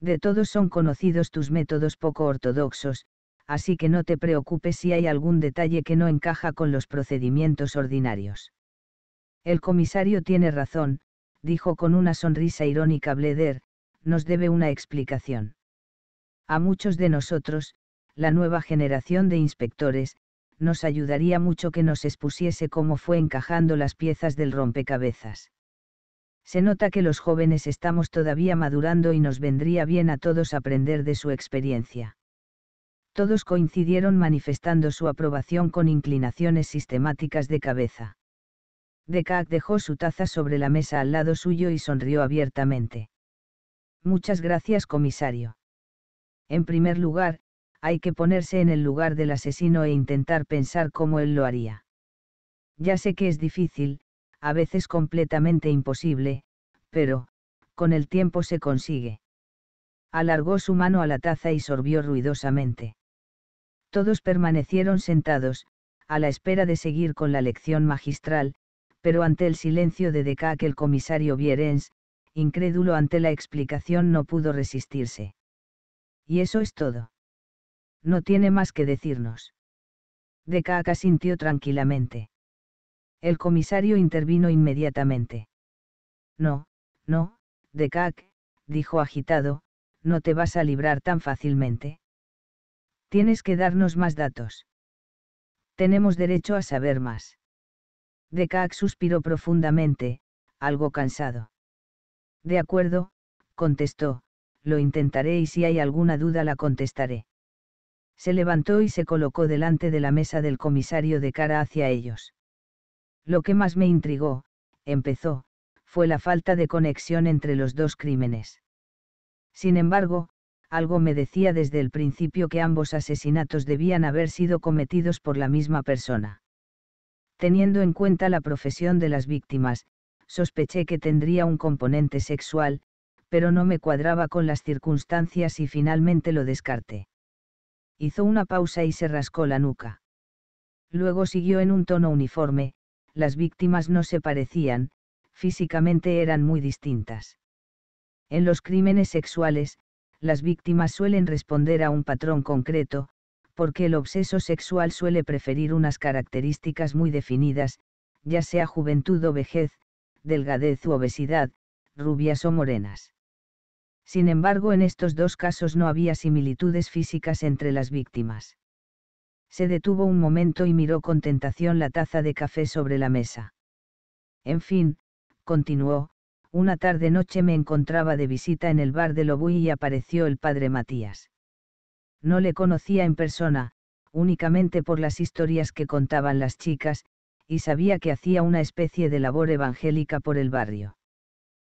De todos son conocidos tus métodos poco ortodoxos, así que no te preocupes si hay algún detalle que no encaja con los procedimientos ordinarios. El comisario tiene razón, dijo con una sonrisa irónica Bleder, nos debe una explicación. A muchos de nosotros, la nueva generación de inspectores, nos ayudaría mucho que nos expusiese cómo fue encajando las piezas del rompecabezas. Se nota que los jóvenes estamos todavía madurando y nos vendría bien a todos aprender de su experiencia. Todos coincidieron manifestando su aprobación con inclinaciones sistemáticas de cabeza. Decac dejó su taza sobre la mesa al lado suyo y sonrió abiertamente. Muchas gracias, comisario. En primer lugar, hay que ponerse en el lugar del asesino e intentar pensar cómo él lo haría. Ya sé que es difícil, a veces completamente imposible, pero, con el tiempo se consigue. Alargó su mano a la taza y sorbió ruidosamente. Todos permanecieron sentados, a la espera de seguir con la lección magistral, pero ante el silencio de Decac el comisario Vierens, incrédulo ante la explicación no pudo resistirse. Y eso es todo. No tiene más que decirnos. Decac asintió tranquilamente. El comisario intervino inmediatamente. No, no, Decac, dijo agitado, no te vas a librar tan fácilmente. Tienes que darnos más datos. Tenemos derecho a saber más. Decac suspiró profundamente, algo cansado. De acuerdo, contestó, lo intentaré y si hay alguna duda la contestaré. Se levantó y se colocó delante de la mesa del comisario de cara hacia ellos. Lo que más me intrigó, empezó, fue la falta de conexión entre los dos crímenes. Sin embargo, algo me decía desde el principio que ambos asesinatos debían haber sido cometidos por la misma persona teniendo en cuenta la profesión de las víctimas, sospeché que tendría un componente sexual, pero no me cuadraba con las circunstancias y finalmente lo descarté. Hizo una pausa y se rascó la nuca. Luego siguió en un tono uniforme, las víctimas no se parecían, físicamente eran muy distintas. En los crímenes sexuales, las víctimas suelen responder a un patrón concreto, porque el obseso sexual suele preferir unas características muy definidas, ya sea juventud o vejez, delgadez u obesidad, rubias o morenas. Sin embargo, en estos dos casos no había similitudes físicas entre las víctimas. Se detuvo un momento y miró con tentación la taza de café sobre la mesa. En fin, continuó, una tarde noche me encontraba de visita en el bar de Lobuy y apareció el padre Matías. No le conocía en persona, únicamente por las historias que contaban las chicas, y sabía que hacía una especie de labor evangélica por el barrio.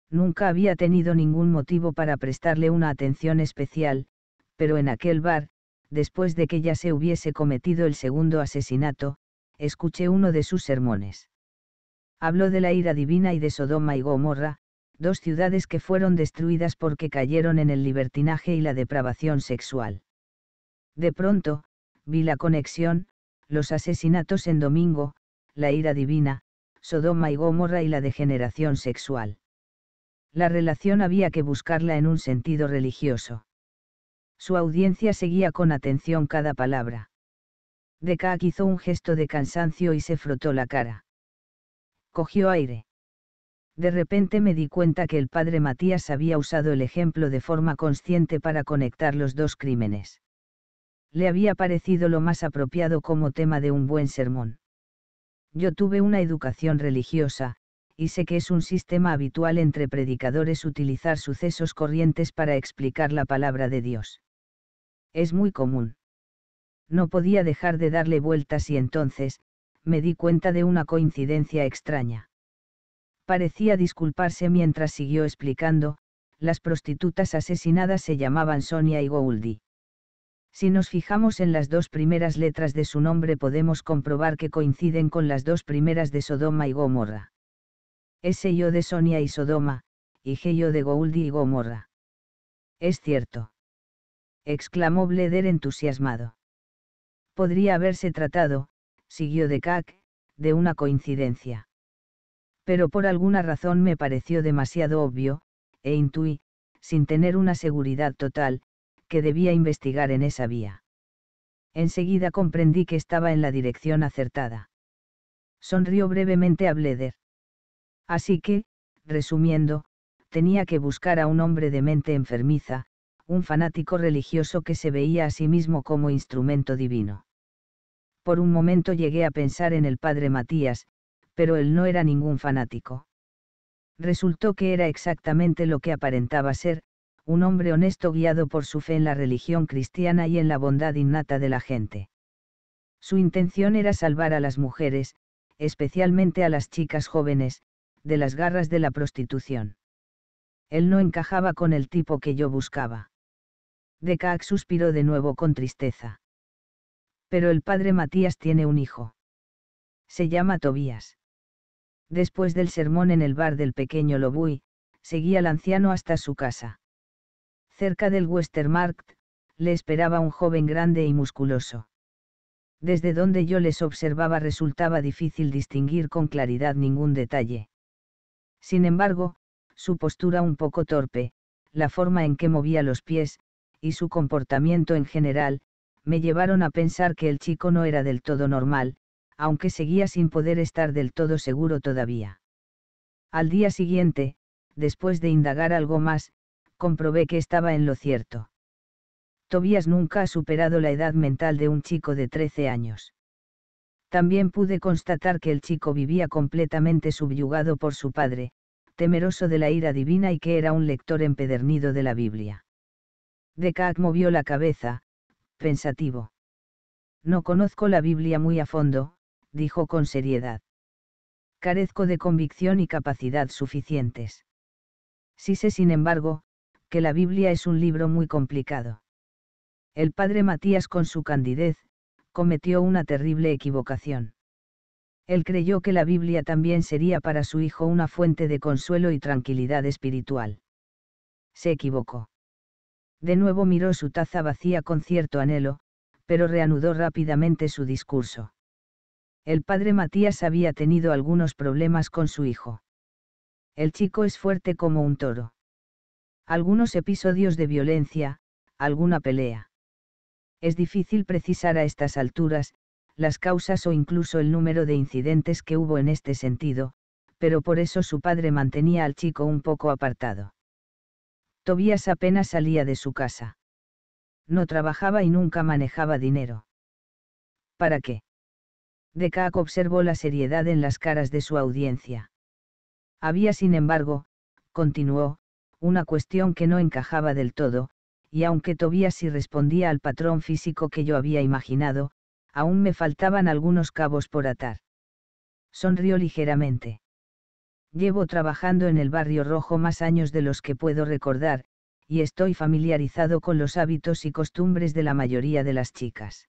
Nunca había tenido ningún motivo para prestarle una atención especial, pero en aquel bar, después de que ya se hubiese cometido el segundo asesinato, escuché uno de sus sermones. Habló de la ira divina y de Sodoma y Gomorra, dos ciudades que fueron destruidas porque cayeron en el libertinaje y la depravación sexual. De pronto, vi la conexión, los asesinatos en domingo, la ira divina, Sodoma y Gomorra y la degeneración sexual. La relación había que buscarla en un sentido religioso. Su audiencia seguía con atención cada palabra. Decac hizo un gesto de cansancio y se frotó la cara. Cogió aire. De repente me di cuenta que el padre Matías había usado el ejemplo de forma consciente para conectar los dos crímenes le había parecido lo más apropiado como tema de un buen sermón. Yo tuve una educación religiosa, y sé que es un sistema habitual entre predicadores utilizar sucesos corrientes para explicar la palabra de Dios. Es muy común. No podía dejar de darle vueltas y entonces, me di cuenta de una coincidencia extraña. Parecía disculparse mientras siguió explicando, las prostitutas asesinadas se llamaban Sonia y Goldie. Si nos fijamos en las dos primeras letras de su nombre podemos comprobar que coinciden con las dos primeras de Sodoma y Gomorra. yo de Sonia y Sodoma, y yo de Gouldi y Gomorra. Es cierto. Exclamó Bleder entusiasmado. Podría haberse tratado, siguió de Kak, de una coincidencia. Pero por alguna razón me pareció demasiado obvio, e intuí, sin tener una seguridad total, que debía investigar en esa vía. Enseguida comprendí que estaba en la dirección acertada. Sonrió brevemente a Bleder. Así que, resumiendo, tenía que buscar a un hombre de mente enfermiza, un fanático religioso que se veía a sí mismo como instrumento divino. Por un momento llegué a pensar en el padre Matías, pero él no era ningún fanático. Resultó que era exactamente lo que aparentaba ser, un hombre honesto guiado por su fe en la religión cristiana y en la bondad innata de la gente. Su intención era salvar a las mujeres, especialmente a las chicas jóvenes, de las garras de la prostitución. Él no encajaba con el tipo que yo buscaba. Decaac suspiró de nuevo con tristeza. Pero el padre Matías tiene un hijo. Se llama Tobías. Después del sermón en el bar del pequeño Lobuy, seguía al anciano hasta su casa. Cerca del Westermarkt, le esperaba un joven grande y musculoso. Desde donde yo les observaba resultaba difícil distinguir con claridad ningún detalle. Sin embargo, su postura un poco torpe, la forma en que movía los pies, y su comportamiento en general, me llevaron a pensar que el chico no era del todo normal, aunque seguía sin poder estar del todo seguro todavía. Al día siguiente, después de indagar algo más, comprobé que estaba en lo cierto. Tobías nunca ha superado la edad mental de un chico de 13 años. También pude constatar que el chico vivía completamente subyugado por su padre, temeroso de la ira divina y que era un lector empedernido de la Biblia. Decac movió la cabeza, pensativo. No conozco la Biblia muy a fondo, dijo con seriedad. Carezco de convicción y capacidad suficientes. Si sé sin embargo, que la Biblia es un libro muy complicado. El padre Matías con su candidez, cometió una terrible equivocación. Él creyó que la Biblia también sería para su hijo una fuente de consuelo y tranquilidad espiritual. Se equivocó. De nuevo miró su taza vacía con cierto anhelo, pero reanudó rápidamente su discurso. El padre Matías había tenido algunos problemas con su hijo. El chico es fuerte como un toro algunos episodios de violencia, alguna pelea. Es difícil precisar a estas alturas, las causas o incluso el número de incidentes que hubo en este sentido, pero por eso su padre mantenía al chico un poco apartado. Tobías apenas salía de su casa. No trabajaba y nunca manejaba dinero. ¿Para qué? Kak observó la seriedad en las caras de su audiencia. Había, sin embargo, continuó, una cuestión que no encajaba del todo, y aunque Tobías sí respondía al patrón físico que yo había imaginado, aún me faltaban algunos cabos por atar. Sonrió ligeramente. Llevo trabajando en el barrio rojo más años de los que puedo recordar, y estoy familiarizado con los hábitos y costumbres de la mayoría de las chicas.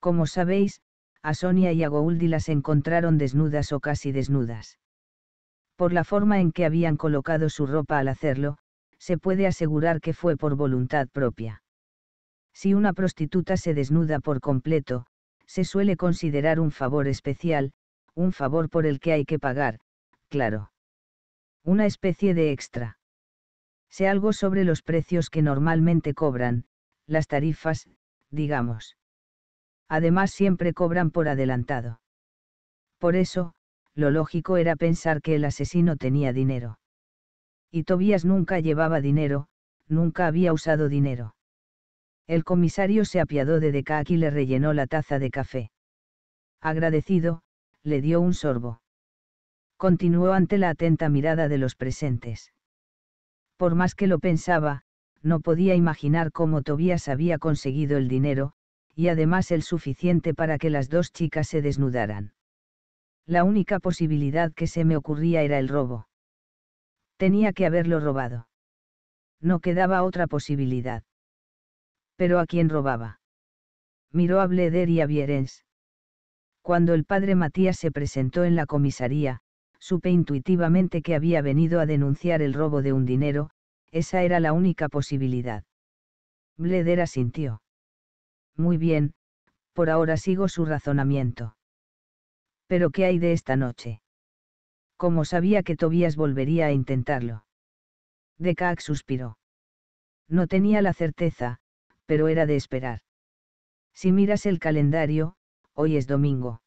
Como sabéis, a Sonia y a Gouldi las encontraron desnudas o casi desnudas. Por la forma en que habían colocado su ropa al hacerlo, se puede asegurar que fue por voluntad propia. Si una prostituta se desnuda por completo, se suele considerar un favor especial, un favor por el que hay que pagar, claro. Una especie de extra. Sé algo sobre los precios que normalmente cobran, las tarifas, digamos. Además siempre cobran por adelantado. Por eso, lo lógico era pensar que el asesino tenía dinero. Y Tobías nunca llevaba dinero, nunca había usado dinero. El comisario se apiadó de Decac y le rellenó la taza de café. Agradecido, le dio un sorbo. Continuó ante la atenta mirada de los presentes. Por más que lo pensaba, no podía imaginar cómo Tobías había conseguido el dinero, y además el suficiente para que las dos chicas se desnudaran. La única posibilidad que se me ocurría era el robo. Tenía que haberlo robado. No quedaba otra posibilidad. ¿Pero a quién robaba? Miró a Bleder y a Vierens. Cuando el padre Matías se presentó en la comisaría, supe intuitivamente que había venido a denunciar el robo de un dinero, esa era la única posibilidad. Bleder asintió. Muy bien, por ahora sigo su razonamiento. Pero ¿qué hay de esta noche? Como sabía que Tobías volvería a intentarlo. Decac suspiró. No tenía la certeza, pero era de esperar. Si miras el calendario, hoy es domingo.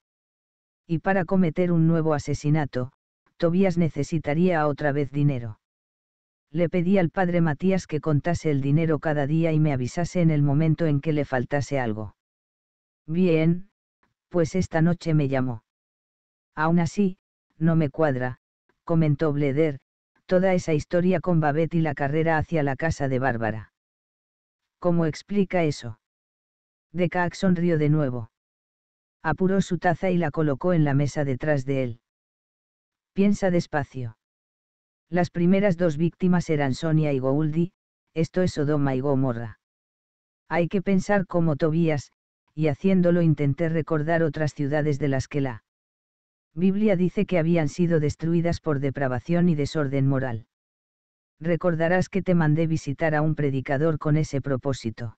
Y para cometer un nuevo asesinato, Tobías necesitaría otra vez dinero. Le pedí al padre Matías que contase el dinero cada día y me avisase en el momento en que le faltase algo. Bien, pues esta noche me llamó. Aún así, no me cuadra, comentó Bleder, toda esa historia con Babette y la carrera hacia la casa de Bárbara. ¿Cómo explica eso? Deca sonrió de nuevo. Apuró su taza y la colocó en la mesa detrás de él. Piensa despacio. Las primeras dos víctimas eran Sonia y Gouldi, esto es Sodoma y Gomorra. Hay que pensar como Tobías, y haciéndolo intenté recordar otras ciudades de las que la Biblia dice que habían sido destruidas por depravación y desorden moral. Recordarás que te mandé visitar a un predicador con ese propósito.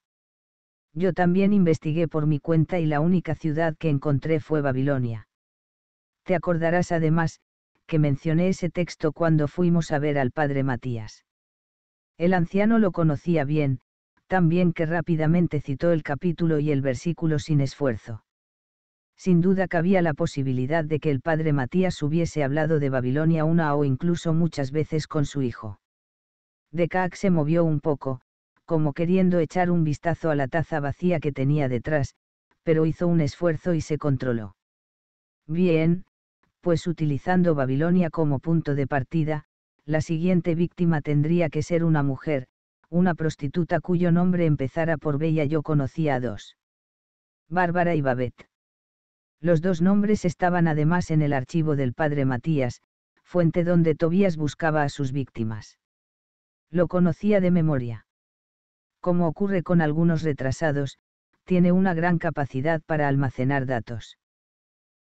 Yo también investigué por mi cuenta y la única ciudad que encontré fue Babilonia. Te acordarás además, que mencioné ese texto cuando fuimos a ver al padre Matías. El anciano lo conocía bien, tan bien que rápidamente citó el capítulo y el versículo sin esfuerzo sin duda cabía la posibilidad de que el padre Matías hubiese hablado de Babilonia una o incluso muchas veces con su hijo. Decac se movió un poco, como queriendo echar un vistazo a la taza vacía que tenía detrás, pero hizo un esfuerzo y se controló. Bien, pues utilizando Babilonia como punto de partida, la siguiente víctima tendría que ser una mujer, una prostituta cuyo nombre empezara por Bella yo conocía a dos. Bárbara y Babet. Los dos nombres estaban además en el archivo del padre Matías, fuente donde Tobías buscaba a sus víctimas. Lo conocía de memoria. Como ocurre con algunos retrasados, tiene una gran capacidad para almacenar datos.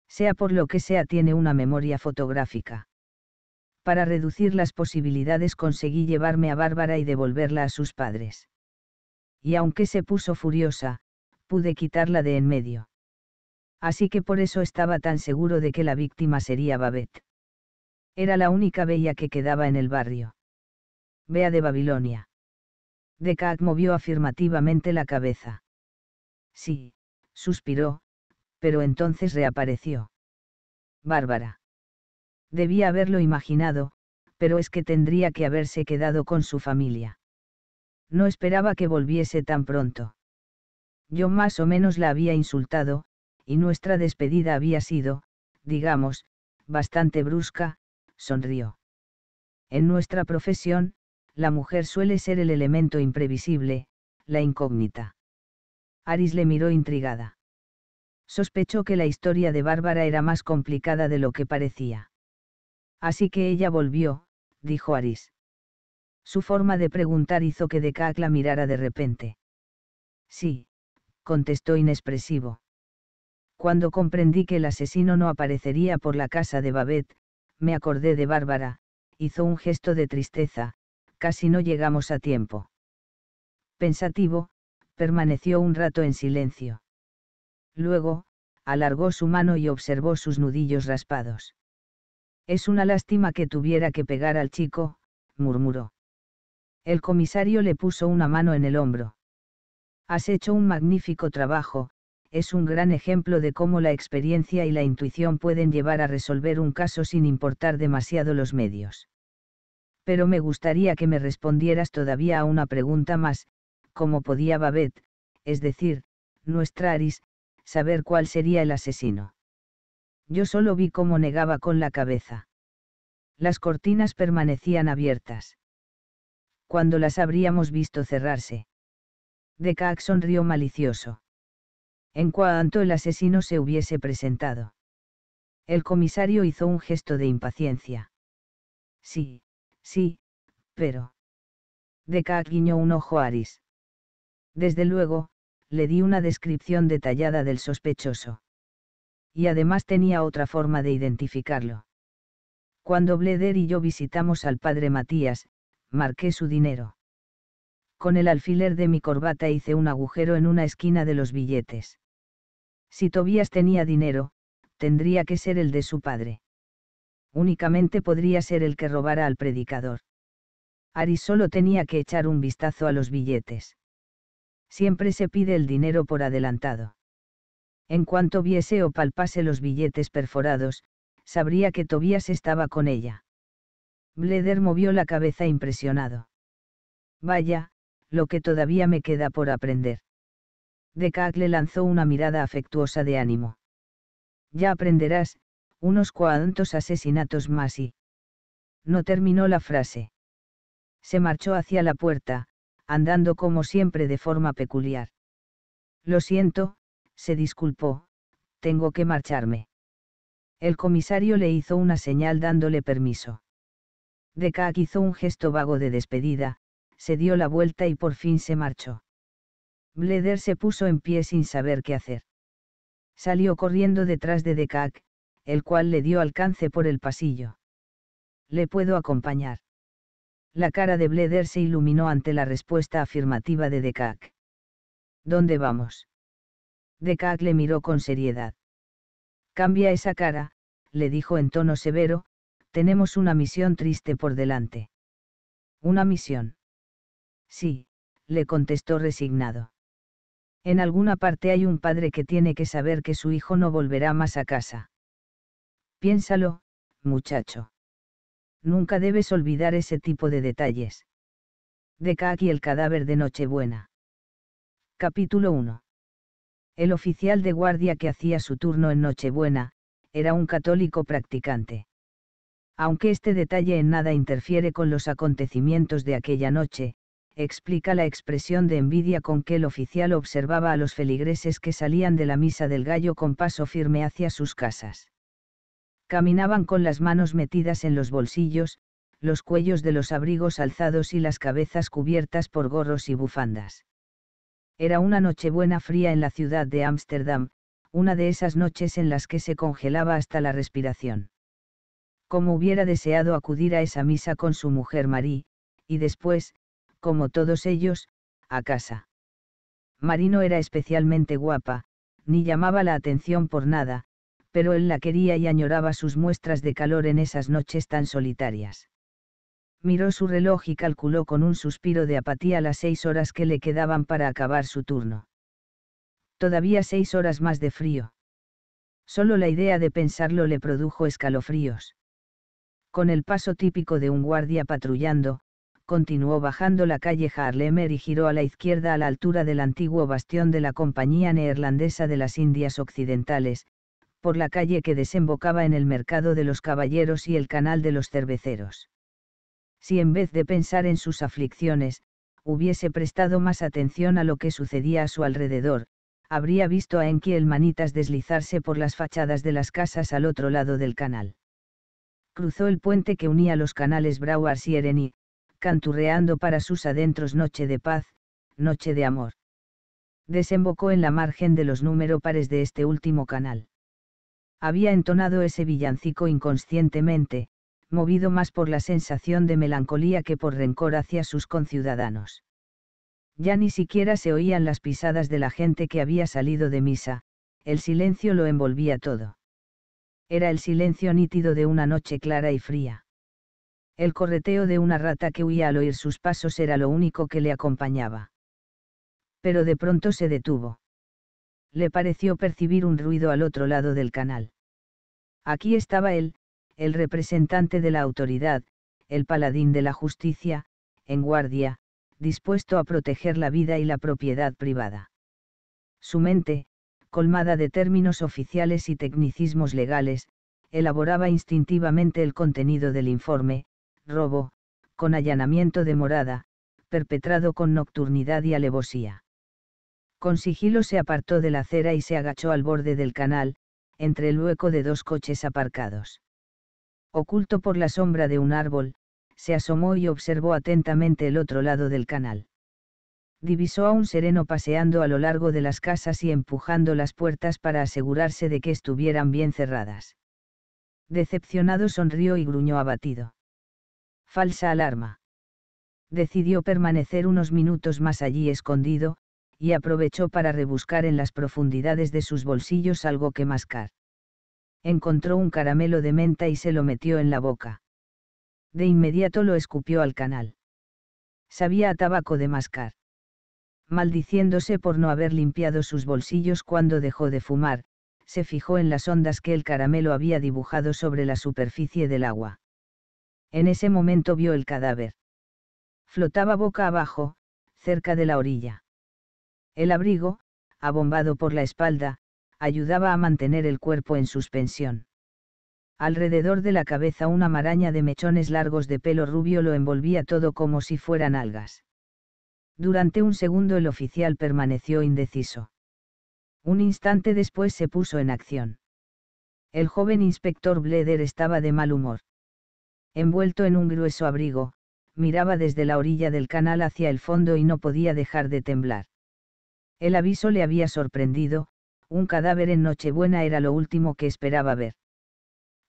Sea por lo que sea, tiene una memoria fotográfica. Para reducir las posibilidades conseguí llevarme a Bárbara y devolverla a sus padres. Y aunque se puso furiosa, pude quitarla de en medio así que por eso estaba tan seguro de que la víctima sería Babette. Era la única bella que quedaba en el barrio. Bea de Babilonia. Decat movió afirmativamente la cabeza. Sí, suspiró, pero entonces reapareció. Bárbara. Debía haberlo imaginado, pero es que tendría que haberse quedado con su familia. No esperaba que volviese tan pronto. Yo más o menos la había insultado, y nuestra despedida había sido, digamos, bastante brusca, sonrió. En nuestra profesión, la mujer suele ser el elemento imprevisible, la incógnita. Aris le miró intrigada. Sospechó que la historia de Bárbara era más complicada de lo que parecía. Así que ella volvió, dijo Aris. Su forma de preguntar hizo que Decac la mirara de repente. Sí, contestó inexpresivo. Cuando comprendí que el asesino no aparecería por la casa de Babette, me acordé de Bárbara, hizo un gesto de tristeza, casi no llegamos a tiempo. Pensativo, permaneció un rato en silencio. Luego, alargó su mano y observó sus nudillos raspados. Es una lástima que tuviera que pegar al chico, murmuró. El comisario le puso una mano en el hombro. Has hecho un magnífico trabajo, es un gran ejemplo de cómo la experiencia y la intuición pueden llevar a resolver un caso sin importar demasiado los medios. Pero me gustaría que me respondieras todavía a una pregunta más, ¿cómo podía Babette, es decir, nuestra Aris, saber cuál sería el asesino. Yo solo vi cómo negaba con la cabeza. Las cortinas permanecían abiertas. Cuando las habríamos visto cerrarse. De sonrió malicioso en cuanto el asesino se hubiese presentado. El comisario hizo un gesto de impaciencia. Sí, sí, pero... Deca guiñó un ojo a Aris. Desde luego, le di una descripción detallada del sospechoso. Y además tenía otra forma de identificarlo. Cuando Bleder y yo visitamos al padre Matías, marqué su dinero. Con el alfiler de mi corbata hice un agujero en una esquina de los billetes. Si Tobías tenía dinero, tendría que ser el de su padre. Únicamente podría ser el que robara al predicador. Ari solo tenía que echar un vistazo a los billetes. Siempre se pide el dinero por adelantado. En cuanto viese o palpase los billetes perforados, sabría que Tobías estaba con ella. Bleder movió la cabeza impresionado. Vaya, lo que todavía me queda por aprender. Decac le lanzó una mirada afectuosa de ánimo. Ya aprenderás, unos cuantos asesinatos más y... No terminó la frase. Se marchó hacia la puerta, andando como siempre de forma peculiar. Lo siento, se disculpó, tengo que marcharme. El comisario le hizo una señal dándole permiso. Decac hizo un gesto vago de despedida, se dio la vuelta y por fin se marchó. Bleder se puso en pie sin saber qué hacer. Salió corriendo detrás de Decac, el cual le dio alcance por el pasillo. ¿Le puedo acompañar? La cara de Bleder se iluminó ante la respuesta afirmativa de Decac. ¿Dónde vamos? Decac le miró con seriedad. Cambia esa cara, le dijo en tono severo, tenemos una misión triste por delante. Una misión. Sí, le contestó resignado. En alguna parte hay un padre que tiene que saber que su hijo no volverá más a casa. Piénsalo, muchacho. Nunca debes olvidar ese tipo de detalles. Deca aquí el cadáver de Nochebuena. Capítulo 1. El oficial de guardia que hacía su turno en Nochebuena, era un católico practicante. Aunque este detalle en nada interfiere con los acontecimientos de aquella noche, explica la expresión de envidia con que el oficial observaba a los feligreses que salían de la misa del gallo con paso firme hacia sus casas. Caminaban con las manos metidas en los bolsillos, los cuellos de los abrigos alzados y las cabezas cubiertas por gorros y bufandas. Era una noche buena fría en la ciudad de Ámsterdam, una de esas noches en las que se congelaba hasta la respiración. Como hubiera deseado acudir a esa misa con su mujer Marie, y después, como todos ellos, a casa. Marino era especialmente guapa, ni llamaba la atención por nada, pero él la quería y añoraba sus muestras de calor en esas noches tan solitarias. Miró su reloj y calculó con un suspiro de apatía las seis horas que le quedaban para acabar su turno. Todavía seis horas más de frío. Solo la idea de pensarlo le produjo escalofríos. Con el paso típico de un guardia patrullando, continuó bajando la calle Harlemer y giró a la izquierda a la altura del antiguo bastión de la Compañía Neerlandesa de las Indias Occidentales, por la calle que desembocaba en el mercado de los caballeros y el canal de los cerveceros. Si en vez de pensar en sus aflicciones, hubiese prestado más atención a lo que sucedía a su alrededor, habría visto a Enkiel Manitas deslizarse por las fachadas de las casas al otro lado del canal. Cruzó el puente que unía los canales Brouwers y Ereni, canturreando para sus adentros noche de paz, noche de amor. Desembocó en la margen de los número pares de este último canal. Había entonado ese villancico inconscientemente, movido más por la sensación de melancolía que por rencor hacia sus conciudadanos. Ya ni siquiera se oían las pisadas de la gente que había salido de misa, el silencio lo envolvía todo. Era el silencio nítido de una noche clara y fría. El correteo de una rata que huía al oír sus pasos era lo único que le acompañaba. Pero de pronto se detuvo. Le pareció percibir un ruido al otro lado del canal. Aquí estaba él, el representante de la autoridad, el paladín de la justicia, en guardia, dispuesto a proteger la vida y la propiedad privada. Su mente, colmada de términos oficiales y tecnicismos legales, elaboraba instintivamente el contenido del informe, robo, con allanamiento de morada, perpetrado con nocturnidad y alevosía. Con sigilo se apartó de la acera y se agachó al borde del canal, entre el hueco de dos coches aparcados. Oculto por la sombra de un árbol, se asomó y observó atentamente el otro lado del canal. Divisó a un sereno paseando a lo largo de las casas y empujando las puertas para asegurarse de que estuvieran bien cerradas. Decepcionado sonrió y gruñó abatido. Falsa alarma. Decidió permanecer unos minutos más allí escondido, y aprovechó para rebuscar en las profundidades de sus bolsillos algo que mascar. Encontró un caramelo de menta y se lo metió en la boca. De inmediato lo escupió al canal. Sabía a tabaco de mascar. Maldiciéndose por no haber limpiado sus bolsillos cuando dejó de fumar, se fijó en las ondas que el caramelo había dibujado sobre la superficie del agua. En ese momento vio el cadáver. Flotaba boca abajo, cerca de la orilla. El abrigo, abombado por la espalda, ayudaba a mantener el cuerpo en suspensión. Alrededor de la cabeza una maraña de mechones largos de pelo rubio lo envolvía todo como si fueran algas. Durante un segundo el oficial permaneció indeciso. Un instante después se puso en acción. El joven inspector Bleder estaba de mal humor envuelto en un grueso abrigo, miraba desde la orilla del canal hacia el fondo y no podía dejar de temblar. El aviso le había sorprendido, un cadáver en Nochebuena era lo último que esperaba ver.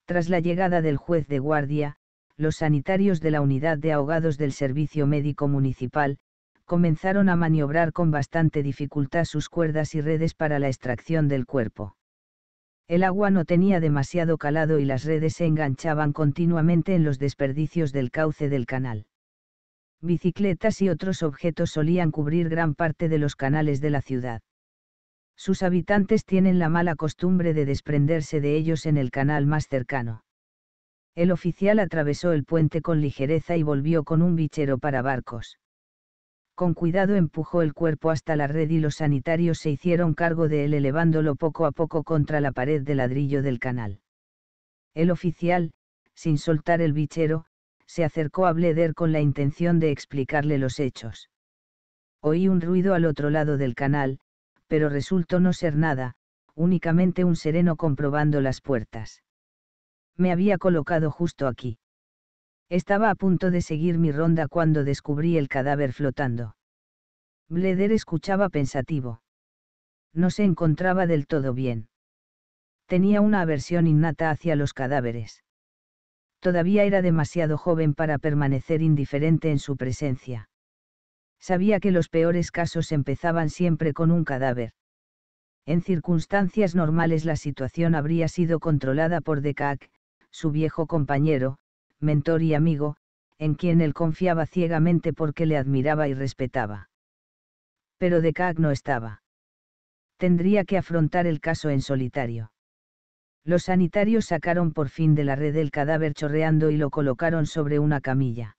Tras la llegada del juez de guardia, los sanitarios de la unidad de ahogados del Servicio Médico Municipal, comenzaron a maniobrar con bastante dificultad sus cuerdas y redes para la extracción del cuerpo. El agua no tenía demasiado calado y las redes se enganchaban continuamente en los desperdicios del cauce del canal. Bicicletas y otros objetos solían cubrir gran parte de los canales de la ciudad. Sus habitantes tienen la mala costumbre de desprenderse de ellos en el canal más cercano. El oficial atravesó el puente con ligereza y volvió con un bichero para barcos con cuidado empujó el cuerpo hasta la red y los sanitarios se hicieron cargo de él elevándolo poco a poco contra la pared de ladrillo del canal. El oficial, sin soltar el bichero, se acercó a Bleder con la intención de explicarle los hechos. Oí un ruido al otro lado del canal, pero resultó no ser nada, únicamente un sereno comprobando las puertas. Me había colocado justo aquí. Estaba a punto de seguir mi ronda cuando descubrí el cadáver flotando. Bleder escuchaba pensativo. No se encontraba del todo bien. Tenía una aversión innata hacia los cadáveres. Todavía era demasiado joven para permanecer indiferente en su presencia. Sabía que los peores casos empezaban siempre con un cadáver. En circunstancias normales la situación habría sido controlada por Decac, su viejo compañero, mentor y amigo, en quien él confiaba ciegamente porque le admiraba y respetaba. Pero Decac no estaba. Tendría que afrontar el caso en solitario. Los sanitarios sacaron por fin de la red el cadáver chorreando y lo colocaron sobre una camilla.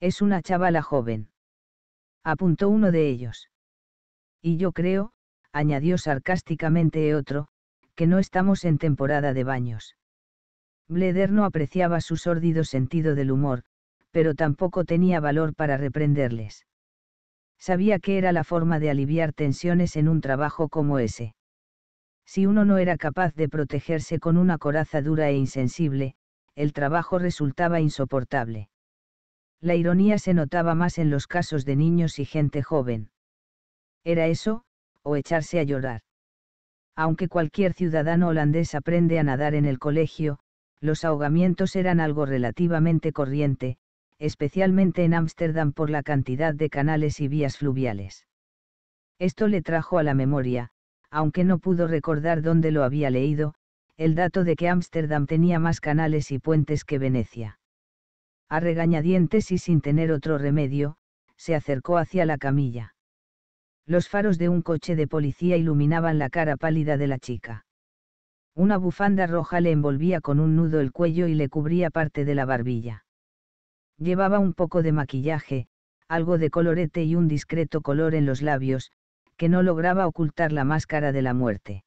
Es una chavala joven. Apuntó uno de ellos. Y yo creo, añadió sarcásticamente otro, que no estamos en temporada de baños. Bleder no apreciaba su sórdido sentido del humor, pero tampoco tenía valor para reprenderles. Sabía que era la forma de aliviar tensiones en un trabajo como ese. Si uno no era capaz de protegerse con una coraza dura e insensible, el trabajo resultaba insoportable. La ironía se notaba más en los casos de niños y gente joven. Era eso, o echarse a llorar. Aunque cualquier ciudadano holandés aprende a nadar en el colegio, los ahogamientos eran algo relativamente corriente, especialmente en Ámsterdam por la cantidad de canales y vías fluviales. Esto le trajo a la memoria, aunque no pudo recordar dónde lo había leído, el dato de que Ámsterdam tenía más canales y puentes que Venecia. A regañadientes y sin tener otro remedio, se acercó hacia la camilla. Los faros de un coche de policía iluminaban la cara pálida de la chica. Una bufanda roja le envolvía con un nudo el cuello y le cubría parte de la barbilla. Llevaba un poco de maquillaje, algo de colorete y un discreto color en los labios, que no lograba ocultar la máscara de la muerte.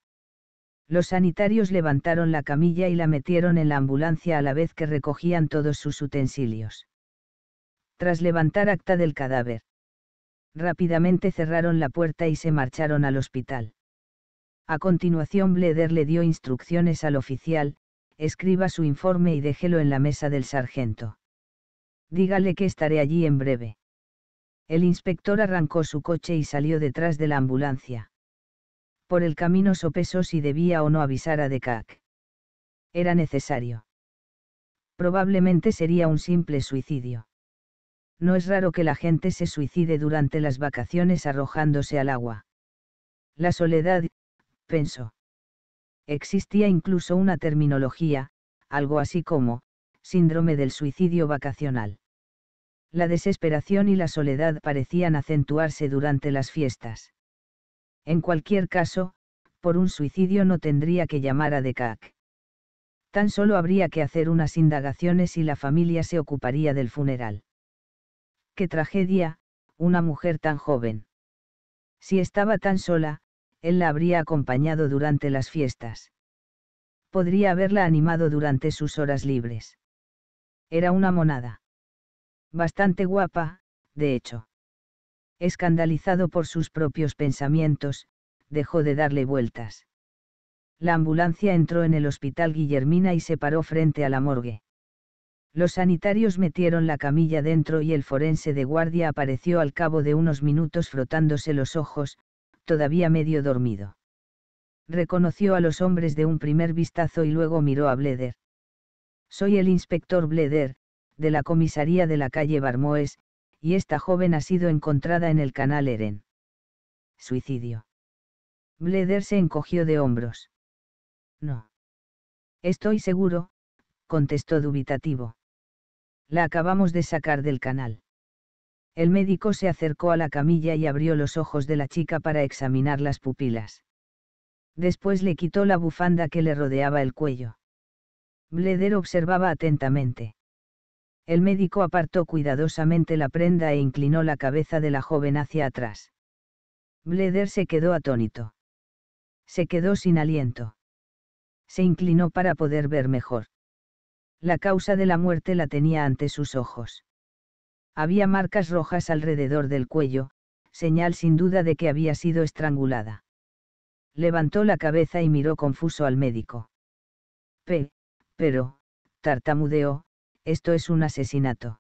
Los sanitarios levantaron la camilla y la metieron en la ambulancia a la vez que recogían todos sus utensilios. Tras levantar acta del cadáver, rápidamente cerraron la puerta y se marcharon al hospital. A continuación Bleder le dio instrucciones al oficial, escriba su informe y déjelo en la mesa del sargento. Dígale que estaré allí en breve. El inspector arrancó su coche y salió detrás de la ambulancia. Por el camino sopesó si debía o no avisar a Decac. Era necesario. Probablemente sería un simple suicidio. No es raro que la gente se suicide durante las vacaciones arrojándose al agua. La soledad Pensó. Existía incluso una terminología, algo así como, síndrome del suicidio vacacional. La desesperación y la soledad parecían acentuarse durante las fiestas. En cualquier caso, por un suicidio no tendría que llamar a DECAC. Tan solo habría que hacer unas indagaciones y la familia se ocuparía del funeral. ¡Qué tragedia! Una mujer tan joven. Si estaba tan sola, él la habría acompañado durante las fiestas. Podría haberla animado durante sus horas libres. Era una monada. Bastante guapa, de hecho. Escandalizado por sus propios pensamientos, dejó de darle vueltas. La ambulancia entró en el hospital Guillermina y se paró frente a la morgue. Los sanitarios metieron la camilla dentro y el forense de guardia apareció al cabo de unos minutos frotándose los ojos, todavía medio dormido. Reconoció a los hombres de un primer vistazo y luego miró a Bleder. Soy el inspector Bleder, de la comisaría de la calle Barmoes, y esta joven ha sido encontrada en el canal Eren. Suicidio. Bleder se encogió de hombros. No. Estoy seguro, contestó dubitativo. La acabamos de sacar del canal. El médico se acercó a la camilla y abrió los ojos de la chica para examinar las pupilas. Después le quitó la bufanda que le rodeaba el cuello. Bleder observaba atentamente. El médico apartó cuidadosamente la prenda e inclinó la cabeza de la joven hacia atrás. Bleder se quedó atónito. Se quedó sin aliento. Se inclinó para poder ver mejor. La causa de la muerte la tenía ante sus ojos había marcas rojas alrededor del cuello, señal sin duda de que había sido estrangulada. Levantó la cabeza y miró confuso al médico. P. Pero, tartamudeó, esto es un asesinato.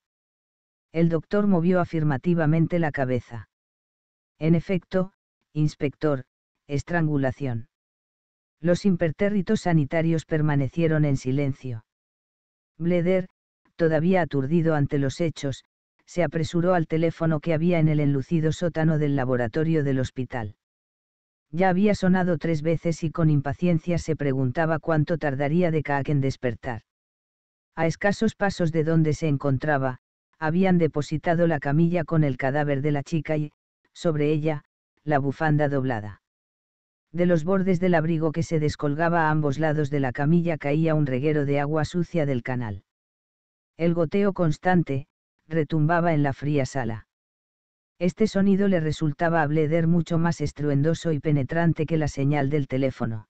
El doctor movió afirmativamente la cabeza. En efecto, inspector, estrangulación. Los impertérritos sanitarios permanecieron en silencio. Bleder, todavía aturdido ante los hechos, se apresuró al teléfono que había en el enlucido sótano del laboratorio del hospital. Ya había sonado tres veces y con impaciencia se preguntaba cuánto tardaría de Kaak en despertar. A escasos pasos de donde se encontraba, habían depositado la camilla con el cadáver de la chica y, sobre ella, la bufanda doblada. De los bordes del abrigo que se descolgaba a ambos lados de la camilla caía un reguero de agua sucia del canal. El goteo constante, retumbaba en la fría sala. Este sonido le resultaba a Bleder mucho más estruendoso y penetrante que la señal del teléfono.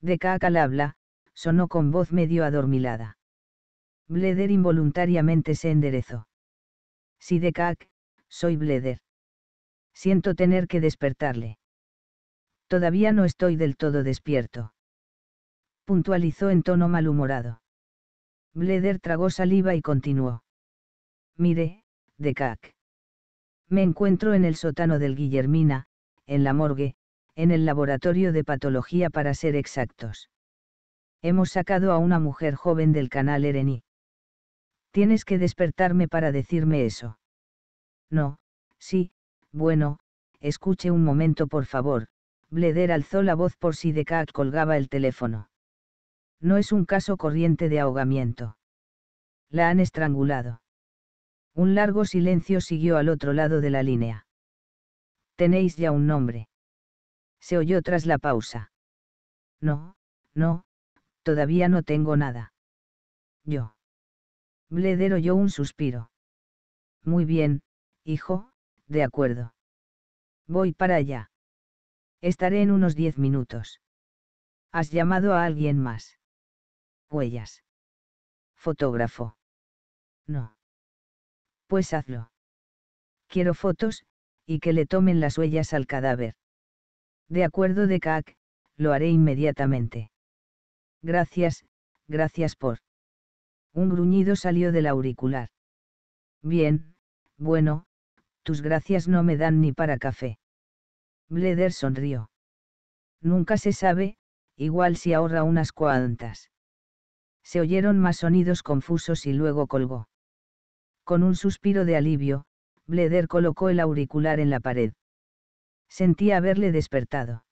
De al habla, sonó con voz medio adormilada. Bleder involuntariamente se enderezó. Sí, de soy Bleder. Siento tener que despertarle. Todavía no estoy del todo despierto. Puntualizó en tono malhumorado. Bleder tragó saliva y continuó mire, de Me encuentro en el sótano del Guillermina, en la morgue, en el laboratorio de patología para ser exactos. Hemos sacado a una mujer joven del canal Ereni. Tienes que despertarme para decirme eso. No, sí, bueno, escuche un momento por favor. Bleder alzó la voz por si Decac colgaba el teléfono. No es un caso corriente de ahogamiento. La han estrangulado. Un largo silencio siguió al otro lado de la línea. Tenéis ya un nombre. Se oyó tras la pausa. No, no, todavía no tengo nada. Yo. Bleder oyó un suspiro. Muy bien, hijo, de acuerdo. Voy para allá. Estaré en unos diez minutos. Has llamado a alguien más. Huellas. Fotógrafo. No pues hazlo. Quiero fotos, y que le tomen las huellas al cadáver. De acuerdo de CAC, lo haré inmediatamente. Gracias, gracias por. Un gruñido salió del auricular. Bien, bueno, tus gracias no me dan ni para café. Bleder sonrió. Nunca se sabe, igual si ahorra unas cuantas. Se oyeron más sonidos confusos y luego colgó. Con un suspiro de alivio, Bleder colocó el auricular en la pared. Sentía haberle despertado.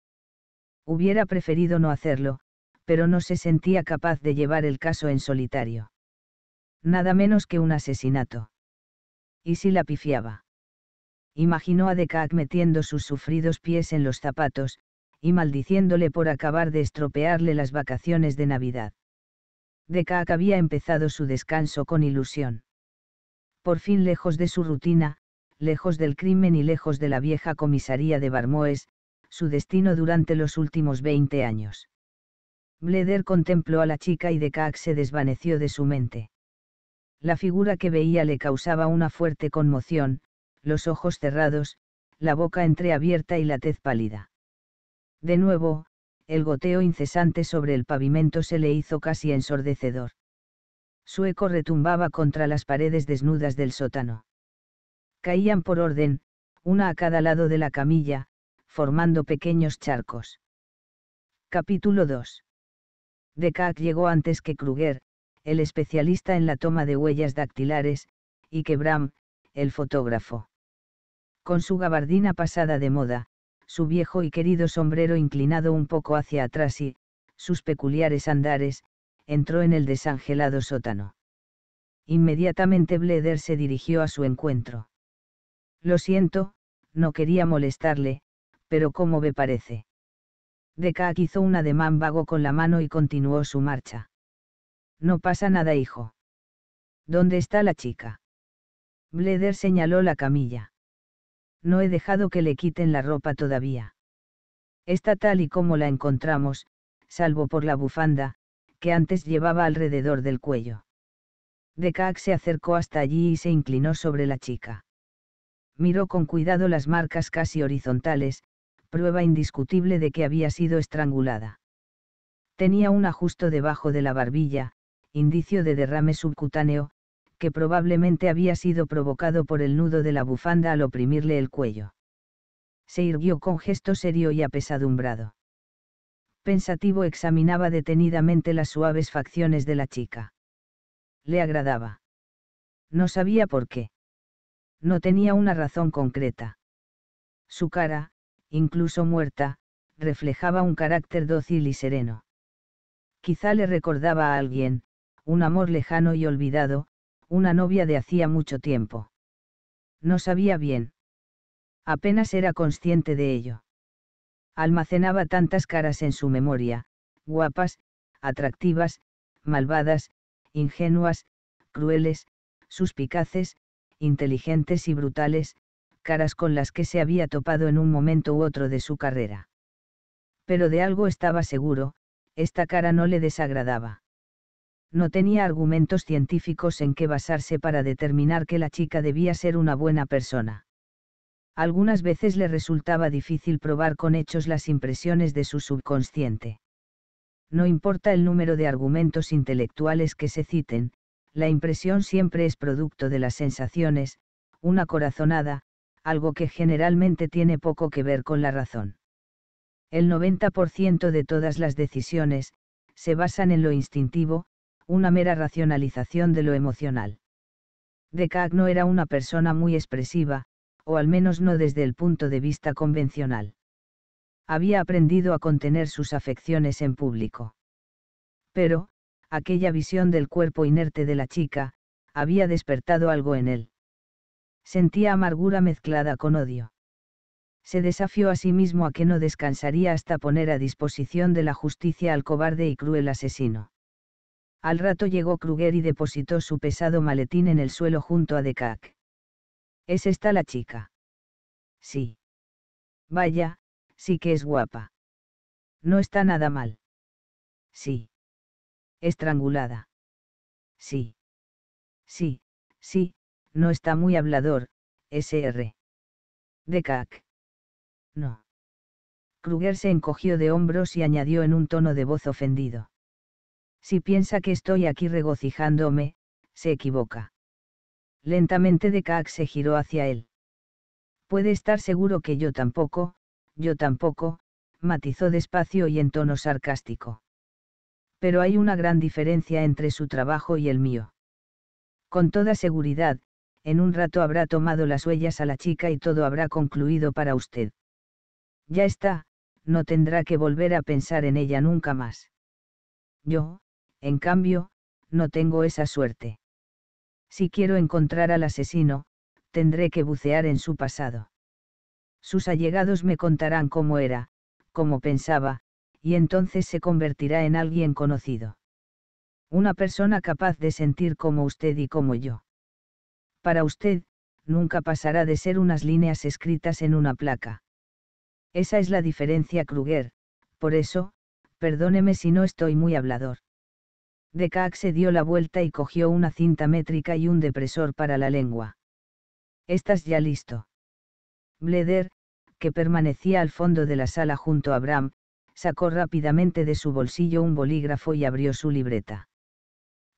Hubiera preferido no hacerlo, pero no se sentía capaz de llevar el caso en solitario. Nada menos que un asesinato. ¿Y si la pifiaba? Imaginó a Decac metiendo sus sufridos pies en los zapatos, y maldiciéndole por acabar de estropearle las vacaciones de Navidad. Decac había empezado su descanso con ilusión por fin lejos de su rutina, lejos del crimen y lejos de la vieja comisaría de Barmoes, su destino durante los últimos 20 años. Bleder contempló a la chica y de Kax se desvaneció de su mente. La figura que veía le causaba una fuerte conmoción, los ojos cerrados, la boca entreabierta y la tez pálida. De nuevo, el goteo incesante sobre el pavimento se le hizo casi ensordecedor. Su eco retumbaba contra las paredes desnudas del sótano. Caían por orden, una a cada lado de la camilla, formando pequeños charcos. Capítulo 2. Decac llegó antes que Kruger, el especialista en la toma de huellas dactilares, y que Bram, el fotógrafo. Con su gabardina pasada de moda, su viejo y querido sombrero inclinado un poco hacia atrás y, sus peculiares andares, entró en el desangelado sótano. Inmediatamente Bleder se dirigió a su encuentro. Lo siento, no quería molestarle, pero como me parece? Decac hizo un ademán vago con la mano y continuó su marcha. No pasa nada, hijo. ¿Dónde está la chica? Bleder señaló la camilla. No he dejado que le quiten la ropa todavía. Está tal y como la encontramos, salvo por la bufanda, que antes llevaba alrededor del cuello. Decac se acercó hasta allí y se inclinó sobre la chica. Miró con cuidado las marcas casi horizontales, prueba indiscutible de que había sido estrangulada. Tenía un ajusto debajo de la barbilla, indicio de derrame subcutáneo, que probablemente había sido provocado por el nudo de la bufanda al oprimirle el cuello. Se irguió con gesto serio y apesadumbrado pensativo examinaba detenidamente las suaves facciones de la chica. Le agradaba. No sabía por qué. No tenía una razón concreta. Su cara, incluso muerta, reflejaba un carácter dócil y sereno. Quizá le recordaba a alguien, un amor lejano y olvidado, una novia de hacía mucho tiempo. No sabía bien. Apenas era consciente de ello almacenaba tantas caras en su memoria, guapas, atractivas, malvadas, ingenuas, crueles, suspicaces, inteligentes y brutales, caras con las que se había topado en un momento u otro de su carrera. Pero de algo estaba seguro, esta cara no le desagradaba. No tenía argumentos científicos en qué basarse para determinar que la chica debía ser una buena persona algunas veces le resultaba difícil probar con hechos las impresiones de su subconsciente. No importa el número de argumentos intelectuales que se citen, la impresión siempre es producto de las sensaciones, una corazonada, algo que generalmente tiene poco que ver con la razón. El 90% de todas las decisiones, se basan en lo instintivo, una mera racionalización de lo emocional. Decac no era una persona muy expresiva, o al menos no desde el punto de vista convencional. Había aprendido a contener sus afecciones en público. Pero, aquella visión del cuerpo inerte de la chica, había despertado algo en él. Sentía amargura mezclada con odio. Se desafió a sí mismo a que no descansaría hasta poner a disposición de la justicia al cobarde y cruel asesino. Al rato llegó Kruger y depositó su pesado maletín en el suelo junto a Decac. ¿Es esta la chica? Sí. Vaya, sí que es guapa. No está nada mal. Sí. Estrangulada. Sí. Sí, sí, no está muy hablador, SR. De CAC. No. Kruger se encogió de hombros y añadió en un tono de voz ofendido. Si piensa que estoy aquí regocijándome, se equivoca. Lentamente Decac se giró hacia él. Puede estar seguro que yo tampoco, yo tampoco, matizó despacio y en tono sarcástico. Pero hay una gran diferencia entre su trabajo y el mío. Con toda seguridad, en un rato habrá tomado las huellas a la chica y todo habrá concluido para usted. Ya está, no tendrá que volver a pensar en ella nunca más. Yo, en cambio, no tengo esa suerte. Si quiero encontrar al asesino, tendré que bucear en su pasado. Sus allegados me contarán cómo era, cómo pensaba, y entonces se convertirá en alguien conocido. Una persona capaz de sentir como usted y como yo. Para usted, nunca pasará de ser unas líneas escritas en una placa. Esa es la diferencia Kruger, por eso, perdóneme si no estoy muy hablador. Decax se dio la vuelta y cogió una cinta métrica y un depresor para la lengua. Estás ya listo. Bleder, que permanecía al fondo de la sala junto a Bram, sacó rápidamente de su bolsillo un bolígrafo y abrió su libreta.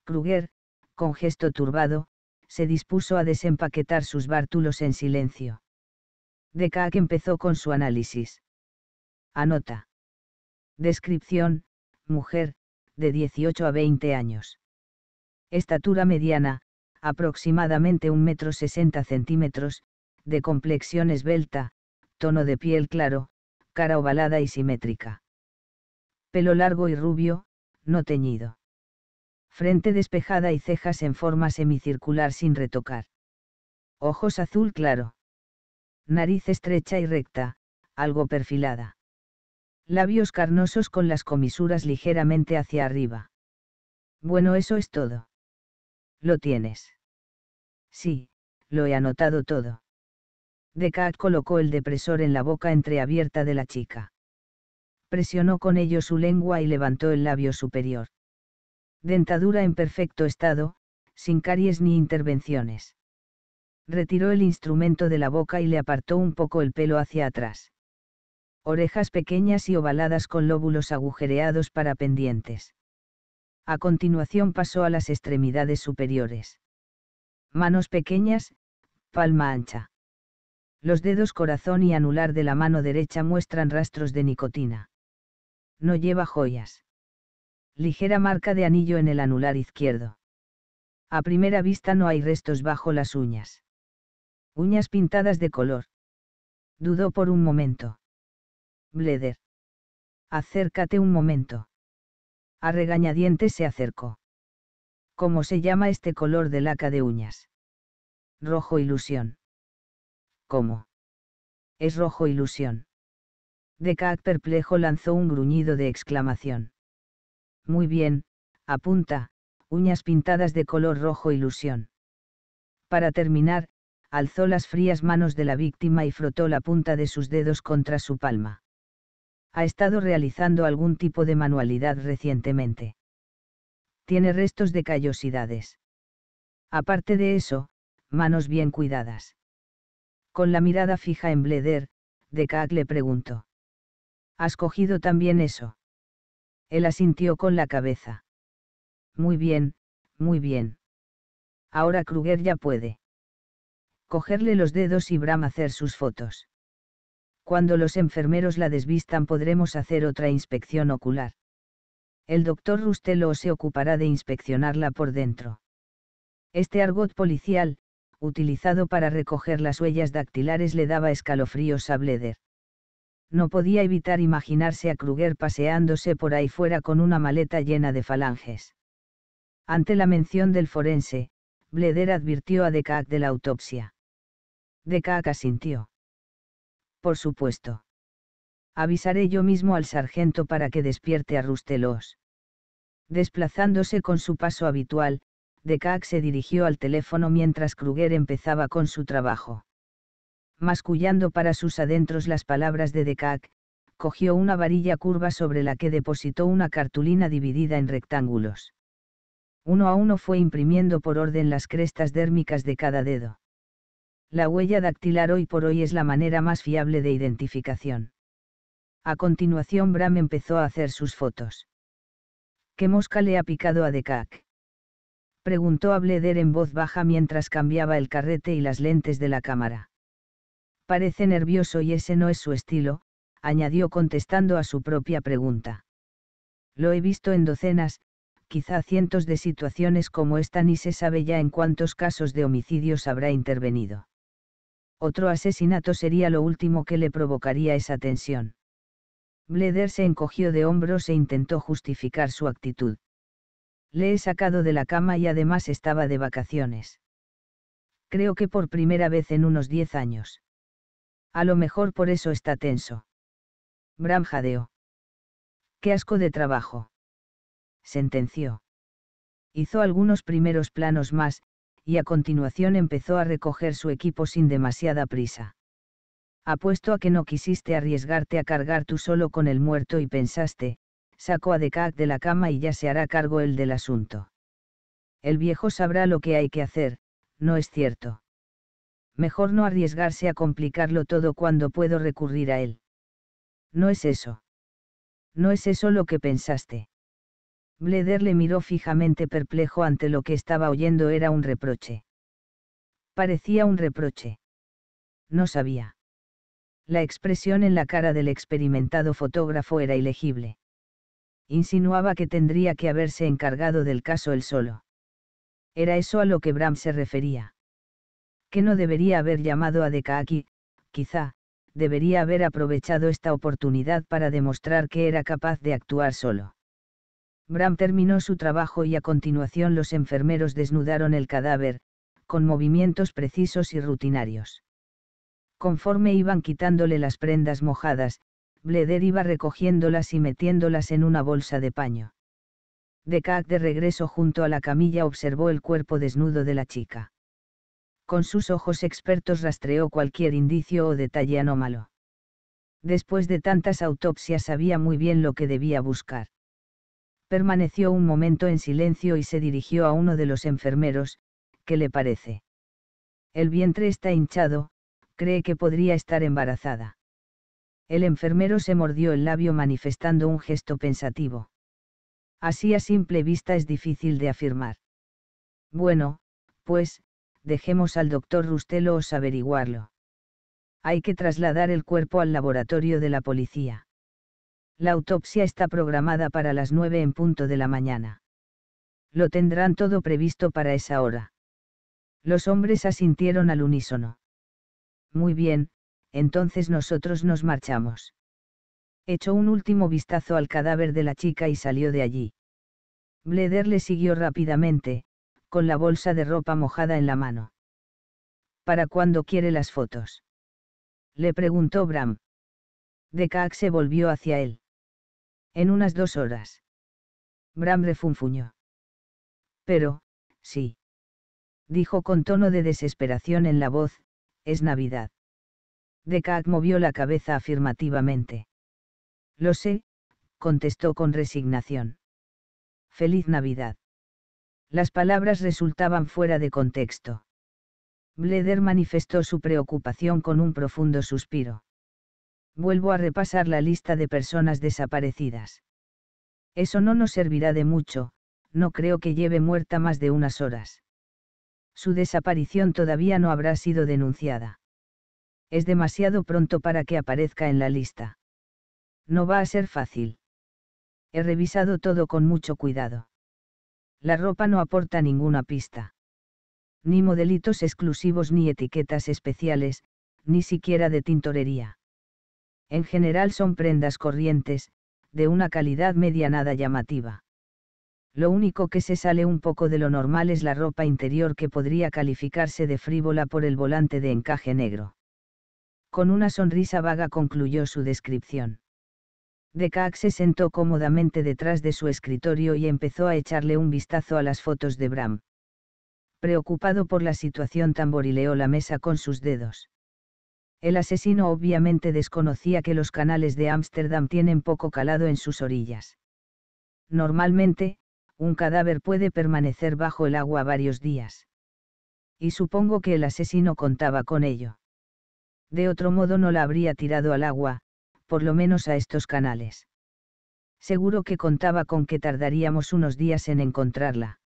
Kruger, con gesto turbado, se dispuso a desempaquetar sus bártulos en silencio. Decac empezó con su análisis. Anota. Descripción, mujer, de 18 a 20 años. Estatura mediana, aproximadamente 1,60 metro 60 centímetros, de complexión esbelta, tono de piel claro, cara ovalada y simétrica. Pelo largo y rubio, no teñido. Frente despejada y cejas en forma semicircular sin retocar. Ojos azul claro. Nariz estrecha y recta, algo perfilada labios carnosos con las comisuras ligeramente hacia arriba. Bueno, eso es todo. Lo tienes. Sí, lo he anotado todo. Decat colocó el depresor en la boca entreabierta de la chica. Presionó con ello su lengua y levantó el labio superior. Dentadura en perfecto estado, sin caries ni intervenciones. Retiró el instrumento de la boca y le apartó un poco el pelo hacia atrás orejas pequeñas y ovaladas con lóbulos agujereados para pendientes. A continuación pasó a las extremidades superiores. Manos pequeñas, palma ancha. Los dedos corazón y anular de la mano derecha muestran rastros de nicotina. No lleva joyas. Ligera marca de anillo en el anular izquierdo. A primera vista no hay restos bajo las uñas. Uñas pintadas de color. Dudó por un momento. Bleder. Acércate un momento. A regañadientes se acercó. ¿Cómo se llama este color de laca de uñas? Rojo ilusión. ¿Cómo? Es rojo ilusión. Decac perplejo lanzó un gruñido de exclamación. Muy bien, apunta, uñas pintadas de color rojo ilusión. Para terminar, alzó las frías manos de la víctima y frotó la punta de sus dedos contra su palma ha estado realizando algún tipo de manualidad recientemente. Tiene restos de callosidades. Aparte de eso, manos bien cuidadas. Con la mirada fija en Bleder, de le preguntó. ¿Has cogido también eso? Él asintió con la cabeza. Muy bien, muy bien. Ahora Kruger ya puede. Cogerle los dedos y Bram hacer sus fotos cuando los enfermeros la desvistan podremos hacer otra inspección ocular. El doctor Rustelo se ocupará de inspeccionarla por dentro. Este argot policial, utilizado para recoger las huellas dactilares, le daba escalofríos a Bleder. No podía evitar imaginarse a Kruger paseándose por ahí fuera con una maleta llena de falanges. Ante la mención del forense, Bleder advirtió a Decac de la autopsia. Decac asintió. Por supuesto. Avisaré yo mismo al sargento para que despierte a Rustelos. Desplazándose con su paso habitual, Decac se dirigió al teléfono mientras Kruger empezaba con su trabajo. Mascullando para sus adentros las palabras de Decac, cogió una varilla curva sobre la que depositó una cartulina dividida en rectángulos. Uno a uno fue imprimiendo por orden las crestas dérmicas de cada dedo. La huella dactilar hoy por hoy es la manera más fiable de identificación. A continuación Bram empezó a hacer sus fotos. ¿Qué mosca le ha picado a Decac? Preguntó a Bleder en voz baja mientras cambiaba el carrete y las lentes de la cámara. Parece nervioso y ese no es su estilo, añadió contestando a su propia pregunta. Lo he visto en docenas, quizá cientos de situaciones como esta ni se sabe ya en cuántos casos de homicidios habrá intervenido. Otro asesinato sería lo último que le provocaría esa tensión. Bleder se encogió de hombros e intentó justificar su actitud. Le he sacado de la cama y además estaba de vacaciones. Creo que por primera vez en unos diez años. A lo mejor por eso está tenso. Bram jadeó. Qué asco de trabajo. Sentenció. Hizo algunos primeros planos más, y a continuación empezó a recoger su equipo sin demasiada prisa. Apuesto a que no quisiste arriesgarte a cargar tú solo con el muerto y pensaste, saco a Decac de la cama y ya se hará cargo él del asunto. El viejo sabrá lo que hay que hacer, no es cierto. Mejor no arriesgarse a complicarlo todo cuando puedo recurrir a él. No es eso. No es eso lo que pensaste. Bleder le miró fijamente perplejo ante lo que estaba oyendo era un reproche. Parecía un reproche. No sabía. La expresión en la cara del experimentado fotógrafo era ilegible. Insinuaba que tendría que haberse encargado del caso él solo. Era eso a lo que Bram se refería. Que no debería haber llamado a Dekaki, quizá, debería haber aprovechado esta oportunidad para demostrar que era capaz de actuar solo. Bram terminó su trabajo y a continuación los enfermeros desnudaron el cadáver, con movimientos precisos y rutinarios. Conforme iban quitándole las prendas mojadas, Bleder iba recogiéndolas y metiéndolas en una bolsa de paño. Decac de regreso junto a la camilla observó el cuerpo desnudo de la chica. Con sus ojos expertos rastreó cualquier indicio o detalle anómalo. Después de tantas autopsias sabía muy bien lo que debía buscar. Permaneció un momento en silencio y se dirigió a uno de los enfermeros, que le parece? El vientre está hinchado, cree que podría estar embarazada. El enfermero se mordió el labio manifestando un gesto pensativo. Así a simple vista es difícil de afirmar. Bueno, pues, dejemos al doctor Rustelos averiguarlo. Hay que trasladar el cuerpo al laboratorio de la policía. La autopsia está programada para las nueve en punto de la mañana. Lo tendrán todo previsto para esa hora. Los hombres asintieron al unísono. Muy bien, entonces nosotros nos marchamos. Echó un último vistazo al cadáver de la chica y salió de allí. Bleder le siguió rápidamente, con la bolsa de ropa mojada en la mano. ¿Para cuándo quiere las fotos? Le preguntó Bram. Deca se volvió hacia él. En unas dos horas. Bram refunfuñó. Pero, sí. Dijo con tono de desesperación en la voz, es Navidad. Decat movió la cabeza afirmativamente. Lo sé, contestó con resignación. Feliz Navidad. Las palabras resultaban fuera de contexto. Bleder manifestó su preocupación con un profundo suspiro vuelvo a repasar la lista de personas desaparecidas. Eso no nos servirá de mucho, no creo que lleve muerta más de unas horas. Su desaparición todavía no habrá sido denunciada. Es demasiado pronto para que aparezca en la lista. No va a ser fácil. He revisado todo con mucho cuidado. La ropa no aporta ninguna pista. Ni modelitos exclusivos ni etiquetas especiales, ni siquiera de tintorería en general son prendas corrientes, de una calidad media nada llamativa. Lo único que se sale un poco de lo normal es la ropa interior que podría calificarse de frívola por el volante de encaje negro. Con una sonrisa vaga concluyó su descripción. Decax se sentó cómodamente detrás de su escritorio y empezó a echarle un vistazo a las fotos de Bram. Preocupado por la situación tamborileó la mesa con sus dedos. El asesino obviamente desconocía que los canales de Ámsterdam tienen poco calado en sus orillas. Normalmente, un cadáver puede permanecer bajo el agua varios días. Y supongo que el asesino contaba con ello. De otro modo no la habría tirado al agua, por lo menos a estos canales. Seguro que contaba con que tardaríamos unos días en encontrarla.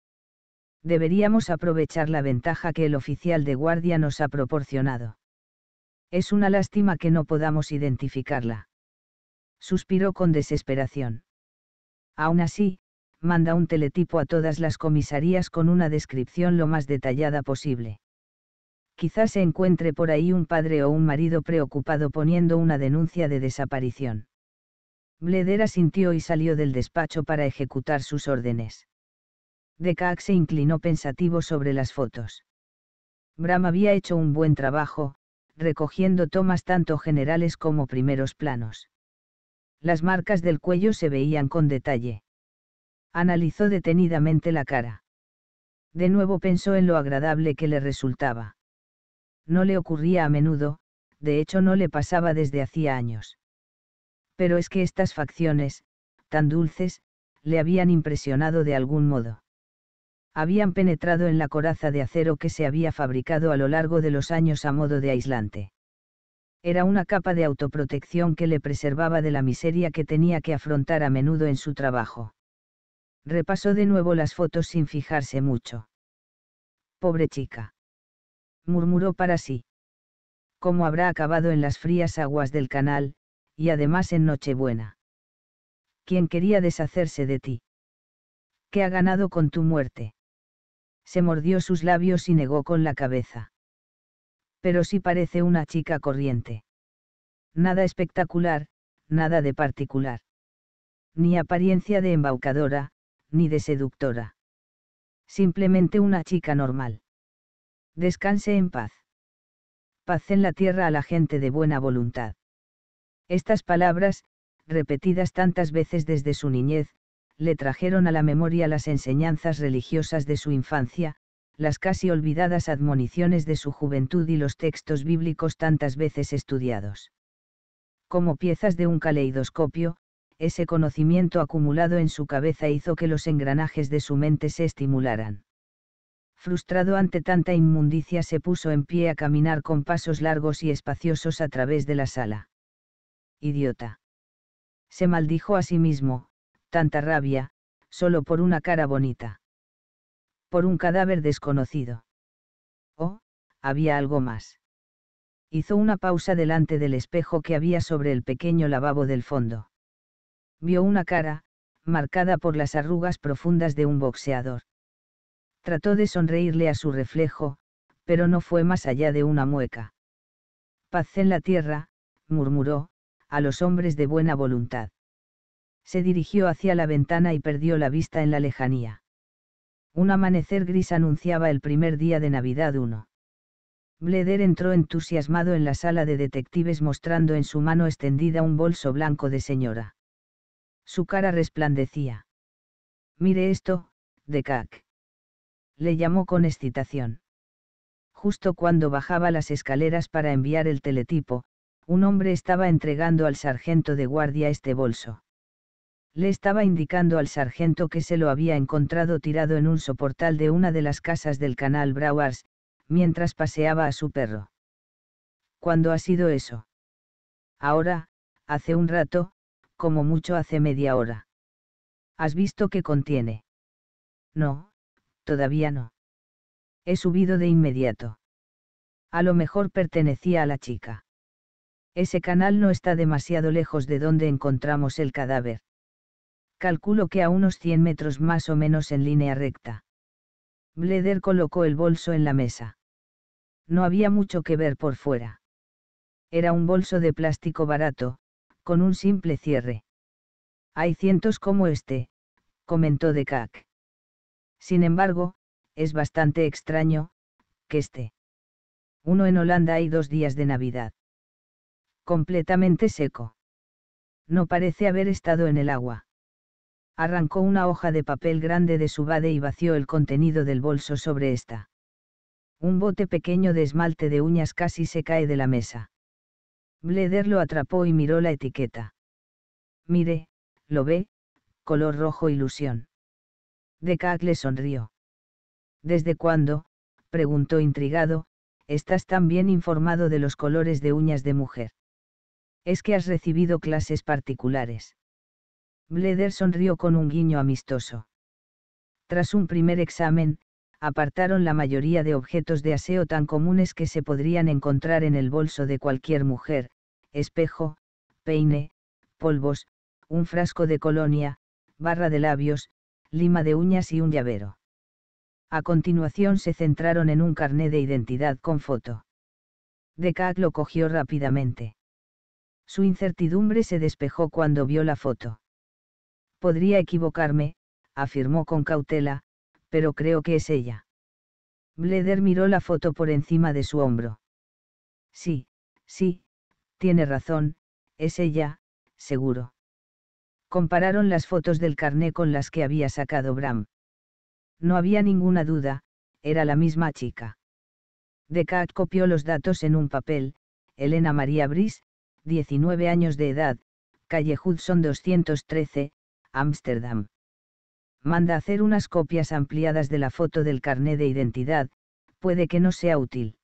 Deberíamos aprovechar la ventaja que el oficial de guardia nos ha proporcionado. Es una lástima que no podamos identificarla. Suspiró con desesperación. Aún así, manda un teletipo a todas las comisarías con una descripción lo más detallada posible. Quizás se encuentre por ahí un padre o un marido preocupado poniendo una denuncia de desaparición. Bledera sintió y salió del despacho para ejecutar sus órdenes. Decaac se inclinó pensativo sobre las fotos. Bram había hecho un buen trabajo, recogiendo tomas tanto generales como primeros planos. Las marcas del cuello se veían con detalle. Analizó detenidamente la cara. De nuevo pensó en lo agradable que le resultaba. No le ocurría a menudo, de hecho no le pasaba desde hacía años. Pero es que estas facciones, tan dulces, le habían impresionado de algún modo habían penetrado en la coraza de acero que se había fabricado a lo largo de los años a modo de aislante. Era una capa de autoprotección que le preservaba de la miseria que tenía que afrontar a menudo en su trabajo. Repasó de nuevo las fotos sin fijarse mucho. Pobre chica. Murmuró para sí. ¿Cómo habrá acabado en las frías aguas del canal, y además en Nochebuena? ¿Quién quería deshacerse de ti? ¿Qué ha ganado con tu muerte? se mordió sus labios y negó con la cabeza. Pero sí parece una chica corriente. Nada espectacular, nada de particular. Ni apariencia de embaucadora, ni de seductora. Simplemente una chica normal. Descanse en paz. Paz en la tierra a la gente de buena voluntad. Estas palabras, repetidas tantas veces desde su niñez, le trajeron a la memoria las enseñanzas religiosas de su infancia, las casi olvidadas admoniciones de su juventud y los textos bíblicos tantas veces estudiados. Como piezas de un caleidoscopio, ese conocimiento acumulado en su cabeza hizo que los engranajes de su mente se estimularan. Frustrado ante tanta inmundicia se puso en pie a caminar con pasos largos y espaciosos a través de la sala. Idiota. Se maldijo a sí mismo, tanta rabia, solo por una cara bonita. Por un cadáver desconocido. Oh, había algo más. Hizo una pausa delante del espejo que había sobre el pequeño lavabo del fondo. Vio una cara, marcada por las arrugas profundas de un boxeador. Trató de sonreírle a su reflejo, pero no fue más allá de una mueca. Paz en la tierra, murmuró, a los hombres de buena voluntad se dirigió hacia la ventana y perdió la vista en la lejanía. Un amanecer gris anunciaba el primer día de Navidad 1. Bleder entró entusiasmado en la sala de detectives mostrando en su mano extendida un bolso blanco de señora. Su cara resplandecía. Mire esto, de Cac. Le llamó con excitación. Justo cuando bajaba las escaleras para enviar el teletipo, un hombre estaba entregando al sargento de guardia este bolso le estaba indicando al sargento que se lo había encontrado tirado en un soportal de una de las casas del canal Browers, mientras paseaba a su perro. ¿Cuándo ha sido eso? Ahora, hace un rato, como mucho hace media hora. ¿Has visto qué contiene? No, todavía no. He subido de inmediato. A lo mejor pertenecía a la chica. Ese canal no está demasiado lejos de donde encontramos el cadáver calculo que a unos 100 metros más o menos en línea recta. Bleder colocó el bolso en la mesa. No había mucho que ver por fuera. Era un bolso de plástico barato, con un simple cierre. Hay cientos como este, comentó Decac. Sin embargo, es bastante extraño, que esté. Uno en Holanda hay dos días de Navidad. Completamente seco. No parece haber estado en el agua arrancó una hoja de papel grande de su bade y vació el contenido del bolso sobre esta. Un bote pequeño de esmalte de uñas casi se cae de la mesa. Bleder lo atrapó y miró la etiqueta. Mire, lo ve, color rojo ilusión. Decac le sonrió. ¿Desde cuándo? preguntó intrigado, estás tan bien informado de los colores de uñas de mujer. Es que has recibido clases particulares. Bleder sonrió con un guiño amistoso. Tras un primer examen, apartaron la mayoría de objetos de aseo tan comunes que se podrían encontrar en el bolso de cualquier mujer, espejo, peine, polvos, un frasco de colonia, barra de labios, lima de uñas y un llavero. A continuación se centraron en un carné de identidad con foto. Decac lo cogió rápidamente. Su incertidumbre se despejó cuando vio la foto. Podría equivocarme, afirmó con cautela, pero creo que es ella. Bleder miró la foto por encima de su hombro. Sí, sí, tiene razón, es ella, seguro. Compararon las fotos del carné con las que había sacado Bram. No había ninguna duda, era la misma chica. Decat copió los datos en un papel, Elena María Bris 19 años de edad, calle Hudson 213, Ámsterdam. Manda hacer unas copias ampliadas de la foto del carné de identidad, puede que no sea útil.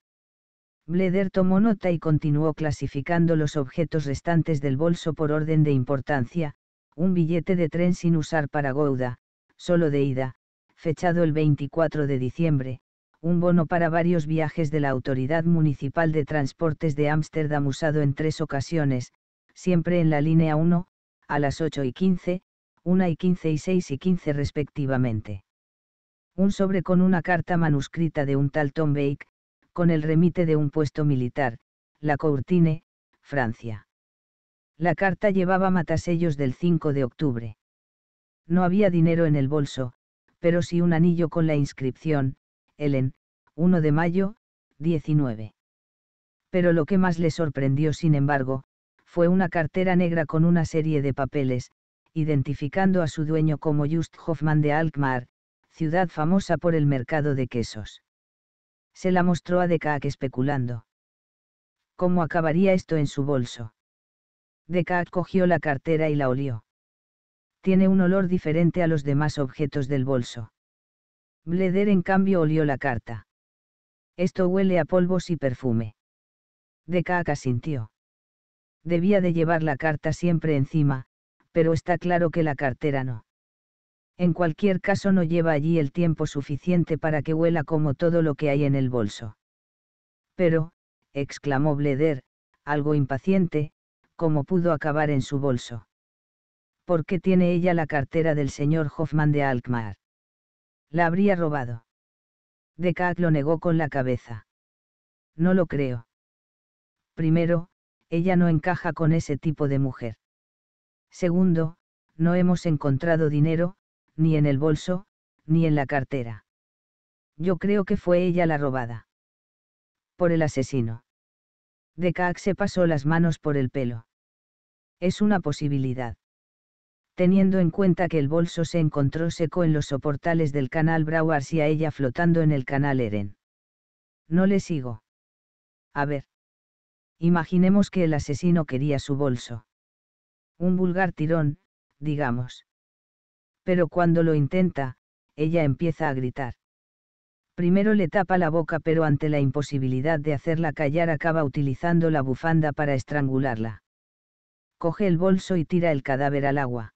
Bleder tomó nota y continuó clasificando los objetos restantes del bolso por orden de importancia, un billete de tren sin usar para Gouda, solo de ida, fechado el 24 de diciembre, un bono para varios viajes de la Autoridad Municipal de Transportes de Ámsterdam usado en tres ocasiones, siempre en la línea 1, a las 8 y 15, 1 y 15 y 6 y 15 respectivamente. Un sobre con una carta manuscrita de un tal Tom Bake, con el remite de un puesto militar, La Courtine, Francia. La carta llevaba matasellos del 5 de octubre. No había dinero en el bolso, pero sí un anillo con la inscripción, Ellen, 1 de mayo, 19. Pero lo que más le sorprendió, sin embargo, fue una cartera negra con una serie de papeles, identificando a su dueño como Just Hoffman de Alkmaar, ciudad famosa por el mercado de quesos. Se la mostró a Decaak especulando. ¿Cómo acabaría esto en su bolso? Decaak cogió la cartera y la olió. Tiene un olor diferente a los demás objetos del bolso. Bleder en cambio olió la carta. Esto huele a polvos y perfume. Decaak asintió. Debía de llevar la carta siempre encima, pero está claro que la cartera no. En cualquier caso no lleva allí el tiempo suficiente para que huela como todo lo que hay en el bolso. Pero, exclamó Bleder, algo impaciente, ¿cómo pudo acabar en su bolso? ¿Por qué tiene ella la cartera del señor Hoffman de Alkmaar? La habría robado. Decat lo negó con la cabeza. No lo creo. Primero, ella no encaja con ese tipo de mujer. Segundo, no hemos encontrado dinero, ni en el bolso, ni en la cartera. Yo creo que fue ella la robada. Por el asesino. Decac se pasó las manos por el pelo. Es una posibilidad. Teniendo en cuenta que el bolso se encontró seco en los soportales del canal Browers y a ella flotando en el canal Eren. No le sigo. A ver. Imaginemos que el asesino quería su bolso. Un vulgar tirón, digamos. Pero cuando lo intenta, ella empieza a gritar. Primero le tapa la boca pero ante la imposibilidad de hacerla callar acaba utilizando la bufanda para estrangularla. Coge el bolso y tira el cadáver al agua.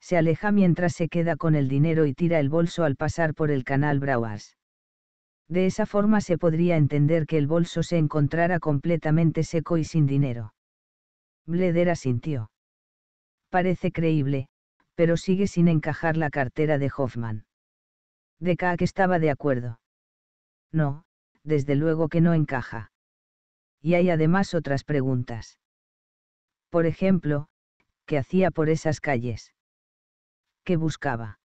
Se aleja mientras se queda con el dinero y tira el bolso al pasar por el canal Brauas. De esa forma se podría entender que el bolso se encontrara completamente seco y sin dinero. Bledera sintió. Parece creíble, pero sigue sin encajar la cartera de Hoffman. De que estaba de acuerdo. No, desde luego que no encaja. Y hay además otras preguntas. Por ejemplo, ¿qué hacía por esas calles? ¿Qué buscaba?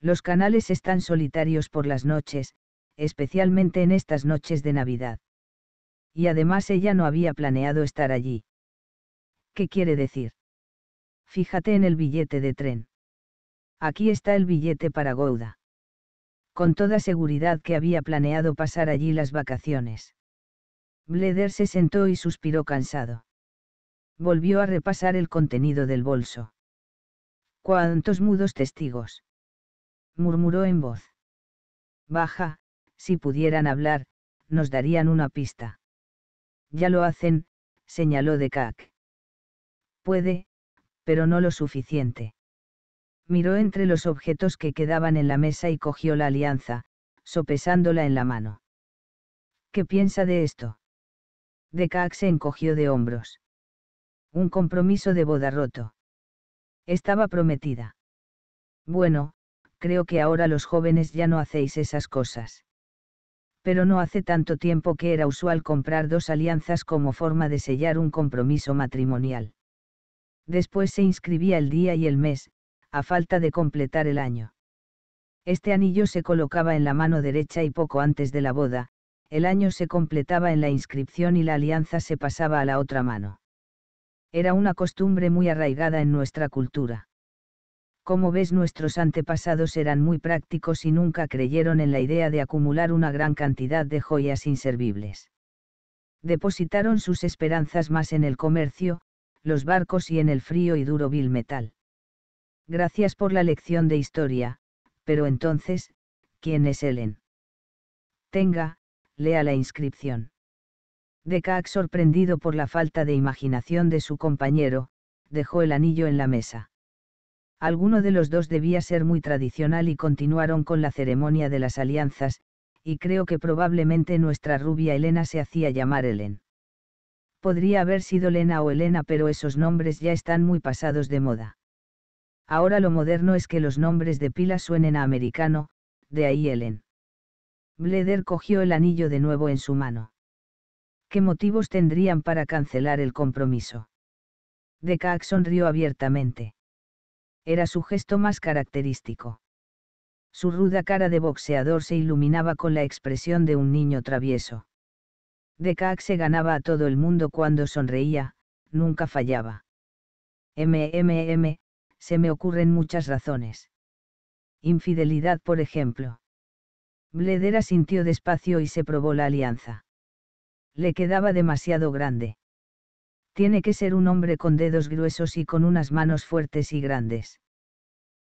Los canales están solitarios por las noches, especialmente en estas noches de Navidad. Y además ella no había planeado estar allí. ¿Qué quiere decir? Fíjate en el billete de tren. Aquí está el billete para Gouda. Con toda seguridad que había planeado pasar allí las vacaciones. Bleder se sentó y suspiró cansado. Volvió a repasar el contenido del bolso. ¡Cuántos mudos testigos! murmuró en voz. Baja, si pudieran hablar, nos darían una pista. Ya lo hacen, señaló de Cac. Puede, pero no lo suficiente. Miró entre los objetos que quedaban en la mesa y cogió la alianza, sopesándola en la mano. ¿Qué piensa de esto? Decax se encogió de hombros. Un compromiso de boda roto. Estaba prometida. Bueno, creo que ahora los jóvenes ya no hacéis esas cosas. Pero no hace tanto tiempo que era usual comprar dos alianzas como forma de sellar un compromiso matrimonial. Después se inscribía el día y el mes, a falta de completar el año. Este anillo se colocaba en la mano derecha y poco antes de la boda, el año se completaba en la inscripción y la alianza se pasaba a la otra mano. Era una costumbre muy arraigada en nuestra cultura. Como ves nuestros antepasados eran muy prácticos y nunca creyeron en la idea de acumular una gran cantidad de joyas inservibles. Depositaron sus esperanzas más en el comercio, los barcos y en el frío y duro vil metal. Gracias por la lección de historia, pero entonces, ¿quién es Helen? Tenga, lea la inscripción. Decaac sorprendido por la falta de imaginación de su compañero, dejó el anillo en la mesa. Alguno de los dos debía ser muy tradicional y continuaron con la ceremonia de las alianzas, y creo que probablemente nuestra rubia Elena se hacía llamar Helen. Podría haber sido Lena o Elena, pero esos nombres ya están muy pasados de moda. Ahora lo moderno es que los nombres de pila suenen a americano, de ahí Ellen. Bleder cogió el anillo de nuevo en su mano. ¿Qué motivos tendrían para cancelar el compromiso? Decax sonrió abiertamente. Era su gesto más característico. Su ruda cara de boxeador se iluminaba con la expresión de un niño travieso. Dekak se ganaba a todo el mundo cuando sonreía, nunca fallaba. MMM, se me ocurren muchas razones. Infidelidad, por ejemplo. Bledera sintió despacio y se probó la alianza. Le quedaba demasiado grande. Tiene que ser un hombre con dedos gruesos y con unas manos fuertes y grandes.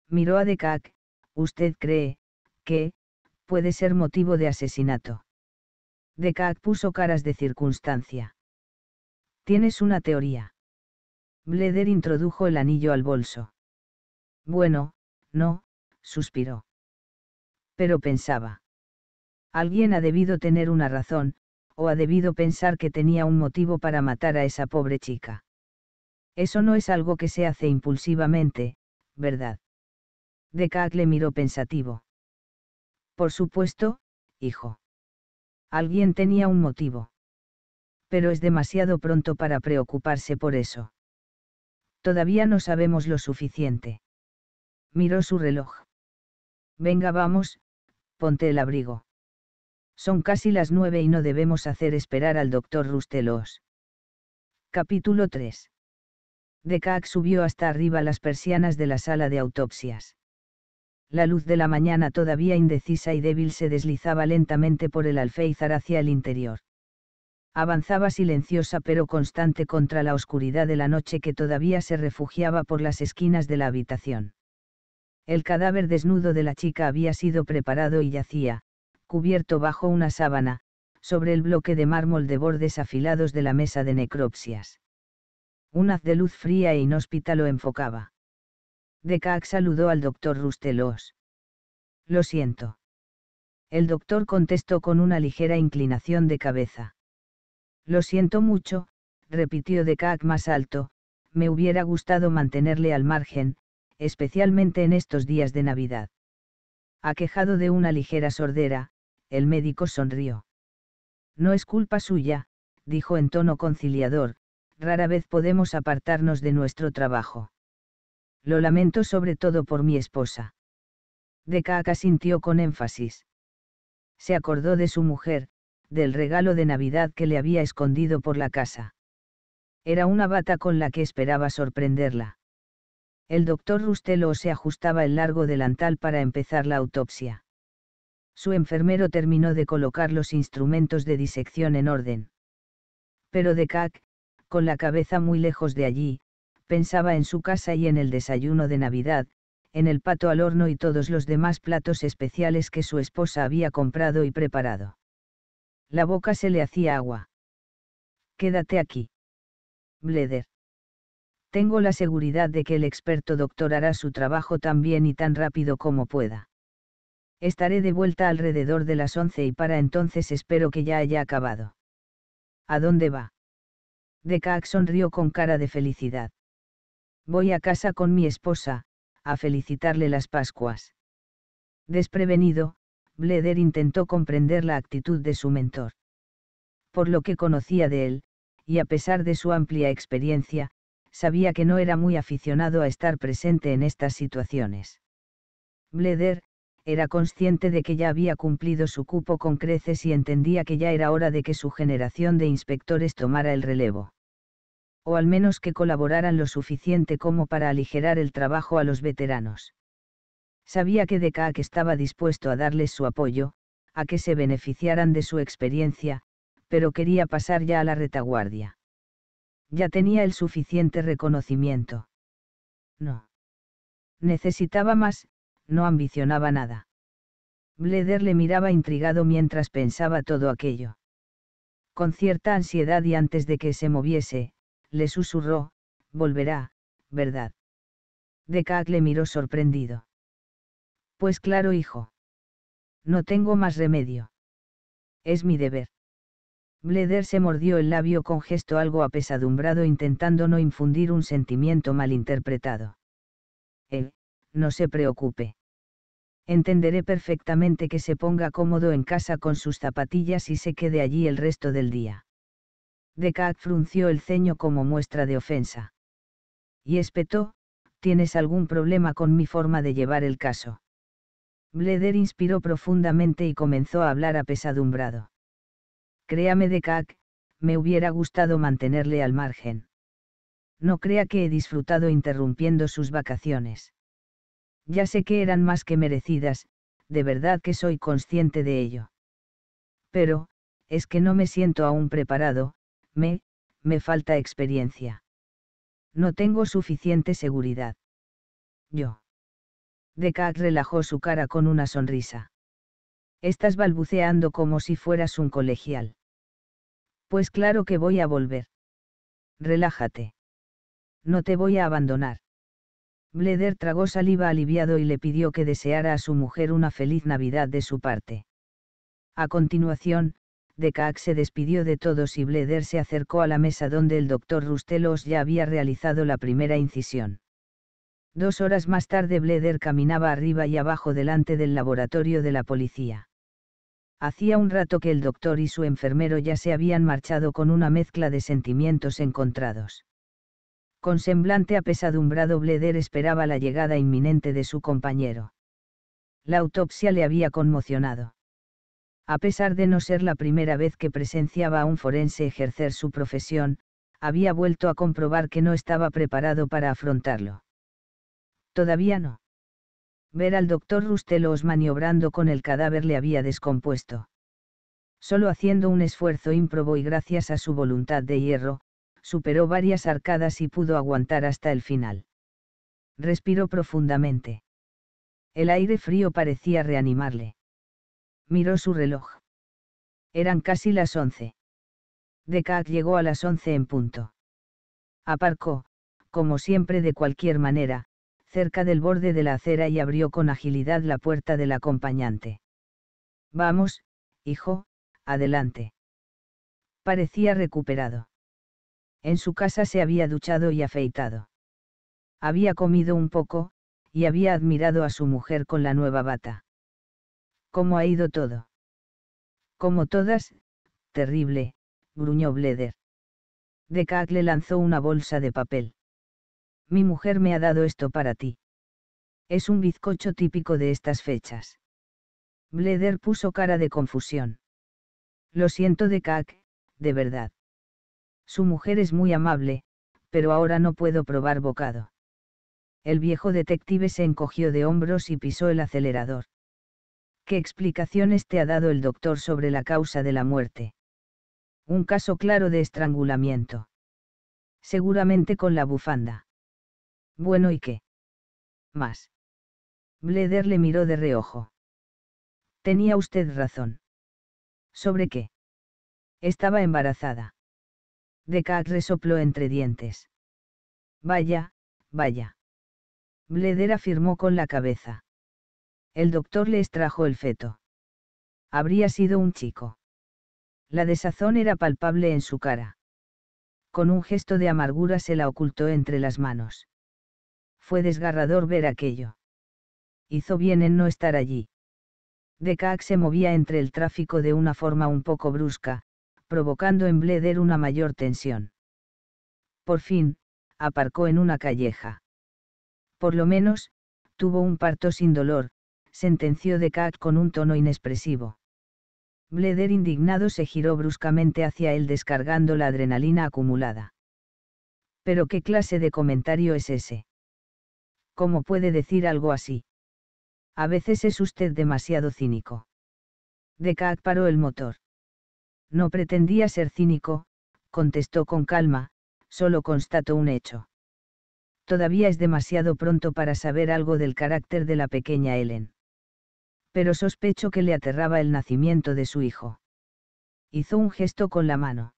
Miró a Decac, ¿usted cree que puede ser motivo de asesinato? Decak puso caras de circunstancia. Tienes una teoría. Bleder introdujo el anillo al bolso. Bueno, no, suspiró. Pero pensaba. Alguien ha debido tener una razón, o ha debido pensar que tenía un motivo para matar a esa pobre chica. Eso no es algo que se hace impulsivamente, ¿verdad? Decak le miró pensativo. Por supuesto, hijo. Alguien tenía un motivo. Pero es demasiado pronto para preocuparse por eso. Todavía no sabemos lo suficiente. Miró su reloj. Venga, vamos, ponte el abrigo. Son casi las nueve y no debemos hacer esperar al doctor Rustelos. Capítulo 3. Decac subió hasta arriba las persianas de la sala de autopsias la luz de la mañana todavía indecisa y débil se deslizaba lentamente por el alféizar hacia el interior. Avanzaba silenciosa pero constante contra la oscuridad de la noche que todavía se refugiaba por las esquinas de la habitación. El cadáver desnudo de la chica había sido preparado y yacía, cubierto bajo una sábana, sobre el bloque de mármol de bordes afilados de la mesa de necropsias. Un haz de luz fría e inhóspita lo enfocaba Decac saludó al doctor Rustelos. Lo siento. El doctor contestó con una ligera inclinación de cabeza. Lo siento mucho, repitió Decac más alto, me hubiera gustado mantenerle al margen, especialmente en estos días de Navidad. Aquejado de una ligera sordera, el médico sonrió. No es culpa suya, dijo en tono conciliador, rara vez podemos apartarnos de nuestro trabajo. Lo lamento sobre todo por mi esposa. Decaca sintió con énfasis. Se acordó de su mujer, del regalo de Navidad que le había escondido por la casa. Era una bata con la que esperaba sorprenderla. El doctor Rustelo se ajustaba el largo delantal para empezar la autopsia. Su enfermero terminó de colocar los instrumentos de disección en orden. Pero Decac, con la cabeza muy lejos de allí, pensaba en su casa y en el desayuno de Navidad, en el pato al horno y todos los demás platos especiales que su esposa había comprado y preparado. La boca se le hacía agua. Quédate aquí. Bleder. Tengo la seguridad de que el experto doctor hará su trabajo tan bien y tan rápido como pueda. Estaré de vuelta alrededor de las once y para entonces espero que ya haya acabado. ¿A dónde va? Decax sonrió con cara de felicidad. Voy a casa con mi esposa, a felicitarle las Pascuas. Desprevenido, Bleder intentó comprender la actitud de su mentor. Por lo que conocía de él, y a pesar de su amplia experiencia, sabía que no era muy aficionado a estar presente en estas situaciones. Bleder, era consciente de que ya había cumplido su cupo con creces y entendía que ya era hora de que su generación de inspectores tomara el relevo o al menos que colaboraran lo suficiente como para aligerar el trabajo a los veteranos. Sabía que DECAC estaba dispuesto a darles su apoyo, a que se beneficiaran de su experiencia, pero quería pasar ya a la retaguardia. Ya tenía el suficiente reconocimiento. No. Necesitaba más, no ambicionaba nada. Bleder le miraba intrigado mientras pensaba todo aquello. Con cierta ansiedad y antes de que se moviese, le susurró, volverá, ¿verdad? Decac le miró sorprendido. Pues claro, hijo. No tengo más remedio. Es mi deber. Bleder se mordió el labio con gesto algo apesadumbrado intentando no infundir un sentimiento malinterpretado. Él, no se preocupe. Entenderé perfectamente que se ponga cómodo en casa con sus zapatillas y se quede allí el resto del día. Decak frunció el ceño como muestra de ofensa. Y espetó, ¿tienes algún problema con mi forma de llevar el caso? Bleder inspiró profundamente y comenzó a hablar apesadumbrado. Créame Decak, me hubiera gustado mantenerle al margen. No crea que he disfrutado interrumpiendo sus vacaciones. Ya sé que eran más que merecidas, de verdad que soy consciente de ello. Pero, es que no me siento aún preparado, me, me falta experiencia. No tengo suficiente seguridad. Yo. Decac relajó su cara con una sonrisa. Estás balbuceando como si fueras un colegial. Pues claro que voy a volver. Relájate. No te voy a abandonar. Bleder tragó saliva aliviado y le pidió que deseara a su mujer una feliz Navidad de su parte. A continuación, Decax se despidió de todos y Bleder se acercó a la mesa donde el doctor Rustelos ya había realizado la primera incisión. Dos horas más tarde Bleder caminaba arriba y abajo delante del laboratorio de la policía. Hacía un rato que el doctor y su enfermero ya se habían marchado con una mezcla de sentimientos encontrados. Con semblante apesadumbrado Bleder esperaba la llegada inminente de su compañero. La autopsia le había conmocionado. A pesar de no ser la primera vez que presenciaba a un forense ejercer su profesión, había vuelto a comprobar que no estaba preparado para afrontarlo. Todavía no. Ver al doctor Rustelos maniobrando con el cadáver le había descompuesto. Solo haciendo un esfuerzo ímprobo y gracias a su voluntad de hierro, superó varias arcadas y pudo aguantar hasta el final. Respiró profundamente. El aire frío parecía reanimarle miró su reloj. Eran casi las once. Decac llegó a las once en punto. Aparcó, como siempre de cualquier manera, cerca del borde de la acera y abrió con agilidad la puerta del acompañante. Vamos, hijo, adelante. Parecía recuperado. En su casa se había duchado y afeitado. Había comido un poco, y había admirado a su mujer con la nueva bata. ¿Cómo ha ido todo? Como todas, terrible, gruñó Bleder. Decac le lanzó una bolsa de papel. Mi mujer me ha dado esto para ti. Es un bizcocho típico de estas fechas. Bleder puso cara de confusión. Lo siento Decac, de verdad. Su mujer es muy amable, pero ahora no puedo probar bocado. El viejo detective se encogió de hombros y pisó el acelerador. ¿Qué explicaciones te ha dado el doctor sobre la causa de la muerte? Un caso claro de estrangulamiento. Seguramente con la bufanda. Bueno, ¿y qué? Más. Bleder le miró de reojo. Tenía usted razón. ¿Sobre qué? Estaba embarazada. Decac resopló entre dientes. Vaya, vaya. Bleder afirmó con la cabeza. El doctor le extrajo el feto. Habría sido un chico. La desazón era palpable en su cara. Con un gesto de amargura se la ocultó entre las manos. Fue desgarrador ver aquello. Hizo bien en no estar allí. Decaac se movía entre el tráfico de una forma un poco brusca, provocando en Bleder una mayor tensión. Por fin, aparcó en una calleja. Por lo menos, tuvo un parto sin dolor, sentenció Decat con un tono inexpresivo. Bleder indignado se giró bruscamente hacia él descargando la adrenalina acumulada. Pero qué clase de comentario es ese. ¿Cómo puede decir algo así? A veces es usted demasiado cínico. Decat paró el motor. No pretendía ser cínico, contestó con calma, solo constató un hecho. Todavía es demasiado pronto para saber algo del carácter de la pequeña Ellen pero sospecho que le aterraba el nacimiento de su hijo. Hizo un gesto con la mano.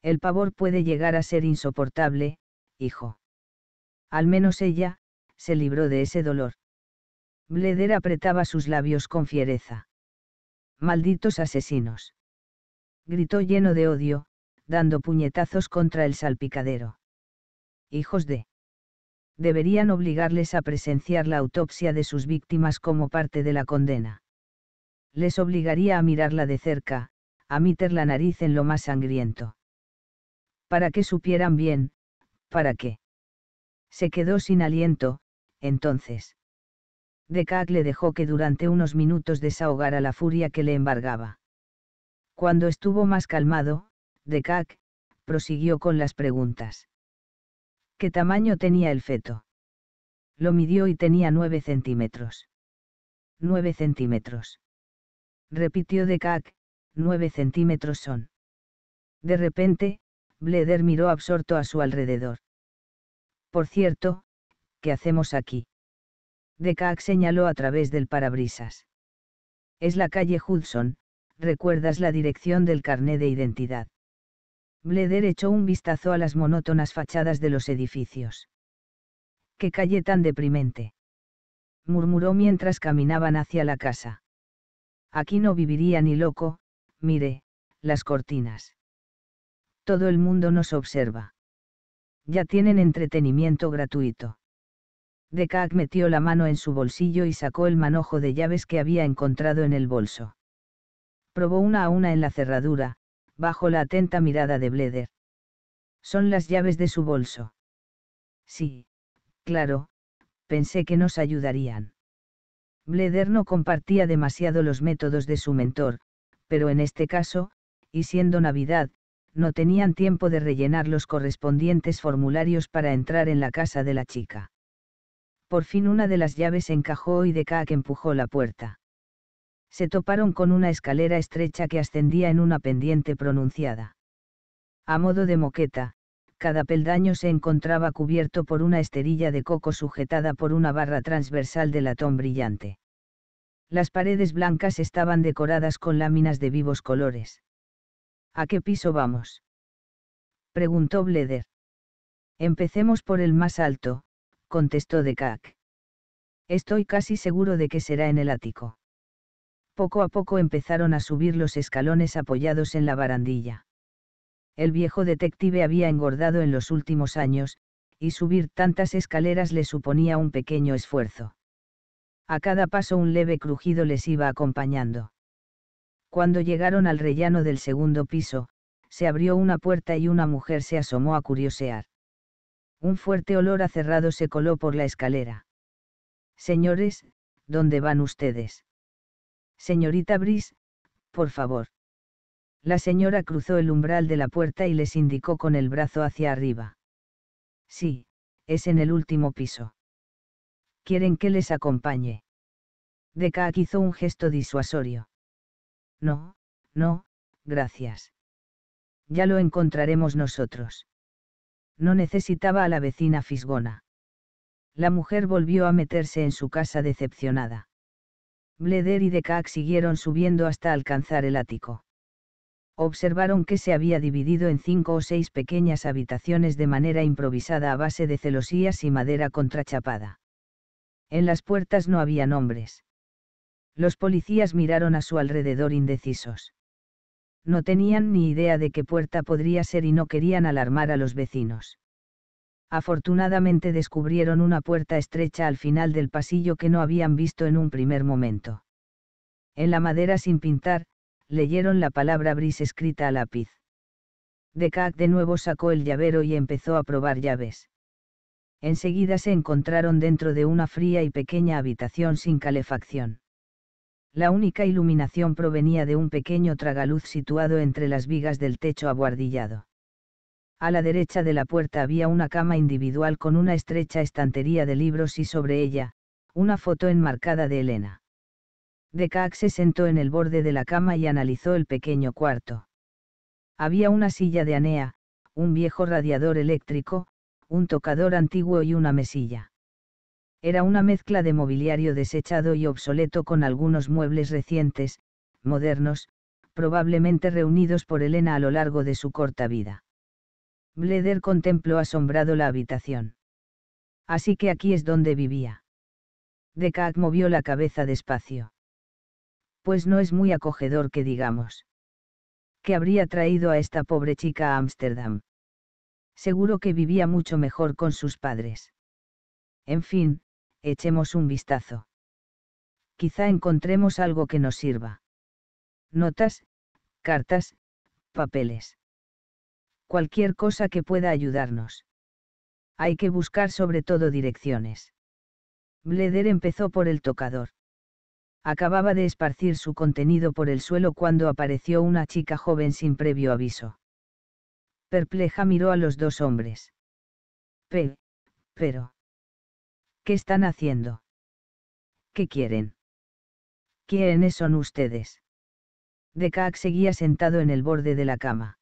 El pavor puede llegar a ser insoportable, hijo. Al menos ella, se libró de ese dolor. Bleder apretaba sus labios con fiereza. Malditos asesinos. Gritó lleno de odio, dando puñetazos contra el salpicadero. Hijos de deberían obligarles a presenciar la autopsia de sus víctimas como parte de la condena. Les obligaría a mirarla de cerca, a meter la nariz en lo más sangriento. Para que supieran bien, para qué. Se quedó sin aliento, entonces. Decac le dejó que durante unos minutos desahogara la furia que le embargaba. Cuando estuvo más calmado, Decac, prosiguió con las preguntas. ¿Qué tamaño tenía el feto? Lo midió y tenía nueve centímetros. Nueve centímetros. Repitió de 9 nueve centímetros son. De repente, Bleder miró absorto a su alrededor. Por cierto, ¿qué hacemos aquí? Dekak señaló a través del parabrisas. Es la calle Hudson, recuerdas la dirección del carné de identidad. Bleder echó un vistazo a las monótonas fachadas de los edificios. ¡Qué calle tan deprimente! murmuró mientras caminaban hacia la casa. Aquí no viviría ni loco, mire, las cortinas. Todo el mundo nos observa. Ya tienen entretenimiento gratuito. Decac metió la mano en su bolsillo y sacó el manojo de llaves que había encontrado en el bolso. Probó una a una en la cerradura, bajo la atenta mirada de Bleder. Son las llaves de su bolso. Sí, claro, pensé que nos ayudarían. Bleder no compartía demasiado los métodos de su mentor, pero en este caso, y siendo Navidad, no tenían tiempo de rellenar los correspondientes formularios para entrar en la casa de la chica. Por fin una de las llaves encajó y de Decac empujó la puerta se toparon con una escalera estrecha que ascendía en una pendiente pronunciada. A modo de moqueta, cada peldaño se encontraba cubierto por una esterilla de coco sujetada por una barra transversal de latón brillante. Las paredes blancas estaban decoradas con láminas de vivos colores. ¿A qué piso vamos? preguntó Bleder. Empecemos por el más alto, contestó Decac. Estoy casi seguro de que será en el ático. Poco a poco empezaron a subir los escalones apoyados en la barandilla. El viejo detective había engordado en los últimos años, y subir tantas escaleras le suponía un pequeño esfuerzo. A cada paso un leve crujido les iba acompañando. Cuando llegaron al rellano del segundo piso, se abrió una puerta y una mujer se asomó a curiosear. Un fuerte olor a cerrado se coló por la escalera. Señores, ¿dónde van ustedes? Señorita Brice, por favor. La señora cruzó el umbral de la puerta y les indicó con el brazo hacia arriba. Sí, es en el último piso. ¿Quieren que les acompañe? Deca hizo un gesto disuasorio. No, no, gracias. Ya lo encontraremos nosotros. No necesitaba a la vecina Fisgona. La mujer volvió a meterse en su casa decepcionada. Bleder y Decac siguieron subiendo hasta alcanzar el ático. Observaron que se había dividido en cinco o seis pequeñas habitaciones de manera improvisada a base de celosías y madera contrachapada. En las puertas no había nombres. Los policías miraron a su alrededor indecisos. No tenían ni idea de qué puerta podría ser y no querían alarmar a los vecinos afortunadamente descubrieron una puerta estrecha al final del pasillo que no habían visto en un primer momento. En la madera sin pintar, leyeron la palabra bris escrita a lápiz. Decac de nuevo sacó el llavero y empezó a probar llaves. Enseguida se encontraron dentro de una fría y pequeña habitación sin calefacción. La única iluminación provenía de un pequeño tragaluz situado entre las vigas del techo abuhardillado. A la derecha de la puerta había una cama individual con una estrecha estantería de libros y sobre ella, una foto enmarcada de Elena. Decax se sentó en el borde de la cama y analizó el pequeño cuarto. Había una silla de anea, un viejo radiador eléctrico, un tocador antiguo y una mesilla. Era una mezcla de mobiliario desechado y obsoleto con algunos muebles recientes, modernos, probablemente reunidos por Elena a lo largo de su corta vida. Bleder contempló asombrado la habitación. Así que aquí es donde vivía. Decac movió la cabeza despacio. Pues no es muy acogedor que digamos. ¿Qué habría traído a esta pobre chica a Ámsterdam? Seguro que vivía mucho mejor con sus padres. En fin, echemos un vistazo. Quizá encontremos algo que nos sirva. Notas, cartas, papeles cualquier cosa que pueda ayudarnos. Hay que buscar sobre todo direcciones. Bleder empezó por el tocador. Acababa de esparcir su contenido por el suelo cuando apareció una chica joven sin previo aviso. Perpleja miró a los dos hombres. Pe, pero. ¿Qué están haciendo? ¿Qué quieren? ¿Quiénes son ustedes? Decaac seguía sentado en el borde de la cama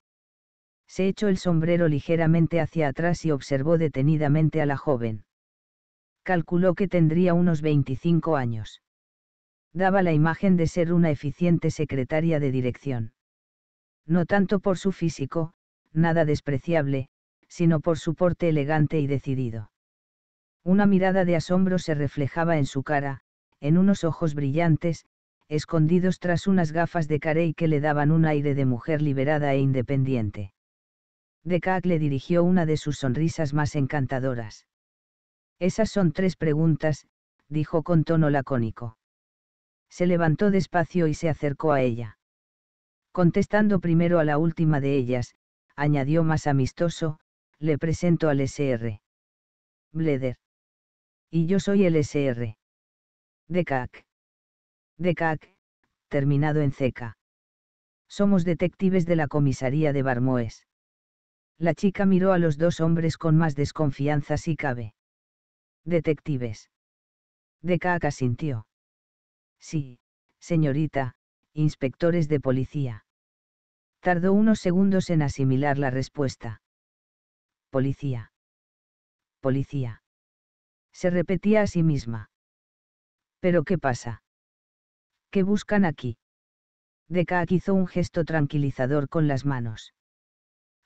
se echó el sombrero ligeramente hacia atrás y observó detenidamente a la joven. Calculó que tendría unos 25 años. Daba la imagen de ser una eficiente secretaria de dirección. No tanto por su físico, nada despreciable, sino por su porte elegante y decidido. Una mirada de asombro se reflejaba en su cara, en unos ojos brillantes, escondidos tras unas gafas de carey que le daban un aire de mujer liberada e independiente Decac le dirigió una de sus sonrisas más encantadoras. Esas son tres preguntas, dijo con tono lacónico. Se levantó despacio y se acercó a ella. Contestando primero a la última de ellas, añadió más amistoso, le presento al SR. Bleder. Y yo soy el SR. Decac. Decac, terminado en ceca. Somos detectives de la comisaría de Barmoes. La chica miró a los dos hombres con más desconfianza si cabe. Detectives. Decaca sintió. Sí, señorita, inspectores de policía. Tardó unos segundos en asimilar la respuesta. Policía. Policía. Se repetía a sí misma. ¿Pero qué pasa? ¿Qué buscan aquí? Decaac hizo un gesto tranquilizador con las manos.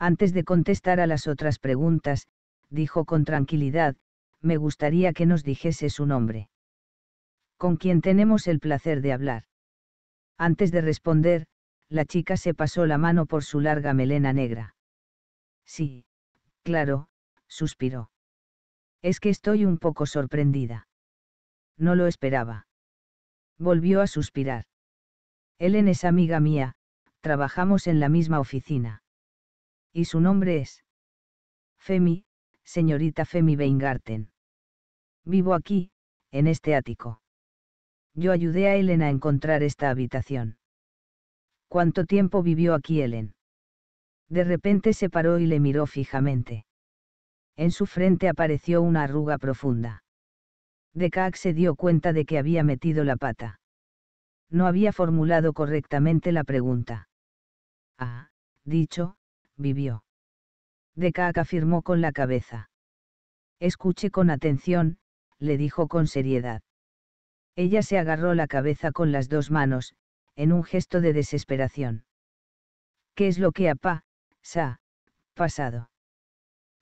Antes de contestar a las otras preguntas, dijo con tranquilidad, me gustaría que nos dijese su nombre. Con quién tenemos el placer de hablar. Antes de responder, la chica se pasó la mano por su larga melena negra. Sí, claro, suspiró. Es que estoy un poco sorprendida. No lo esperaba. Volvió a suspirar. Ellen es amiga mía, trabajamos en la misma oficina y su nombre es Femi, señorita Femi Weingarten. Vivo aquí, en este ático. Yo ayudé a Ellen a encontrar esta habitación. ¿Cuánto tiempo vivió aquí Ellen? De repente se paró y le miró fijamente. En su frente apareció una arruga profunda. Cag se dio cuenta de que había metido la pata. No había formulado correctamente la pregunta. Ah, dicho, vivió. Decac afirmó con la cabeza. Escuche con atención, le dijo con seriedad. Ella se agarró la cabeza con las dos manos, en un gesto de desesperación. ¿Qué es lo que ha pa, sa, pasado?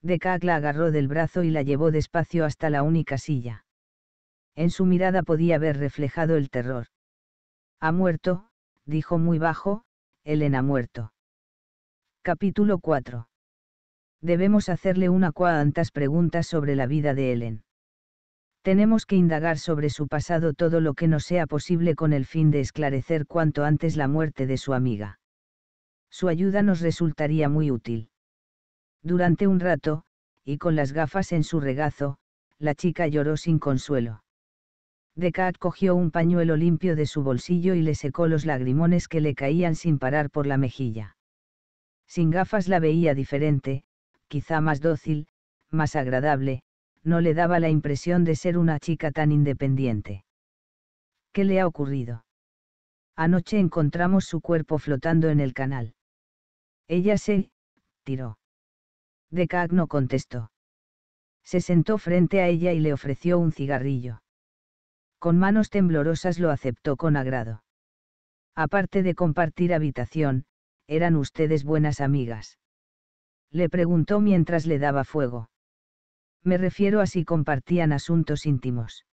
Decac la agarró del brazo y la llevó despacio hasta la única silla. En su mirada podía ver reflejado el terror. Ha muerto, dijo muy bajo, Elena muerto. Capítulo 4. Debemos hacerle una cuantas preguntas sobre la vida de Helen. Tenemos que indagar sobre su pasado todo lo que nos sea posible con el fin de esclarecer cuanto antes la muerte de su amiga. Su ayuda nos resultaría muy útil. Durante un rato, y con las gafas en su regazo, la chica lloró sin consuelo. Decat cogió un pañuelo limpio de su bolsillo y le secó los lagrimones que le caían sin parar por la mejilla. Sin gafas la veía diferente, quizá más dócil, más agradable, no le daba la impresión de ser una chica tan independiente. ¿Qué le ha ocurrido? Anoche encontramos su cuerpo flotando en el canal. Ella se tiró. Decagno no contestó. Se sentó frente a ella y le ofreció un cigarrillo. Con manos temblorosas lo aceptó con agrado. Aparte de compartir habitación, ¿Eran ustedes buenas amigas? Le preguntó mientras le daba fuego. Me refiero a si compartían asuntos íntimos.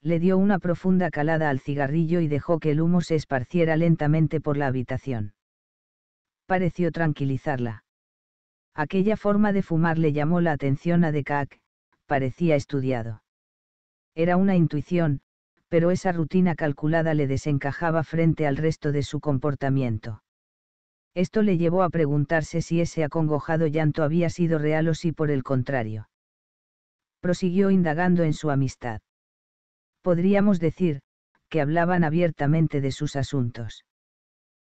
Le dio una profunda calada al cigarrillo y dejó que el humo se esparciera lentamente por la habitación. Pareció tranquilizarla. Aquella forma de fumar le llamó la atención a Decac, parecía estudiado. Era una intuición, pero esa rutina calculada le desencajaba frente al resto de su comportamiento. Esto le llevó a preguntarse si ese acongojado llanto había sido real o si por el contrario. Prosiguió indagando en su amistad. Podríamos decir, que hablaban abiertamente de sus asuntos.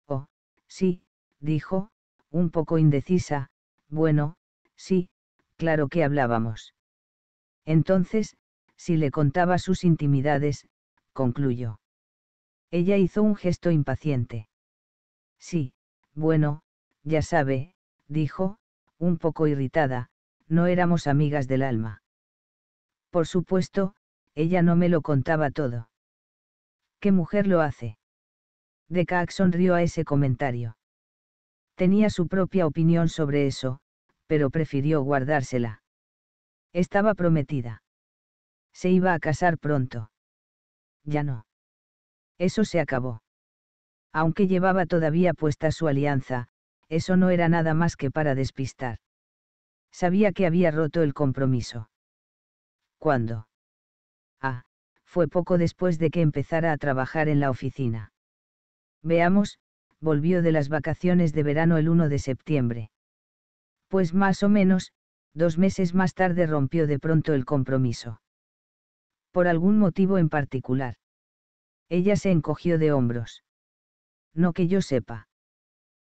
Oh, sí, dijo, un poco indecisa, bueno, sí, claro que hablábamos. Entonces, si le contaba sus intimidades, concluyó. Ella hizo un gesto impaciente. Sí, bueno, ya sabe, dijo, un poco irritada, no éramos amigas del alma. Por supuesto, ella no me lo contaba todo. ¿Qué mujer lo hace? Decac sonrió a ese comentario. Tenía su propia opinión sobre eso, pero prefirió guardársela. Estaba prometida. Se iba a casar pronto. Ya no. Eso se acabó aunque llevaba todavía puesta su alianza, eso no era nada más que para despistar. Sabía que había roto el compromiso. ¿Cuándo? Ah, fue poco después de que empezara a trabajar en la oficina. Veamos, volvió de las vacaciones de verano el 1 de septiembre. Pues más o menos, dos meses más tarde rompió de pronto el compromiso. Por algún motivo en particular. Ella se encogió de hombros. No que yo sepa.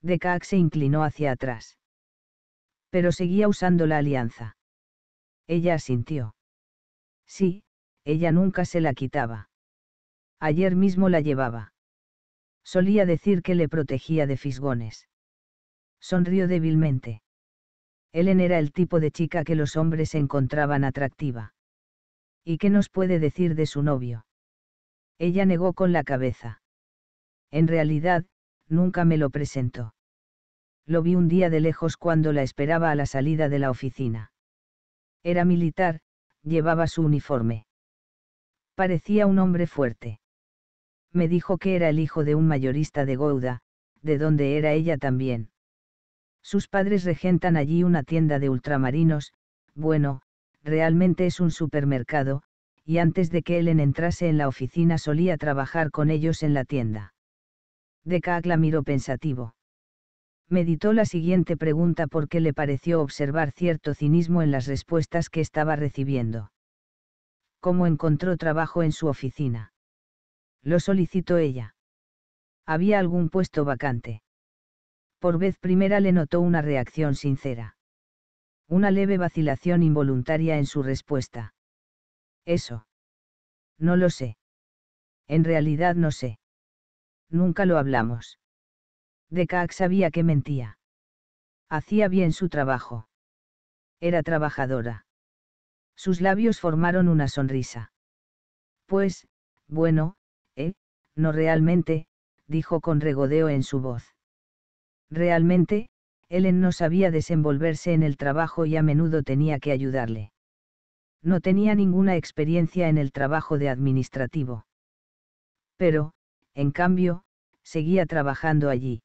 Decaac se inclinó hacia atrás. Pero seguía usando la alianza. Ella asintió. Sí, ella nunca se la quitaba. Ayer mismo la llevaba. Solía decir que le protegía de fisgones. Sonrió débilmente. Ellen era el tipo de chica que los hombres encontraban atractiva. ¿Y qué nos puede decir de su novio? Ella negó con la cabeza. En realidad, nunca me lo presentó. Lo vi un día de lejos cuando la esperaba a la salida de la oficina. Era militar, llevaba su uniforme. Parecía un hombre fuerte. Me dijo que era el hijo de un mayorista de Gouda, de donde era ella también. Sus padres regentan allí una tienda de ultramarinos, bueno, realmente es un supermercado, y antes de que Ellen entrase en la oficina solía trabajar con ellos en la tienda. Decac la miró pensativo. Meditó la siguiente pregunta porque le pareció observar cierto cinismo en las respuestas que estaba recibiendo. ¿Cómo encontró trabajo en su oficina? Lo solicitó ella. Había algún puesto vacante. Por vez primera le notó una reacción sincera. Una leve vacilación involuntaria en su respuesta. Eso. No lo sé. En realidad no sé. Nunca lo hablamos. De Decax sabía que mentía. Hacía bien su trabajo. Era trabajadora. Sus labios formaron una sonrisa. Pues, bueno, ¿eh? No realmente, dijo con regodeo en su voz. Realmente, Ellen no sabía desenvolverse en el trabajo y a menudo tenía que ayudarle. No tenía ninguna experiencia en el trabajo de administrativo. Pero, en cambio, seguía trabajando allí.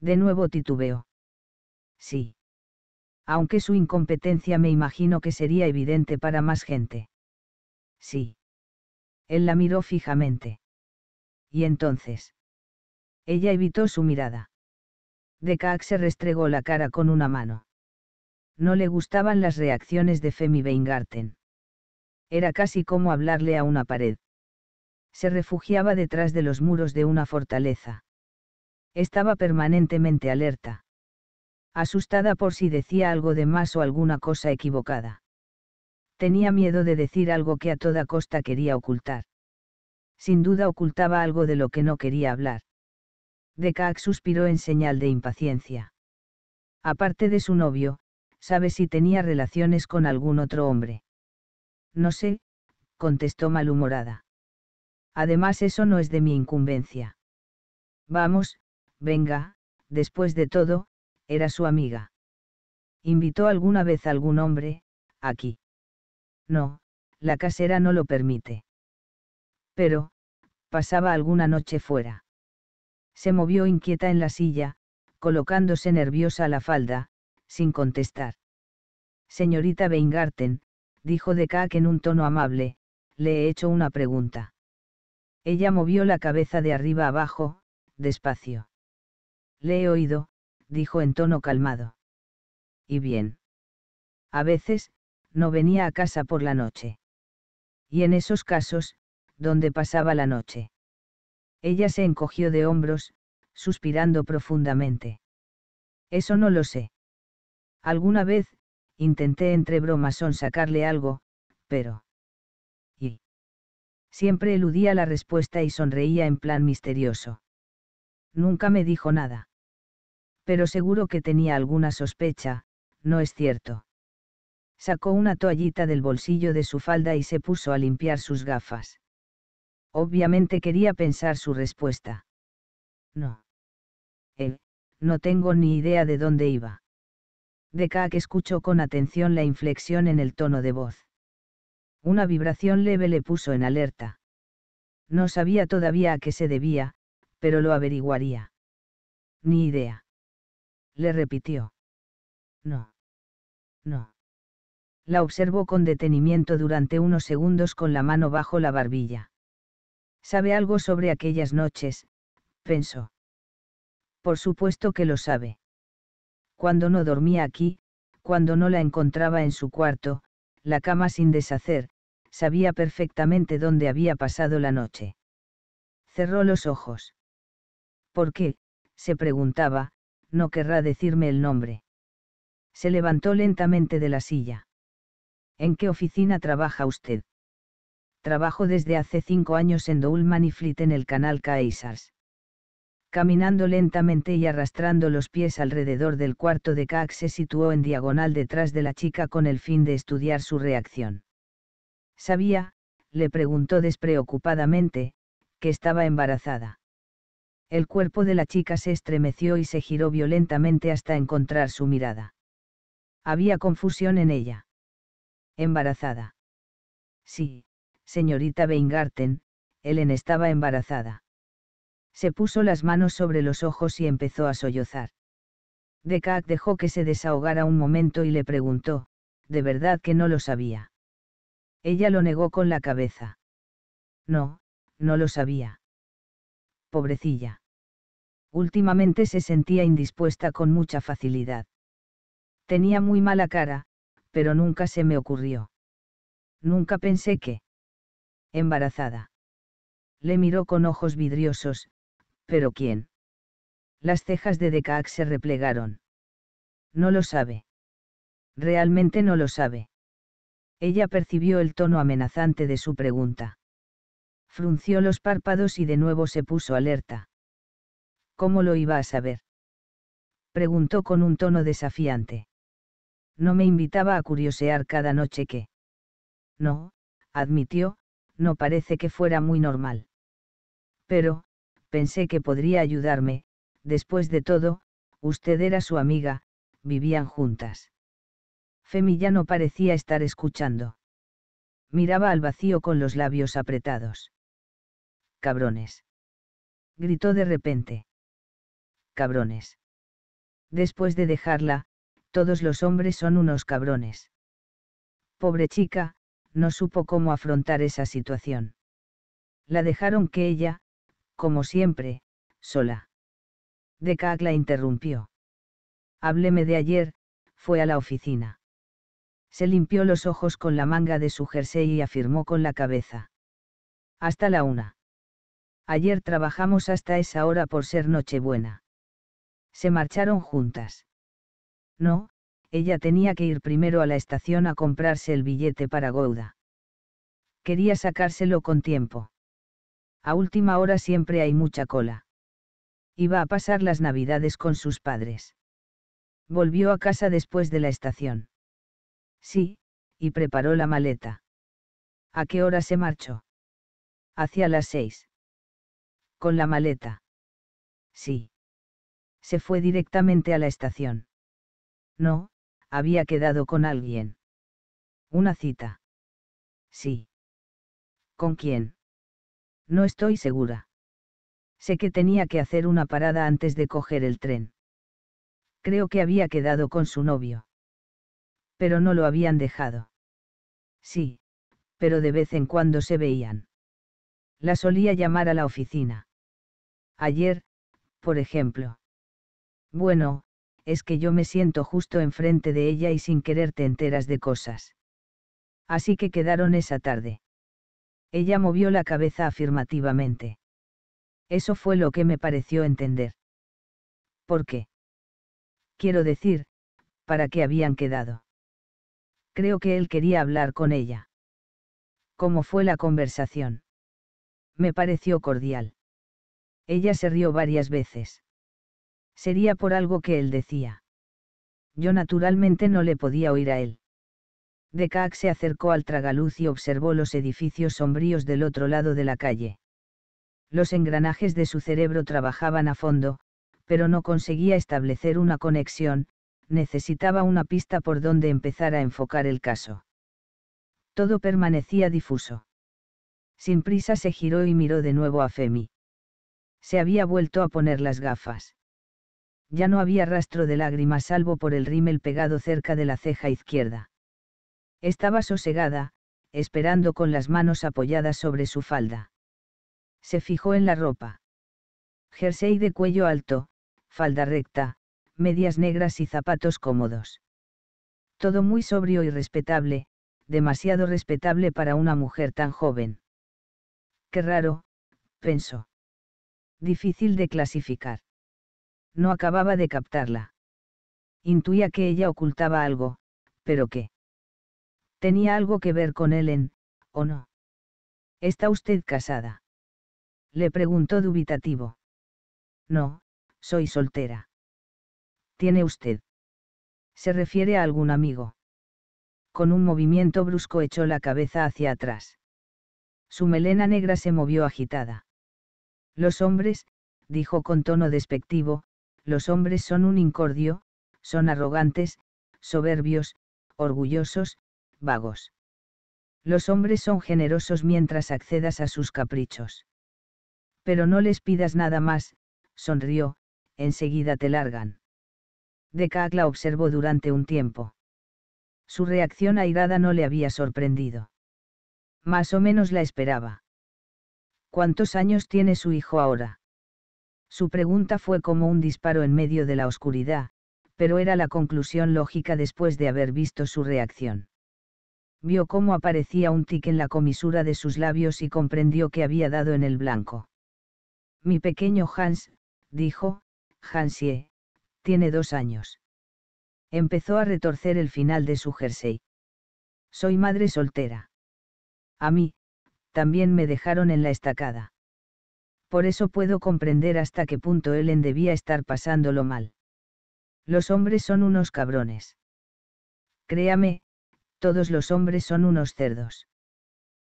De nuevo titubeó. Sí. Aunque su incompetencia me imagino que sería evidente para más gente. Sí. Él la miró fijamente. Y entonces. Ella evitó su mirada. Decaac se restregó la cara con una mano. No le gustaban las reacciones de Femi Weingarten. Era casi como hablarle a una pared se refugiaba detrás de los muros de una fortaleza. Estaba permanentemente alerta. Asustada por si decía algo de más o alguna cosa equivocada. Tenía miedo de decir algo que a toda costa quería ocultar. Sin duda ocultaba algo de lo que no quería hablar. Decac suspiró en señal de impaciencia. Aparte de su novio, sabe si tenía relaciones con algún otro hombre. No sé, contestó malhumorada además eso no es de mi incumbencia. Vamos, venga, después de todo, era su amiga. ¿Invitó alguna vez a algún hombre, aquí? No, la casera no lo permite. Pero, pasaba alguna noche fuera. Se movió inquieta en la silla, colocándose nerviosa a la falda, sin contestar. Señorita Weingarten, dijo de Kaak en un tono amable, le he hecho una pregunta. Ella movió la cabeza de arriba abajo, despacio. Le he oído, dijo en tono calmado. Y bien. A veces, no venía a casa por la noche. Y en esos casos, donde pasaba la noche. Ella se encogió de hombros, suspirando profundamente. Eso no lo sé. Alguna vez, intenté entre bromas sacarle algo, pero... Siempre eludía la respuesta y sonreía en plan misterioso. Nunca me dijo nada. Pero seguro que tenía alguna sospecha, no es cierto. Sacó una toallita del bolsillo de su falda y se puso a limpiar sus gafas. Obviamente quería pensar su respuesta. No. Él, no tengo ni idea de dónde iba. Decaque escuchó con atención la inflexión en el tono de voz. Una vibración leve le puso en alerta. No sabía todavía a qué se debía, pero lo averiguaría. Ni idea. Le repitió. No. No. La observó con detenimiento durante unos segundos con la mano bajo la barbilla. ¿Sabe algo sobre aquellas noches? pensó. Por supuesto que lo sabe. Cuando no dormía aquí, cuando no la encontraba en su cuarto, la cama sin deshacer, sabía perfectamente dónde había pasado la noche. Cerró los ojos. ¿Por qué? se preguntaba, no querrá decirme el nombre. Se levantó lentamente de la silla. ¿En qué oficina trabaja usted? Trabajo desde hace cinco años en Doulman y Fleet en el canal Caesars. Caminando lentamente y arrastrando los pies alrededor del cuarto de K. se situó en diagonal detrás de la chica con el fin de estudiar su reacción. Sabía, le preguntó despreocupadamente, que estaba embarazada. El cuerpo de la chica se estremeció y se giró violentamente hasta encontrar su mirada. Había confusión en ella. Embarazada. Sí, señorita Weingarten, Ellen estaba embarazada. Se puso las manos sobre los ojos y empezó a sollozar. Decac dejó que se desahogara un momento y le preguntó, ¿de verdad que no lo sabía? Ella lo negó con la cabeza. No, no lo sabía. Pobrecilla. Últimamente se sentía indispuesta con mucha facilidad. Tenía muy mala cara, pero nunca se me ocurrió. Nunca pensé que... Embarazada. Le miró con ojos vidriosos, pero ¿quién? Las cejas de Decax se replegaron. No lo sabe. Realmente no lo sabe. Ella percibió el tono amenazante de su pregunta. Frunció los párpados y de nuevo se puso alerta. ¿Cómo lo iba a saber? Preguntó con un tono desafiante. No me invitaba a curiosear cada noche que... No, admitió, no parece que fuera muy normal. Pero, pensé que podría ayudarme, después de todo, usted era su amiga, vivían juntas. Femi ya no parecía estar escuchando. Miraba al vacío con los labios apretados. Cabrones. Gritó de repente. Cabrones. Después de dejarla, todos los hombres son unos cabrones. Pobre chica, no supo cómo afrontar esa situación. La dejaron que ella, como siempre, sola. Decac la interrumpió. Hábleme de ayer, fue a la oficina. Se limpió los ojos con la manga de su jersey y afirmó con la cabeza. Hasta la una. Ayer trabajamos hasta esa hora por ser Nochebuena. Se marcharon juntas. No, ella tenía que ir primero a la estación a comprarse el billete para Gouda. Quería sacárselo con tiempo. A última hora siempre hay mucha cola. Iba a pasar las navidades con sus padres. Volvió a casa después de la estación. Sí, y preparó la maleta. ¿A qué hora se marchó? Hacia las seis. ¿Con la maleta? Sí. Se fue directamente a la estación. No, había quedado con alguien. Una cita. Sí. ¿Con quién? No estoy segura. Sé que tenía que hacer una parada antes de coger el tren. Creo que había quedado con su novio pero no lo habían dejado. Sí, pero de vez en cuando se veían. La solía llamar a la oficina. Ayer, por ejemplo. Bueno, es que yo me siento justo enfrente de ella y sin querer te enteras de cosas. Así que quedaron esa tarde. Ella movió la cabeza afirmativamente. Eso fue lo que me pareció entender. ¿Por qué? Quiero decir, ¿para qué habían quedado? Creo que él quería hablar con ella. ¿Cómo fue la conversación? Me pareció cordial. Ella se rió varias veces. Sería por algo que él decía. Yo naturalmente no le podía oír a él. Decac se acercó al tragaluz y observó los edificios sombríos del otro lado de la calle. Los engranajes de su cerebro trabajaban a fondo, pero no conseguía establecer una conexión, necesitaba una pista por donde empezar a enfocar el caso. Todo permanecía difuso. Sin prisa se giró y miró de nuevo a Femi. Se había vuelto a poner las gafas. Ya no había rastro de lágrimas salvo por el rímel pegado cerca de la ceja izquierda. Estaba sosegada, esperando con las manos apoyadas sobre su falda. Se fijó en la ropa. Jersey de cuello alto, falda recta, medias negras y zapatos cómodos. Todo muy sobrio y respetable, demasiado respetable para una mujer tan joven. Qué raro, pensó. Difícil de clasificar. No acababa de captarla. Intuía que ella ocultaba algo, pero qué. Tenía algo que ver con Ellen, ¿o no? ¿Está usted casada? Le preguntó dubitativo. No, soy soltera. ¿Tiene usted? Se refiere a algún amigo. Con un movimiento brusco echó la cabeza hacia atrás. Su melena negra se movió agitada. Los hombres, dijo con tono despectivo, los hombres son un incordio, son arrogantes, soberbios, orgullosos, vagos. Los hombres son generosos mientras accedas a sus caprichos. Pero no les pidas nada más, sonrió, enseguida te largan. Kag la observó durante un tiempo. Su reacción airada no le había sorprendido. Más o menos la esperaba. ¿Cuántos años tiene su hijo ahora? Su pregunta fue como un disparo en medio de la oscuridad, pero era la conclusión lógica después de haber visto su reacción. Vio cómo aparecía un tic en la comisura de sus labios y comprendió que había dado en el blanco. Mi pequeño Hans, dijo, Hansie, tiene dos años. Empezó a retorcer el final de su jersey. Soy madre soltera. A mí, también me dejaron en la estacada. Por eso puedo comprender hasta qué punto Ellen debía estar pasándolo mal. Los hombres son unos cabrones. Créame, todos los hombres son unos cerdos.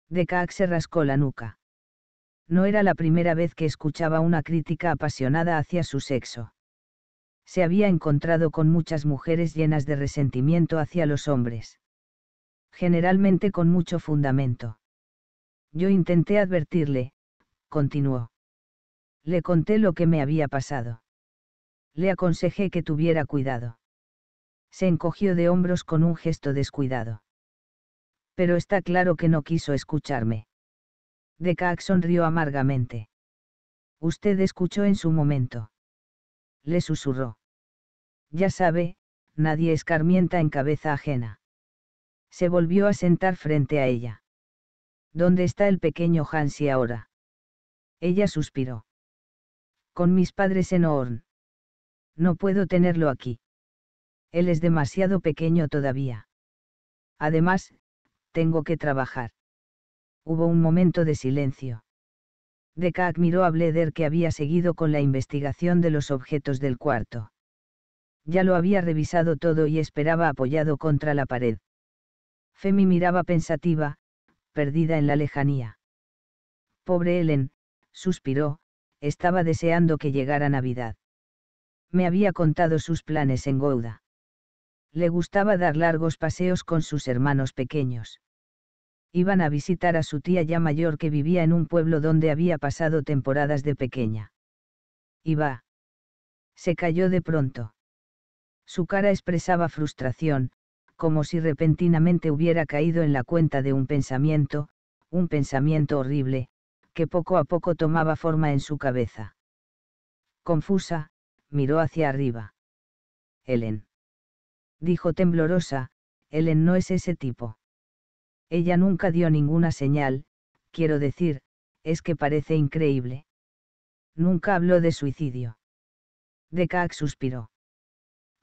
Decaac se rascó la nuca. No era la primera vez que escuchaba una crítica apasionada hacia su sexo se había encontrado con muchas mujeres llenas de resentimiento hacia los hombres. Generalmente con mucho fundamento. Yo intenté advertirle, continuó. Le conté lo que me había pasado. Le aconsejé que tuviera cuidado. Se encogió de hombros con un gesto descuidado. Pero está claro que no quiso escucharme. deca sonrió amargamente. Usted escuchó en su momento le susurró. Ya sabe, nadie escarmienta en cabeza ajena. Se volvió a sentar frente a ella. ¿Dónde está el pequeño Hansi ahora? Ella suspiró. Con mis padres en Oorn. No puedo tenerlo aquí. Él es demasiado pequeño todavía. Además, tengo que trabajar. Hubo un momento de silencio. Deca miró a Bleder que había seguido con la investigación de los objetos del cuarto. Ya lo había revisado todo y esperaba apoyado contra la pared. Femi miraba pensativa, perdida en la lejanía. Pobre Ellen, suspiró, estaba deseando que llegara Navidad. Me había contado sus planes en Gouda. Le gustaba dar largos paseos con sus hermanos pequeños iban a visitar a su tía ya mayor que vivía en un pueblo donde había pasado temporadas de pequeña. Iba. Se cayó de pronto. Su cara expresaba frustración, como si repentinamente hubiera caído en la cuenta de un pensamiento, un pensamiento horrible, que poco a poco tomaba forma en su cabeza. Confusa, miró hacia arriba. Helen. Dijo temblorosa, Helen no es ese tipo. Ella nunca dio ninguna señal, quiero decir, es que parece increíble. Nunca habló de suicidio. Decac suspiró.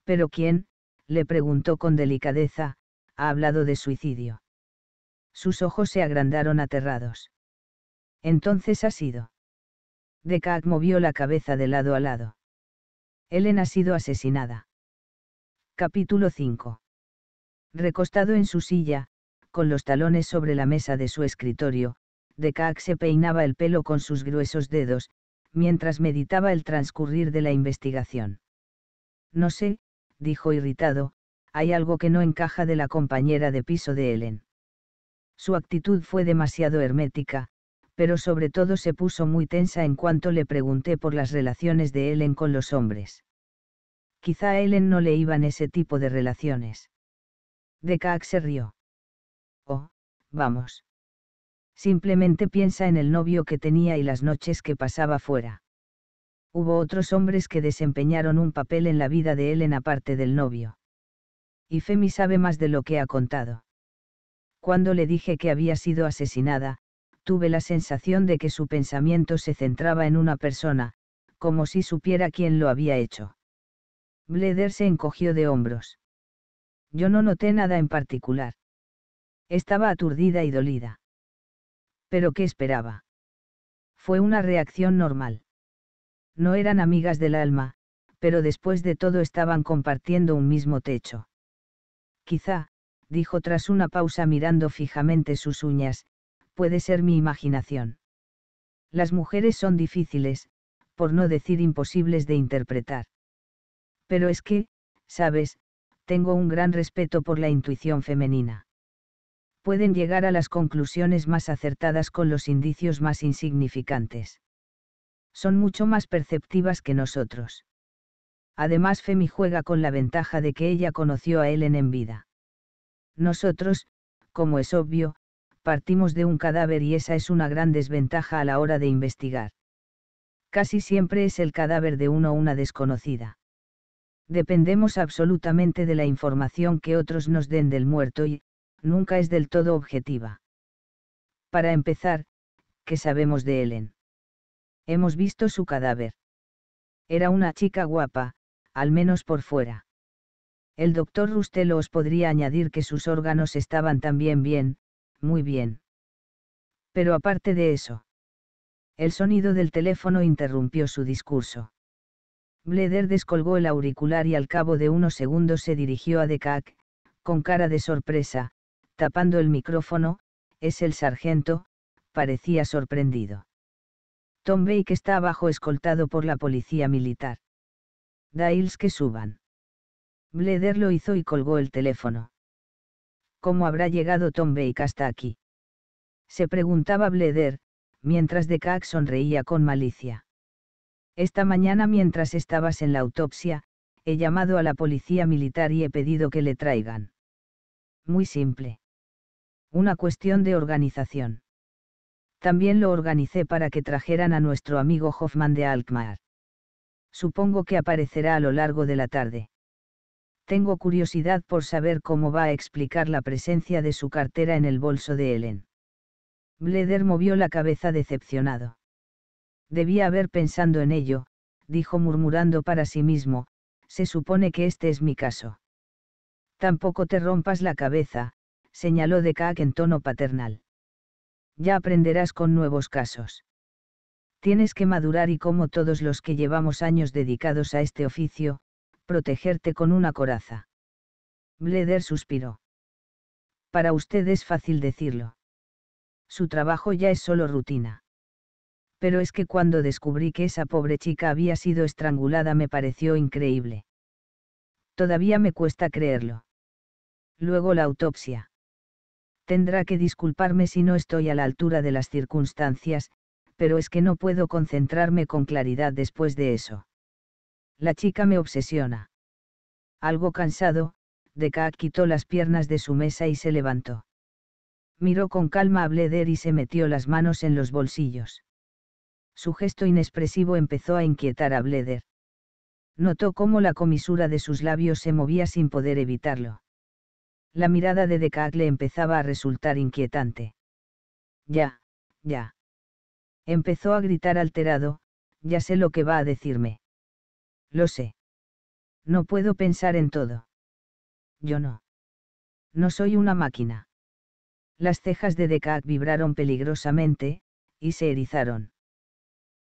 ¿Pero quién? le preguntó con delicadeza, ha hablado de suicidio. Sus ojos se agrandaron aterrados. Entonces ha sido. Decac movió la cabeza de lado a lado. Helen ha sido asesinada. Capítulo 5. Recostado en su silla, con los talones sobre la mesa de su escritorio, Dekak se peinaba el pelo con sus gruesos dedos, mientras meditaba el transcurrir de la investigación. No sé, dijo irritado, hay algo que no encaja de la compañera de piso de Helen. Su actitud fue demasiado hermética, pero sobre todo se puso muy tensa en cuanto le pregunté por las relaciones de Helen con los hombres. Quizá a Helen no le iban ese tipo de relaciones. Dekak se rió. Oh, vamos. Simplemente piensa en el novio que tenía y las noches que pasaba fuera. Hubo otros hombres que desempeñaron un papel en la vida de en aparte del novio. Y Femi sabe más de lo que ha contado. Cuando le dije que había sido asesinada, tuve la sensación de que su pensamiento se centraba en una persona, como si supiera quién lo había hecho. Bleder se encogió de hombros. Yo no noté nada en particular. Estaba aturdida y dolida. Pero ¿qué esperaba? Fue una reacción normal. No eran amigas del alma, pero después de todo estaban compartiendo un mismo techo. Quizá, dijo tras una pausa mirando fijamente sus uñas, puede ser mi imaginación. Las mujeres son difíciles, por no decir imposibles de interpretar. Pero es que, sabes, tengo un gran respeto por la intuición femenina pueden llegar a las conclusiones más acertadas con los indicios más insignificantes. Son mucho más perceptivas que nosotros. Además, Femi juega con la ventaja de que ella conoció a Ellen en vida. Nosotros, como es obvio, partimos de un cadáver y esa es una gran desventaja a la hora de investigar. Casi siempre es el cadáver de uno una desconocida. Dependemos absolutamente de la información que otros nos den del muerto y, nunca es del todo objetiva. Para empezar, ¿qué sabemos de Ellen? Hemos visto su cadáver. Era una chica guapa, al menos por fuera. El doctor Rustelo os podría añadir que sus órganos estaban también bien, muy bien. Pero aparte de eso. El sonido del teléfono interrumpió su discurso. Bleder descolgó el auricular y al cabo de unos segundos se dirigió a Decac, con cara de sorpresa, tapando el micrófono, es el sargento, parecía sorprendido. Tom Bake está abajo escoltado por la policía militar. Dails que suban. Bleder lo hizo y colgó el teléfono. ¿Cómo habrá llegado Tom Bake hasta aquí? Se preguntaba Bleder, mientras de sonreía con malicia. Esta mañana mientras estabas en la autopsia, he llamado a la policía militar y he pedido que le traigan. Muy simple. Una cuestión de organización. También lo organicé para que trajeran a nuestro amigo Hoffman de Alkmaar. Supongo que aparecerá a lo largo de la tarde. Tengo curiosidad por saber cómo va a explicar la presencia de su cartera en el bolso de Helen. Bleder movió la cabeza decepcionado. Debía haber pensado en ello, dijo murmurando para sí mismo, se supone que este es mi caso. Tampoco te rompas la cabeza, señaló de Kaak en tono paternal. Ya aprenderás con nuevos casos. Tienes que madurar y como todos los que llevamos años dedicados a este oficio, protegerte con una coraza. Bleder suspiró. Para usted es fácil decirlo. Su trabajo ya es solo rutina. Pero es que cuando descubrí que esa pobre chica había sido estrangulada me pareció increíble. Todavía me cuesta creerlo. Luego la autopsia tendrá que disculparme si no estoy a la altura de las circunstancias, pero es que no puedo concentrarme con claridad después de eso. La chica me obsesiona. Algo cansado, Decaat quitó las piernas de su mesa y se levantó. Miró con calma a Bleder y se metió las manos en los bolsillos. Su gesto inexpresivo empezó a inquietar a Bleder. Notó cómo la comisura de sus labios se movía sin poder evitarlo. La mirada de Dekak le empezaba a resultar inquietante. Ya, ya. Empezó a gritar alterado, ya sé lo que va a decirme. Lo sé. No puedo pensar en todo. Yo no. No soy una máquina. Las cejas de Decac vibraron peligrosamente, y se erizaron.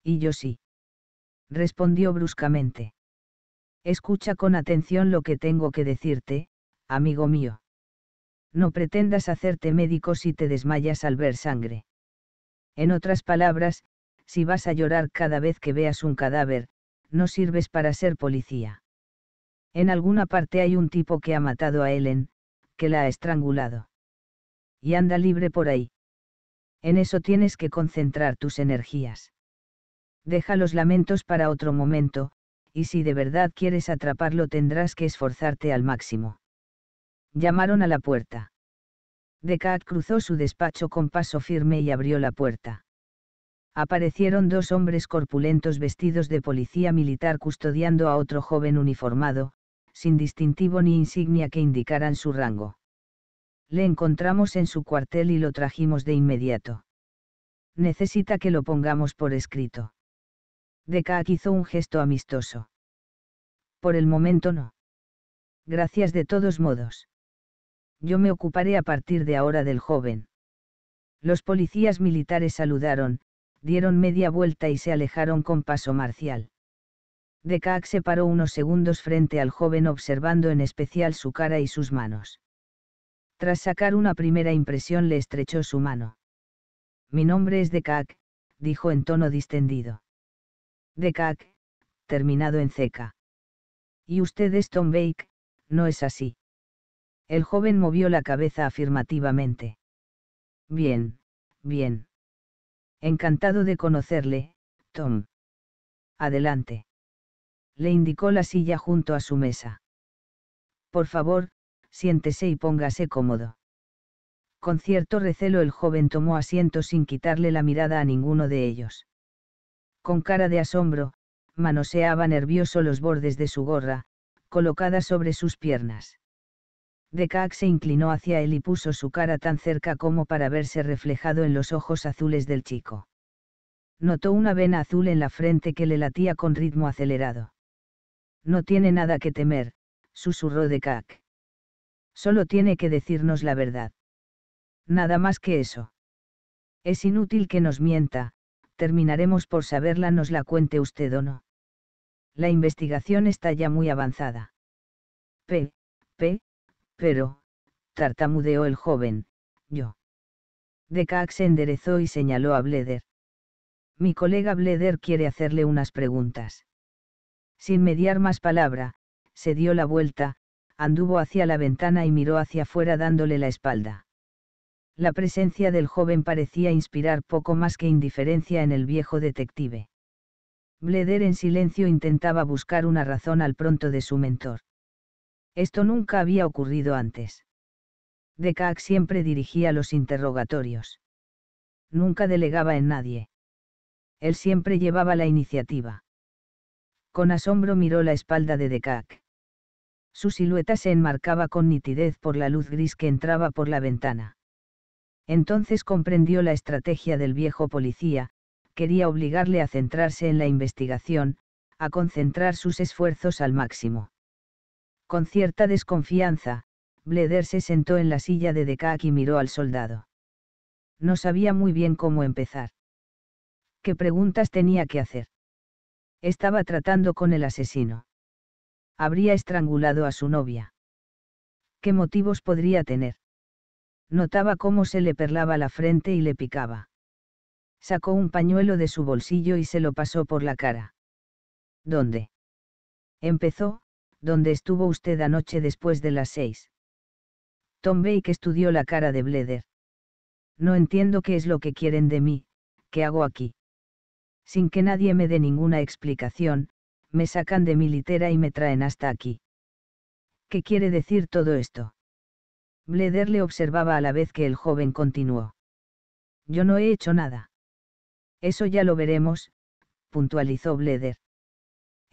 Y yo sí. Respondió bruscamente. Escucha con atención lo que tengo que decirte, amigo mío no pretendas hacerte médico si te desmayas al ver sangre. En otras palabras, si vas a llorar cada vez que veas un cadáver, no sirves para ser policía. En alguna parte hay un tipo que ha matado a Ellen, que la ha estrangulado. Y anda libre por ahí. En eso tienes que concentrar tus energías. Deja los lamentos para otro momento, y si de verdad quieres atraparlo tendrás que esforzarte al máximo. Llamaron a la puerta. Decat cruzó su despacho con paso firme y abrió la puerta. Aparecieron dos hombres corpulentos vestidos de policía militar custodiando a otro joven uniformado, sin distintivo ni insignia que indicaran su rango. Le encontramos en su cuartel y lo trajimos de inmediato. Necesita que lo pongamos por escrito. Decac hizo un gesto amistoso. Por el momento no. Gracias de todos modos yo me ocuparé a partir de ahora del joven. Los policías militares saludaron, dieron media vuelta y se alejaron con paso marcial. Decac se paró unos segundos frente al joven observando en especial su cara y sus manos. Tras sacar una primera impresión le estrechó su mano. Mi nombre es Decac, dijo en tono distendido. Decac, terminado en ceca. Y usted es Tom Bake, no es así. El joven movió la cabeza afirmativamente. Bien, bien. Encantado de conocerle, Tom. Adelante. Le indicó la silla junto a su mesa. Por favor, siéntese y póngase cómodo. Con cierto recelo el joven tomó asiento sin quitarle la mirada a ninguno de ellos. Con cara de asombro, manoseaba nervioso los bordes de su gorra, colocada sobre sus piernas. Decac se inclinó hacia él y puso su cara tan cerca como para verse reflejado en los ojos azules del chico. Notó una vena azul en la frente que le latía con ritmo acelerado. No tiene nada que temer, susurró Decac. Solo tiene que decirnos la verdad. Nada más que eso. Es inútil que nos mienta, terminaremos por saberla nos la cuente usted o no. La investigación está ya muy avanzada. P. P pero, tartamudeó el joven, yo. Decax se enderezó y señaló a Bleder. Mi colega Bleder quiere hacerle unas preguntas. Sin mediar más palabra, se dio la vuelta, anduvo hacia la ventana y miró hacia afuera dándole la espalda. La presencia del joven parecía inspirar poco más que indiferencia en el viejo detective. Bleder en silencio intentaba buscar una razón al pronto de su mentor. Esto nunca había ocurrido antes. Decac siempre dirigía los interrogatorios. Nunca delegaba en nadie. Él siempre llevaba la iniciativa. Con asombro miró la espalda de Decac. Su silueta se enmarcaba con nitidez por la luz gris que entraba por la ventana. Entonces comprendió la estrategia del viejo policía, quería obligarle a centrarse en la investigación, a concentrar sus esfuerzos al máximo. Con cierta desconfianza, Bleder se sentó en la silla de Decac y miró al soldado. No sabía muy bien cómo empezar. ¿Qué preguntas tenía que hacer? Estaba tratando con el asesino. Habría estrangulado a su novia. ¿Qué motivos podría tener? Notaba cómo se le perlaba la frente y le picaba. Sacó un pañuelo de su bolsillo y se lo pasó por la cara. ¿Dónde? Empezó, ¿Dónde estuvo usted anoche después de las seis? Tom Bake estudió la cara de Bleder. No entiendo qué es lo que quieren de mí, qué hago aquí. Sin que nadie me dé ninguna explicación, me sacan de mi litera y me traen hasta aquí. ¿Qué quiere decir todo esto? Bleder le observaba a la vez que el joven continuó. Yo no he hecho nada. Eso ya lo veremos, puntualizó Bleder.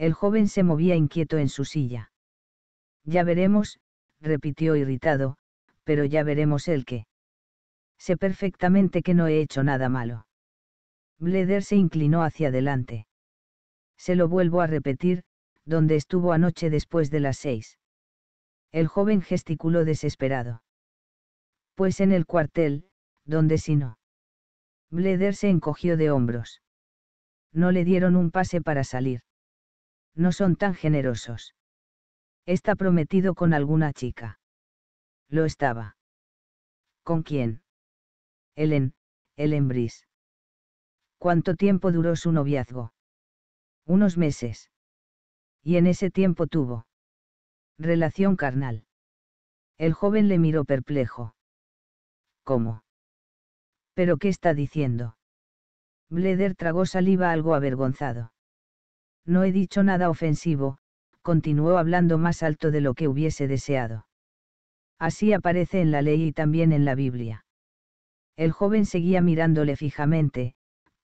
El joven se movía inquieto en su silla. Ya veremos, repitió irritado, pero ya veremos el qué. Sé perfectamente que no he hecho nada malo. Bleder se inclinó hacia adelante. Se lo vuelvo a repetir, donde estuvo anoche después de las seis. El joven gesticuló desesperado. Pues en el cuartel, donde si no. Bleder se encogió de hombros. No le dieron un pase para salir. No son tan generosos. Está prometido con alguna chica. Lo estaba. ¿Con quién? Helen, Helen Bris ¿Cuánto tiempo duró su noviazgo? Unos meses. Y en ese tiempo tuvo. Relación carnal. El joven le miró perplejo. ¿Cómo? ¿Pero qué está diciendo? Bleder tragó saliva algo avergonzado. No he dicho nada ofensivo, continuó hablando más alto de lo que hubiese deseado. Así aparece en la ley y también en la Biblia. El joven seguía mirándole fijamente,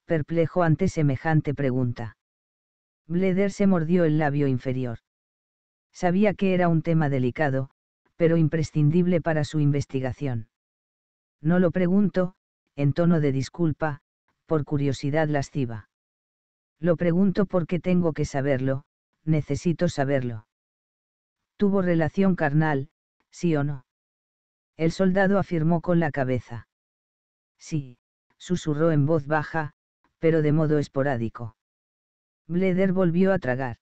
perplejo ante semejante pregunta. Bleder se mordió el labio inferior. Sabía que era un tema delicado, pero imprescindible para su investigación. No lo pregunto, en tono de disculpa, por curiosidad lasciva. Lo pregunto porque tengo que saberlo, necesito saberlo. ¿Tuvo relación carnal, sí o no? El soldado afirmó con la cabeza. Sí, susurró en voz baja, pero de modo esporádico. Bleder volvió a tragar.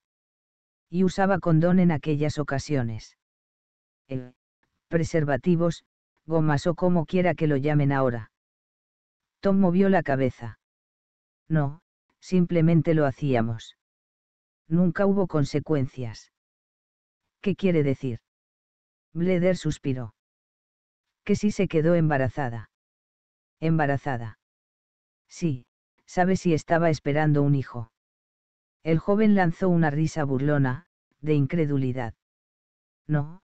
Y usaba condón en aquellas ocasiones. Eh, preservativos, gomas o como quiera que lo llamen ahora. Tom movió la cabeza. No, simplemente lo hacíamos. Nunca hubo consecuencias. ¿Qué quiere decir? Bleder suspiró. Que sí se quedó embarazada. Embarazada. Sí, sabe si estaba esperando un hijo. El joven lanzó una risa burlona, de incredulidad. No,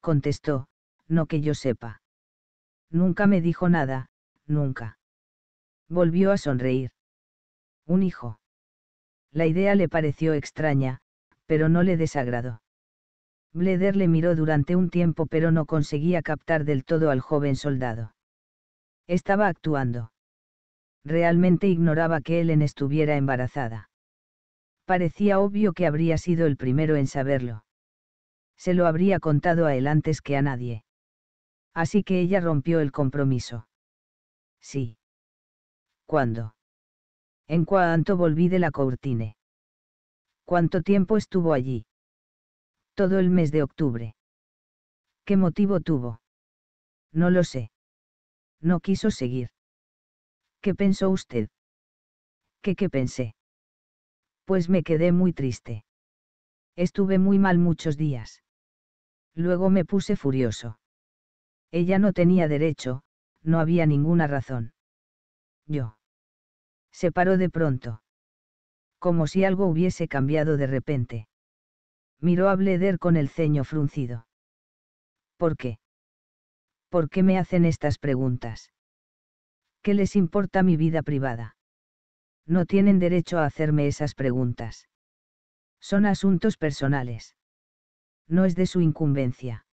contestó, no que yo sepa. Nunca me dijo nada, nunca. Volvió a sonreír. Un hijo. La idea le pareció extraña, pero no le desagradó. Bleder le miró durante un tiempo pero no conseguía captar del todo al joven soldado. Estaba actuando. Realmente ignoraba que Ellen estuviera embarazada. Parecía obvio que habría sido el primero en saberlo. Se lo habría contado a él antes que a nadie. Así que ella rompió el compromiso. Sí. ¿Cuándo? En cuanto volví de la cortine. ¿Cuánto tiempo estuvo allí? Todo el mes de octubre. ¿Qué motivo tuvo? No lo sé. No quiso seguir. ¿Qué pensó usted? ¿Qué qué pensé? Pues me quedé muy triste. Estuve muy mal muchos días. Luego me puse furioso. Ella no tenía derecho, no había ninguna razón. Yo. Se paró de pronto. Como si algo hubiese cambiado de repente. Miró a Bleder con el ceño fruncido. ¿Por qué? ¿Por qué me hacen estas preguntas? ¿Qué les importa mi vida privada? No tienen derecho a hacerme esas preguntas. Son asuntos personales. No es de su incumbencia.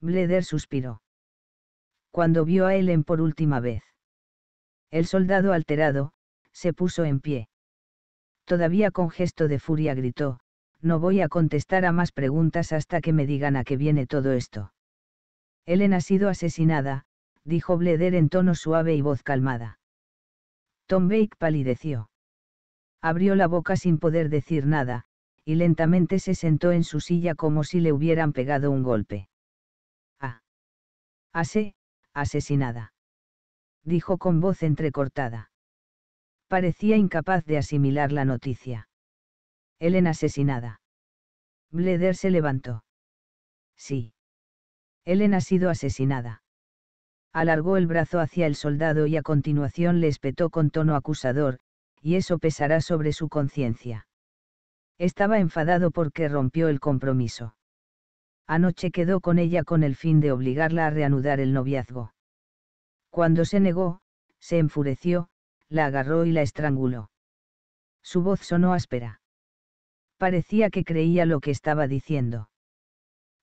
Bleder suspiró. Cuando vio a Ellen por última vez. El soldado alterado, se puso en pie. Todavía con gesto de furia gritó, no voy a contestar a más preguntas hasta que me digan a qué viene todo esto. Helen ha sido asesinada, dijo Bleder en tono suave y voz calmada. Tom Bake palideció. Abrió la boca sin poder decir nada, y lentamente se sentó en su silla como si le hubieran pegado un golpe. Ah. Ase, ah, asesinada. Dijo con voz entrecortada parecía incapaz de asimilar la noticia. Helen asesinada. Bleder se levantó. Sí. Helen ha sido asesinada. Alargó el brazo hacia el soldado y a continuación le espetó con tono acusador, y eso pesará sobre su conciencia. Estaba enfadado porque rompió el compromiso. Anoche quedó con ella con el fin de obligarla a reanudar el noviazgo. Cuando se negó, se enfureció, la agarró y la estranguló. Su voz sonó áspera. Parecía que creía lo que estaba diciendo.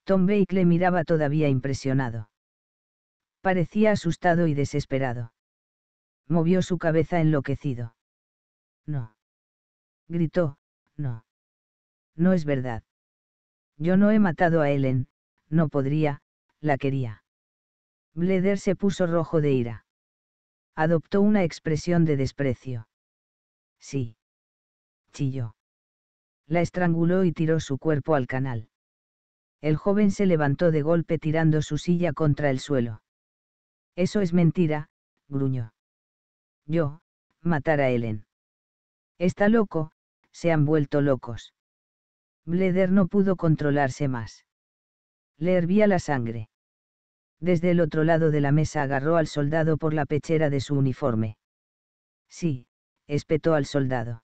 Tom Bake le miraba todavía impresionado. Parecía asustado y desesperado. Movió su cabeza enloquecido. No. Gritó, no. No es verdad. Yo no he matado a Ellen, no podría, la quería. Bleder se puso rojo de ira adoptó una expresión de desprecio. Sí. Chilló. La estranguló y tiró su cuerpo al canal. El joven se levantó de golpe tirando su silla contra el suelo. Eso es mentira, gruñó. Yo, matar a Ellen. Está loco, se han vuelto locos. Bleder no pudo controlarse más. Le hervía la sangre. Desde el otro lado de la mesa agarró al soldado por la pechera de su uniforme. Sí, espetó al soldado.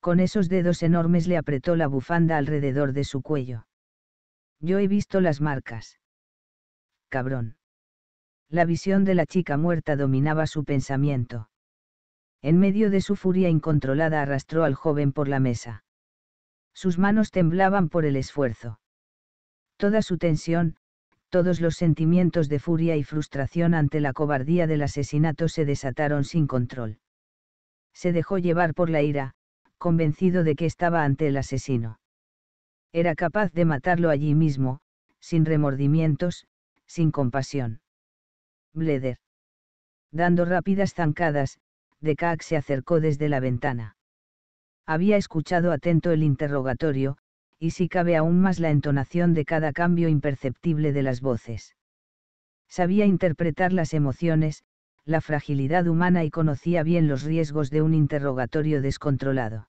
Con esos dedos enormes le apretó la bufanda alrededor de su cuello. Yo he visto las marcas. Cabrón. La visión de la chica muerta dominaba su pensamiento. En medio de su furia incontrolada arrastró al joven por la mesa. Sus manos temblaban por el esfuerzo. Toda su tensión, todos los sentimientos de furia y frustración ante la cobardía del asesinato se desataron sin control. Se dejó llevar por la ira, convencido de que estaba ante el asesino. Era capaz de matarlo allí mismo, sin remordimientos, sin compasión. Bleder. Dando rápidas zancadas, Decak se acercó desde la ventana. Había escuchado atento el interrogatorio, y si cabe aún más la entonación de cada cambio imperceptible de las voces. Sabía interpretar las emociones, la fragilidad humana y conocía bien los riesgos de un interrogatorio descontrolado.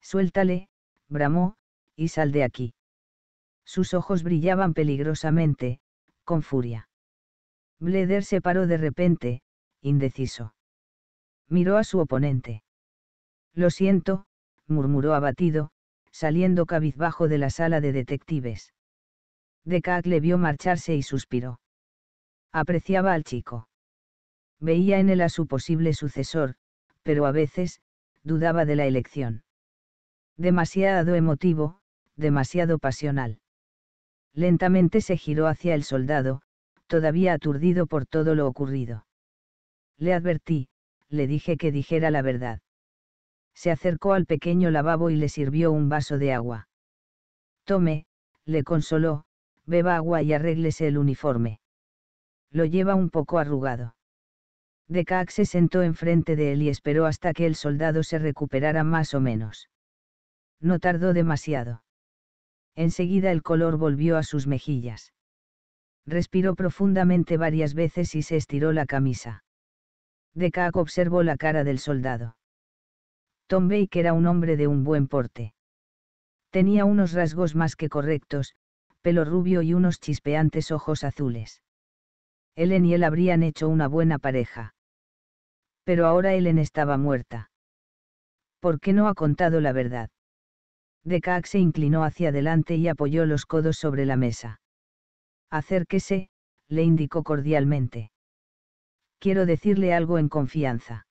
Suéltale, bramó, y sal de aquí. Sus ojos brillaban peligrosamente, con furia. Bleder se paró de repente, indeciso. Miró a su oponente. Lo siento, murmuró abatido, saliendo cabizbajo de la sala de detectives. Decat le vio marcharse y suspiró. Apreciaba al chico. Veía en él a su posible sucesor, pero a veces, dudaba de la elección. Demasiado emotivo, demasiado pasional. Lentamente se giró hacia el soldado, todavía aturdido por todo lo ocurrido. Le advertí, le dije que dijera la verdad se acercó al pequeño lavabo y le sirvió un vaso de agua. Tome, le consoló, beba agua y arréglese el uniforme. Lo lleva un poco arrugado. Decac se sentó enfrente de él y esperó hasta que el soldado se recuperara más o menos. No tardó demasiado. Enseguida el color volvió a sus mejillas. Respiró profundamente varias veces y se estiró la camisa. Decac observó la cara del soldado. Tom Baker era un hombre de un buen porte. Tenía unos rasgos más que correctos, pelo rubio y unos chispeantes ojos azules. Ellen y él habrían hecho una buena pareja. Pero ahora Ellen estaba muerta. ¿Por qué no ha contado la verdad? Decac se inclinó hacia adelante y apoyó los codos sobre la mesa. Acérquese, le indicó cordialmente. Quiero decirle algo en confianza.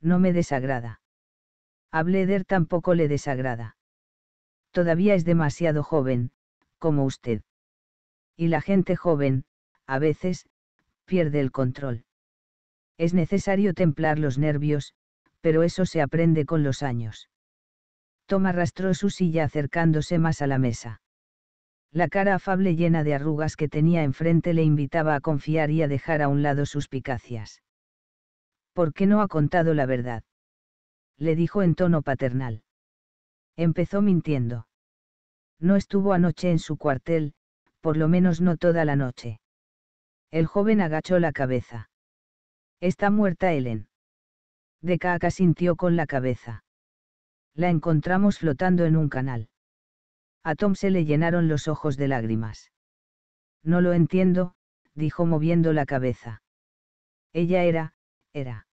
No me desagrada a Bleder tampoco le desagrada. Todavía es demasiado joven, como usted. Y la gente joven, a veces, pierde el control. Es necesario templar los nervios, pero eso se aprende con los años. Tom arrastró su silla acercándose más a la mesa. La cara afable llena de arrugas que tenía enfrente le invitaba a confiar y a dejar a un lado sus picacias. ¿Por qué no ha contado la verdad? le dijo en tono paternal. Empezó mintiendo. No estuvo anoche en su cuartel, por lo menos no toda la noche. El joven agachó la cabeza. Está muerta Helen. Decaca sintió con la cabeza. La encontramos flotando en un canal. A Tom se le llenaron los ojos de lágrimas. No lo entiendo, dijo moviendo la cabeza. Ella era, era.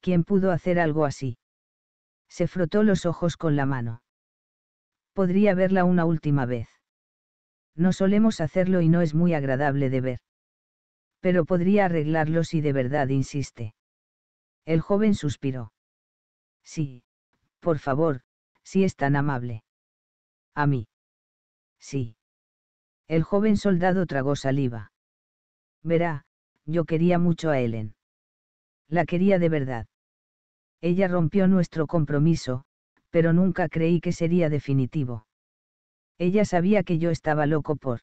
¿quién pudo hacer algo así? Se frotó los ojos con la mano. Podría verla una última vez. No solemos hacerlo y no es muy agradable de ver. Pero podría arreglarlo si de verdad insiste. El joven suspiró. Sí, por favor, si es tan amable. A mí. Sí. El joven soldado tragó saliva. Verá, yo quería mucho a Ellen la quería de verdad. Ella rompió nuestro compromiso, pero nunca creí que sería definitivo. Ella sabía que yo estaba loco por...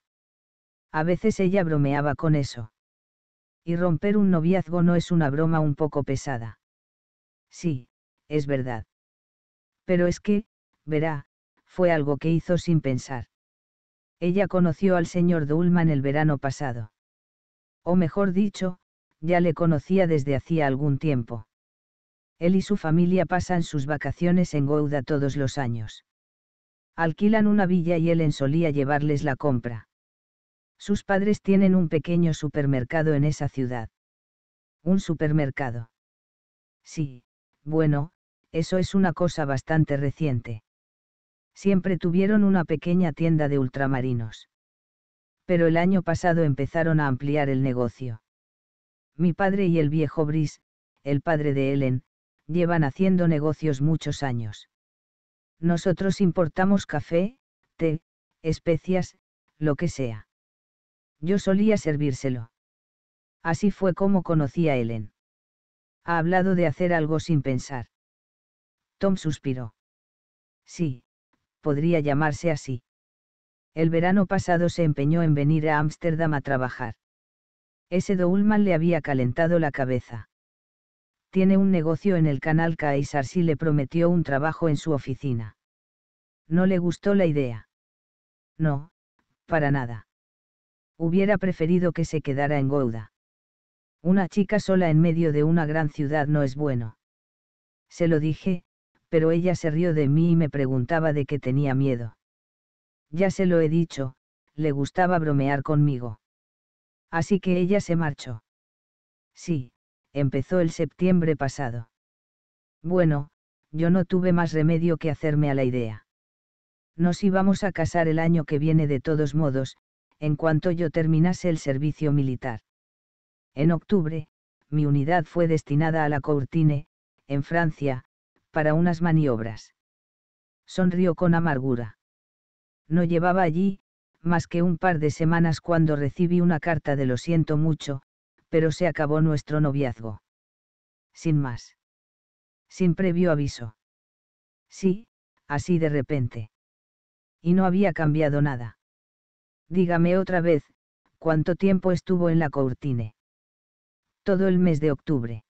A veces ella bromeaba con eso. Y romper un noviazgo no es una broma un poco pesada. Sí, es verdad. Pero es que, verá, fue algo que hizo sin pensar. Ella conoció al señor Dullman el verano pasado. O mejor dicho, ya le conocía desde hacía algún tiempo. Él y su familia pasan sus vacaciones en Gouda todos los años. Alquilan una villa y Ellen solía llevarles la compra. Sus padres tienen un pequeño supermercado en esa ciudad. Un supermercado. Sí, bueno, eso es una cosa bastante reciente. Siempre tuvieron una pequeña tienda de ultramarinos. Pero el año pasado empezaron a ampliar el negocio mi padre y el viejo Brice, el padre de Ellen, llevan haciendo negocios muchos años. Nosotros importamos café, té, especias, lo que sea. Yo solía servírselo. Así fue como conocí a Ellen. Ha hablado de hacer algo sin pensar. Tom suspiró. Sí, podría llamarse así. El verano pasado se empeñó en venir a Ámsterdam a trabajar. Ese Doulman le había calentado la cabeza. Tiene un negocio en el canal Caesar si le prometió un trabajo en su oficina. No le gustó la idea. No, para nada. Hubiera preferido que se quedara en Gouda. Una chica sola en medio de una gran ciudad no es bueno. Se lo dije, pero ella se rió de mí y me preguntaba de qué tenía miedo. Ya se lo he dicho, le gustaba bromear conmigo. Así que ella se marchó. Sí, empezó el septiembre pasado. Bueno, yo no tuve más remedio que hacerme a la idea. Nos íbamos a casar el año que viene de todos modos, en cuanto yo terminase el servicio militar. En octubre, mi unidad fue destinada a la Courtine, en Francia, para unas maniobras. Sonrió con amargura. No llevaba allí, más que un par de semanas cuando recibí una carta de lo siento mucho, pero se acabó nuestro noviazgo. Sin más. Sin previo aviso. Sí, así de repente. Y no había cambiado nada. Dígame otra vez, ¿cuánto tiempo estuvo en la cortine? Todo el mes de octubre.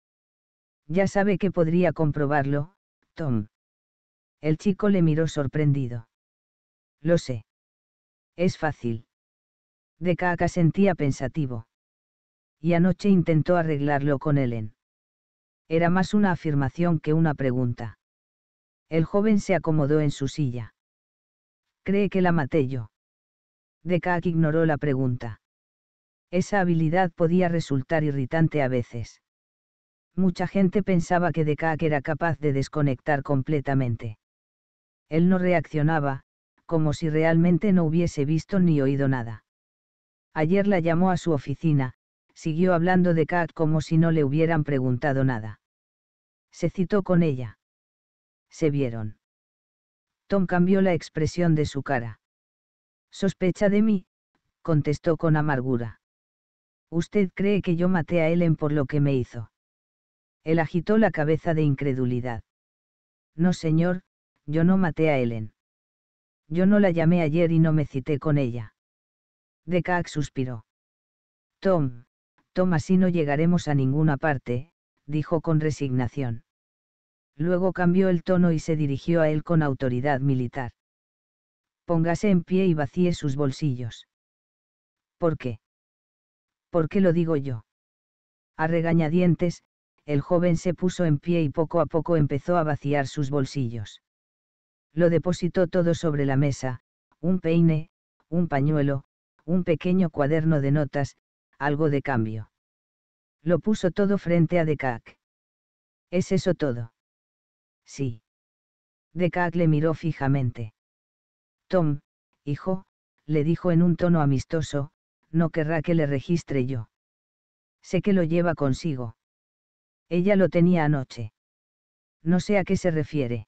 Ya sabe que podría comprobarlo, Tom. El chico le miró sorprendido. Lo sé. Es fácil. De Caca sentía pensativo. Y anoche intentó arreglarlo con Helen. Era más una afirmación que una pregunta. El joven se acomodó en su silla. ¿Cree que la maté yo? De Dekak ignoró la pregunta. Esa habilidad podía resultar irritante a veces. Mucha gente pensaba que Dekak era capaz de desconectar completamente. Él no reaccionaba, como si realmente no hubiese visto ni oído nada. Ayer la llamó a su oficina, siguió hablando de Kat como si no le hubieran preguntado nada. Se citó con ella. Se vieron. Tom cambió la expresión de su cara. Sospecha de mí, contestó con amargura. ¿Usted cree que yo maté a Ellen por lo que me hizo? Él agitó la cabeza de incredulidad. No, señor, yo no maté a Ellen. Yo no la llamé ayer y no me cité con ella. Decac suspiró. Tom, Tom, así no llegaremos a ninguna parte, dijo con resignación. Luego cambió el tono y se dirigió a él con autoridad militar. Póngase en pie y vacíe sus bolsillos. ¿Por qué? ¿Por qué lo digo yo? A regañadientes, el joven se puso en pie y poco a poco empezó a vaciar sus bolsillos lo depositó todo sobre la mesa, un peine, un pañuelo, un pequeño cuaderno de notas, algo de cambio. Lo puso todo frente a Decac. ¿Es eso todo? Sí. Decac le miró fijamente. Tom, hijo, le dijo en un tono amistoso, no querrá que le registre yo. Sé que lo lleva consigo. Ella lo tenía anoche. No sé a qué se refiere.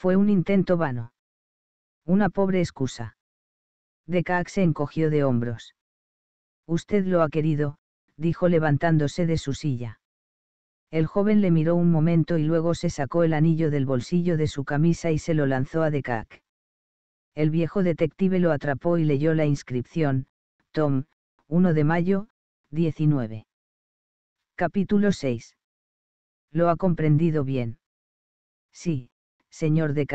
Fue un intento vano. Una pobre excusa. Decax se encogió de hombros. Usted lo ha querido, dijo levantándose de su silla. El joven le miró un momento y luego se sacó el anillo del bolsillo de su camisa y se lo lanzó a Decac. El viejo detective lo atrapó y leyó la inscripción, Tom, 1 de mayo, 19. Capítulo 6. Lo ha comprendido bien. Sí, señor de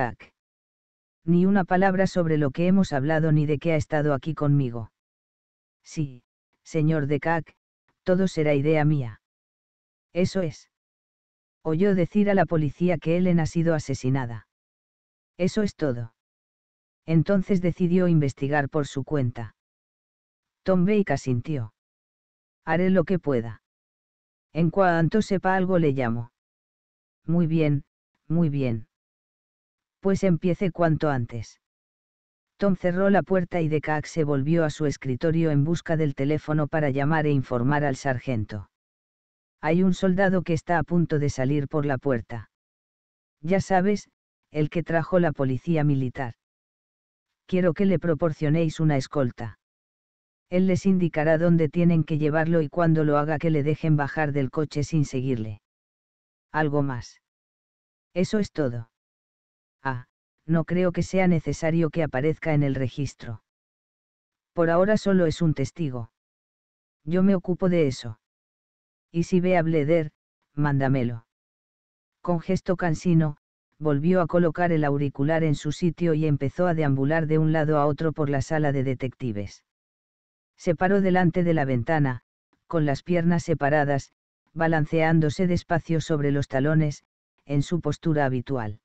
Ni una palabra sobre lo que hemos hablado ni de qué ha estado aquí conmigo. Sí, señor de Cac, todo será idea mía. Eso es. Oyó decir a la policía que Ellen ha sido asesinada. Eso es todo. Entonces decidió investigar por su cuenta. Tom Baker sintió. Haré lo que pueda. En cuanto sepa algo le llamo. Muy bien, muy bien pues empiece cuanto antes. Tom cerró la puerta y Decax se volvió a su escritorio en busca del teléfono para llamar e informar al sargento. Hay un soldado que está a punto de salir por la puerta. Ya sabes, el que trajo la policía militar. Quiero que le proporcionéis una escolta. Él les indicará dónde tienen que llevarlo y cuando lo haga que le dejen bajar del coche sin seguirle. Algo más. Eso es todo no creo que sea necesario que aparezca en el registro. Por ahora solo es un testigo. Yo me ocupo de eso. Y si ve a Bleder, mándamelo. Con gesto cansino, volvió a colocar el auricular en su sitio y empezó a deambular de un lado a otro por la sala de detectives. Se paró delante de la ventana, con las piernas separadas, balanceándose despacio sobre los talones, en su postura habitual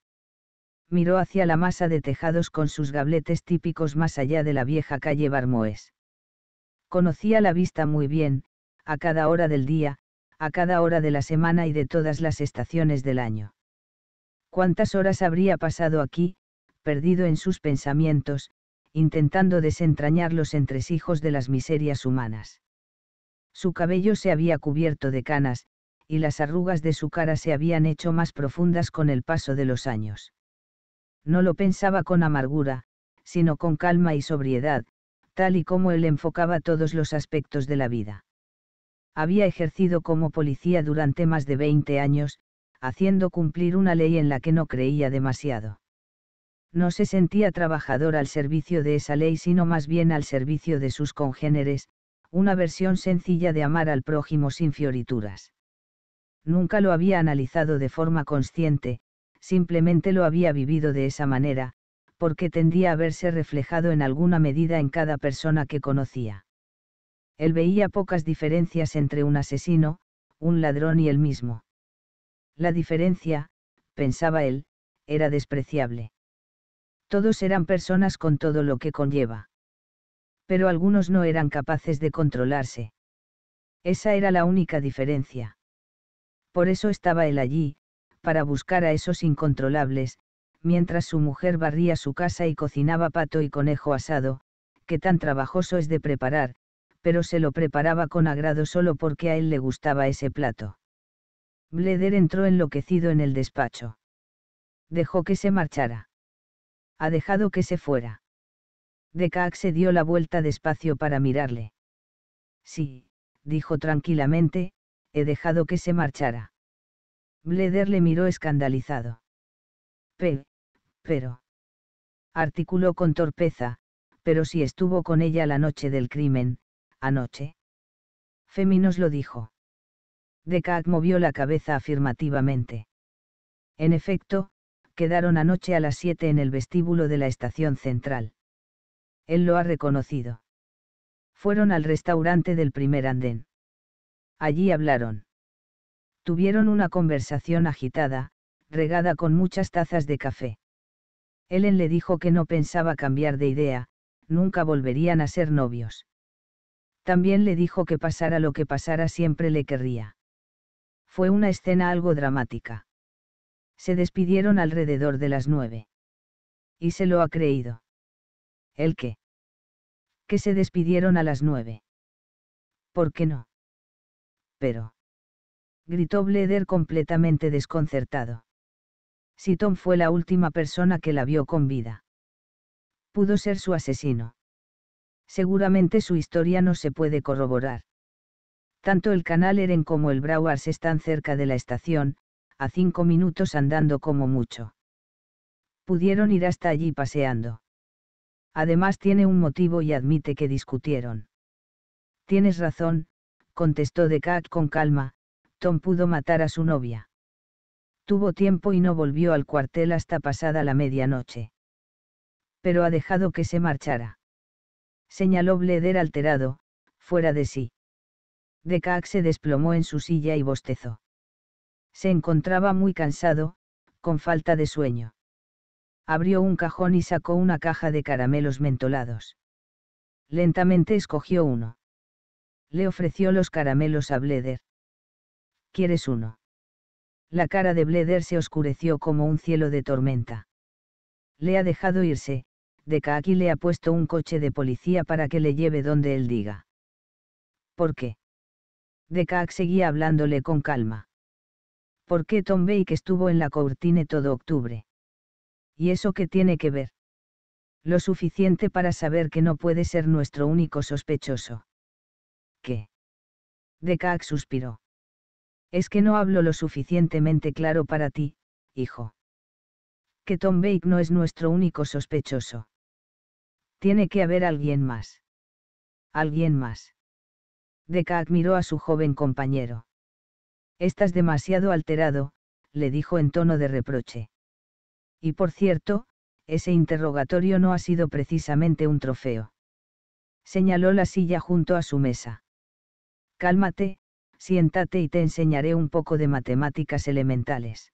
miró hacia la masa de tejados con sus gabletes típicos más allá de la vieja calle Barmoes. Conocía la vista muy bien, a cada hora del día, a cada hora de la semana y de todas las estaciones del año. ¿Cuántas horas habría pasado aquí, perdido en sus pensamientos, intentando desentrañar los entresijos de las miserias humanas? Su cabello se había cubierto de canas, y las arrugas de su cara se habían hecho más profundas con el paso de los años. No lo pensaba con amargura, sino con calma y sobriedad, tal y como él enfocaba todos los aspectos de la vida. Había ejercido como policía durante más de 20 años, haciendo cumplir una ley en la que no creía demasiado. No se sentía trabajador al servicio de esa ley, sino más bien al servicio de sus congéneres, una versión sencilla de amar al prójimo sin fiorituras. Nunca lo había analizado de forma consciente, simplemente lo había vivido de esa manera, porque tendía a verse reflejado en alguna medida en cada persona que conocía. Él veía pocas diferencias entre un asesino, un ladrón y él mismo. La diferencia, pensaba él, era despreciable. Todos eran personas con todo lo que conlleva. Pero algunos no eran capaces de controlarse. Esa era la única diferencia. Por eso estaba él allí, para buscar a esos incontrolables, mientras su mujer barría su casa y cocinaba pato y conejo asado, que tan trabajoso es de preparar, pero se lo preparaba con agrado solo porque a él le gustaba ese plato. Bleder entró enloquecido en el despacho. Dejó que se marchara. Ha dejado que se fuera. Decaac se dio la vuelta despacio para mirarle. Sí, dijo tranquilamente, he dejado que se marchara. Bleder le miró escandalizado. P. Pero. Articuló con torpeza, pero si estuvo con ella la noche del crimen, anoche. Féminos lo dijo. Decat movió la cabeza afirmativamente. En efecto, quedaron anoche a las siete en el vestíbulo de la estación central. Él lo ha reconocido. Fueron al restaurante del primer andén. Allí hablaron. Tuvieron una conversación agitada, regada con muchas tazas de café. Ellen le dijo que no pensaba cambiar de idea, nunca volverían a ser novios. También le dijo que pasara lo que pasara siempre le querría. Fue una escena algo dramática. Se despidieron alrededor de las nueve. Y se lo ha creído. ¿El qué? Que se despidieron a las nueve. ¿Por qué no? Pero gritó Bleder completamente desconcertado. Si Tom fue la última persona que la vio con vida. Pudo ser su asesino. Seguramente su historia no se puede corroborar. Tanto el canal Eren como el Browars están cerca de la estación, a cinco minutos andando como mucho. Pudieron ir hasta allí paseando. Además tiene un motivo y admite que discutieron. Tienes razón, contestó Decat con calma, Tom pudo matar a su novia. Tuvo tiempo y no volvió al cuartel hasta pasada la medianoche. Pero ha dejado que se marchara. Señaló Bleder alterado, fuera de sí. Decaac se desplomó en su silla y bostezó. Se encontraba muy cansado, con falta de sueño. Abrió un cajón y sacó una caja de caramelos mentolados. Lentamente escogió uno. Le ofreció los caramelos a Bleder. ¿Quieres uno? La cara de Bleder se oscureció como un cielo de tormenta. Le ha dejado irse, de y le ha puesto un coche de policía para que le lleve donde él diga. ¿Por qué? De seguía hablándole con calma. ¿Por qué Tom Bake estuvo en la cortina todo octubre? ¿Y eso qué tiene que ver? Lo suficiente para saber que no puede ser nuestro único sospechoso. ¿Qué? De suspiró. Es que no hablo lo suficientemente claro para ti, hijo. Que Tom Bake no es nuestro único sospechoso. Tiene que haber alguien más. Alguien más. Deca admiró a su joven compañero. Estás demasiado alterado, le dijo en tono de reproche. Y por cierto, ese interrogatorio no ha sido precisamente un trofeo. Señaló la silla junto a su mesa. Cálmate, siéntate y te enseñaré un poco de matemáticas elementales.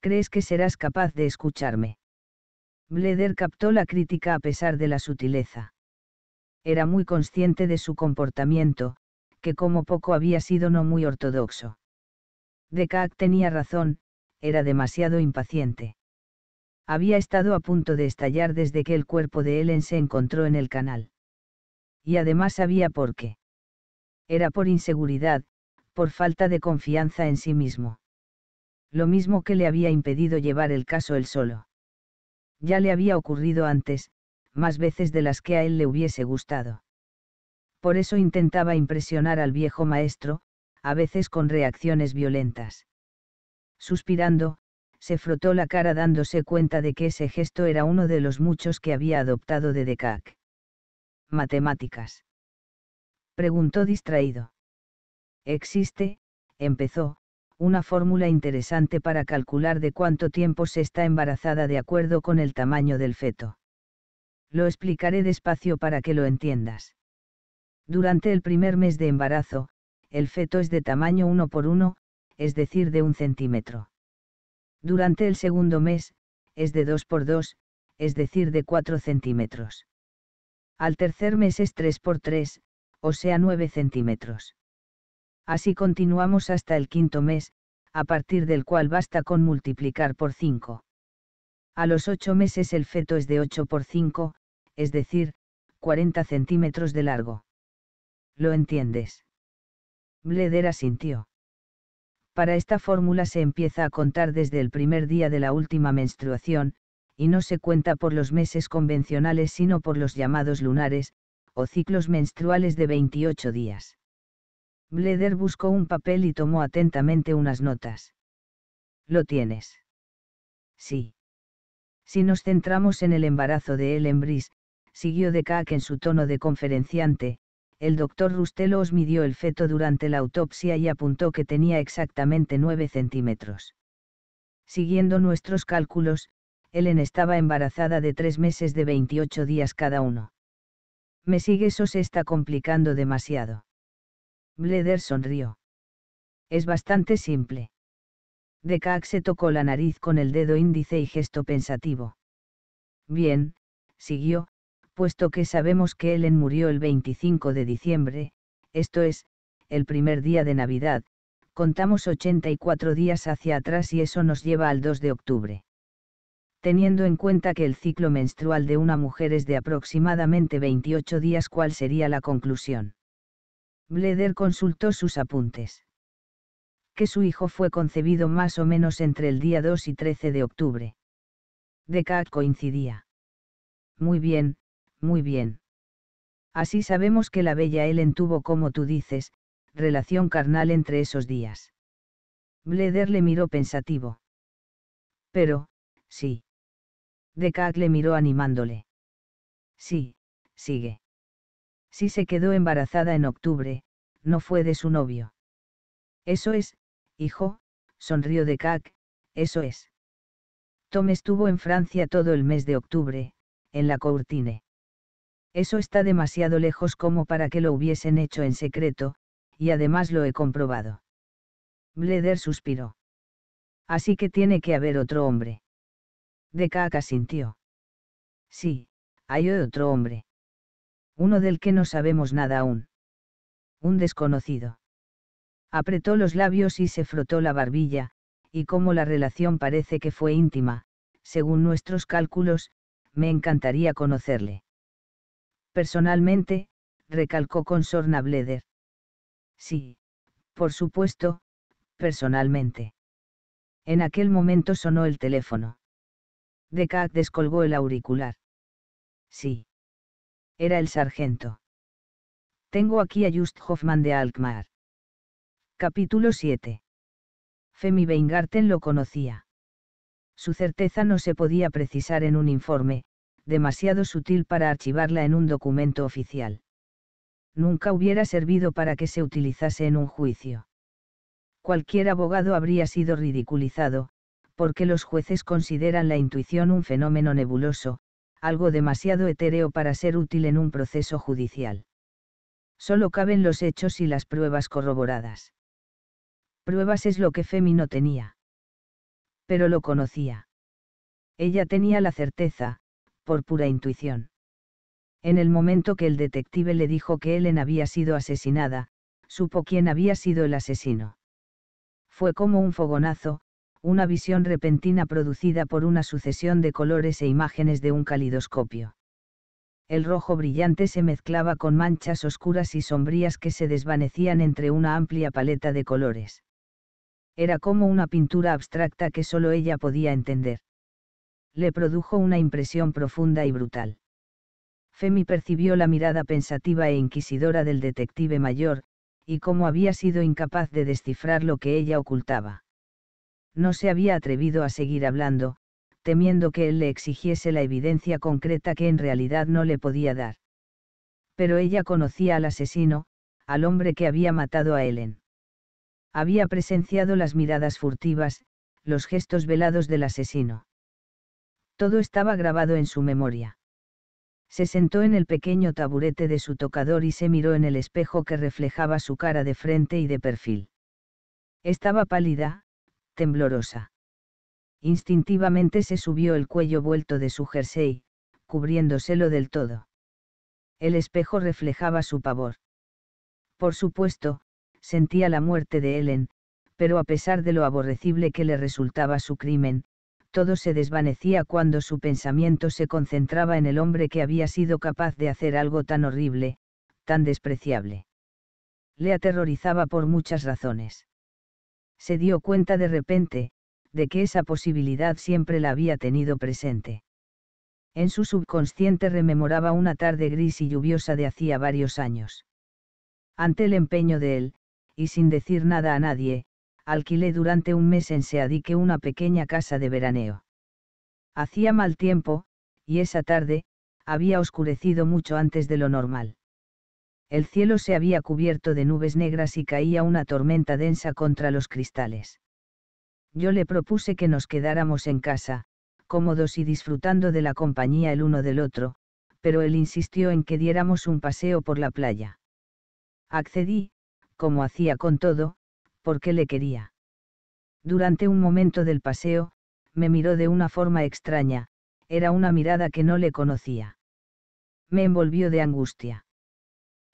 ¿Crees que serás capaz de escucharme? Bleder captó la crítica a pesar de la sutileza. Era muy consciente de su comportamiento, que como poco había sido no muy ortodoxo. Kack tenía razón, era demasiado impaciente. Había estado a punto de estallar desde que el cuerpo de Ellen se encontró en el canal. Y además sabía por qué era por inseguridad, por falta de confianza en sí mismo. Lo mismo que le había impedido llevar el caso él solo. Ya le había ocurrido antes, más veces de las que a él le hubiese gustado. Por eso intentaba impresionar al viejo maestro, a veces con reacciones violentas. Suspirando, se frotó la cara dándose cuenta de que ese gesto era uno de los muchos que había adoptado de Decac. Matemáticas. Preguntó distraído. Existe, empezó, una fórmula interesante para calcular de cuánto tiempo se está embarazada de acuerdo con el tamaño del feto. Lo explicaré despacio para que lo entiendas. Durante el primer mes de embarazo, el feto es de tamaño 1 por 1, es decir, de un centímetro. Durante el segundo mes, es de 2 por 2, es decir, de 4 centímetros. Al tercer mes es 3 por 3, o sea 9 centímetros. Así continuamos hasta el quinto mes, a partir del cual basta con multiplicar por 5. A los 8 meses el feto es de 8 por 5, es decir, 40 centímetros de largo. ¿Lo entiendes? Bleder asintió. Para esta fórmula se empieza a contar desde el primer día de la última menstruación, y no se cuenta por los meses convencionales sino por los llamados lunares, o ciclos menstruales de 28 días. Bleder buscó un papel y tomó atentamente unas notas. ¿Lo tienes? Sí. Si nos centramos en el embarazo de Ellen Brice, siguió de en su tono de conferenciante, el doctor Rustelo os midió el feto durante la autopsia y apuntó que tenía exactamente 9 centímetros. Siguiendo nuestros cálculos, Ellen estaba embarazada de tres meses de 28 días cada uno. ¿Me sigue, eso se está complicando demasiado? Bleder sonrió. Es bastante simple. Decaac se tocó la nariz con el dedo índice y gesto pensativo. Bien, siguió, puesto que sabemos que Ellen murió el 25 de diciembre, esto es, el primer día de Navidad, contamos 84 días hacia atrás y eso nos lleva al 2 de octubre teniendo en cuenta que el ciclo menstrual de una mujer es de aproximadamente 28 días, ¿cuál sería la conclusión? Bleder consultó sus apuntes. Que su hijo fue concebido más o menos entre el día 2 y 13 de octubre. Descartes coincidía. Muy bien, muy bien. Así sabemos que la bella Ellen tuvo, como tú dices, relación carnal entre esos días. Bleder le miró pensativo. Pero, sí. Decac le miró animándole. Sí, sigue. Si se quedó embarazada en octubre, no fue de su novio. Eso es, hijo, sonrió De Decac, eso es. Tom estuvo en Francia todo el mes de octubre, en la Courtine. Eso está demasiado lejos como para que lo hubiesen hecho en secreto, y además lo he comprobado. Bleder suspiró. Así que tiene que haber otro hombre caca sintió. Sí, hay otro hombre. Uno del que no sabemos nada aún. Un desconocido. Apretó los labios y se frotó la barbilla, y como la relación parece que fue íntima, según nuestros cálculos, me encantaría conocerle. Personalmente, recalcó con sorna Bleder. Sí, por supuesto, personalmente. En aquel momento sonó el teléfono. Decat descolgó el auricular. Sí. Era el sargento. Tengo aquí a Just Hoffman de Alkmaar. Capítulo 7. Femi Weingarten lo conocía. Su certeza no se podía precisar en un informe, demasiado sutil para archivarla en un documento oficial. Nunca hubiera servido para que se utilizase en un juicio. Cualquier abogado habría sido ridiculizado, porque los jueces consideran la intuición un fenómeno nebuloso, algo demasiado etéreo para ser útil en un proceso judicial. Solo caben los hechos y las pruebas corroboradas. Pruebas es lo que Femi no tenía. Pero lo conocía. Ella tenía la certeza, por pura intuición. En el momento que el detective le dijo que Ellen había sido asesinada, supo quién había sido el asesino. Fue como un fogonazo, una visión repentina producida por una sucesión de colores e imágenes de un calidoscopio. El rojo brillante se mezclaba con manchas oscuras y sombrías que se desvanecían entre una amplia paleta de colores. Era como una pintura abstracta que solo ella podía entender. Le produjo una impresión profunda y brutal. Femi percibió la mirada pensativa e inquisidora del detective mayor, y cómo había sido incapaz de descifrar lo que ella ocultaba no se había atrevido a seguir hablando, temiendo que él le exigiese la evidencia concreta que en realidad no le podía dar. Pero ella conocía al asesino, al hombre que había matado a Ellen. Había presenciado las miradas furtivas, los gestos velados del asesino. Todo estaba grabado en su memoria. Se sentó en el pequeño taburete de su tocador y se miró en el espejo que reflejaba su cara de frente y de perfil. Estaba pálida, temblorosa. Instintivamente se subió el cuello vuelto de su jersey, cubriéndoselo del todo. El espejo reflejaba su pavor. Por supuesto, sentía la muerte de Ellen, pero a pesar de lo aborrecible que le resultaba su crimen, todo se desvanecía cuando su pensamiento se concentraba en el hombre que había sido capaz de hacer algo tan horrible, tan despreciable. Le aterrorizaba por muchas razones se dio cuenta de repente, de que esa posibilidad siempre la había tenido presente. En su subconsciente rememoraba una tarde gris y lluviosa de hacía varios años. Ante el empeño de él, y sin decir nada a nadie, alquilé durante un mes en Seadique una pequeña casa de veraneo. Hacía mal tiempo, y esa tarde, había oscurecido mucho antes de lo normal el cielo se había cubierto de nubes negras y caía una tormenta densa contra los cristales. Yo le propuse que nos quedáramos en casa, cómodos y disfrutando de la compañía el uno del otro, pero él insistió en que diéramos un paseo por la playa. Accedí, como hacía con todo, porque le quería. Durante un momento del paseo, me miró de una forma extraña, era una mirada que no le conocía. Me envolvió de angustia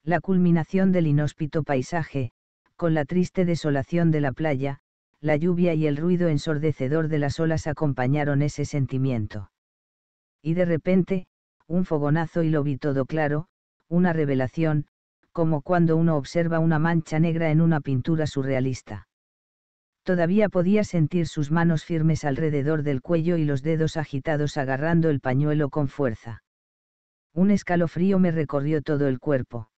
la culminación del inhóspito paisaje, con la triste desolación de la playa, la lluvia y el ruido ensordecedor de las olas acompañaron ese sentimiento. Y de repente, un fogonazo y lo vi todo claro, una revelación, como cuando uno observa una mancha negra en una pintura surrealista. Todavía podía sentir sus manos firmes alrededor del cuello y los dedos agitados agarrando el pañuelo con fuerza. Un escalofrío me recorrió todo el cuerpo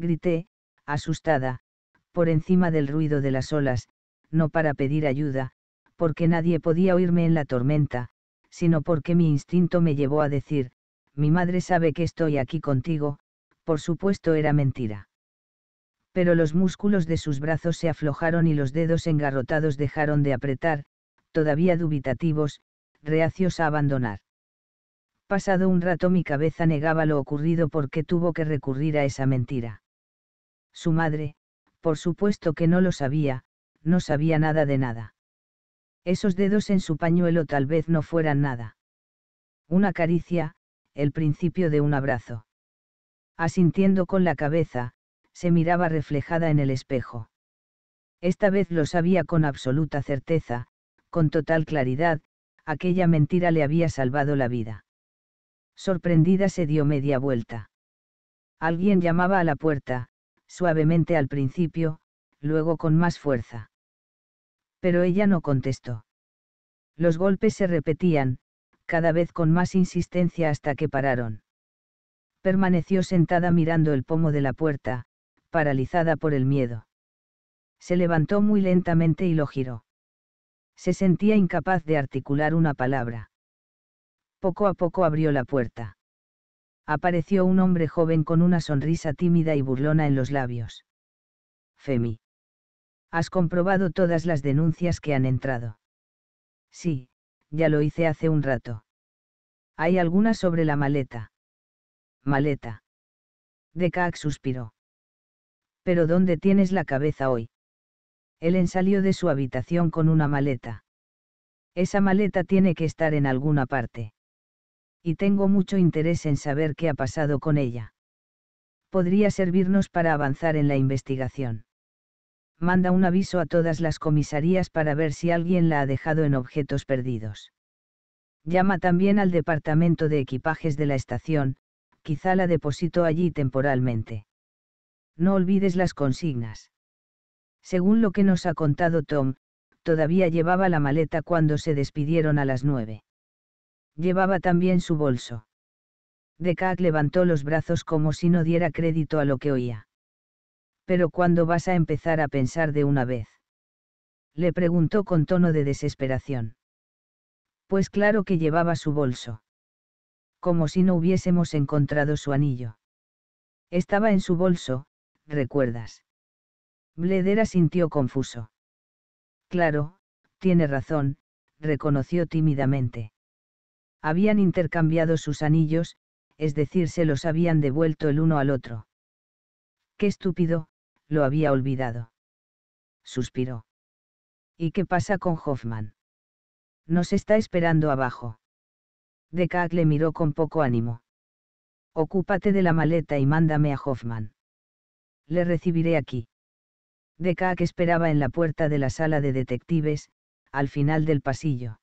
grité, asustada, por encima del ruido de las olas, no para pedir ayuda, porque nadie podía oírme en la tormenta, sino porque mi instinto me llevó a decir, mi madre sabe que estoy aquí contigo, por supuesto era mentira. Pero los músculos de sus brazos se aflojaron y los dedos engarrotados dejaron de apretar, todavía dubitativos, reacios a abandonar. Pasado un rato mi cabeza negaba lo ocurrido porque tuvo que recurrir a esa mentira. Su madre, por supuesto que no lo sabía, no sabía nada de nada. Esos dedos en su pañuelo tal vez no fueran nada. Una caricia, el principio de un abrazo. Asintiendo con la cabeza, se miraba reflejada en el espejo. Esta vez lo sabía con absoluta certeza, con total claridad, aquella mentira le había salvado la vida. Sorprendida se dio media vuelta. Alguien llamaba a la puerta, suavemente al principio, luego con más fuerza. Pero ella no contestó. Los golpes se repetían, cada vez con más insistencia hasta que pararon. Permaneció sentada mirando el pomo de la puerta, paralizada por el miedo. Se levantó muy lentamente y lo giró. Se sentía incapaz de articular una palabra. Poco a poco abrió la puerta apareció un hombre joven con una sonrisa tímida y burlona en los labios. Femi. Has comprobado todas las denuncias que han entrado. Sí, ya lo hice hace un rato. Hay alguna sobre la maleta. Maleta. Decac suspiró. Pero ¿dónde tienes la cabeza hoy? Ellen salió de su habitación con una maleta. Esa maleta tiene que estar en alguna parte y tengo mucho interés en saber qué ha pasado con ella. Podría servirnos para avanzar en la investigación. Manda un aviso a todas las comisarías para ver si alguien la ha dejado en objetos perdidos. Llama también al departamento de equipajes de la estación, quizá la depositó allí temporalmente. No olvides las consignas. Según lo que nos ha contado Tom, todavía llevaba la maleta cuando se despidieron a las nueve. Llevaba también su bolso. Decac levantó los brazos como si no diera crédito a lo que oía. ¿Pero cuándo vas a empezar a pensar de una vez? Le preguntó con tono de desesperación. Pues claro que llevaba su bolso. Como si no hubiésemos encontrado su anillo. Estaba en su bolso, recuerdas. Bledera sintió confuso. Claro, tiene razón, reconoció tímidamente habían intercambiado sus anillos, es decir, se los habían devuelto el uno al otro. Qué estúpido, lo había olvidado. Suspiró. ¿Y qué pasa con Hoffman? Nos está esperando abajo. Decac le miró con poco ánimo. Ocúpate de la maleta y mándame a Hoffman. Le recibiré aquí. Decac esperaba en la puerta de la sala de detectives, al final del pasillo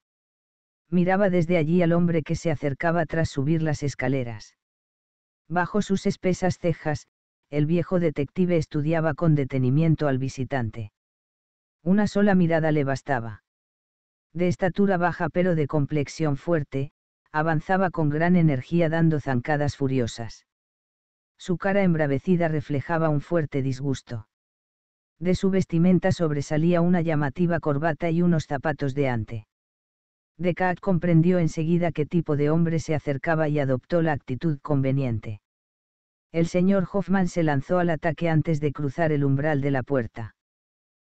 miraba desde allí al hombre que se acercaba tras subir las escaleras. Bajo sus espesas cejas, el viejo detective estudiaba con detenimiento al visitante. Una sola mirada le bastaba. De estatura baja pero de complexión fuerte, avanzaba con gran energía dando zancadas furiosas. Su cara embravecida reflejaba un fuerte disgusto. De su vestimenta sobresalía una llamativa corbata y unos zapatos de ante. Descartes comprendió enseguida qué tipo de hombre se acercaba y adoptó la actitud conveniente. El señor Hoffman se lanzó al ataque antes de cruzar el umbral de la puerta.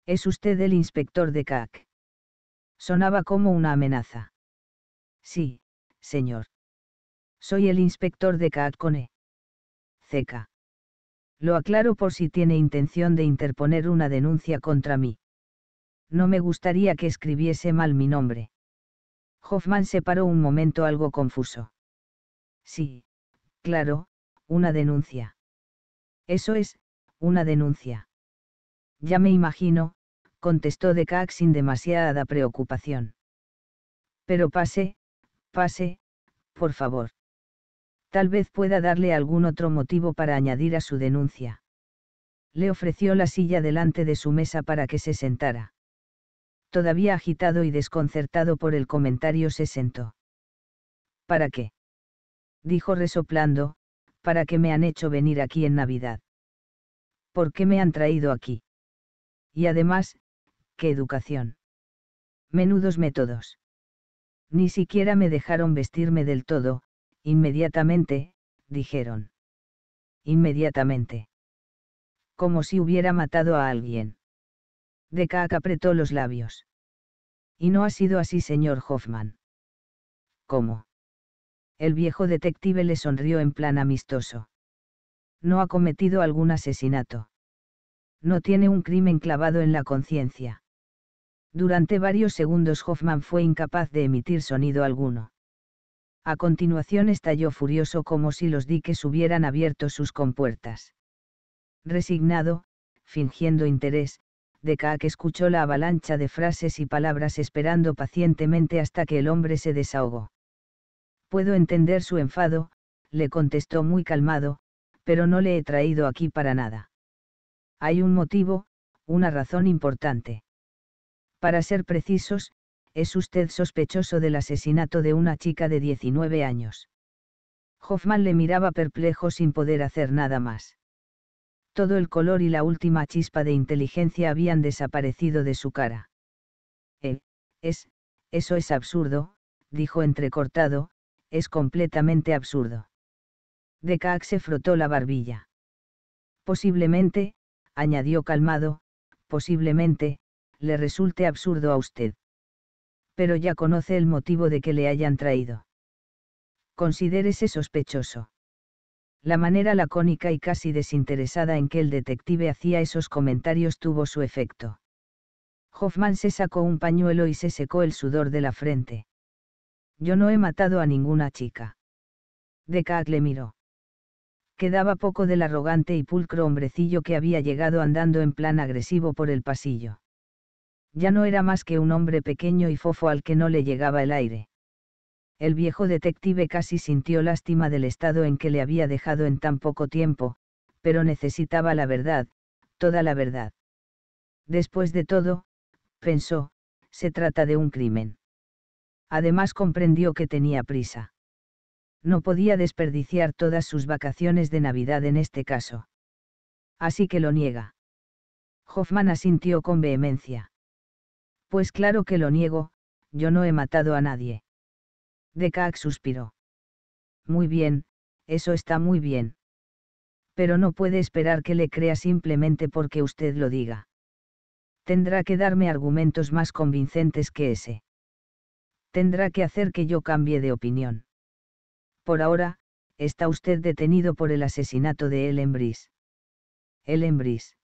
¿Es usted el inspector de CAC? Sonaba como una amenaza. Sí, señor. Soy el inspector de CAC con E. Lo aclaro por si tiene intención de interponer una denuncia contra mí. No me gustaría que escribiese mal mi nombre. Hoffman se paró un momento algo confuso. Sí, claro, una denuncia. Eso es, una denuncia. Ya me imagino, contestó Decac sin demasiada preocupación. Pero pase, pase, por favor. Tal vez pueda darle algún otro motivo para añadir a su denuncia. Le ofreció la silla delante de su mesa para que se sentara todavía agitado y desconcertado por el comentario, se sentó. ¿Para qué? dijo resoplando, ¿para qué me han hecho venir aquí en Navidad? ¿Por qué me han traído aquí? Y además, qué educación. Menudos métodos. Ni siquiera me dejaron vestirme del todo, inmediatamente, dijeron. Inmediatamente. Como si hubiera matado a alguien. Decac apretó los labios. Y no ha sido así, señor Hoffman. ¿Cómo? El viejo detective le sonrió en plan amistoso. No ha cometido algún asesinato. No tiene un crimen clavado en la conciencia. Durante varios segundos Hoffman fue incapaz de emitir sonido alguno. A continuación estalló furioso como si los diques hubieran abierto sus compuertas. Resignado, fingiendo interés, de escuchó la avalancha de frases y palabras esperando pacientemente hasta que el hombre se desahogó. Puedo entender su enfado, le contestó muy calmado, pero no le he traído aquí para nada. Hay un motivo, una razón importante. Para ser precisos, es usted sospechoso del asesinato de una chica de 19 años. Hoffman le miraba perplejo sin poder hacer nada más todo el color y la última chispa de inteligencia habían desaparecido de su cara. Eh, es, eso es absurdo, dijo entrecortado, es completamente absurdo. Decaac se frotó la barbilla. Posiblemente, añadió calmado, posiblemente, le resulte absurdo a usted. Pero ya conoce el motivo de que le hayan traído. Considérese sospechoso. La manera lacónica y casi desinteresada en que el detective hacía esos comentarios tuvo su efecto. Hoffman se sacó un pañuelo y se secó el sudor de la frente. Yo no he matado a ninguna chica. Decac le miró. Quedaba poco del arrogante y pulcro hombrecillo que había llegado andando en plan agresivo por el pasillo. Ya no era más que un hombre pequeño y fofo al que no le llegaba el aire el viejo detective casi sintió lástima del estado en que le había dejado en tan poco tiempo, pero necesitaba la verdad, toda la verdad. Después de todo, pensó, se trata de un crimen. Además comprendió que tenía prisa. No podía desperdiciar todas sus vacaciones de Navidad en este caso. Así que lo niega. Hoffman asintió con vehemencia. Pues claro que lo niego, yo no he matado a nadie. Decac suspiró. Muy bien, eso está muy bien. Pero no puede esperar que le crea simplemente porque usted lo diga. Tendrá que darme argumentos más convincentes que ese. Tendrá que hacer que yo cambie de opinión. Por ahora, está usted detenido por el asesinato de Ellen Brice. Ellen Brice.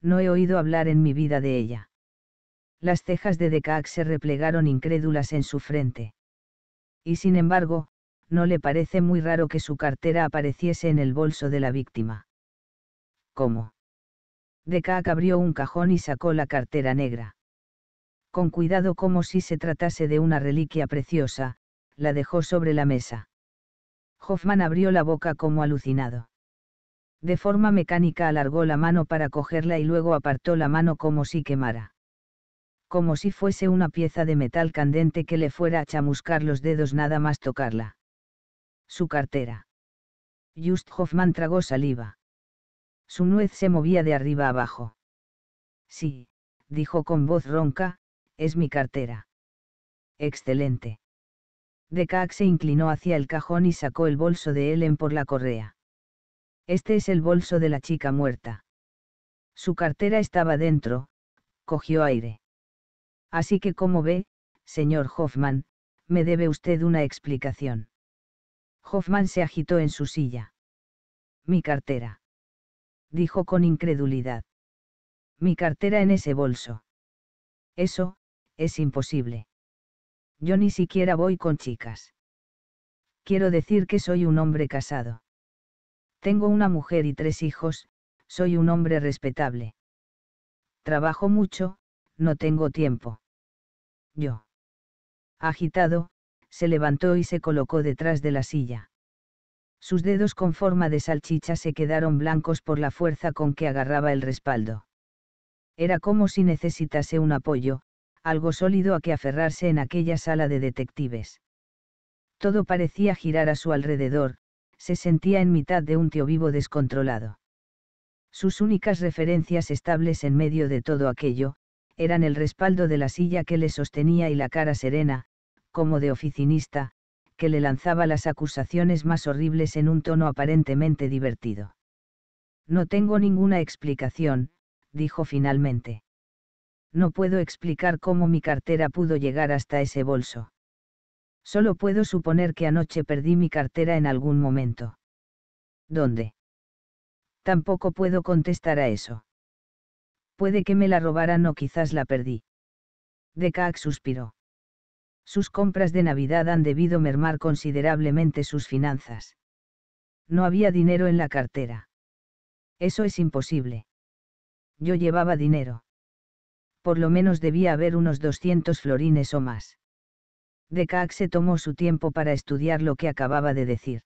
No he oído hablar en mi vida de ella. Las cejas de Decac se replegaron incrédulas en su frente y sin embargo, no le parece muy raro que su cartera apareciese en el bolso de la víctima. ¿Cómo? Decac abrió un cajón y sacó la cartera negra. Con cuidado como si se tratase de una reliquia preciosa, la dejó sobre la mesa. Hoffman abrió la boca como alucinado. De forma mecánica alargó la mano para cogerla y luego apartó la mano como si quemara como si fuese una pieza de metal candente que le fuera a chamuscar los dedos nada más tocarla. Su cartera. Just Hoffman tragó saliva. Su nuez se movía de arriba abajo. Sí, dijo con voz ronca, es mi cartera. Excelente. deca se inclinó hacia el cajón y sacó el bolso de Ellen por la correa. Este es el bolso de la chica muerta. Su cartera estaba dentro, cogió aire. Así que como ve, señor Hoffman, me debe usted una explicación. Hoffman se agitó en su silla. Mi cartera. Dijo con incredulidad. Mi cartera en ese bolso. Eso, es imposible. Yo ni siquiera voy con chicas. Quiero decir que soy un hombre casado. Tengo una mujer y tres hijos, soy un hombre respetable. Trabajo mucho, no tengo tiempo. Yo. Agitado, se levantó y se colocó detrás de la silla. Sus dedos con forma de salchicha se quedaron blancos por la fuerza con que agarraba el respaldo. Era como si necesitase un apoyo, algo sólido a que aferrarse en aquella sala de detectives. Todo parecía girar a su alrededor, se sentía en mitad de un tío vivo descontrolado. Sus únicas referencias estables en medio de todo aquello, eran el respaldo de la silla que le sostenía y la cara serena, como de oficinista, que le lanzaba las acusaciones más horribles en un tono aparentemente divertido. No tengo ninguna explicación, dijo finalmente. No puedo explicar cómo mi cartera pudo llegar hasta ese bolso. Solo puedo suponer que anoche perdí mi cartera en algún momento. ¿Dónde? Tampoco puedo contestar a eso. Puede que me la robaran o quizás la perdí. Decac suspiró. Sus compras de Navidad han debido mermar considerablemente sus finanzas. No había dinero en la cartera. Eso es imposible. Yo llevaba dinero. Por lo menos debía haber unos 200 florines o más. Decac se tomó su tiempo para estudiar lo que acababa de decir.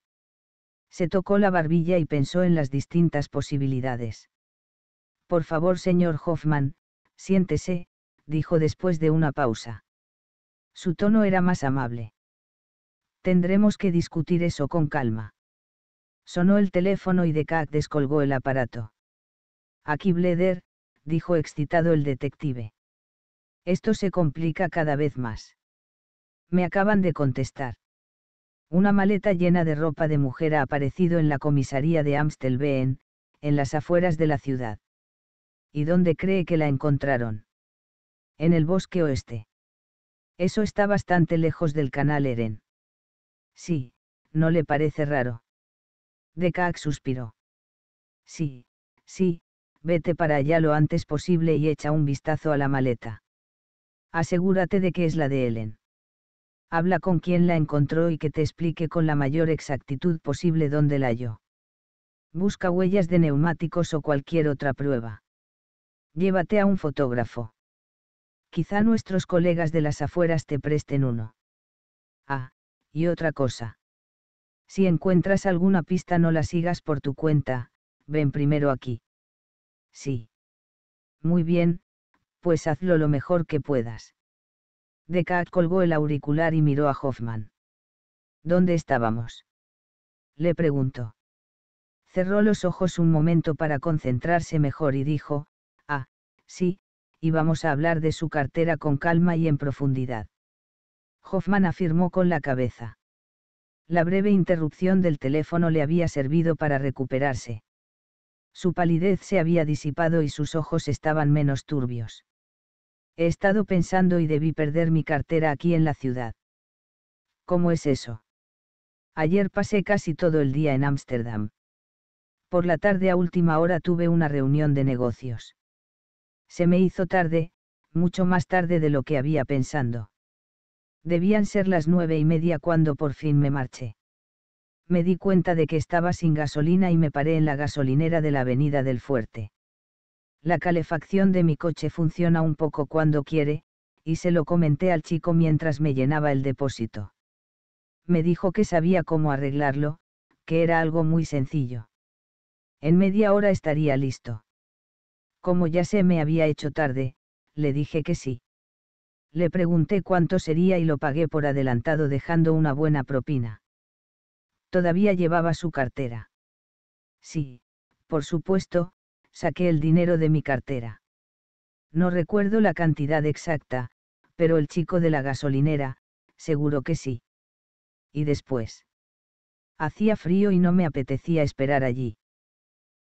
Se tocó la barbilla y pensó en las distintas posibilidades. Por favor, señor Hoffman, siéntese, dijo después de una pausa. Su tono era más amable. Tendremos que discutir eso con calma. Sonó el teléfono y Decac descolgó el aparato. Aquí Bleder, dijo excitado el detective. Esto se complica cada vez más. Me acaban de contestar. Una maleta llena de ropa de mujer ha aparecido en la comisaría de Amstelveen, en las afueras de la ciudad. ¿Y dónde cree que la encontraron? En el bosque oeste. Eso está bastante lejos del canal Eren. Sí, ¿no le parece raro? Dekak suspiró. Sí, sí, vete para allá lo antes posible y echa un vistazo a la maleta. Asegúrate de que es la de Ellen. Habla con quien la encontró y que te explique con la mayor exactitud posible dónde la halló. Busca huellas de neumáticos o cualquier otra prueba. Llévate a un fotógrafo. Quizá nuestros colegas de las afueras te presten uno. Ah, y otra cosa. Si encuentras alguna pista no la sigas por tu cuenta, ven primero aquí. Sí. Muy bien, pues hazlo lo mejor que puedas. deca colgó el auricular y miró a Hoffman. ¿Dónde estábamos? Le preguntó. Cerró los ojos un momento para concentrarse mejor y dijo, sí, y vamos a hablar de su cartera con calma y en profundidad. Hoffman afirmó con la cabeza. La breve interrupción del teléfono le había servido para recuperarse. Su palidez se había disipado y sus ojos estaban menos turbios. He estado pensando y debí perder mi cartera aquí en la ciudad. ¿Cómo es eso? Ayer pasé casi todo el día en Ámsterdam. Por la tarde a última hora tuve una reunión de negocios. Se me hizo tarde, mucho más tarde de lo que había pensando. Debían ser las nueve y media cuando por fin me marché. Me di cuenta de que estaba sin gasolina y me paré en la gasolinera de la avenida del fuerte. La calefacción de mi coche funciona un poco cuando quiere, y se lo comenté al chico mientras me llenaba el depósito. Me dijo que sabía cómo arreglarlo, que era algo muy sencillo. En media hora estaría listo. Como ya se me había hecho tarde, le dije que sí. Le pregunté cuánto sería y lo pagué por adelantado dejando una buena propina. Todavía llevaba su cartera. Sí, por supuesto, saqué el dinero de mi cartera. No recuerdo la cantidad exacta, pero el chico de la gasolinera, seguro que sí. Y después. Hacía frío y no me apetecía esperar allí.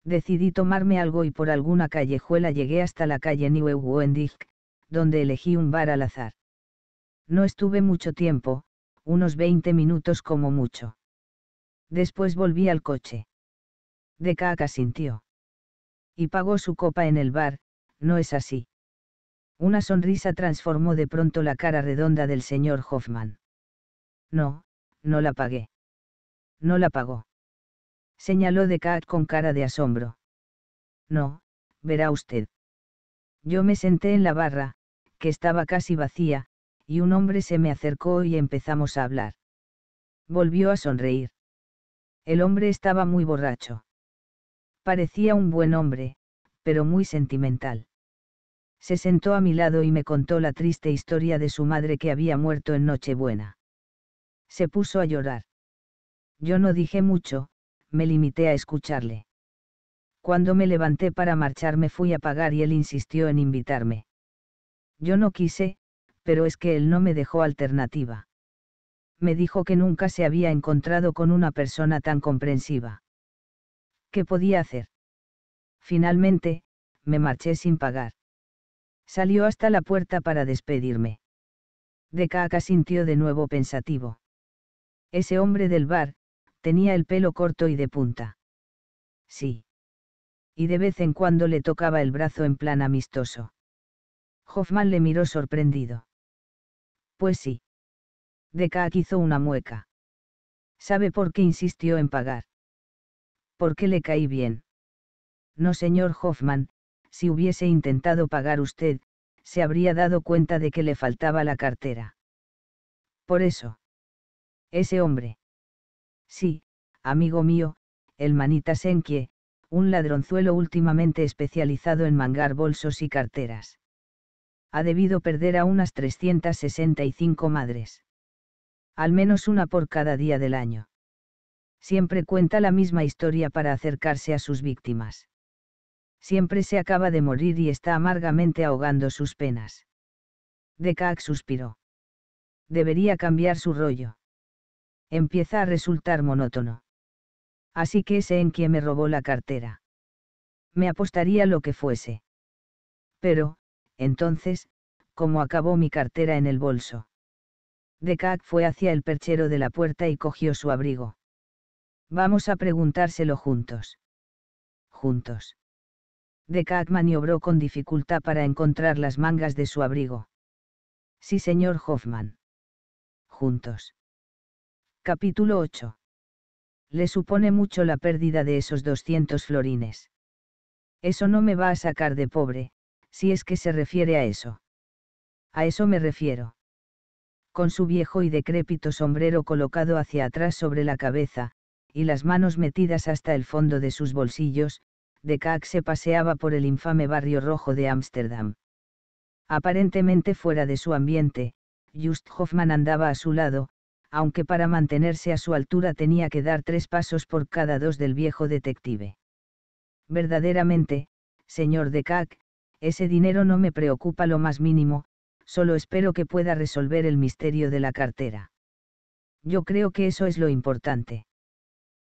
Decidí tomarme algo y por alguna callejuela llegué hasta la calle New donde elegí un bar al azar. No estuve mucho tiempo, unos 20 minutos como mucho. Después volví al coche. De caca sintió. Y pagó su copa en el bar, no es así. Una sonrisa transformó de pronto la cara redonda del señor Hoffman. No, no la pagué. No la pagó señaló de con cara de asombro. No, verá usted. Yo me senté en la barra, que estaba casi vacía, y un hombre se me acercó y empezamos a hablar. Volvió a sonreír. El hombre estaba muy borracho. Parecía un buen hombre, pero muy sentimental. Se sentó a mi lado y me contó la triste historia de su madre que había muerto en Nochebuena. Se puso a llorar. Yo no dije mucho, me limité a escucharle. Cuando me levanté para marcharme fui a pagar y él insistió en invitarme. Yo no quise, pero es que él no me dejó alternativa. Me dijo que nunca se había encontrado con una persona tan comprensiva. ¿Qué podía hacer? Finalmente, me marché sin pagar. Salió hasta la puerta para despedirme. De Kaka sintió de nuevo pensativo. Ese hombre del bar, tenía el pelo corto y de punta. Sí. Y de vez en cuando le tocaba el brazo en plan amistoso. Hoffman le miró sorprendido. Pues sí. Decaquizó hizo una mueca. ¿Sabe por qué insistió en pagar? ¿Por qué le caí bien? No, señor Hoffman, si hubiese intentado pagar usted, se habría dado cuenta de que le faltaba la cartera. Por eso. Ese hombre. Sí, amigo mío, el manita Senkie, un ladronzuelo últimamente especializado en mangar bolsos y carteras. Ha debido perder a unas 365 madres. Al menos una por cada día del año. Siempre cuenta la misma historia para acercarse a sus víctimas. Siempre se acaba de morir y está amargamente ahogando sus penas. Dekak suspiró. Debería cambiar su rollo empieza a resultar monótono. Así que sé en quién me robó la cartera. Me apostaría lo que fuese. Pero, entonces, ¿cómo acabó mi cartera en el bolso? Decac fue hacia el perchero de la puerta y cogió su abrigo. Vamos a preguntárselo juntos. Juntos. Decac maniobró con dificultad para encontrar las mangas de su abrigo. Sí, señor Hoffman. Juntos. Capítulo 8. Le supone mucho la pérdida de esos 200 florines. Eso no me va a sacar de pobre, si es que se refiere a eso. A eso me refiero. Con su viejo y decrépito sombrero colocado hacia atrás sobre la cabeza, y las manos metidas hasta el fondo de sus bolsillos, de Kaak se paseaba por el infame barrio rojo de Ámsterdam. Aparentemente fuera de su ambiente, Just Hoffman andaba a su lado, aunque para mantenerse a su altura tenía que dar tres pasos por cada dos del viejo detective. Verdaderamente, señor de ese dinero no me preocupa lo más mínimo, solo espero que pueda resolver el misterio de la cartera. Yo creo que eso es lo importante.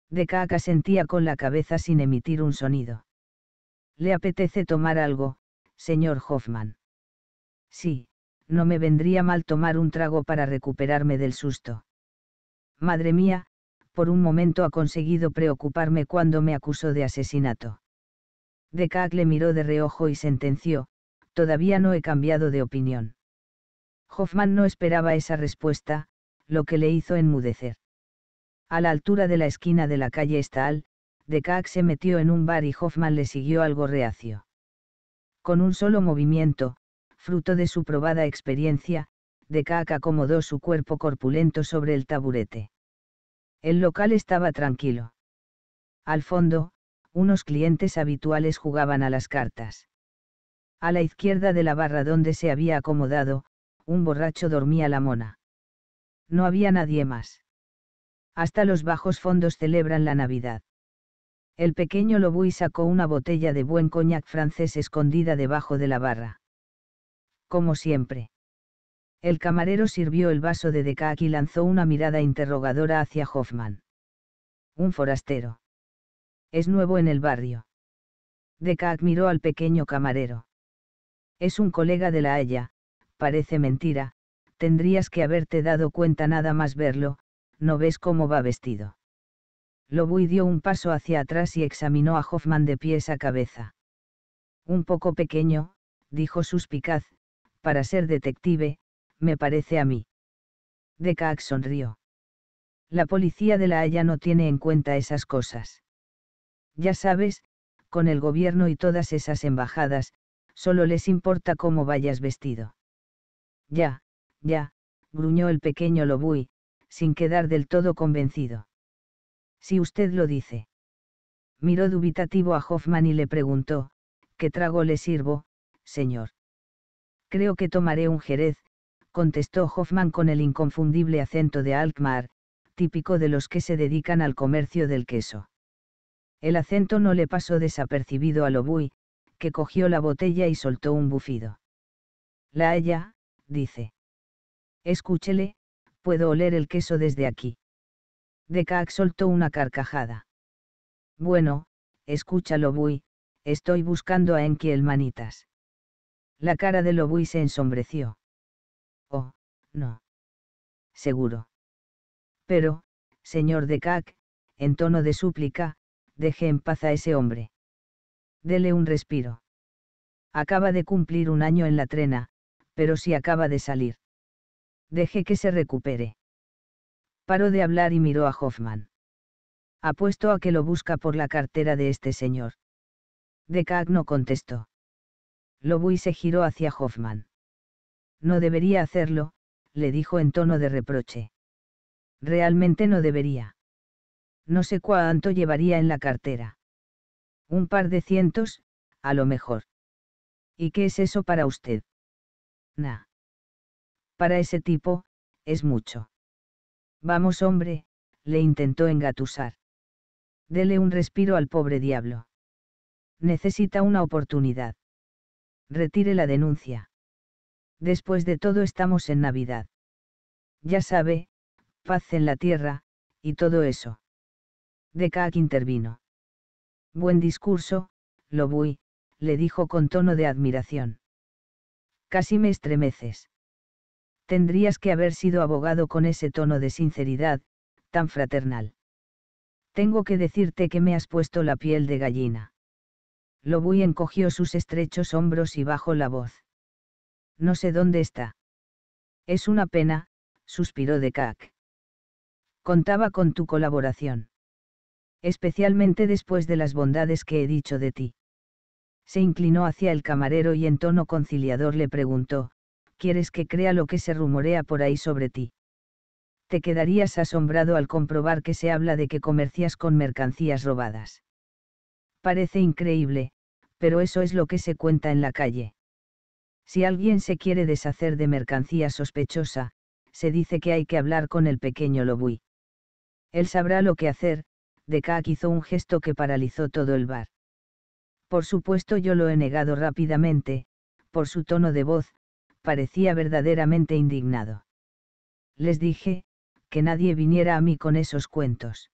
De Cac asentía con la cabeza sin emitir un sonido. ¿Le apetece tomar algo, señor Hoffman? Sí, no me vendría mal tomar un trago para recuperarme del susto. Madre mía, por un momento ha conseguido preocuparme cuando me acusó de asesinato. Decac le miró de reojo y sentenció, todavía no he cambiado de opinión. Hoffman no esperaba esa respuesta, lo que le hizo enmudecer. A la altura de la esquina de la calle Stahl, Decac se metió en un bar y Hoffman le siguió algo reacio. Con un solo movimiento, fruto de su probada experiencia, Decac acomodó su cuerpo corpulento sobre el taburete. El local estaba tranquilo. Al fondo, unos clientes habituales jugaban a las cartas. A la izquierda de la barra donde se había acomodado, un borracho dormía la mona. No había nadie más. Hasta los bajos fondos celebran la Navidad. El pequeño Lobuy sacó una botella de buen coñac francés escondida debajo de la barra. Como siempre. El camarero sirvió el vaso de decac y lanzó una mirada interrogadora hacia Hoffman. Un forastero. Es nuevo en el barrio. Decac miró al pequeño camarero. Es un colega de la Haya, parece mentira, tendrías que haberte dado cuenta nada más verlo, no ves cómo va vestido. Lobuy dio un paso hacia atrás y examinó a Hoffman de pies a cabeza. Un poco pequeño, dijo suspicaz, para ser detective, me parece a mí. deca sonrió. La policía de La Haya no tiene en cuenta esas cosas. Ya sabes, con el gobierno y todas esas embajadas, solo les importa cómo vayas vestido. Ya, ya, gruñó el pequeño Lobuy, sin quedar del todo convencido. Si usted lo dice. Miró dubitativo a Hoffman y le preguntó, ¿qué trago le sirvo, señor? Creo que tomaré un jerez, contestó Hoffman con el inconfundible acento de Alkmaar, típico de los que se dedican al comercio del queso. El acento no le pasó desapercibido a Lobuy, que cogió la botella y soltó un bufido. La haya, dice. Escúchele, puedo oler el queso desde aquí. Decac soltó una carcajada. Bueno, escúchalo, Lobuy, estoy buscando a Enkiel Manitas. La cara de Lobuy se ensombreció. Oh, no. Seguro. Pero, señor de en tono de súplica, deje en paz a ese hombre. Dele un respiro. Acaba de cumplir un año en la trena, pero si acaba de salir. Deje que se recupere. Paró de hablar y miró a Hoffman. Apuesto a que lo busca por la cartera de este señor. Decac no contestó. Lobuy se giró hacia Hoffman. No debería hacerlo, le dijo en tono de reproche. Realmente no debería. No sé cuánto llevaría en la cartera. Un par de cientos, a lo mejor. ¿Y qué es eso para usted? Nah. Para ese tipo, es mucho. Vamos, hombre, le intentó engatusar. Dele un respiro al pobre diablo. Necesita una oportunidad. Retire la denuncia. Después de todo estamos en Navidad. Ya sabe, paz en la tierra, y todo eso. De Kaak intervino. Buen discurso, voy le dijo con tono de admiración. Casi me estremeces. Tendrías que haber sido abogado con ese tono de sinceridad, tan fraternal. Tengo que decirte que me has puesto la piel de gallina. Lobuy encogió sus estrechos hombros y bajó la voz. No sé dónde está. Es una pena, suspiró de Contaba con tu colaboración. Especialmente después de las bondades que he dicho de ti. Se inclinó hacia el camarero y en tono conciliador le preguntó, ¿quieres que crea lo que se rumorea por ahí sobre ti? Te quedarías asombrado al comprobar que se habla de que comercias con mercancías robadas. Parece increíble, pero eso es lo que se cuenta en la calle. Si alguien se quiere deshacer de mercancía sospechosa, se dice que hay que hablar con el pequeño Lobuy. Él sabrá lo que hacer, Kak hizo un gesto que paralizó todo el bar. Por supuesto yo lo he negado rápidamente, por su tono de voz, parecía verdaderamente indignado. Les dije, que nadie viniera a mí con esos cuentos.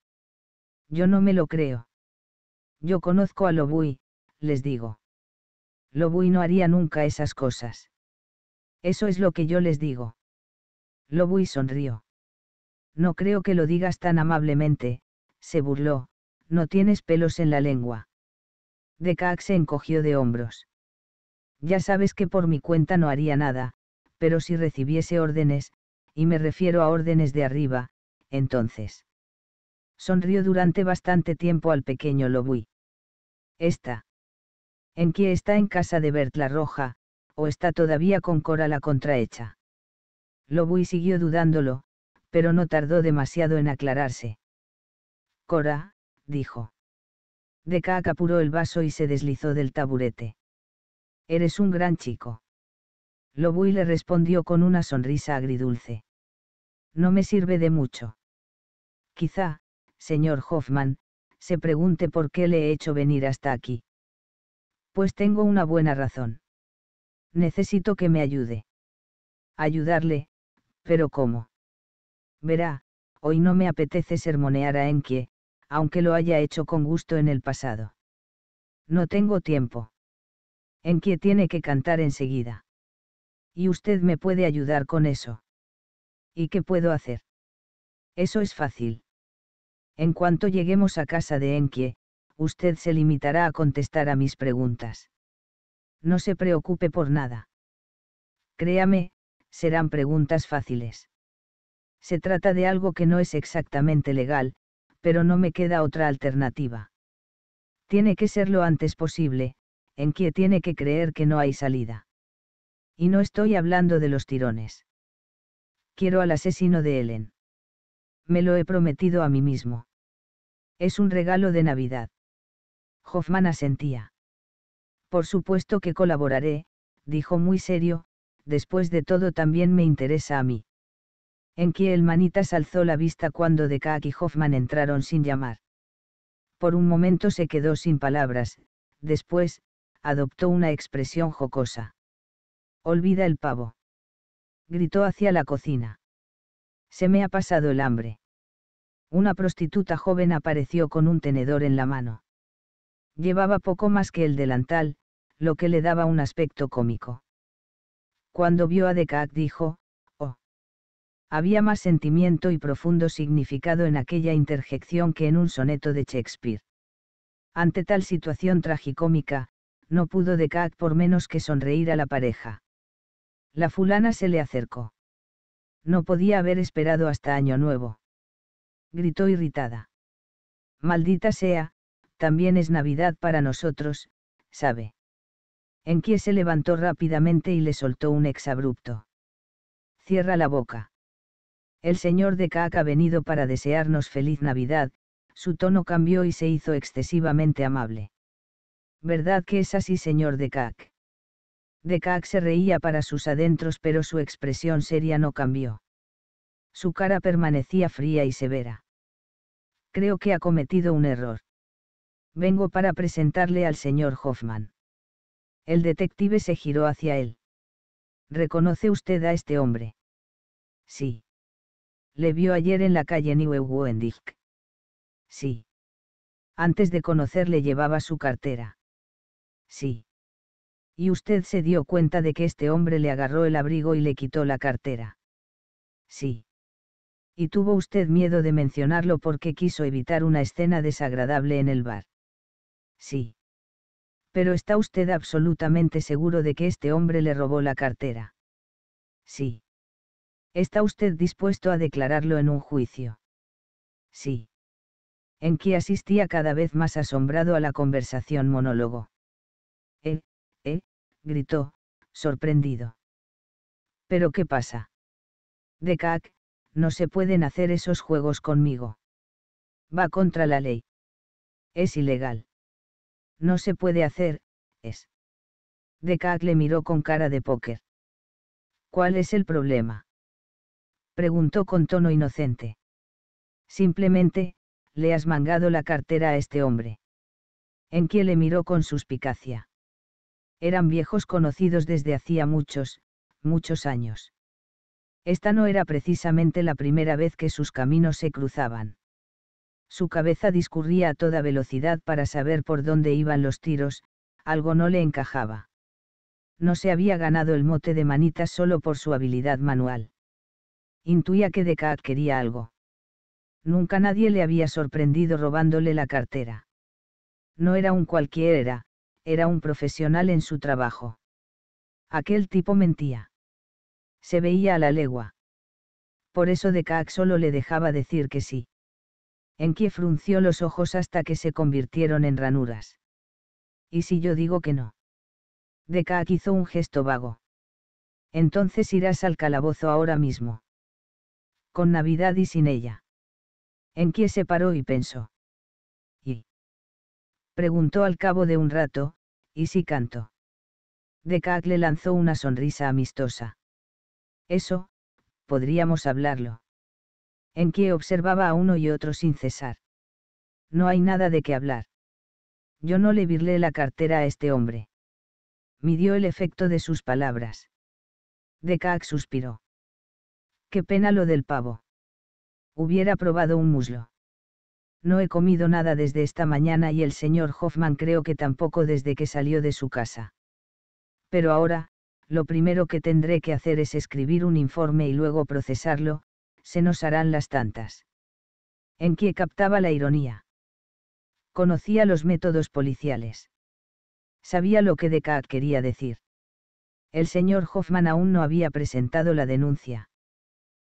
Yo no me lo creo. Yo conozco a Lobuy, les digo. Lobuy no haría nunca esas cosas. Eso es lo que yo les digo. Lobuy sonrió. No creo que lo digas tan amablemente, se burló, no tienes pelos en la lengua. Decax se encogió de hombros. Ya sabes que por mi cuenta no haría nada, pero si recibiese órdenes, y me refiero a órdenes de arriba, entonces. Sonrió durante bastante tiempo al pequeño Lobuy. Esta en qué está en casa de Bertla Roja, o está todavía con Cora la contrahecha. Lobuy siguió dudándolo, pero no tardó demasiado en aclararse. Cora, dijo. Deca acapuró el vaso y se deslizó del taburete. Eres un gran chico. Lobuy le respondió con una sonrisa agridulce. No me sirve de mucho. Quizá, señor Hoffman, se pregunte por qué le he hecho venir hasta aquí pues tengo una buena razón. Necesito que me ayude. Ayudarle, pero ¿cómo? Verá, hoy no me apetece sermonear a Enkie, aunque lo haya hecho con gusto en el pasado. No tengo tiempo. Enkie tiene que cantar enseguida. Y usted me puede ayudar con eso. ¿Y qué puedo hacer? Eso es fácil. En cuanto lleguemos a casa de Enkie, usted se limitará a contestar a mis preguntas. No se preocupe por nada. Créame, serán preguntas fáciles. Se trata de algo que no es exactamente legal, pero no me queda otra alternativa. Tiene que ser lo antes posible, en que tiene que creer que no hay salida. Y no estoy hablando de los tirones. Quiero al asesino de Helen. Me lo he prometido a mí mismo. Es un regalo de Navidad. Hoffman asentía. Por supuesto que colaboraré, dijo muy serio, después de todo también me interesa a mí. En que el manitas alzó la vista cuando Decac y Hoffman entraron sin llamar. Por un momento se quedó sin palabras, después, adoptó una expresión jocosa. Olvida el pavo. Gritó hacia la cocina. Se me ha pasado el hambre. Una prostituta joven apareció con un tenedor en la mano. Llevaba poco más que el delantal, lo que le daba un aspecto cómico. Cuando vio a Decac dijo, oh. Había más sentimiento y profundo significado en aquella interjección que en un soneto de Shakespeare. Ante tal situación tragicómica, no pudo Decac por menos que sonreír a la pareja. La fulana se le acercó. No podía haber esperado hasta Año Nuevo. Gritó irritada. Maldita sea, también es Navidad para nosotros, sabe. Enquie se levantó rápidamente y le soltó un exabrupto. Cierra la boca. El señor de Kak ha venido para desearnos feliz Navidad, su tono cambió y se hizo excesivamente amable. ¿Verdad que es así, señor de Cac? De Cac se reía para sus adentros, pero su expresión seria no cambió. Su cara permanecía fría y severa. Creo que ha cometido un error vengo para presentarle al señor Hoffman. El detective se giró hacia él. ¿Reconoce usted a este hombre? Sí. Le vio ayer en la calle New Sí. Antes de conocerle llevaba su cartera. Sí. Y usted se dio cuenta de que este hombre le agarró el abrigo y le quitó la cartera. Sí. Y tuvo usted miedo de mencionarlo porque quiso evitar una escena desagradable en el bar. Sí. Pero está usted absolutamente seguro de que este hombre le robó la cartera. Sí. ¿Está usted dispuesto a declararlo en un juicio? Sí. En que asistía cada vez más asombrado a la conversación monólogo. Eh, eh, gritó, sorprendido. ¿Pero qué pasa? De no se pueden hacer esos juegos conmigo. Va contra la ley. Es ilegal. No se puede hacer, es. Decac le miró con cara de póker. ¿Cuál es el problema? Preguntó con tono inocente. Simplemente, le has mangado la cartera a este hombre. ¿En que le miró con suspicacia. Eran viejos conocidos desde hacía muchos, muchos años. Esta no era precisamente la primera vez que sus caminos se cruzaban. Su cabeza discurría a toda velocidad para saber por dónde iban los tiros, algo no le encajaba. No se había ganado el mote de manitas solo por su habilidad manual. Intuía que deca quería algo. Nunca nadie le había sorprendido robándole la cartera. No era un cualquiera, era un profesional en su trabajo. Aquel tipo mentía. Se veía a la legua. Por eso Decac solo le dejaba decir que sí. Enki frunció los ojos hasta que se convirtieron en ranuras. ¿Y si yo digo que no? Dekak hizo un gesto vago. Entonces irás al calabozo ahora mismo. Con Navidad y sin ella. Enki se paró y pensó. ¿Y? Preguntó al cabo de un rato, ¿y si canto? Dekak le lanzó una sonrisa amistosa. Eso, podríamos hablarlo en que observaba a uno y otro sin cesar. No hay nada de qué hablar. Yo no le virlé la cartera a este hombre. Midió el efecto de sus palabras. decaak suspiró. Qué pena lo del pavo. Hubiera probado un muslo. No he comido nada desde esta mañana y el señor Hoffman creo que tampoco desde que salió de su casa. Pero ahora, lo primero que tendré que hacer es escribir un informe y luego procesarlo, se nos harán las tantas. En que captaba la ironía. Conocía los métodos policiales. Sabía lo que deca quería decir. El señor Hoffman aún no había presentado la denuncia.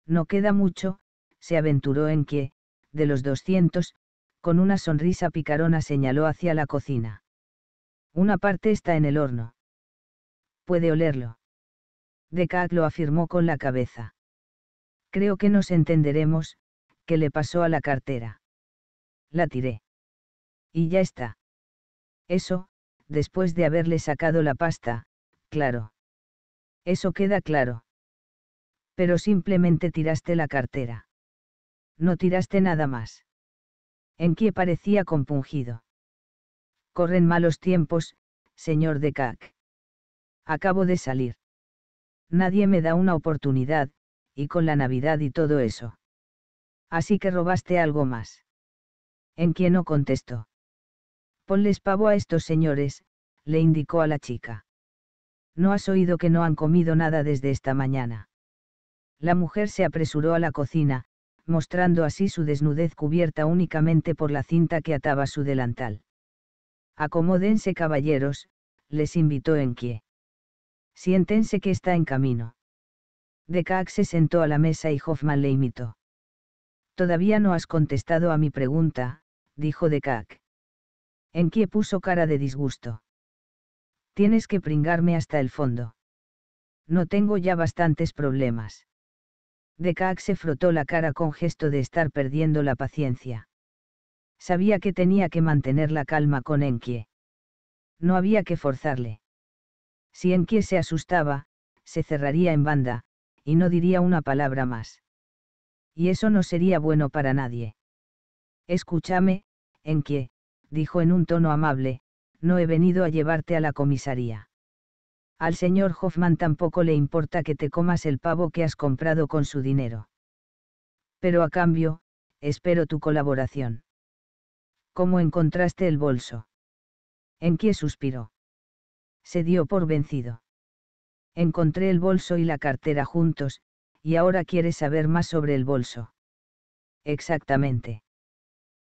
No queda mucho, se aventuró en que, de los 200, con una sonrisa picarona señaló hacia la cocina. Una parte está en el horno. Puede olerlo. deca lo afirmó con la cabeza. Creo que nos entenderemos, ¿qué le pasó a la cartera. La tiré. Y ya está. Eso, después de haberle sacado la pasta, claro. Eso queda claro. Pero simplemente tiraste la cartera. No tiraste nada más. En qué parecía compungido. Corren malos tiempos, señor de Cac. Acabo de salir. Nadie me da una oportunidad, y con la Navidad y todo eso. Así que robaste algo más. En quien no contestó. Ponles pavo a estos señores, le indicó a la chica. No has oído que no han comido nada desde esta mañana. La mujer se apresuró a la cocina, mostrando así su desnudez cubierta únicamente por la cinta que ataba su delantal. Acomódense caballeros, les invitó Enquie. Siéntense que está en camino. Decax se sentó a la mesa y Hoffman le imitó. Todavía no has contestado a mi pregunta, dijo en Enkie puso cara de disgusto. Tienes que pringarme hasta el fondo. No tengo ya bastantes problemas. Decac se frotó la cara con gesto de estar perdiendo la paciencia. Sabía que tenía que mantener la calma con Enkie. No había que forzarle. Si Enkie se asustaba, se cerraría en banda, y no diría una palabra más. Y eso no sería bueno para nadie. Escúchame, en qué, dijo en un tono amable, no he venido a llevarte a la comisaría. Al señor Hoffman tampoco le importa que te comas el pavo que has comprado con su dinero. Pero a cambio, espero tu colaboración. ¿Cómo encontraste el bolso? En qué suspiró. Se dio por vencido. Encontré el bolso y la cartera juntos, y ahora quiere saber más sobre el bolso. Exactamente.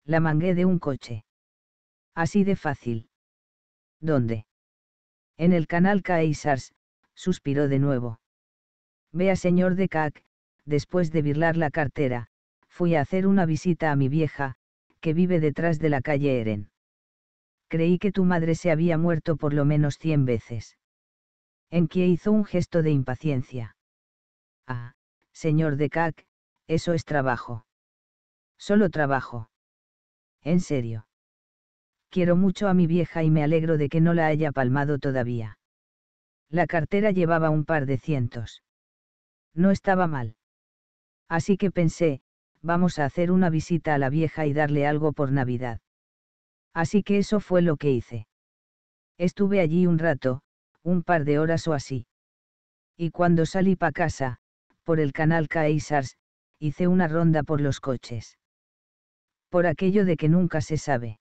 La mangué de un coche. Así de fácil. ¿Dónde? En el canal Caesars, suspiró de nuevo. Vea señor de KAK, después de birlar la cartera, fui a hacer una visita a mi vieja, que vive detrás de la calle Eren. Creí que tu madre se había muerto por lo menos cien veces en que hizo un gesto de impaciencia. Ah, señor de eso es trabajo. Solo trabajo. En serio. Quiero mucho a mi vieja y me alegro de que no la haya palmado todavía. La cartera llevaba un par de cientos. No estaba mal. Así que pensé, vamos a hacer una visita a la vieja y darle algo por Navidad. Así que eso fue lo que hice. Estuve allí un rato, un par de horas o así. Y cuando salí pa casa, por el canal Caesars, hice una ronda por los coches. Por aquello de que nunca se sabe.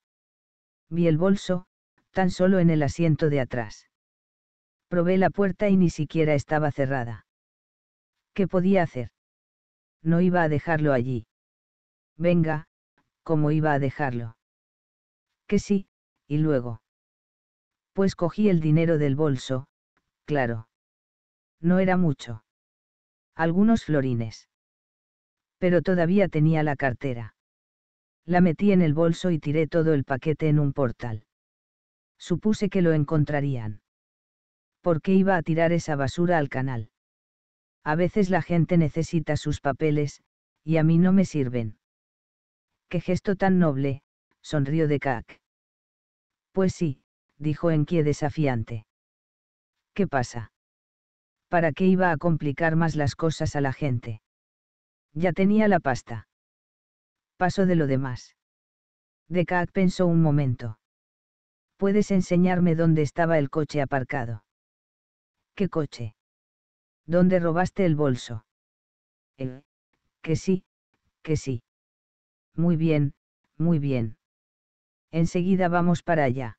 Vi el bolso, tan solo en el asiento de atrás. Probé la puerta y ni siquiera estaba cerrada. ¿Qué podía hacer? No iba a dejarlo allí. Venga, ¿cómo iba a dejarlo? Que sí, y luego pues cogí el dinero del bolso, claro. No era mucho. Algunos florines. Pero todavía tenía la cartera. La metí en el bolso y tiré todo el paquete en un portal. Supuse que lo encontrarían. ¿Por qué iba a tirar esa basura al canal? A veces la gente necesita sus papeles, y a mí no me sirven. Qué gesto tan noble, sonrió de Cac. Pues sí, dijo qué desafiante. ¿Qué pasa? ¿Para qué iba a complicar más las cosas a la gente? Ya tenía la pasta. Paso de lo demás. Decac pensó un momento. ¿Puedes enseñarme dónde estaba el coche aparcado? ¿Qué coche? ¿Dónde robaste el bolso? Eh, que sí, que sí. Muy bien, muy bien. Enseguida vamos para allá.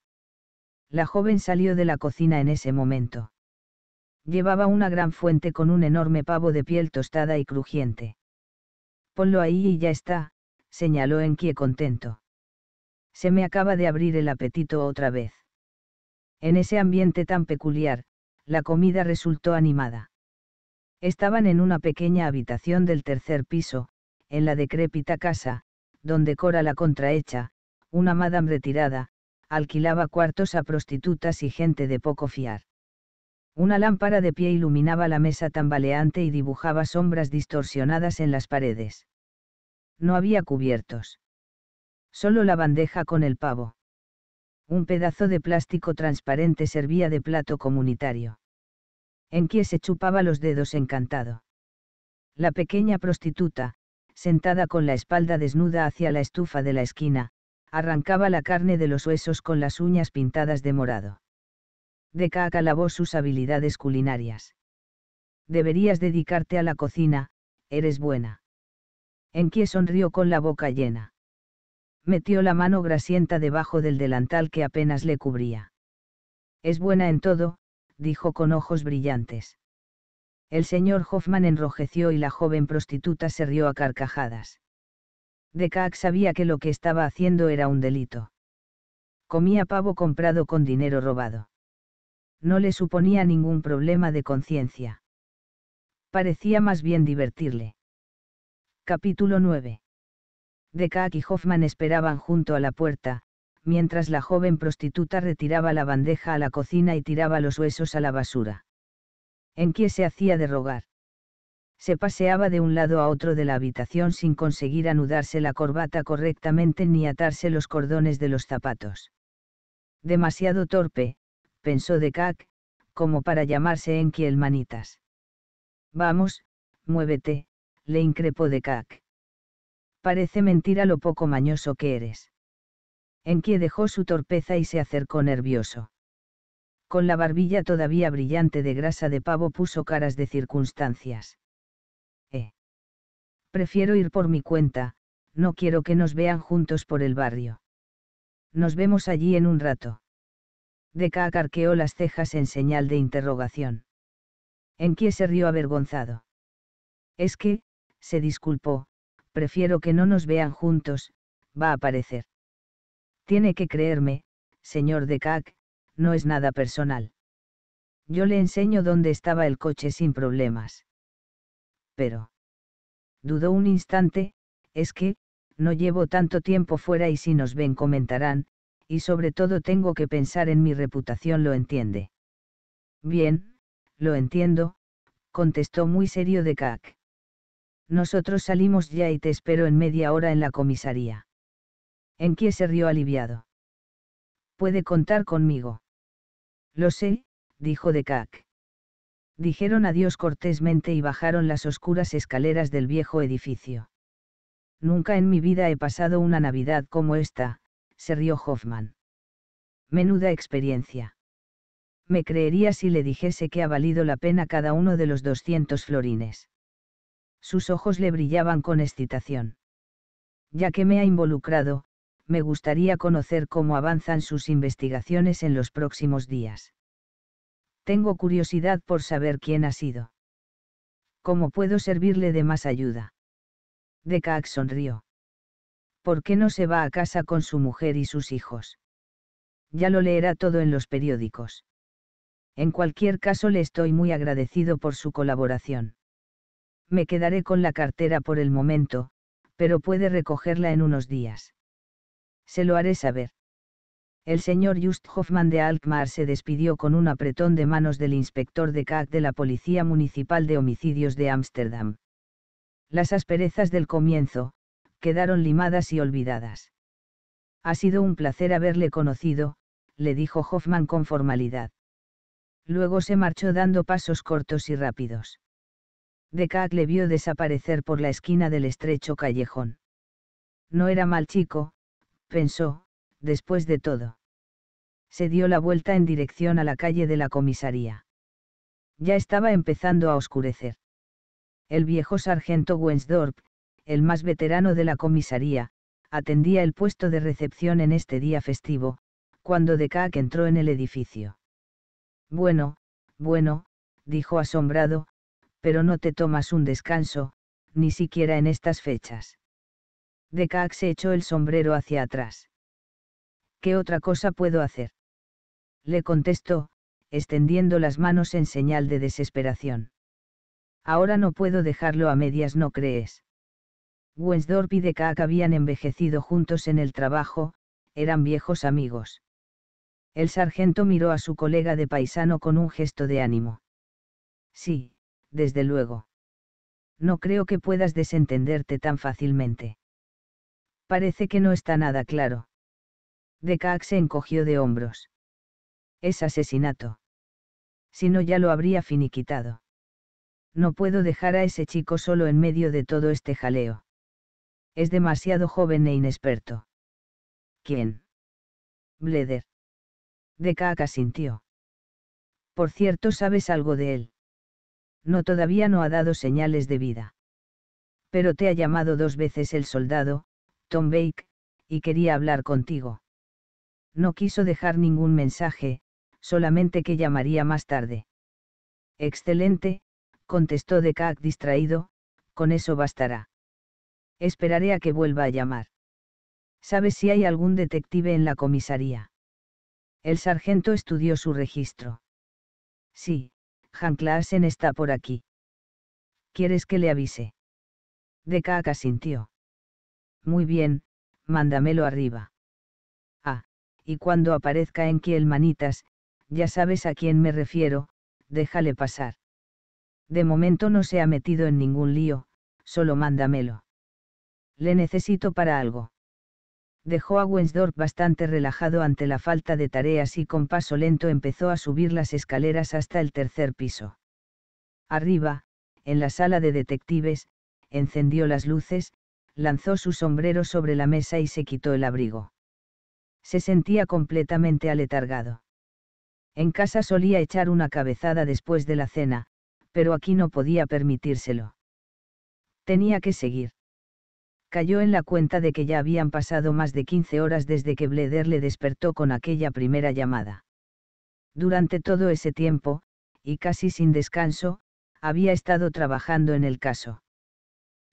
La joven salió de la cocina en ese momento. Llevaba una gran fuente con un enorme pavo de piel tostada y crujiente. Ponlo ahí y ya está, señaló Enkie contento. Se me acaba de abrir el apetito otra vez. En ese ambiente tan peculiar, la comida resultó animada. Estaban en una pequeña habitación del tercer piso, en la decrépita casa, donde Cora la contrahecha, una madame retirada, alquilaba cuartos a prostitutas y gente de poco fiar. Una lámpara de pie iluminaba la mesa tambaleante y dibujaba sombras distorsionadas en las paredes. No había cubiertos. Solo la bandeja con el pavo. Un pedazo de plástico transparente servía de plato comunitario. En que se chupaba los dedos encantado. La pequeña prostituta, sentada con la espalda desnuda hacia la estufa de la esquina, arrancaba la carne de los huesos con las uñas pintadas de morado. Deca acalabó sus habilidades culinarias. Deberías dedicarte a la cocina, eres buena. Enquie sonrió con la boca llena. Metió la mano grasienta debajo del delantal que apenas le cubría. Es buena en todo, dijo con ojos brillantes. El señor Hoffman enrojeció y la joven prostituta se rió a carcajadas. Decac sabía que lo que estaba haciendo era un delito. Comía pavo comprado con dinero robado. No le suponía ningún problema de conciencia. Parecía más bien divertirle. Capítulo 9. Decaak y Hoffman esperaban junto a la puerta, mientras la joven prostituta retiraba la bandeja a la cocina y tiraba los huesos a la basura. En qué se hacía de rogar se paseaba de un lado a otro de la habitación sin conseguir anudarse la corbata correctamente ni atarse los cordones de los zapatos. Demasiado torpe, pensó Decac, como para llamarse el Manitas. Vamos, muévete, le increpó Decac. Parece mentira lo poco mañoso que eres. Enki dejó su torpeza y se acercó nervioso. Con la barbilla todavía brillante de grasa de pavo puso caras de circunstancias. Prefiero ir por mi cuenta, no quiero que nos vean juntos por el barrio. Nos vemos allí en un rato. Deca arqueó las cejas en señal de interrogación. En qué se rió avergonzado. Es que, se disculpó, prefiero que no nos vean juntos, va a aparecer. Tiene que creerme, señor Decac, no es nada personal. Yo le enseño dónde estaba el coche sin problemas. Pero. Dudó un instante, es que, no llevo tanto tiempo fuera y si nos ven comentarán, y sobre todo tengo que pensar en mi reputación, lo entiende. Bien, lo entiendo, contestó muy serio de Cac. Nosotros salimos ya y te espero en media hora en la comisaría. En qué se rió aliviado. Puede contar conmigo. Lo sé, dijo Decac dijeron adiós cortésmente y bajaron las oscuras escaleras del viejo edificio. Nunca en mi vida he pasado una Navidad como esta, se rió Hoffman. Menuda experiencia. Me creería si le dijese que ha valido la pena cada uno de los 200 florines. Sus ojos le brillaban con excitación. Ya que me ha involucrado, me gustaría conocer cómo avanzan sus investigaciones en los próximos días. Tengo curiosidad por saber quién ha sido. ¿Cómo puedo servirle de más ayuda? Decac sonrió. ¿Por qué no se va a casa con su mujer y sus hijos? Ya lo leerá todo en los periódicos. En cualquier caso le estoy muy agradecido por su colaboración. Me quedaré con la cartera por el momento, pero puede recogerla en unos días. Se lo haré saber. El señor Just Hoffman de Alkmaar se despidió con un apretón de manos del inspector de CAC de la Policía Municipal de Homicidios de Ámsterdam. Las asperezas del comienzo, quedaron limadas y olvidadas. Ha sido un placer haberle conocido, le dijo Hoffman con formalidad. Luego se marchó dando pasos cortos y rápidos. De Kack le vio desaparecer por la esquina del estrecho callejón. No era mal chico, pensó, después de todo se dio la vuelta en dirección a la calle de la comisaría. Ya estaba empezando a oscurecer. El viejo sargento Wensdorp, el más veterano de la comisaría, atendía el puesto de recepción en este día festivo, cuando deca entró en el edificio. Bueno, bueno, dijo asombrado, pero no te tomas un descanso, ni siquiera en estas fechas. decak se echó el sombrero hacia atrás. ¿Qué otra cosa puedo hacer? le contestó, extendiendo las manos en señal de desesperación. Ahora no puedo dejarlo a medias, ¿no crees? Wensdorp y Decac habían envejecido juntos en el trabajo, eran viejos amigos. El sargento miró a su colega de paisano con un gesto de ánimo. Sí, desde luego. No creo que puedas desentenderte tan fácilmente. Parece que no está nada claro. Decac se encogió de hombros. Es asesinato. Si no ya lo habría finiquitado. No puedo dejar a ese chico solo en medio de todo este jaleo. Es demasiado joven e inexperto. ¿Quién? Bleder. De Caca sintió. Por cierto, ¿sabes algo de él? No todavía no ha dado señales de vida. Pero te ha llamado dos veces el soldado, Tom Bake, y quería hablar contigo. No quiso dejar ningún mensaje, solamente que llamaría más tarde. Excelente, contestó Decac distraído, con eso bastará. Esperaré a que vuelva a llamar. ¿Sabes si hay algún detective en la comisaría? El sargento estudió su registro. Sí, Han está por aquí. ¿Quieres que le avise? Decac asintió. Muy bien, mándamelo arriba. Ah, y cuando aparezca en Kiel Manitas, ya sabes a quién me refiero, déjale pasar. De momento no se ha metido en ningún lío, solo mándamelo. Le necesito para algo. Dejó a Wensdorf bastante relajado ante la falta de tareas y con paso lento empezó a subir las escaleras hasta el tercer piso. Arriba, en la sala de detectives, encendió las luces, lanzó su sombrero sobre la mesa y se quitó el abrigo. Se sentía completamente aletargado. En casa solía echar una cabezada después de la cena, pero aquí no podía permitírselo. Tenía que seguir. Cayó en la cuenta de que ya habían pasado más de 15 horas desde que Bleder le despertó con aquella primera llamada. Durante todo ese tiempo, y casi sin descanso, había estado trabajando en el caso.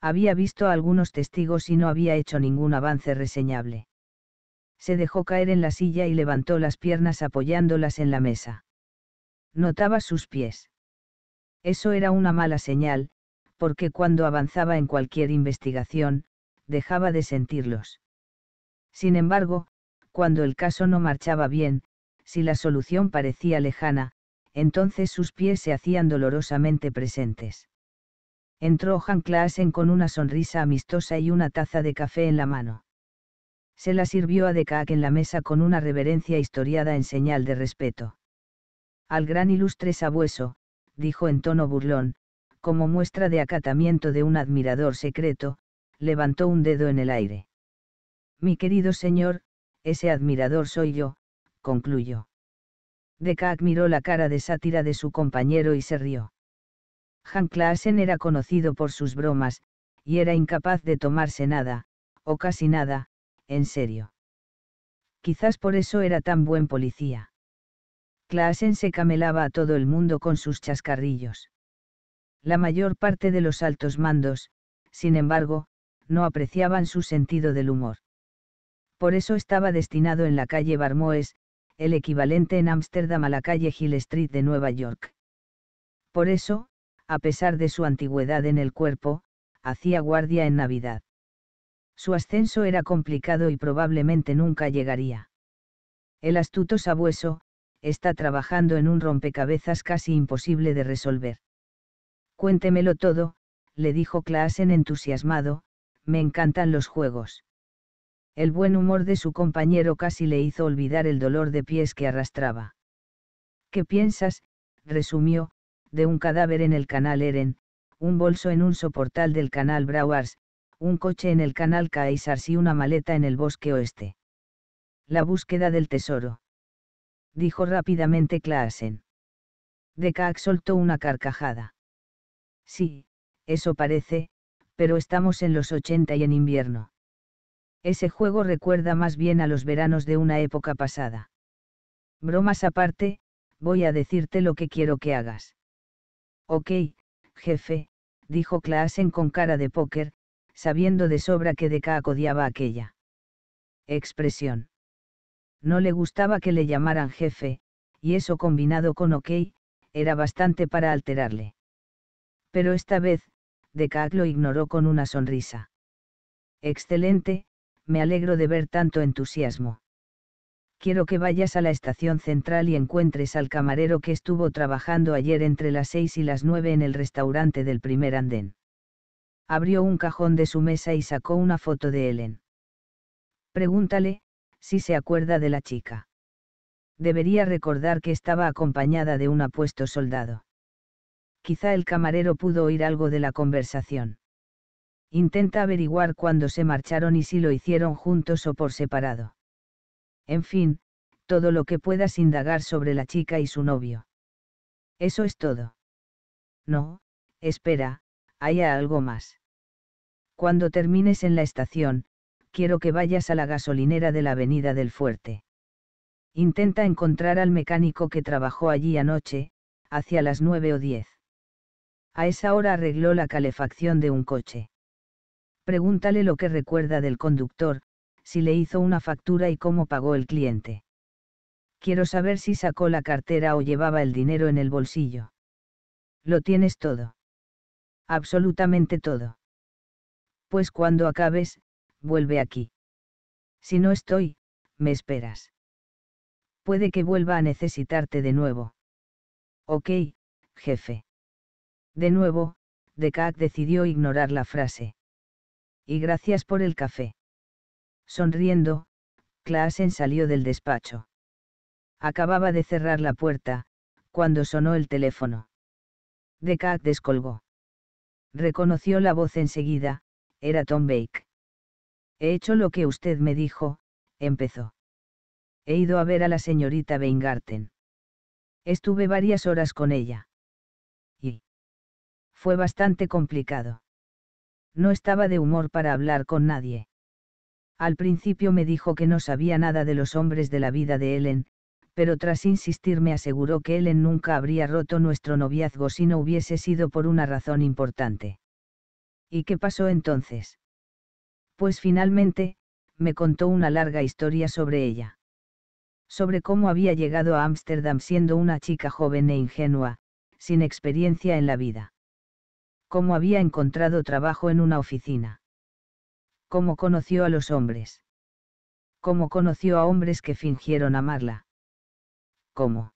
Había visto a algunos testigos y no había hecho ningún avance reseñable se dejó caer en la silla y levantó las piernas apoyándolas en la mesa. Notaba sus pies. Eso era una mala señal, porque cuando avanzaba en cualquier investigación, dejaba de sentirlos. Sin embargo, cuando el caso no marchaba bien, si la solución parecía lejana, entonces sus pies se hacían dolorosamente presentes. Entró Jan con una sonrisa amistosa y una taza de café en la mano se la sirvió a Decac en la mesa con una reverencia historiada en señal de respeto. Al gran ilustre sabueso, dijo en tono burlón, como muestra de acatamiento de un admirador secreto, levantó un dedo en el aire. Mi querido señor, ese admirador soy yo, concluyó. Decac miró la cara de sátira de su compañero y se rió. Han era conocido por sus bromas, y era incapaz de tomarse nada, o casi nada, en serio. Quizás por eso era tan buen policía. Claassen se camelaba a todo el mundo con sus chascarrillos. La mayor parte de los altos mandos, sin embargo, no apreciaban su sentido del humor. Por eso estaba destinado en la calle Barmoes, el equivalente en Ámsterdam a la calle Hill Street de Nueva York. Por eso, a pesar de su antigüedad en el cuerpo, hacía guardia en Navidad. Su ascenso era complicado y probablemente nunca llegaría. El astuto sabueso, está trabajando en un rompecabezas casi imposible de resolver. Cuéntemelo todo, le dijo Claassen entusiasmado, me encantan los juegos. El buen humor de su compañero casi le hizo olvidar el dolor de pies que arrastraba. ¿Qué piensas? resumió, de un cadáver en el canal Eren, un bolso en un soportal del canal Brauars un coche en el canal Caesars y una maleta en el bosque oeste. La búsqueda del tesoro. Dijo rápidamente Klaassen. Decaak soltó una carcajada. Sí, eso parece, pero estamos en los 80 y en invierno. Ese juego recuerda más bien a los veranos de una época pasada. Bromas aparte, voy a decirte lo que quiero que hagas. Ok, jefe, dijo Klaassen con cara de póker, sabiendo de sobra que Deca odiaba aquella expresión. No le gustaba que le llamaran jefe, y eso combinado con OK, era bastante para alterarle. Pero esta vez, Deca lo ignoró con una sonrisa. Excelente, me alegro de ver tanto entusiasmo. Quiero que vayas a la estación central y encuentres al camarero que estuvo trabajando ayer entre las seis y las nueve en el restaurante del primer andén abrió un cajón de su mesa y sacó una foto de Ellen. Pregúntale, si se acuerda de la chica. Debería recordar que estaba acompañada de un apuesto soldado. Quizá el camarero pudo oír algo de la conversación. Intenta averiguar cuándo se marcharon y si lo hicieron juntos o por separado. En fin, todo lo que puedas indagar sobre la chica y su novio. Eso es todo. No, espera, haya algo más. Cuando termines en la estación, quiero que vayas a la gasolinera de la Avenida del Fuerte. Intenta encontrar al mecánico que trabajó allí anoche, hacia las nueve o diez. A esa hora arregló la calefacción de un coche. Pregúntale lo que recuerda del conductor, si le hizo una factura y cómo pagó el cliente. Quiero saber si sacó la cartera o llevaba el dinero en el bolsillo. Lo tienes todo absolutamente todo. Pues cuando acabes, vuelve aquí. Si no estoy, me esperas. Puede que vuelva a necesitarte de nuevo. Ok, jefe. De nuevo, Decac decidió ignorar la frase. Y gracias por el café. Sonriendo, Klaassen salió del despacho. Acababa de cerrar la puerta, cuando sonó el teléfono. Decac descolgó. Reconoció la voz enseguida, era Tom Bake. He hecho lo que usted me dijo, empezó. He ido a ver a la señorita Weingarten. Estuve varias horas con ella. Y... Fue bastante complicado. No estaba de humor para hablar con nadie. Al principio me dijo que no sabía nada de los hombres de la vida de Ellen, pero tras insistir me aseguró que Ellen nunca habría roto nuestro noviazgo si no hubiese sido por una razón importante. ¿Y qué pasó entonces? Pues finalmente, me contó una larga historia sobre ella. Sobre cómo había llegado a Ámsterdam siendo una chica joven e ingenua, sin experiencia en la vida. Cómo había encontrado trabajo en una oficina. Cómo conoció a los hombres. Cómo conoció a hombres que fingieron amarla ¿Cómo?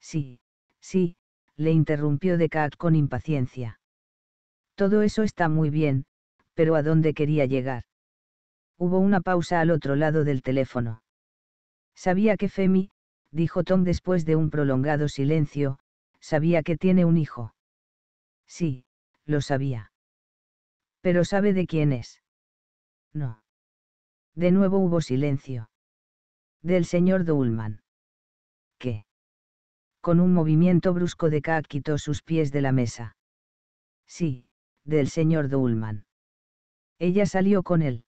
Sí, sí, le interrumpió Descartes con impaciencia. Todo eso está muy bien, pero ¿a dónde quería llegar? Hubo una pausa al otro lado del teléfono. Sabía que Femi, dijo Tom después de un prolongado silencio, sabía que tiene un hijo. Sí, lo sabía. Pero ¿sabe de quién es? No. De nuevo hubo silencio. Del señor Doolman. ¿Qué? Con un movimiento brusco de K quitó sus pies de la mesa. Sí, del señor Doolman. Ella salió con él.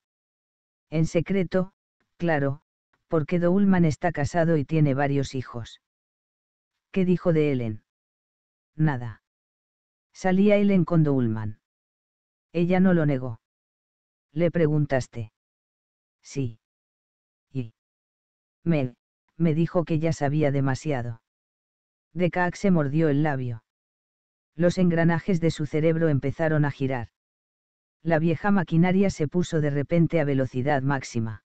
En secreto, claro, porque Doolman está casado y tiene varios hijos. ¿Qué dijo de Ellen? Nada. Salía Ellen con Doolman. Ella no lo negó. Le preguntaste. Sí. Y. Mel me dijo que ya sabía demasiado. Decaac se mordió el labio. Los engranajes de su cerebro empezaron a girar. La vieja maquinaria se puso de repente a velocidad máxima.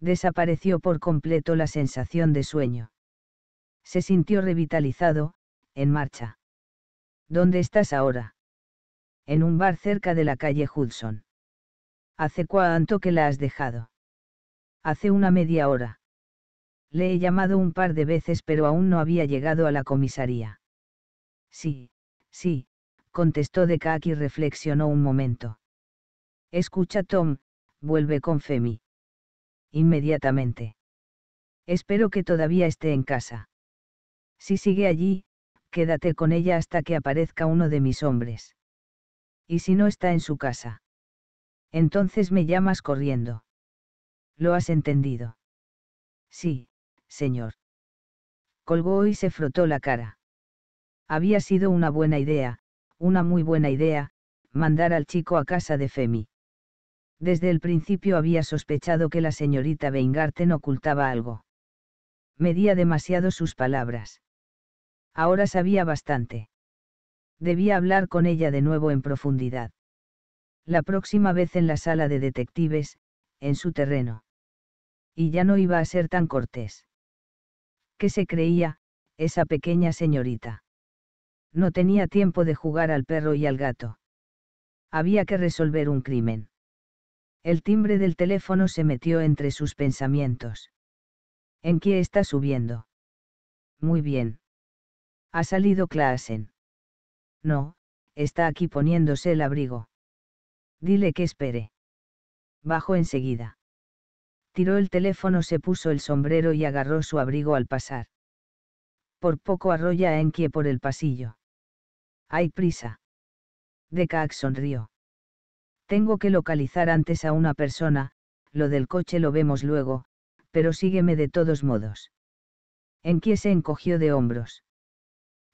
Desapareció por completo la sensación de sueño. Se sintió revitalizado, en marcha. ¿Dónde estás ahora? En un bar cerca de la calle Hudson. ¿Hace cuánto que la has dejado? Hace una media hora. Le he llamado un par de veces pero aún no había llegado a la comisaría. Sí, sí, contestó Decac y reflexionó un momento. Escucha Tom, vuelve con Femi. Inmediatamente. Espero que todavía esté en casa. Si sigue allí, quédate con ella hasta que aparezca uno de mis hombres. ¿Y si no está en su casa? Entonces me llamas corriendo. ¿Lo has entendido? Sí, señor. Colgó y se frotó la cara. Había sido una buena idea, una muy buena idea, mandar al chico a casa de Femi. Desde el principio había sospechado que la señorita Weingarten ocultaba algo. Medía demasiado sus palabras. Ahora sabía bastante. Debía hablar con ella de nuevo en profundidad. La próxima vez en la sala de detectives, en su terreno. Y ya no iba a ser tan cortés que se creía, esa pequeña señorita? No tenía tiempo de jugar al perro y al gato. Había que resolver un crimen. El timbre del teléfono se metió entre sus pensamientos. ¿En qué está subiendo? Muy bien. Ha salido Claassen. No, está aquí poniéndose el abrigo. Dile que espere. Bajo enseguida. Tiró el teléfono, se puso el sombrero y agarró su abrigo al pasar. Por poco arrolla a Enkie por el pasillo. Hay prisa. Decax sonrió. Tengo que localizar antes a una persona, lo del coche lo vemos luego, pero sígueme de todos modos. Enkie se encogió de hombros.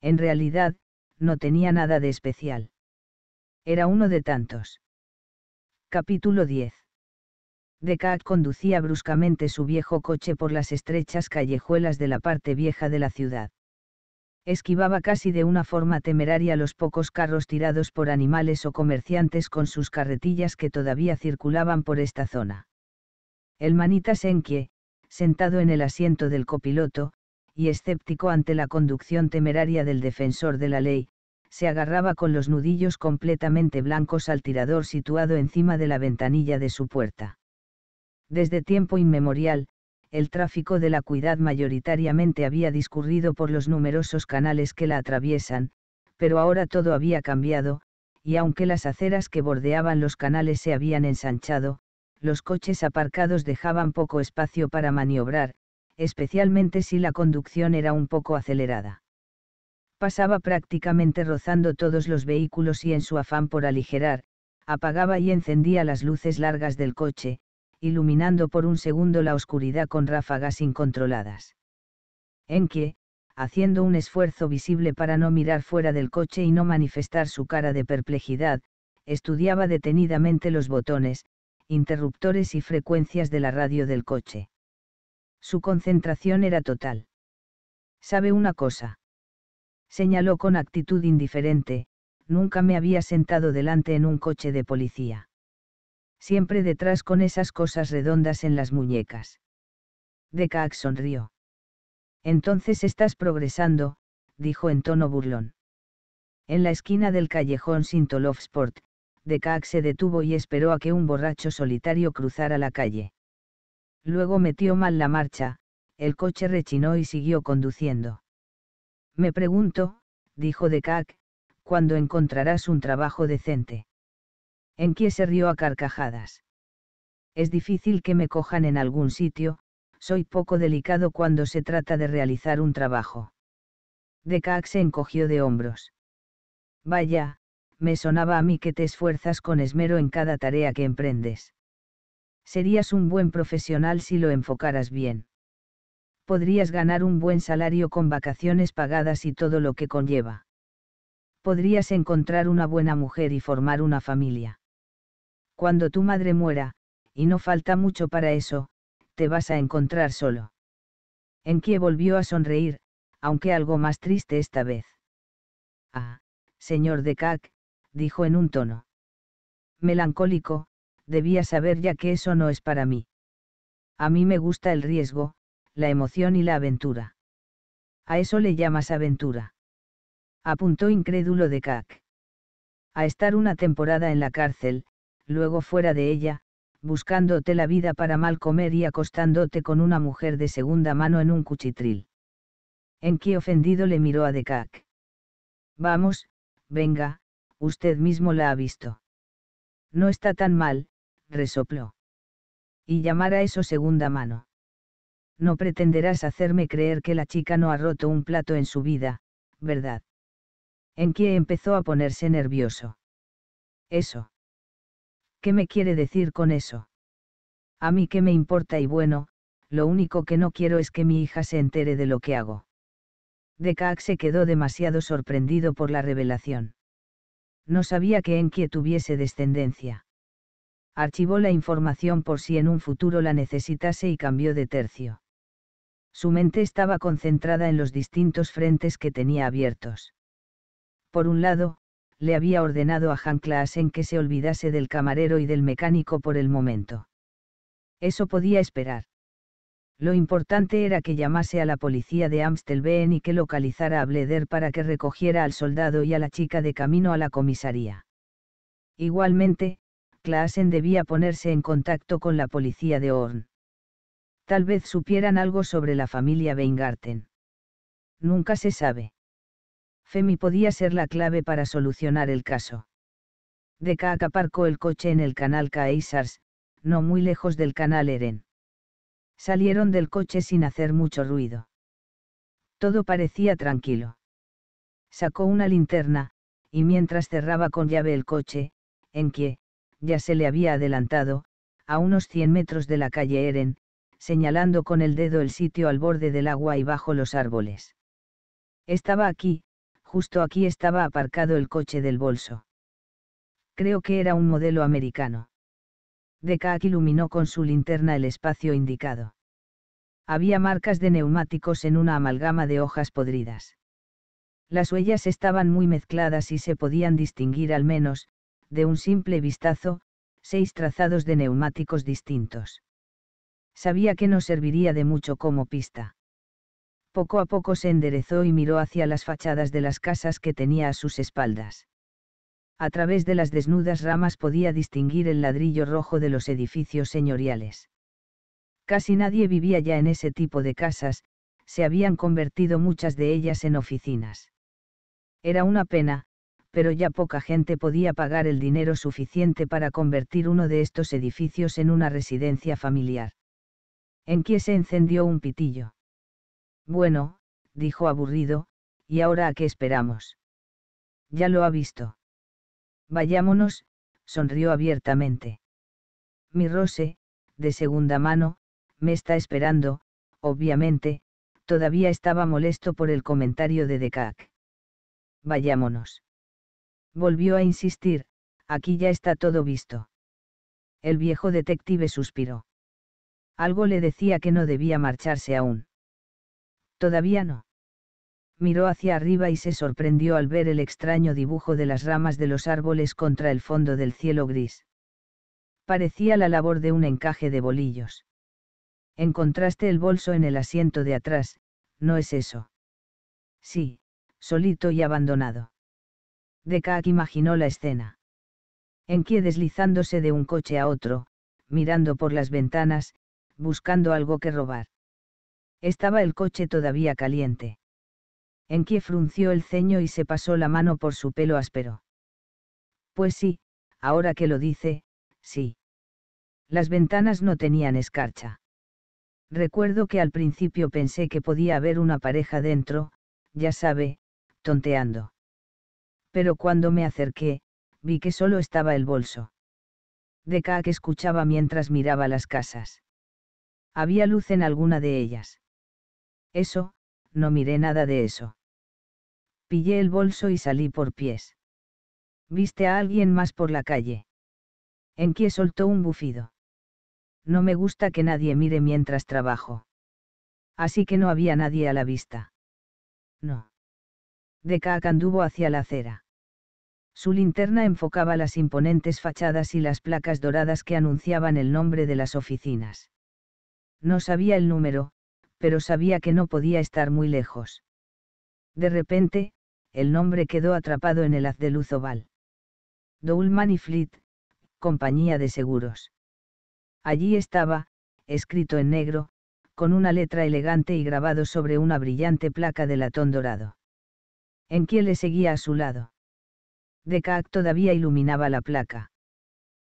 En realidad, no tenía nada de especial. Era uno de tantos. Capítulo 10. Decat conducía bruscamente su viejo coche por las estrechas callejuelas de la parte vieja de la ciudad. Esquivaba casi de una forma temeraria los pocos carros tirados por animales o comerciantes con sus carretillas que todavía circulaban por esta zona. El manita Senkie, sentado en el asiento del copiloto, y escéptico ante la conducción temeraria del defensor de la ley, se agarraba con los nudillos completamente blancos al tirador situado encima de la ventanilla de su puerta. Desde tiempo inmemorial, el tráfico de la cuidad mayoritariamente había discurrido por los numerosos canales que la atraviesan, pero ahora todo había cambiado, y aunque las aceras que bordeaban los canales se habían ensanchado, los coches aparcados dejaban poco espacio para maniobrar, especialmente si la conducción era un poco acelerada. Pasaba prácticamente rozando todos los vehículos y en su afán por aligerar, apagaba y encendía las luces largas del coche, iluminando por un segundo la oscuridad con ráfagas incontroladas. que, haciendo un esfuerzo visible para no mirar fuera del coche y no manifestar su cara de perplejidad, estudiaba detenidamente los botones, interruptores y frecuencias de la radio del coche. Su concentración era total. ¿Sabe una cosa? Señaló con actitud indiferente, nunca me había sentado delante en un coche de policía siempre detrás con esas cosas redondas en las muñecas. Dekak sonrió. Entonces estás progresando, dijo en tono burlón. En la esquina del callejón Sintolovsport, Dekak se detuvo y esperó a que un borracho solitario cruzara la calle. Luego metió mal la marcha, el coche rechinó y siguió conduciendo. Me pregunto, dijo Dekak, ¿cuándo encontrarás un trabajo decente? qué se rió a carcajadas. Es difícil que me cojan en algún sitio, soy poco delicado cuando se trata de realizar un trabajo. Decax se encogió de hombros. Vaya, me sonaba a mí que te esfuerzas con esmero en cada tarea que emprendes. Serías un buen profesional si lo enfocaras bien. Podrías ganar un buen salario con vacaciones pagadas y todo lo que conlleva. Podrías encontrar una buena mujer y formar una familia. Cuando tu madre muera, y no falta mucho para eso, te vas a encontrar solo. Enkie volvió a sonreír, aunque algo más triste esta vez. Ah, señor de Kak dijo en un tono melancólico, debía saber ya que eso no es para mí. A mí me gusta el riesgo, la emoción y la aventura. A eso le llamas aventura. Apuntó incrédulo de Kak A estar una temporada en la cárcel, luego fuera de ella, buscándote la vida para mal comer y acostándote con una mujer de segunda mano en un cuchitril. En qué ofendido le miró a Decac. Vamos, venga, usted mismo la ha visto. No está tan mal, resopló. Y llamar a eso segunda mano. No pretenderás hacerme creer que la chica no ha roto un plato en su vida, ¿verdad? En qué empezó a ponerse nervioso. Eso ¿Qué me quiere decir con eso? A mí qué me importa y bueno, lo único que no quiero es que mi hija se entere de lo que hago. Decaac se quedó demasiado sorprendido por la revelación. No sabía que Enkie tuviese descendencia. Archivó la información por si en un futuro la necesitase y cambió de tercio. Su mente estaba concentrada en los distintos frentes que tenía abiertos. Por un lado, le había ordenado a Han Klaassen que se olvidase del camarero y del mecánico por el momento. Eso podía esperar. Lo importante era que llamase a la policía de Amstelveen y que localizara a Bleder para que recogiera al soldado y a la chica de camino a la comisaría. Igualmente, Klaassen debía ponerse en contacto con la policía de Orn. Tal vez supieran algo sobre la familia Weingarten. Nunca se sabe. Femi podía ser la clave para solucionar el caso. Deca acaparcó el coche en el canal Caesars, no muy lejos del canal Eren. Salieron del coche sin hacer mucho ruido. Todo parecía tranquilo. Sacó una linterna, y mientras cerraba con llave el coche, en que, ya se le había adelantado, a unos 100 metros de la calle Eren, señalando con el dedo el sitio al borde del agua y bajo los árboles. Estaba aquí, justo aquí estaba aparcado el coche del bolso. Creo que era un modelo americano. Decac iluminó con su linterna el espacio indicado. Había marcas de neumáticos en una amalgama de hojas podridas. Las huellas estaban muy mezcladas y se podían distinguir al menos, de un simple vistazo, seis trazados de neumáticos distintos. Sabía que no serviría de mucho como pista. Poco a poco se enderezó y miró hacia las fachadas de las casas que tenía a sus espaldas. A través de las desnudas ramas podía distinguir el ladrillo rojo de los edificios señoriales. Casi nadie vivía ya en ese tipo de casas, se habían convertido muchas de ellas en oficinas. Era una pena, pero ya poca gente podía pagar el dinero suficiente para convertir uno de estos edificios en una residencia familiar. En que se encendió un pitillo. Bueno, dijo aburrido, ¿y ahora a qué esperamos? Ya lo ha visto. Vayámonos, sonrió abiertamente. Mi Rose, de segunda mano, me está esperando, obviamente, todavía estaba molesto por el comentario de Decac. Vayámonos. Volvió a insistir, aquí ya está todo visto. El viejo detective suspiró. Algo le decía que no debía marcharse aún. Todavía no. Miró hacia arriba y se sorprendió al ver el extraño dibujo de las ramas de los árboles contra el fondo del cielo gris. Parecía la labor de un encaje de bolillos. Encontraste el bolso en el asiento de atrás, ¿no es eso? Sí, solito y abandonado. De Decac imaginó la escena. En que deslizándose de un coche a otro, mirando por las ventanas, buscando algo que robar. Estaba el coche todavía caliente. Enkie frunció el ceño y se pasó la mano por su pelo áspero. Pues sí, ahora que lo dice, sí. Las ventanas no tenían escarcha. Recuerdo que al principio pensé que podía haber una pareja dentro, ya sabe, tonteando. Pero cuando me acerqué, vi que solo estaba el bolso. De que escuchaba mientras miraba las casas. Había luz en alguna de ellas. Eso, no miré nada de eso. Pillé el bolso y salí por pies. ¿Viste a alguien más por la calle? ¿En que soltó un bufido. No me gusta que nadie mire mientras trabajo. Así que no había nadie a la vista. No. Decaac anduvo hacia la acera. Su linterna enfocaba las imponentes fachadas y las placas doradas que anunciaban el nombre de las oficinas. No sabía el número, pero sabía que no podía estar muy lejos. De repente, el nombre quedó atrapado en el haz de luz oval. Doulman y Fleet, compañía de seguros. Allí estaba, escrito en negro, con una letra elegante y grabado sobre una brillante placa de latón dorado. En le seguía a su lado. Decaac todavía iluminaba la placa.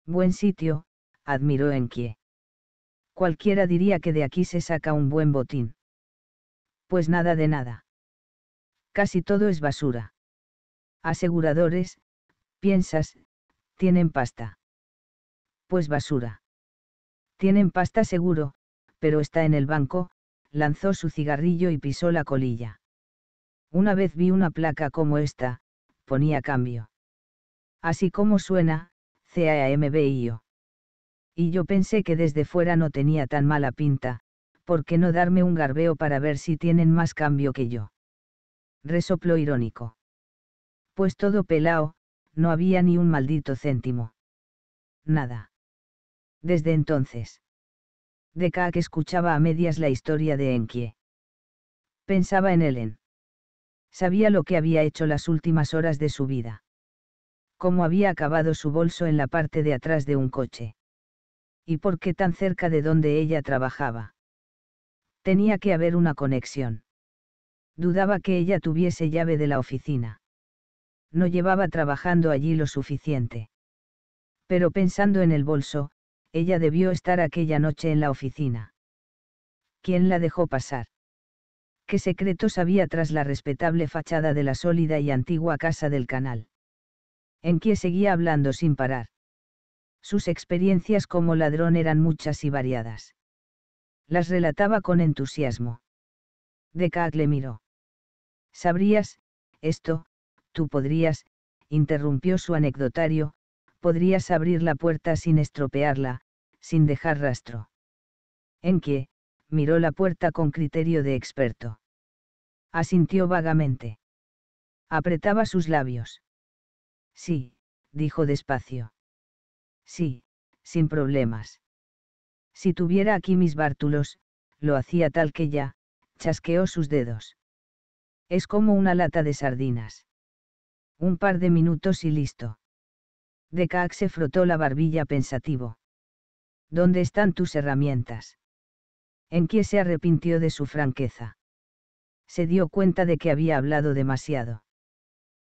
Buen sitio, admiró Enquie. Cualquiera diría que de aquí se saca un buen botín. Pues nada de nada. Casi todo es basura. Aseguradores, piensas, tienen pasta. Pues basura. Tienen pasta seguro, pero está en el banco, lanzó su cigarrillo y pisó la colilla. Una vez vi una placa como esta, ponía cambio. Así como suena, C-A-M-B-I-O y yo pensé que desde fuera no tenía tan mala pinta, ¿por qué no darme un garbeo para ver si tienen más cambio que yo? Resopló irónico. Pues todo pelao, no había ni un maldito céntimo. Nada. Desde entonces. De que escuchaba a medias la historia de Enkie. Pensaba en Ellen. Sabía lo que había hecho las últimas horas de su vida. Cómo había acabado su bolso en la parte de atrás de un coche y por qué tan cerca de donde ella trabajaba. Tenía que haber una conexión. Dudaba que ella tuviese llave de la oficina. No llevaba trabajando allí lo suficiente. Pero pensando en el bolso, ella debió estar aquella noche en la oficina. ¿Quién la dejó pasar? qué secretos había tras la respetable fachada de la sólida y antigua casa del canal. En qué seguía hablando sin parar. Sus experiencias como ladrón eran muchas y variadas. Las relataba con entusiasmo. deca le miró. Sabrías, esto, tú podrías, interrumpió su anecdotario, podrías abrir la puerta sin estropearla, sin dejar rastro. En qué?», miró la puerta con criterio de experto. Asintió vagamente. Apretaba sus labios. Sí, dijo despacio. Sí, sin problemas. Si tuviera aquí mis bártulos, lo hacía tal que ya, chasqueó sus dedos. Es como una lata de sardinas. Un par de minutos y listo. Kak se frotó la barbilla pensativo. ¿Dónde están tus herramientas? En que se arrepintió de su franqueza. Se dio cuenta de que había hablado demasiado.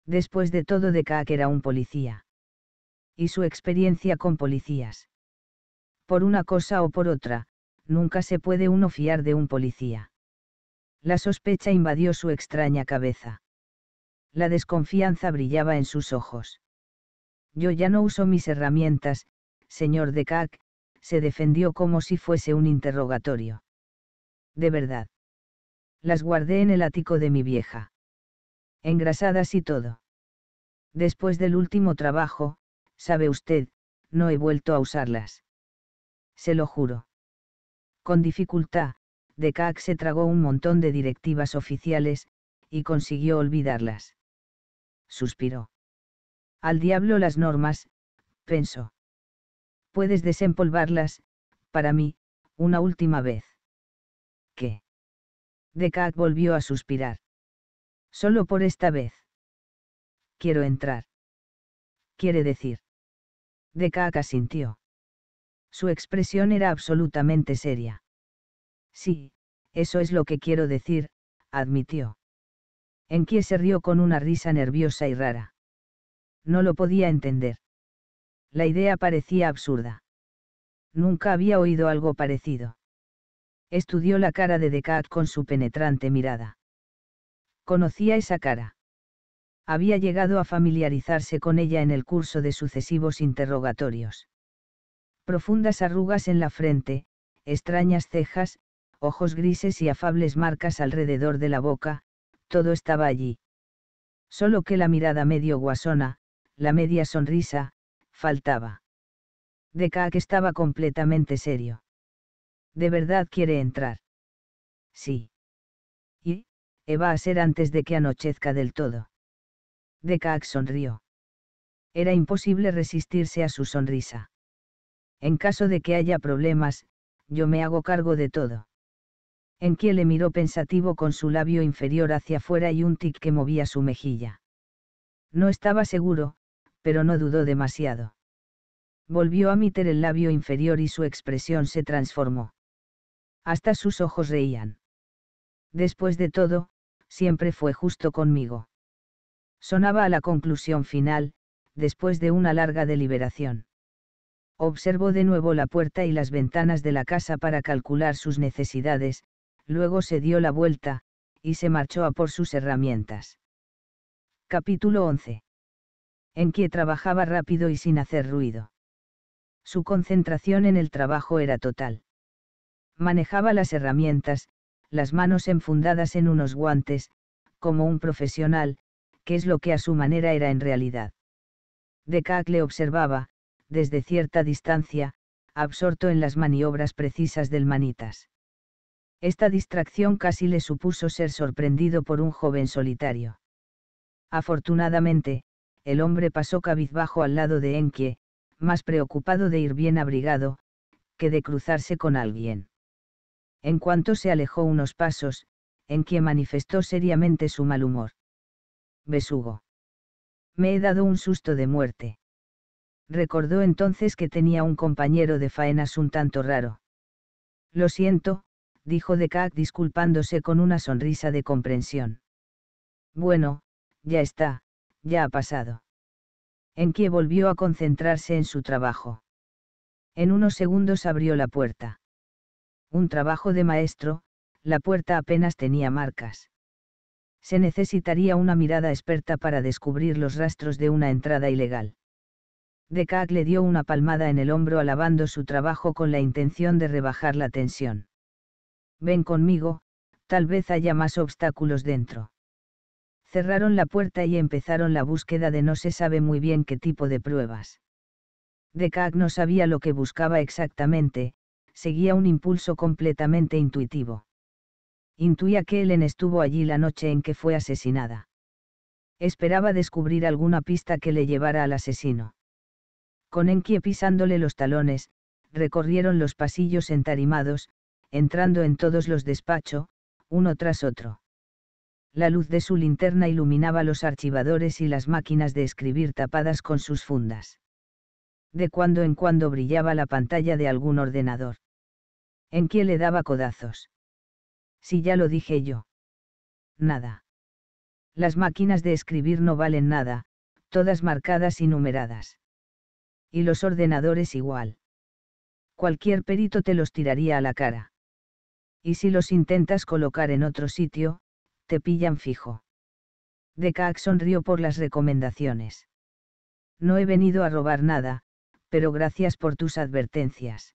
Después de todo, Kaak era un policía y su experiencia con policías. Por una cosa o por otra, nunca se puede uno fiar de un policía. La sospecha invadió su extraña cabeza. La desconfianza brillaba en sus ojos. Yo ya no uso mis herramientas, señor de Cac, se defendió como si fuese un interrogatorio. De verdad. Las guardé en el ático de mi vieja. Engrasadas y todo. Después del último trabajo, Sabe usted, no he vuelto a usarlas. Se lo juro. Con dificultad, Decac se tragó un montón de directivas oficiales, y consiguió olvidarlas. Suspiró. Al diablo las normas, pensó. Puedes desempolvarlas, para mí, una última vez. ¿Qué? Decac volvió a suspirar. Solo por esta vez. Quiero entrar. Quiere decir. Decaca sintió. Su expresión era absolutamente seria. Sí, eso es lo que quiero decir, admitió. que se rió con una risa nerviosa y rara. No lo podía entender. La idea parecía absurda. Nunca había oído algo parecido. Estudió la cara de deca con su penetrante mirada. Conocía esa cara había llegado a familiarizarse con ella en el curso de sucesivos interrogatorios. Profundas arrugas en la frente, extrañas cejas, ojos grises y afables marcas alrededor de la boca, todo estaba allí. Solo que la mirada medio guasona, la media sonrisa, faltaba. que estaba completamente serio. ¿De verdad quiere entrar? Sí. Y, va a ser antes de que anochezca del todo. Decaak sonrió. Era imposible resistirse a su sonrisa. En caso de que haya problemas, yo me hago cargo de todo. Enkie le miró pensativo con su labio inferior hacia afuera y un tic que movía su mejilla. No estaba seguro, pero no dudó demasiado. Volvió a meter el labio inferior y su expresión se transformó. Hasta sus ojos reían. Después de todo, siempre fue justo conmigo. Sonaba a la conclusión final, después de una larga deliberación. Observó de nuevo la puerta y las ventanas de la casa para calcular sus necesidades, luego se dio la vuelta, y se marchó a por sus herramientas. Capítulo 11. En que trabajaba rápido y sin hacer ruido. Su concentración en el trabajo era total. Manejaba las herramientas, las manos enfundadas en unos guantes, como un profesional, que es lo que a su manera era en realidad. Decac le observaba, desde cierta distancia, absorto en las maniobras precisas del manitas. Esta distracción casi le supuso ser sorprendido por un joven solitario. Afortunadamente, el hombre pasó cabizbajo al lado de Enkie, más preocupado de ir bien abrigado, que de cruzarse con alguien. En cuanto se alejó unos pasos, Enkie manifestó seriamente su mal humor besugo. Me he dado un susto de muerte. Recordó entonces que tenía un compañero de faenas un tanto raro. Lo siento, dijo Decac disculpándose con una sonrisa de comprensión. Bueno, ya está, ya ha pasado. En qué volvió a concentrarse en su trabajo. En unos segundos abrió la puerta. Un trabajo de maestro, la puerta apenas tenía marcas se necesitaría una mirada experta para descubrir los rastros de una entrada ilegal. Decac le dio una palmada en el hombro alabando su trabajo con la intención de rebajar la tensión. Ven conmigo, tal vez haya más obstáculos dentro. Cerraron la puerta y empezaron la búsqueda de no se sabe muy bien qué tipo de pruebas. Decac no sabía lo que buscaba exactamente, seguía un impulso completamente intuitivo intuía que Ellen estuvo allí la noche en que fue asesinada. Esperaba descubrir alguna pista que le llevara al asesino. Con Enkie pisándole los talones, recorrieron los pasillos entarimados, entrando en todos los despachos, uno tras otro. La luz de su linterna iluminaba los archivadores y las máquinas de escribir tapadas con sus fundas. De cuando en cuando brillaba la pantalla de algún ordenador. Enkie le daba codazos si ya lo dije yo. Nada. Las máquinas de escribir no valen nada, todas marcadas y numeradas. Y los ordenadores igual. Cualquier perito te los tiraría a la cara. Y si los intentas colocar en otro sitio, te pillan fijo. Deca sonrió por las recomendaciones. No he venido a robar nada, pero gracias por tus advertencias.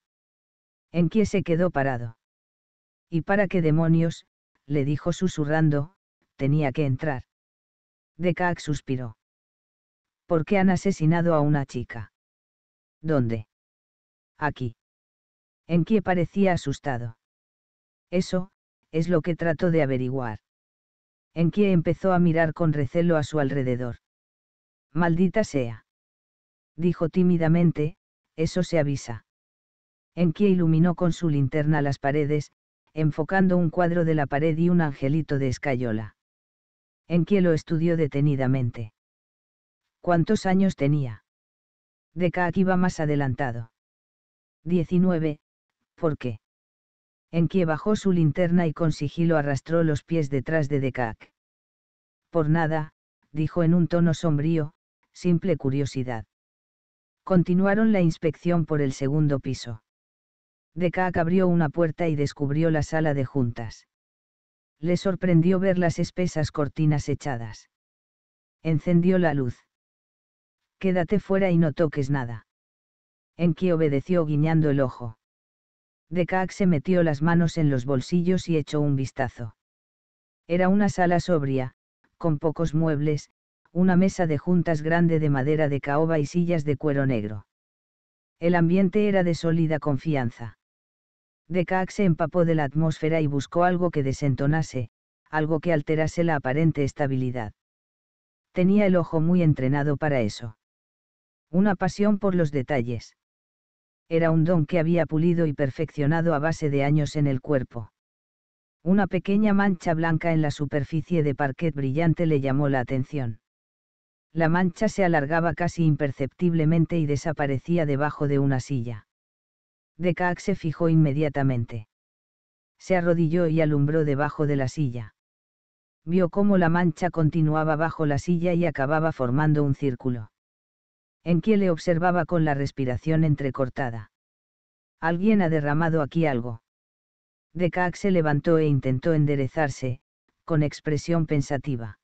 ¿En qué se quedó parado. ¿Y para qué demonios? le dijo susurrando, tenía que entrar. Dekak suspiró. ¿Por qué han asesinado a una chica? ¿Dónde? Aquí. Enkie parecía asustado. Eso, es lo que trato de averiguar. Enkie empezó a mirar con recelo a su alrededor. Maldita sea. Dijo tímidamente, eso se avisa. Enkie iluminó con su linterna las paredes, enfocando un cuadro de la pared y un angelito de escayola. que lo estudió detenidamente. ¿Cuántos años tenía? Deca iba más adelantado. 19. ¿Por qué? que bajó su linterna y con sigilo arrastró los pies detrás de Decac. Por nada, dijo en un tono sombrío, simple curiosidad. Continuaron la inspección por el segundo piso. Decac abrió una puerta y descubrió la sala de juntas. Le sorprendió ver las espesas cortinas echadas. Encendió la luz. Quédate fuera y no toques nada. Enki obedeció guiñando el ojo. Decac se metió las manos en los bolsillos y echó un vistazo. Era una sala sobria, con pocos muebles, una mesa de juntas grande de madera de caoba y sillas de cuero negro. El ambiente era de sólida confianza. Decax se empapó de la atmósfera y buscó algo que desentonase, algo que alterase la aparente estabilidad. Tenía el ojo muy entrenado para eso. Una pasión por los detalles. Era un don que había pulido y perfeccionado a base de años en el cuerpo. Una pequeña mancha blanca en la superficie de parquet brillante le llamó la atención. La mancha se alargaba casi imperceptiblemente y desaparecía debajo de una silla. Decac se fijó inmediatamente. Se arrodilló y alumbró debajo de la silla. Vio cómo la mancha continuaba bajo la silla y acababa formando un círculo. Enkie le observaba con la respiración entrecortada. Alguien ha derramado aquí algo. Decax se levantó e intentó enderezarse, con expresión pensativa.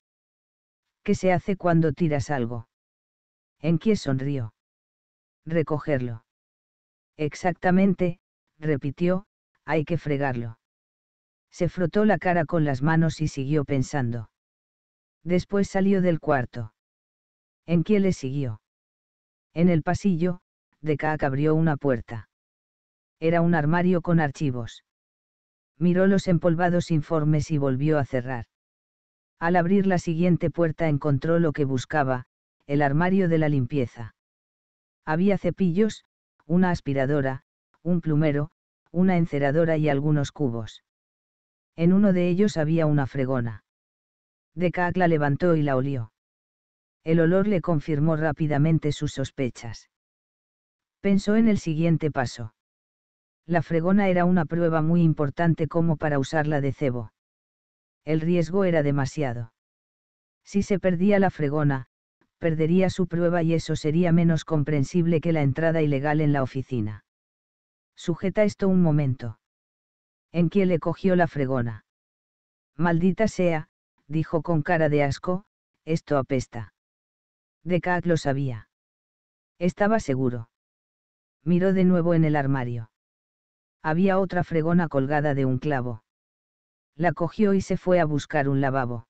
¿Qué se hace cuando tiras algo? Enkie sonrió. Recogerlo. Exactamente, repitió, hay que fregarlo. Se frotó la cara con las manos y siguió pensando. Después salió del cuarto. ¿En qué le siguió? En el pasillo, Decac abrió una puerta. Era un armario con archivos. Miró los empolvados informes y volvió a cerrar. Al abrir la siguiente puerta encontró lo que buscaba, el armario de la limpieza. Había cepillos, una aspiradora, un plumero, una enceradora y algunos cubos. En uno de ellos había una fregona. Decac la levantó y la olió. El olor le confirmó rápidamente sus sospechas. Pensó en el siguiente paso. La fregona era una prueba muy importante como para usarla de cebo. El riesgo era demasiado. Si se perdía la fregona, perdería su prueba y eso sería menos comprensible que la entrada ilegal en la oficina. Sujeta esto un momento. En quien le cogió la fregona. Maldita sea, dijo con cara de asco, esto apesta. Decat lo sabía. Estaba seguro. Miró de nuevo en el armario. Había otra fregona colgada de un clavo. La cogió y se fue a buscar un lavabo.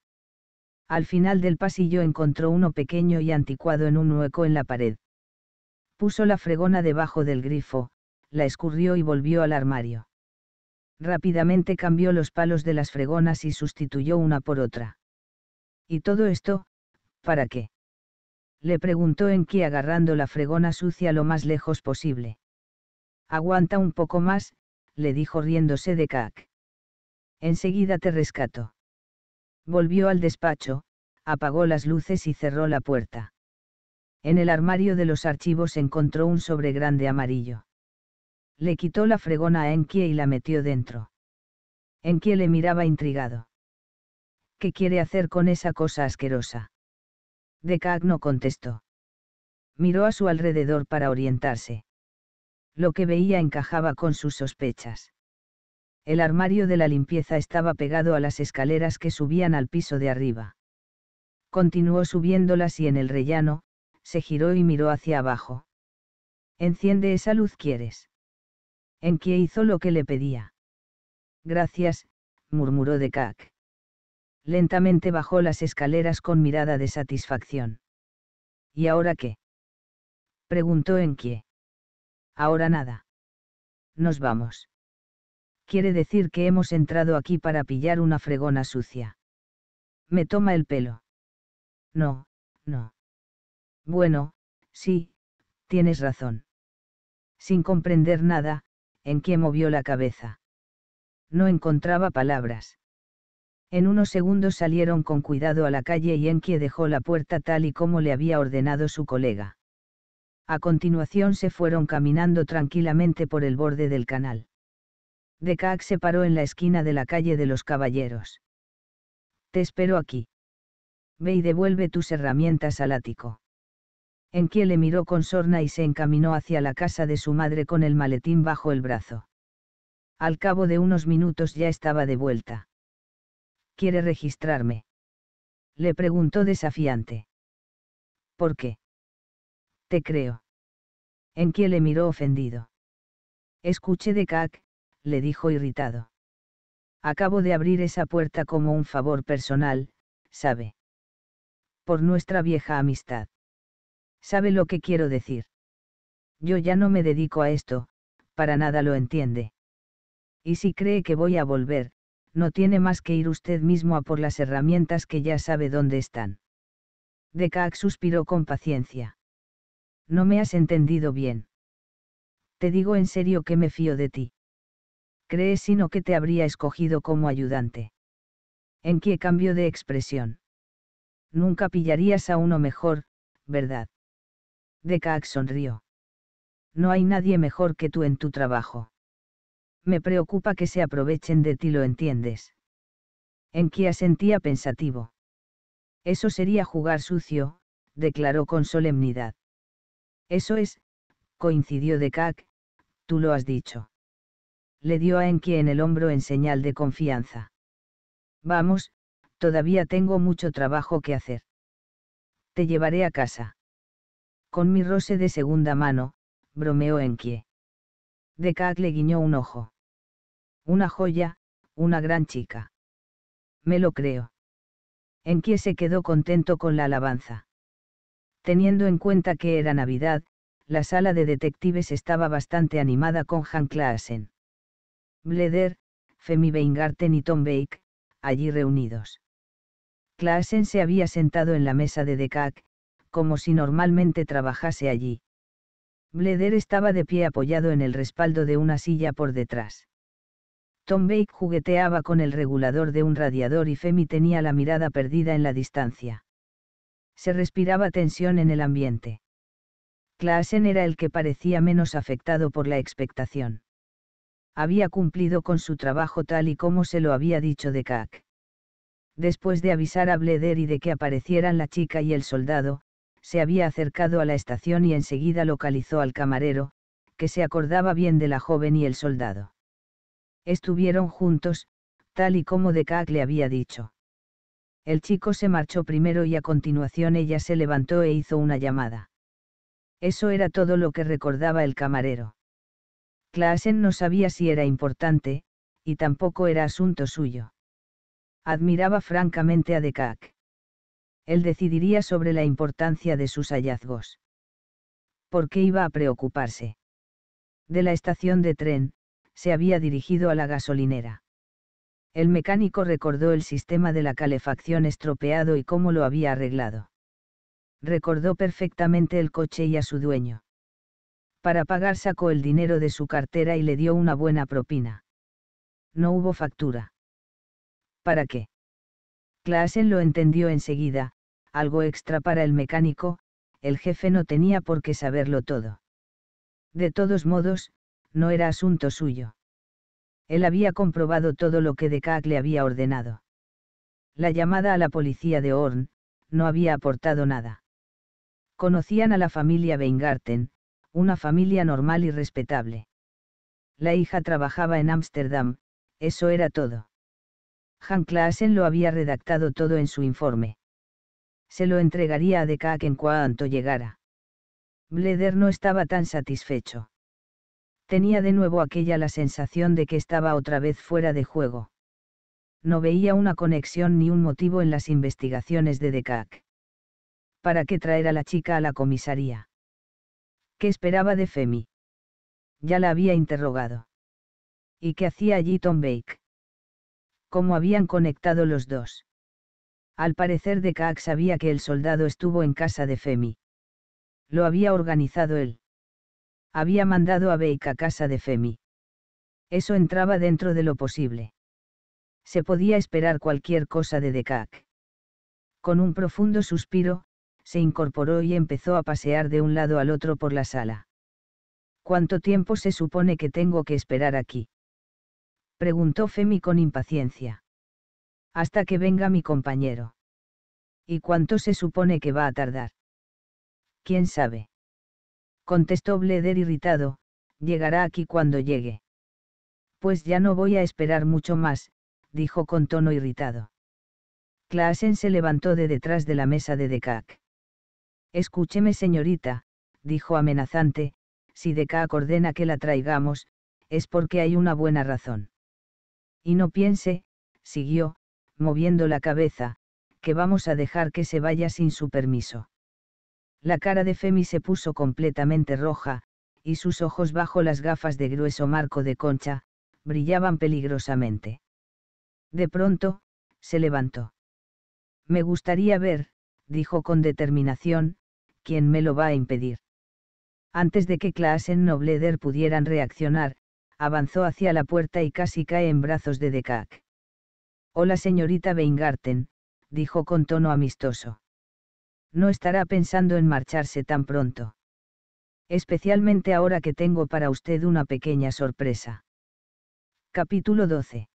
Al final del pasillo encontró uno pequeño y anticuado en un hueco en la pared. Puso la fregona debajo del grifo, la escurrió y volvió al armario. Rápidamente cambió los palos de las fregonas y sustituyó una por otra. ¿Y todo esto? ¿Para qué? Le preguntó Enki agarrando la fregona sucia lo más lejos posible. Aguanta un poco más, le dijo riéndose de Kak. Enseguida te rescato. Volvió al despacho, apagó las luces y cerró la puerta. En el armario de los archivos encontró un sobre grande amarillo. Le quitó la fregona a Enkie y la metió dentro. Enkie le miraba intrigado. ¿Qué quiere hacer con esa cosa asquerosa? Decagno no contestó. Miró a su alrededor para orientarse. Lo que veía encajaba con sus sospechas. El armario de la limpieza estaba pegado a las escaleras que subían al piso de arriba. Continuó subiéndolas y en el rellano, se giró y miró hacia abajo. Enciende esa luz, quieres. En qué hizo lo que le pedía. Gracias, murmuró de Lentamente bajó las escaleras con mirada de satisfacción. ¿Y ahora qué? Preguntó en Ahora nada. Nos vamos quiere decir que hemos entrado aquí para pillar una fregona sucia. Me toma el pelo. No, no. Bueno, sí, tienes razón. Sin comprender nada, en qué movió la cabeza. No encontraba palabras. En unos segundos salieron con cuidado a la calle y Enkie dejó la puerta tal y como le había ordenado su colega. A continuación se fueron caminando tranquilamente por el borde del canal. Decac se paró en la esquina de la calle de los caballeros. Te espero aquí. Ve y devuelve tus herramientas al ático. Enkie le miró con sorna y se encaminó hacia la casa de su madre con el maletín bajo el brazo. Al cabo de unos minutos ya estaba de vuelta. ¿Quiere registrarme? Le preguntó desafiante. ¿Por qué? Te creo. Enkie le miró ofendido. Escuché de le dijo irritado. Acabo de abrir esa puerta como un favor personal, sabe. Por nuestra vieja amistad. ¿Sabe lo que quiero decir? Yo ya no me dedico a esto, para nada lo entiende. Y si cree que voy a volver, no tiene más que ir usted mismo a por las herramientas que ya sabe dónde están. Dekak suspiró con paciencia. No me has entendido bien. Te digo en serio que me fío de ti cree sino que te habría escogido como ayudante. En qué cambio de expresión. Nunca pillarías a uno mejor, ¿verdad? Kak sonrió. No hay nadie mejor que tú en tu trabajo. Me preocupa que se aprovechen de ti, lo entiendes. En qué asentía pensativo. Eso sería jugar sucio, declaró con solemnidad. Eso es, coincidió Dekak, tú lo has dicho le dio a Enki en el hombro en señal de confianza. Vamos, todavía tengo mucho trabajo que hacer. Te llevaré a casa. Con mi rose de segunda mano, bromeó De Decac le guiñó un ojo. Una joya, una gran chica. Me lo creo. Enkie se quedó contento con la alabanza. Teniendo en cuenta que era Navidad, la sala de detectives estaba bastante animada con Han Bleder, Femi Beingarten y Tom Bake, allí reunidos. Claassen se había sentado en la mesa de Decac, como si normalmente trabajase allí. Bleder estaba de pie apoyado en el respaldo de una silla por detrás. Tom Bake jugueteaba con el regulador de un radiador y Femi tenía la mirada perdida en la distancia. Se respiraba tensión en el ambiente. Claassen era el que parecía menos afectado por la expectación había cumplido con su trabajo tal y como se lo había dicho de Después de avisar a Bleder y de que aparecieran la chica y el soldado, se había acercado a la estación y enseguida localizó al camarero, que se acordaba bien de la joven y el soldado. Estuvieron juntos, tal y como Decac le había dicho. El chico se marchó primero y a continuación ella se levantó e hizo una llamada. Eso era todo lo que recordaba el camarero. Klaassen no sabía si era importante, y tampoco era asunto suyo. Admiraba francamente a Decac. Él decidiría sobre la importancia de sus hallazgos. ¿Por qué iba a preocuparse? De la estación de tren, se había dirigido a la gasolinera. El mecánico recordó el sistema de la calefacción estropeado y cómo lo había arreglado. Recordó perfectamente el coche y a su dueño. Para pagar sacó el dinero de su cartera y le dio una buena propina. No hubo factura. ¿Para qué? Claassen lo entendió enseguida, algo extra para el mecánico, el jefe no tenía por qué saberlo todo. De todos modos, no era asunto suyo. Él había comprobado todo lo que Decac le había ordenado. La llamada a la policía de Horn, no había aportado nada. Conocían a la familia Weingarten, una familia normal y respetable. La hija trabajaba en Ámsterdam, eso era todo. Han Klaassen lo había redactado todo en su informe. Se lo entregaría a De en cuanto llegara. Bleder no estaba tan satisfecho. Tenía de nuevo aquella la sensación de que estaba otra vez fuera de juego. No veía una conexión ni un motivo en las investigaciones de decac ¿Para qué traer a la chica a la comisaría? ¿Qué esperaba de Femi? Ya la había interrogado. ¿Y qué hacía allí Tom Bake? ¿Cómo habían conectado los dos? Al parecer de sabía que el soldado estuvo en casa de Femi. Lo había organizado él. Había mandado a Bake a casa de Femi. Eso entraba dentro de lo posible. Se podía esperar cualquier cosa de Decac. Con un profundo suspiro, se incorporó y empezó a pasear de un lado al otro por la sala. ¿Cuánto tiempo se supone que tengo que esperar aquí? preguntó Femi con impaciencia. Hasta que venga mi compañero. ¿Y cuánto se supone que va a tardar? ¿Quién sabe? contestó Bleder irritado, llegará aquí cuando llegue. Pues ya no voy a esperar mucho más, dijo con tono irritado. Klaassen se levantó de detrás de la mesa de Decac. Escúcheme señorita, dijo amenazante, si de acá coordena que la traigamos, es porque hay una buena razón. Y no piense, siguió, moviendo la cabeza, que vamos a dejar que se vaya sin su permiso. La cara de Femi se puso completamente roja, y sus ojos bajo las gafas de grueso marco de concha, brillaban peligrosamente. De pronto, se levantó. Me gustaría ver, dijo con determinación, ¿quién me lo va a impedir? Antes de que Klaasen o pudieran reaccionar, avanzó hacia la puerta y casi cae en brazos de Decac. Hola señorita Weingarten, dijo con tono amistoso. No estará pensando en marcharse tan pronto. Especialmente ahora que tengo para usted una pequeña sorpresa. Capítulo 12.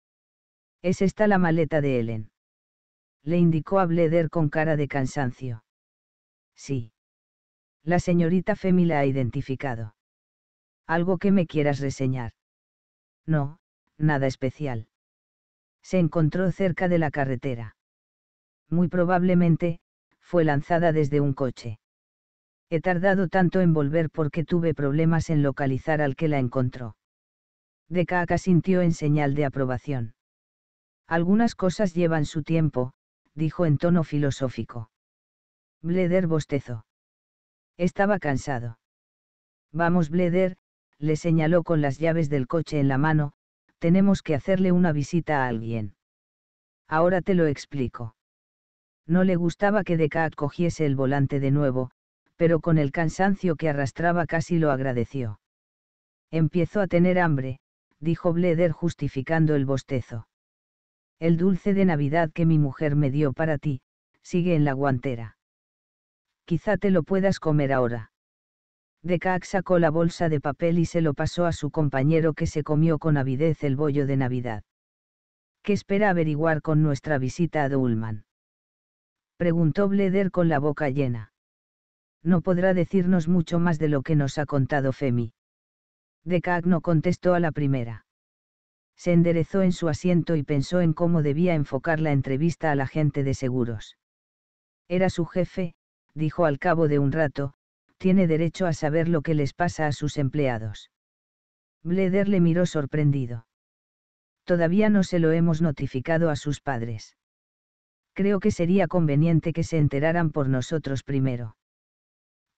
Es esta la maleta de Ellen le indicó a Bleder con cara de cansancio. Sí. La señorita Femi la ha identificado. ¿Algo que me quieras reseñar? No, nada especial. Se encontró cerca de la carretera. Muy probablemente, fue lanzada desde un coche. He tardado tanto en volver porque tuve problemas en localizar al que la encontró. Decaca sintió en señal de aprobación. Algunas cosas llevan su tiempo, dijo en tono filosófico. Bleder bostezó. Estaba cansado. Vamos, Bleder, le señaló con las llaves del coche en la mano, tenemos que hacerle una visita a alguien. Ahora te lo explico. No le gustaba que Deca cogiese el volante de nuevo, pero con el cansancio que arrastraba casi lo agradeció. Empiezo a tener hambre, dijo Bleder justificando el bostezo. El dulce de Navidad que mi mujer me dio para ti, sigue en la guantera. Quizá te lo puedas comer ahora. Decac sacó la bolsa de papel y se lo pasó a su compañero que se comió con avidez el bollo de Navidad. ¿Qué espera averiguar con nuestra visita a Dulman? Preguntó Bleder con la boca llena. No podrá decirnos mucho más de lo que nos ha contado Femi. Decac no contestó a la primera se enderezó en su asiento y pensó en cómo debía enfocar la entrevista a la gente de seguros. Era su jefe, dijo al cabo de un rato, tiene derecho a saber lo que les pasa a sus empleados. Bleder le miró sorprendido. Todavía no se lo hemos notificado a sus padres. Creo que sería conveniente que se enteraran por nosotros primero.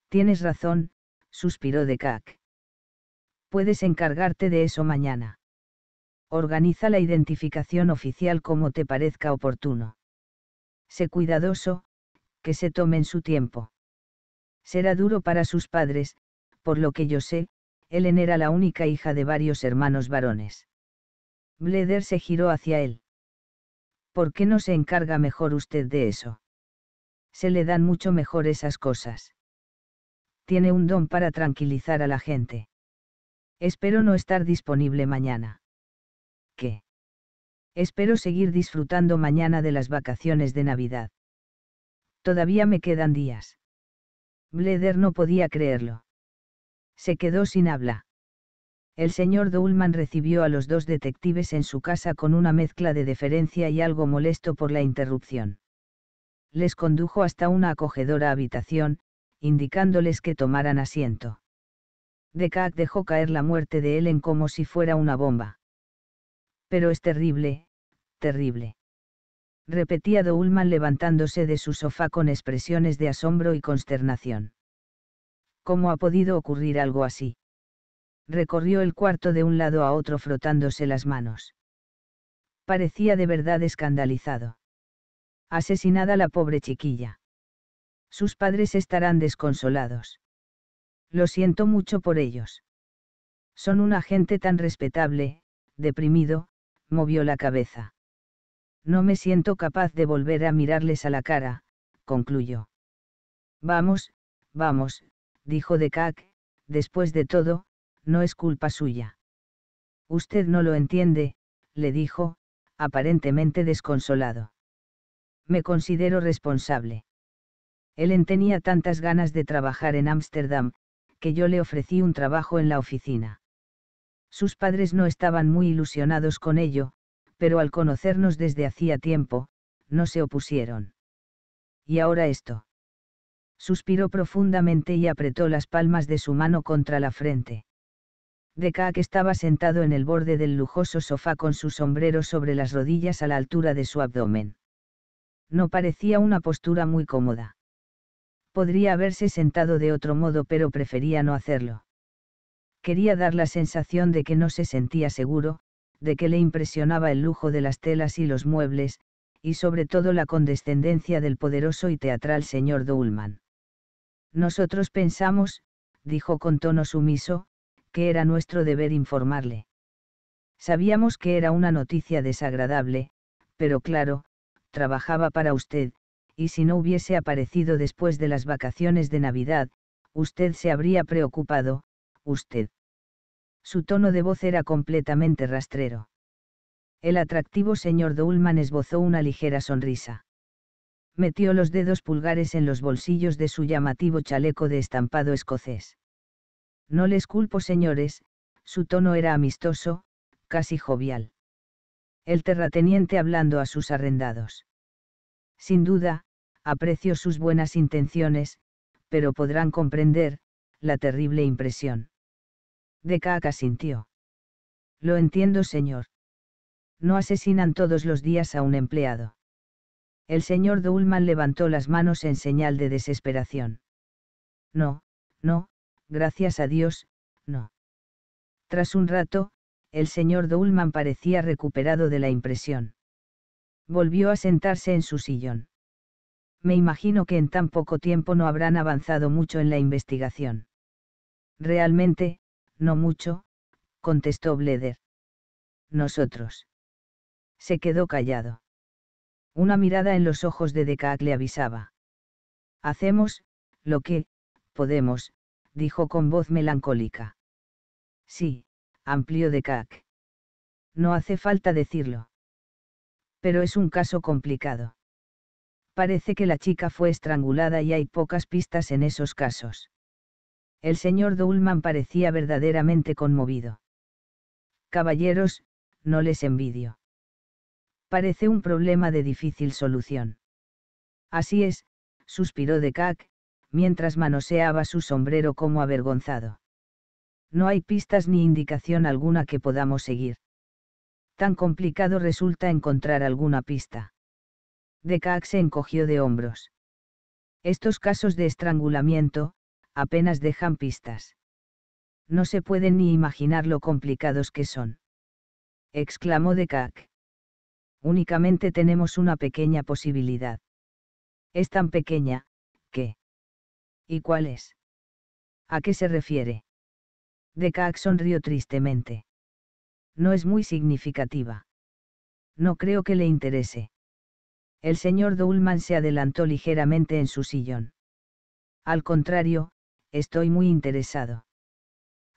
Tienes razón, suspiró de Puedes encargarte de eso mañana. Organiza la identificación oficial como te parezca oportuno. Sé cuidadoso, que se tomen su tiempo. Será duro para sus padres, por lo que yo sé, Ellen era la única hija de varios hermanos varones. Bleder se giró hacia él. ¿Por qué no se encarga mejor usted de eso? Se le dan mucho mejor esas cosas. Tiene un don para tranquilizar a la gente. Espero no estar disponible mañana que espero seguir disfrutando mañana de las vacaciones de Navidad. Todavía me quedan días. Bleder no podía creerlo. Se quedó sin habla. El señor Doolman recibió a los dos detectives en su casa con una mezcla de deferencia y algo molesto por la interrupción. Les condujo hasta una acogedora habitación, indicándoles que tomaran asiento. Decac dejó caer la muerte de en como si fuera una bomba. Pero es terrible, terrible. Repetía Doulman levantándose de su sofá con expresiones de asombro y consternación. ¿Cómo ha podido ocurrir algo así? Recorrió el cuarto de un lado a otro frotándose las manos. Parecía de verdad escandalizado. Asesinada la pobre chiquilla. Sus padres estarán desconsolados. Lo siento mucho por ellos. Son una gente tan respetable, deprimido, movió la cabeza. No me siento capaz de volver a mirarles a la cara, concluyó. Vamos, vamos, dijo Decac, después de todo, no es culpa suya. Usted no lo entiende, le dijo, aparentemente desconsolado. Me considero responsable. Ellen tenía tantas ganas de trabajar en Ámsterdam, que yo le ofrecí un trabajo en la oficina. Sus padres no estaban muy ilusionados con ello, pero al conocernos desde hacía tiempo, no se opusieron. ¿Y ahora esto? Suspiró profundamente y apretó las palmas de su mano contra la frente. que estaba sentado en el borde del lujoso sofá con su sombrero sobre las rodillas a la altura de su abdomen. No parecía una postura muy cómoda. Podría haberse sentado de otro modo pero prefería no hacerlo quería dar la sensación de que no se sentía seguro, de que le impresionaba el lujo de las telas y los muebles, y sobre todo la condescendencia del poderoso y teatral señor Doolman. Nosotros pensamos, dijo con tono sumiso, que era nuestro deber informarle. Sabíamos que era una noticia desagradable, pero claro, trabajaba para usted, y si no hubiese aparecido después de las vacaciones de Navidad, usted se habría preocupado, usted. Su tono de voz era completamente rastrero. El atractivo señor Doulman esbozó una ligera sonrisa. Metió los dedos pulgares en los bolsillos de su llamativo chaleco de estampado escocés. No les culpo, señores, su tono era amistoso, casi jovial. El terrateniente hablando a sus arrendados. Sin duda, aprecio sus buenas intenciones, pero podrán comprender, la terrible impresión Decaca sintió. Lo entiendo, señor. No asesinan todos los días a un empleado. El señor Dulman levantó las manos en señal de desesperación. No, no, gracias a Dios, no. Tras un rato, el señor Dulman parecía recuperado de la impresión. Volvió a sentarse en su sillón. Me imagino que en tan poco tiempo no habrán avanzado mucho en la investigación. Realmente, no mucho, contestó Bleder. Nosotros. Se quedó callado. Una mirada en los ojos de Dekak le avisaba. Hacemos, lo que, podemos, dijo con voz melancólica. Sí, amplió Dekak. No hace falta decirlo. Pero es un caso complicado. Parece que la chica fue estrangulada y hay pocas pistas en esos casos. El señor Doolman parecía verdaderamente conmovido. Caballeros, no les envidio. Parece un problema de difícil solución. Así es, suspiró de mientras manoseaba su sombrero como avergonzado. No hay pistas ni indicación alguna que podamos seguir. Tan complicado resulta encontrar alguna pista. Decac se encogió de hombros. Estos casos de estrangulamiento, apenas dejan pistas. No se pueden ni imaginar lo complicados que son. Exclamó Decac. Únicamente tenemos una pequeña posibilidad. Es tan pequeña, que. ¿Y cuál es? ¿A qué se refiere? Decac sonrió tristemente. No es muy significativa. No creo que le interese. El señor Dulman se adelantó ligeramente en su sillón. Al contrario, estoy muy interesado.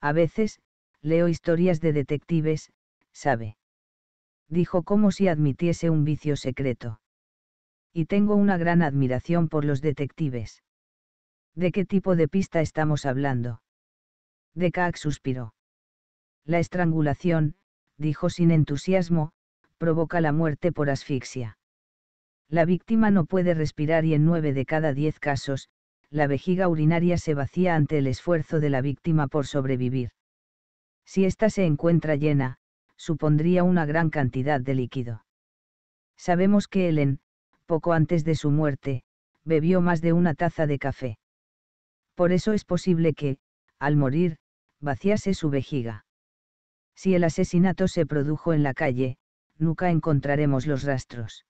A veces, leo historias de detectives, sabe. Dijo como si admitiese un vicio secreto. Y tengo una gran admiración por los detectives. ¿De qué tipo de pista estamos hablando? De suspiró. La estrangulación, dijo sin entusiasmo, provoca la muerte por asfixia. La víctima no puede respirar y en nueve de cada diez casos, la vejiga urinaria se vacía ante el esfuerzo de la víctima por sobrevivir. Si ésta se encuentra llena, supondría una gran cantidad de líquido. Sabemos que Helen, poco antes de su muerte, bebió más de una taza de café. Por eso es posible que, al morir, vaciase su vejiga. Si el asesinato se produjo en la calle, nunca encontraremos los rastros.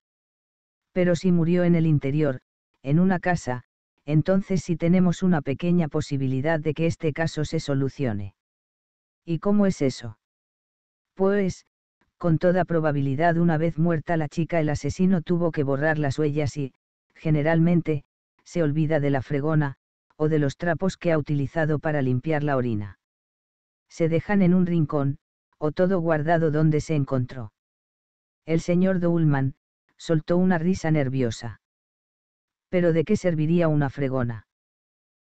Pero si murió en el interior, en una casa, entonces si tenemos una pequeña posibilidad de que este caso se solucione. ¿Y cómo es eso? Pues, con toda probabilidad una vez muerta la chica el asesino tuvo que borrar las huellas y, generalmente, se olvida de la fregona, o de los trapos que ha utilizado para limpiar la orina. Se dejan en un rincón, o todo guardado donde se encontró. El señor Doulman, soltó una risa nerviosa pero ¿de qué serviría una fregona?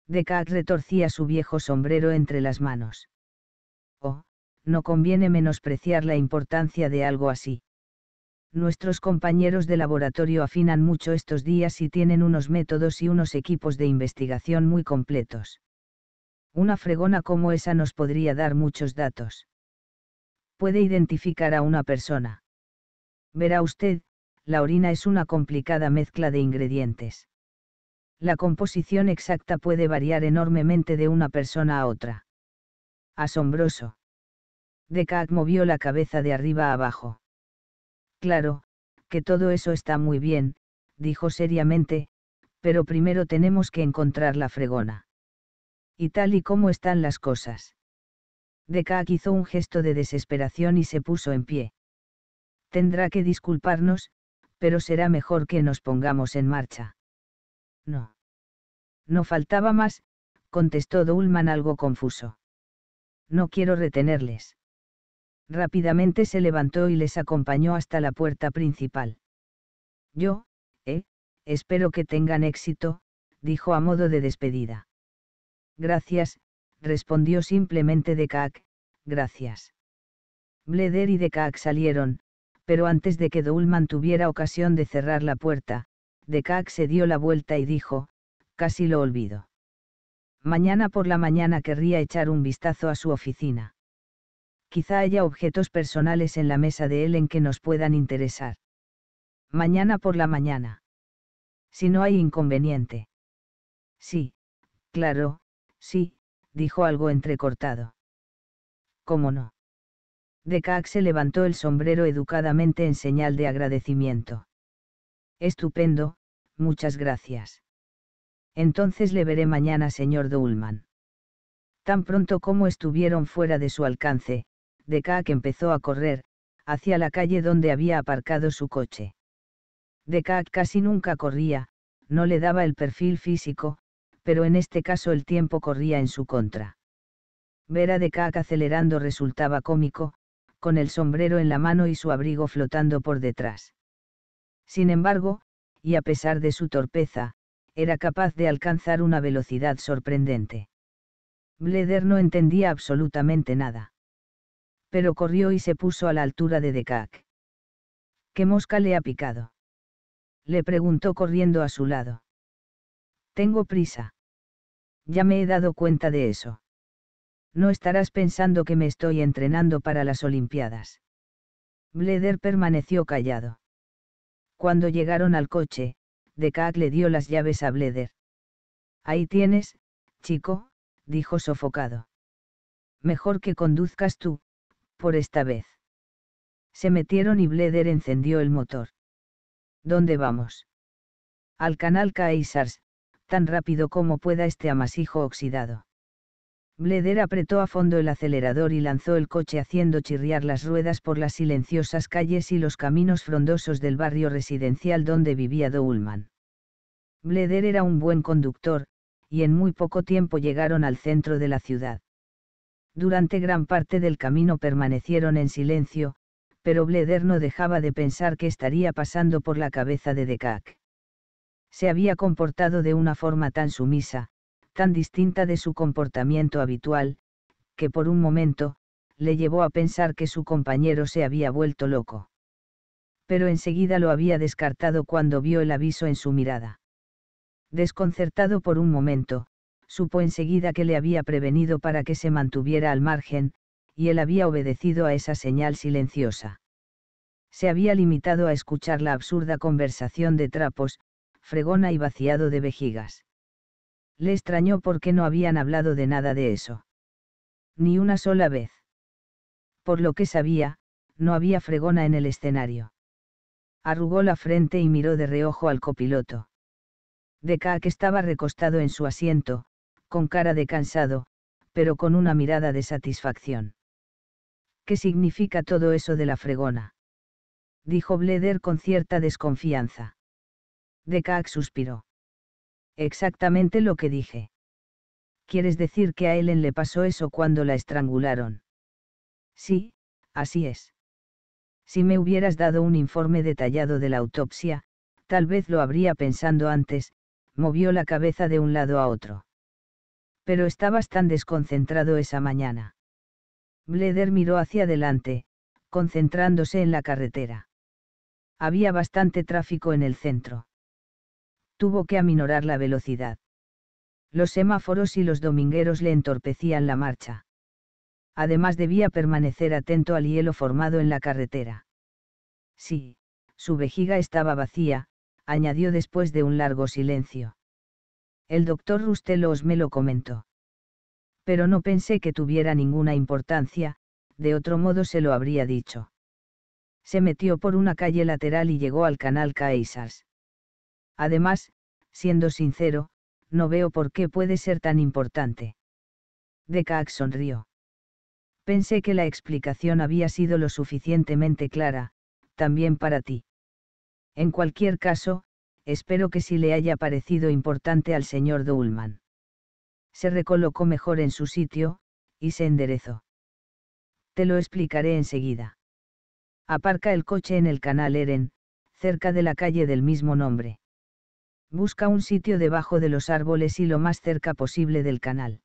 Dekat retorcía su viejo sombrero entre las manos. Oh, no conviene menospreciar la importancia de algo así. Nuestros compañeros de laboratorio afinan mucho estos días y tienen unos métodos y unos equipos de investigación muy completos. Una fregona como esa nos podría dar muchos datos. Puede identificar a una persona. Verá usted, la orina es una complicada mezcla de ingredientes. La composición exacta puede variar enormemente de una persona a otra. Asombroso. Decac movió la cabeza de arriba a abajo. Claro, que todo eso está muy bien, dijo seriamente, pero primero tenemos que encontrar la fregona. Y tal y como están las cosas. Decac hizo un gesto de desesperación y se puso en pie. Tendrá que disculparnos, pero será mejor que nos pongamos en marcha. No. No faltaba más, contestó Dulman algo confuso. No quiero retenerles. Rápidamente se levantó y les acompañó hasta la puerta principal. Yo, eh, espero que tengan éxito, dijo a modo de despedida. Gracias, respondió simplemente Dekak, gracias. Bleder y Dekak salieron, pero antes de que Doolman tuviera ocasión de cerrar la puerta, Decac se dio la vuelta y dijo, casi lo olvido. Mañana por la mañana querría echar un vistazo a su oficina. Quizá haya objetos personales en la mesa de él en que nos puedan interesar. Mañana por la mañana. Si no hay inconveniente. Sí, claro, sí, dijo algo entrecortado. ¿Cómo no? Decax se levantó el sombrero educadamente en señal de agradecimiento. Estupendo, muchas gracias. Entonces le veré mañana, señor ullman Tan pronto como estuvieron fuera de su alcance, Decax empezó a correr, hacia la calle donde había aparcado su coche. Decax casi nunca corría, no le daba el perfil físico, pero en este caso el tiempo corría en su contra. Ver a Decac acelerando resultaba cómico, con el sombrero en la mano y su abrigo flotando por detrás. Sin embargo, y a pesar de su torpeza, era capaz de alcanzar una velocidad sorprendente. Bleder no entendía absolutamente nada. Pero corrió y se puso a la altura de Decac. ¿Qué mosca le ha picado? Le preguntó corriendo a su lado. Tengo prisa. Ya me he dado cuenta de eso. No estarás pensando que me estoy entrenando para las Olimpiadas. Bleder permaneció callado. Cuando llegaron al coche, Decac le dio las llaves a Bleder. Ahí tienes, chico, dijo sofocado. Mejor que conduzcas tú, por esta vez. Se metieron y Bleder encendió el motor. ¿Dónde vamos? Al canal Caesars, tan rápido como pueda este amasijo oxidado. Bleder apretó a fondo el acelerador y lanzó el coche haciendo chirriar las ruedas por las silenciosas calles y los caminos frondosos del barrio residencial donde vivía Doulman. Bleder era un buen conductor, y en muy poco tiempo llegaron al centro de la ciudad. Durante gran parte del camino permanecieron en silencio, pero Bleder no dejaba de pensar que estaría pasando por la cabeza de Decac. Se había comportado de una forma tan sumisa, tan distinta de su comportamiento habitual, que por un momento, le llevó a pensar que su compañero se había vuelto loco. Pero enseguida lo había descartado cuando vio el aviso en su mirada. Desconcertado por un momento, supo enseguida que le había prevenido para que se mantuviera al margen, y él había obedecido a esa señal silenciosa. Se había limitado a escuchar la absurda conversación de trapos, fregona y vaciado de vejigas. Le extrañó porque no habían hablado de nada de eso. Ni una sola vez. Por lo que sabía, no había fregona en el escenario. Arrugó la frente y miró de reojo al copiloto. Deca que estaba recostado en su asiento, con cara de cansado, pero con una mirada de satisfacción. ¿Qué significa todo eso de la fregona? dijo Bleder con cierta desconfianza. Dekak suspiró. Exactamente lo que dije. ¿Quieres decir que a Ellen le pasó eso cuando la estrangularon? Sí, así es. Si me hubieras dado un informe detallado de la autopsia, tal vez lo habría pensando antes, movió la cabeza de un lado a otro. Pero estabas tan desconcentrado esa mañana. Bleder miró hacia adelante, concentrándose en la carretera. Había bastante tráfico en el centro tuvo que aminorar la velocidad. Los semáforos y los domingueros le entorpecían la marcha. Además debía permanecer atento al hielo formado en la carretera. Sí, su vejiga estaba vacía, añadió después de un largo silencio. El doctor Rustelos me lo comentó. Pero no pensé que tuviera ninguna importancia, de otro modo se lo habría dicho. Se metió por una calle lateral y llegó al canal Caesars. Además, siendo sincero, no veo por qué puede ser tan importante. Decax sonrió. Pensé que la explicación había sido lo suficientemente clara, también para ti. En cualquier caso, espero que sí le haya parecido importante al señor Doolman. Se recolocó mejor en su sitio, y se enderezó. Te lo explicaré enseguida. Aparca el coche en el canal Eren, cerca de la calle del mismo nombre. Busca un sitio debajo de los árboles y lo más cerca posible del canal.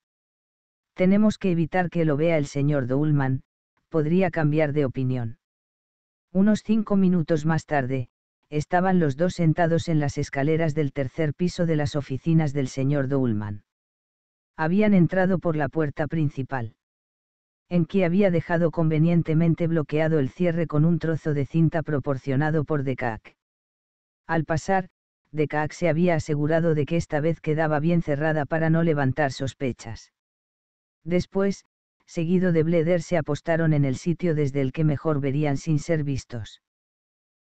Tenemos que evitar que lo vea el señor Doulman, podría cambiar de opinión. Unos cinco minutos más tarde, estaban los dos sentados en las escaleras del tercer piso de las oficinas del señor Doulman. Habían entrado por la puerta principal. En que había dejado convenientemente bloqueado el cierre con un trozo de cinta proporcionado por Decac. Al pasar, Decax se había asegurado de que esta vez quedaba bien cerrada para no levantar sospechas. Después, seguido de Bleder se apostaron en el sitio desde el que mejor verían sin ser vistos.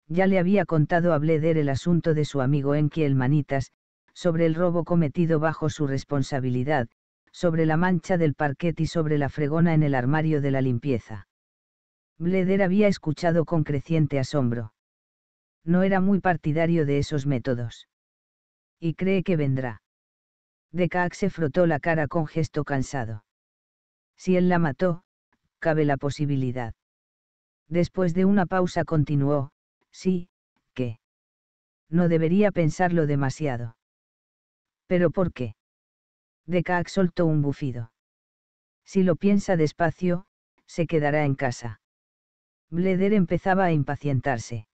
Ya le había contado a Bleder el asunto de su amigo Enkiel Manitas, sobre el robo cometido bajo su responsabilidad, sobre la mancha del parquet y sobre la fregona en el armario de la limpieza. Bleder había escuchado con creciente asombro no era muy partidario de esos métodos. Y cree que vendrá. Decax se frotó la cara con gesto cansado. Si él la mató, cabe la posibilidad. Después de una pausa continuó, sí, que. No debería pensarlo demasiado. ¿Pero por qué? Decax soltó un bufido. Si lo piensa despacio, se quedará en casa. Bleder empezaba a impacientarse.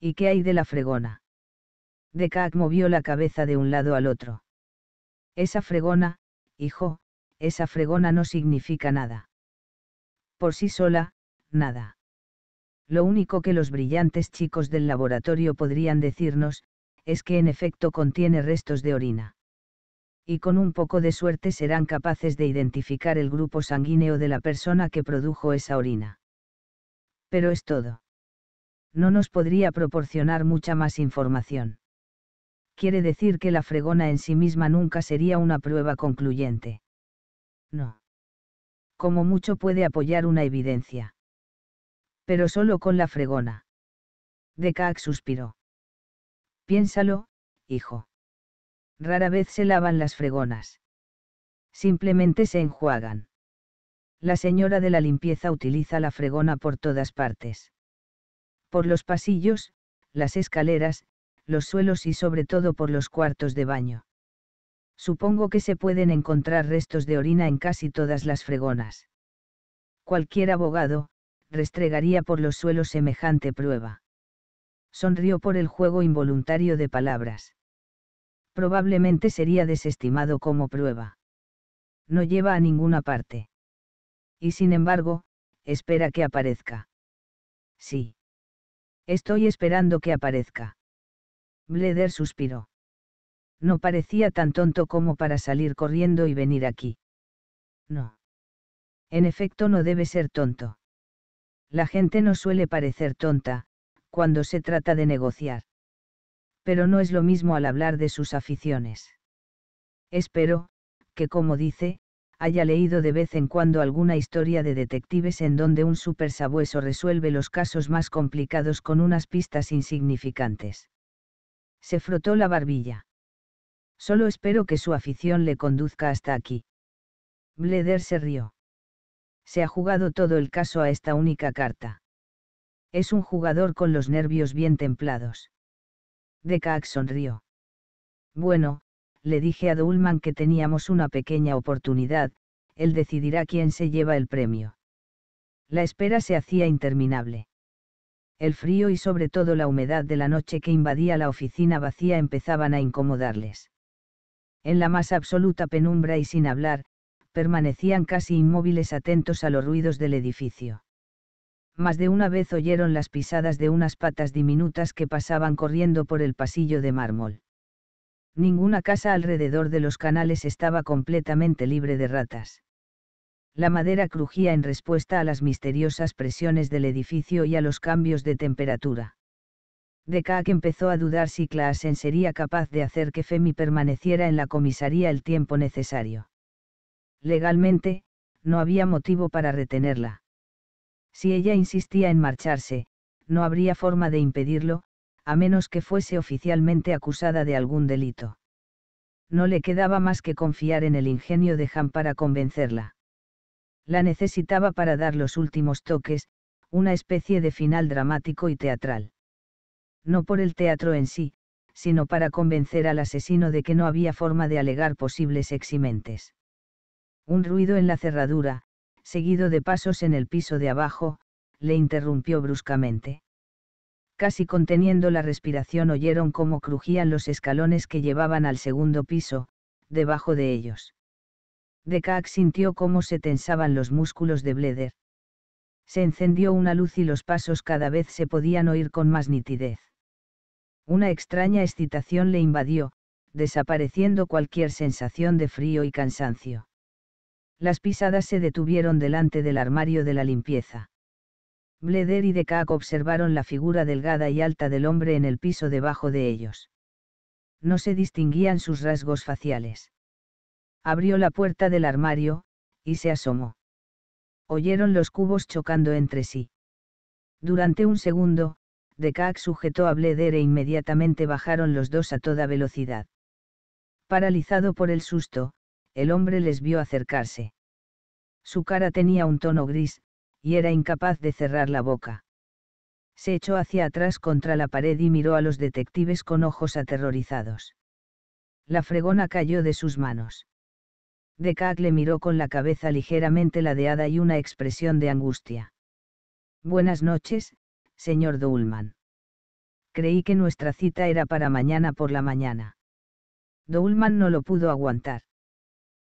¿Y qué hay de la fregona? Decac movió la cabeza de un lado al otro. Esa fregona, hijo, esa fregona no significa nada. Por sí sola, nada. Lo único que los brillantes chicos del laboratorio podrían decirnos, es que en efecto contiene restos de orina. Y con un poco de suerte serán capaces de identificar el grupo sanguíneo de la persona que produjo esa orina. Pero es todo no nos podría proporcionar mucha más información. Quiere decir que la fregona en sí misma nunca sería una prueba concluyente. No. Como mucho puede apoyar una evidencia. Pero solo con la fregona. Dekak suspiró. Piénsalo, hijo. Rara vez se lavan las fregonas. Simplemente se enjuagan. La señora de la limpieza utiliza la fregona por todas partes por los pasillos, las escaleras, los suelos y sobre todo por los cuartos de baño. Supongo que se pueden encontrar restos de orina en casi todas las fregonas. Cualquier abogado, restregaría por los suelos semejante prueba. Sonrió por el juego involuntario de palabras. Probablemente sería desestimado como prueba. No lleva a ninguna parte. Y sin embargo, espera que aparezca. Sí. Estoy esperando que aparezca. Bleder suspiró. No parecía tan tonto como para salir corriendo y venir aquí. No. En efecto, no debe ser tonto. La gente no suele parecer tonta, cuando se trata de negociar. Pero no es lo mismo al hablar de sus aficiones. Espero, que como dice, haya leído de vez en cuando alguna historia de detectives en donde un sabueso resuelve los casos más complicados con unas pistas insignificantes. Se frotó la barbilla. Solo espero que su afición le conduzca hasta aquí. Bleder se rió. Se ha jugado todo el caso a esta única carta. Es un jugador con los nervios bien templados. Decax sonrió. Bueno, le dije a Dulman que teníamos una pequeña oportunidad, él decidirá quién se lleva el premio. La espera se hacía interminable. El frío y sobre todo la humedad de la noche que invadía la oficina vacía empezaban a incomodarles. En la más absoluta penumbra y sin hablar, permanecían casi inmóviles atentos a los ruidos del edificio. Más de una vez oyeron las pisadas de unas patas diminutas que pasaban corriendo por el pasillo de mármol Ninguna casa alrededor de los canales estaba completamente libre de ratas. La madera crujía en respuesta a las misteriosas presiones del edificio y a los cambios de temperatura. Decaque empezó a dudar si Claassen sería capaz de hacer que Femi permaneciera en la comisaría el tiempo necesario. Legalmente, no había motivo para retenerla. Si ella insistía en marcharse, no habría forma de impedirlo, a menos que fuese oficialmente acusada de algún delito. No le quedaba más que confiar en el ingenio de Han para convencerla. La necesitaba para dar los últimos toques, una especie de final dramático y teatral. No por el teatro en sí, sino para convencer al asesino de que no había forma de alegar posibles eximentes. Un ruido en la cerradura, seguido de pasos en el piso de abajo, le interrumpió bruscamente casi conteniendo la respiración oyeron cómo crujían los escalones que llevaban al segundo piso, debajo de ellos. Dekak sintió cómo se tensaban los músculos de Bleder. Se encendió una luz y los pasos cada vez se podían oír con más nitidez. Una extraña excitación le invadió, desapareciendo cualquier sensación de frío y cansancio. Las pisadas se detuvieron delante del armario de la limpieza. Bleder y Decac observaron la figura delgada y alta del hombre en el piso debajo de ellos. No se distinguían sus rasgos faciales. Abrió la puerta del armario, y se asomó. Oyeron los cubos chocando entre sí. Durante un segundo, Decac sujetó a Bleder e inmediatamente bajaron los dos a toda velocidad. Paralizado por el susto, el hombre les vio acercarse. Su cara tenía un tono gris, y era incapaz de cerrar la boca. Se echó hacia atrás contra la pared y miró a los detectives con ojos aterrorizados. La fregona cayó de sus manos. Decac le miró con la cabeza ligeramente ladeada y una expresión de angustia. Buenas noches, señor Doulman. Creí que nuestra cita era para mañana por la mañana. Doulman no lo pudo aguantar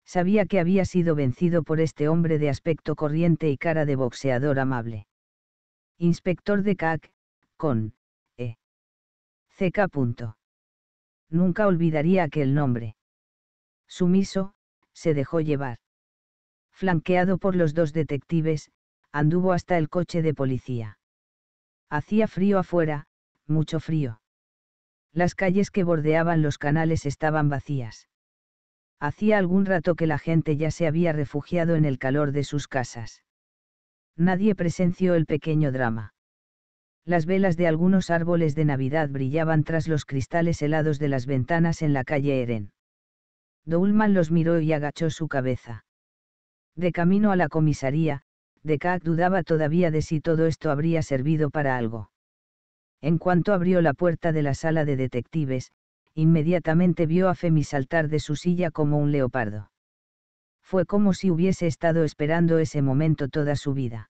sabía que había sido vencido por este hombre de aspecto corriente y cara de boxeador amable. Inspector de CAC, con E. CK. Nunca olvidaría aquel nombre. Sumiso, se dejó llevar. Flanqueado por los dos detectives, anduvo hasta el coche de policía. Hacía frío afuera, mucho frío. Las calles que bordeaban los canales estaban vacías hacía algún rato que la gente ya se había refugiado en el calor de sus casas. Nadie presenció el pequeño drama. Las velas de algunos árboles de Navidad brillaban tras los cristales helados de las ventanas en la calle Eren. Doulman los miró y agachó su cabeza. De camino a la comisaría, Decac dudaba todavía de si todo esto habría servido para algo. En cuanto abrió la puerta de la sala de detectives, inmediatamente vio a Femi saltar de su silla como un leopardo. Fue como si hubiese estado esperando ese momento toda su vida.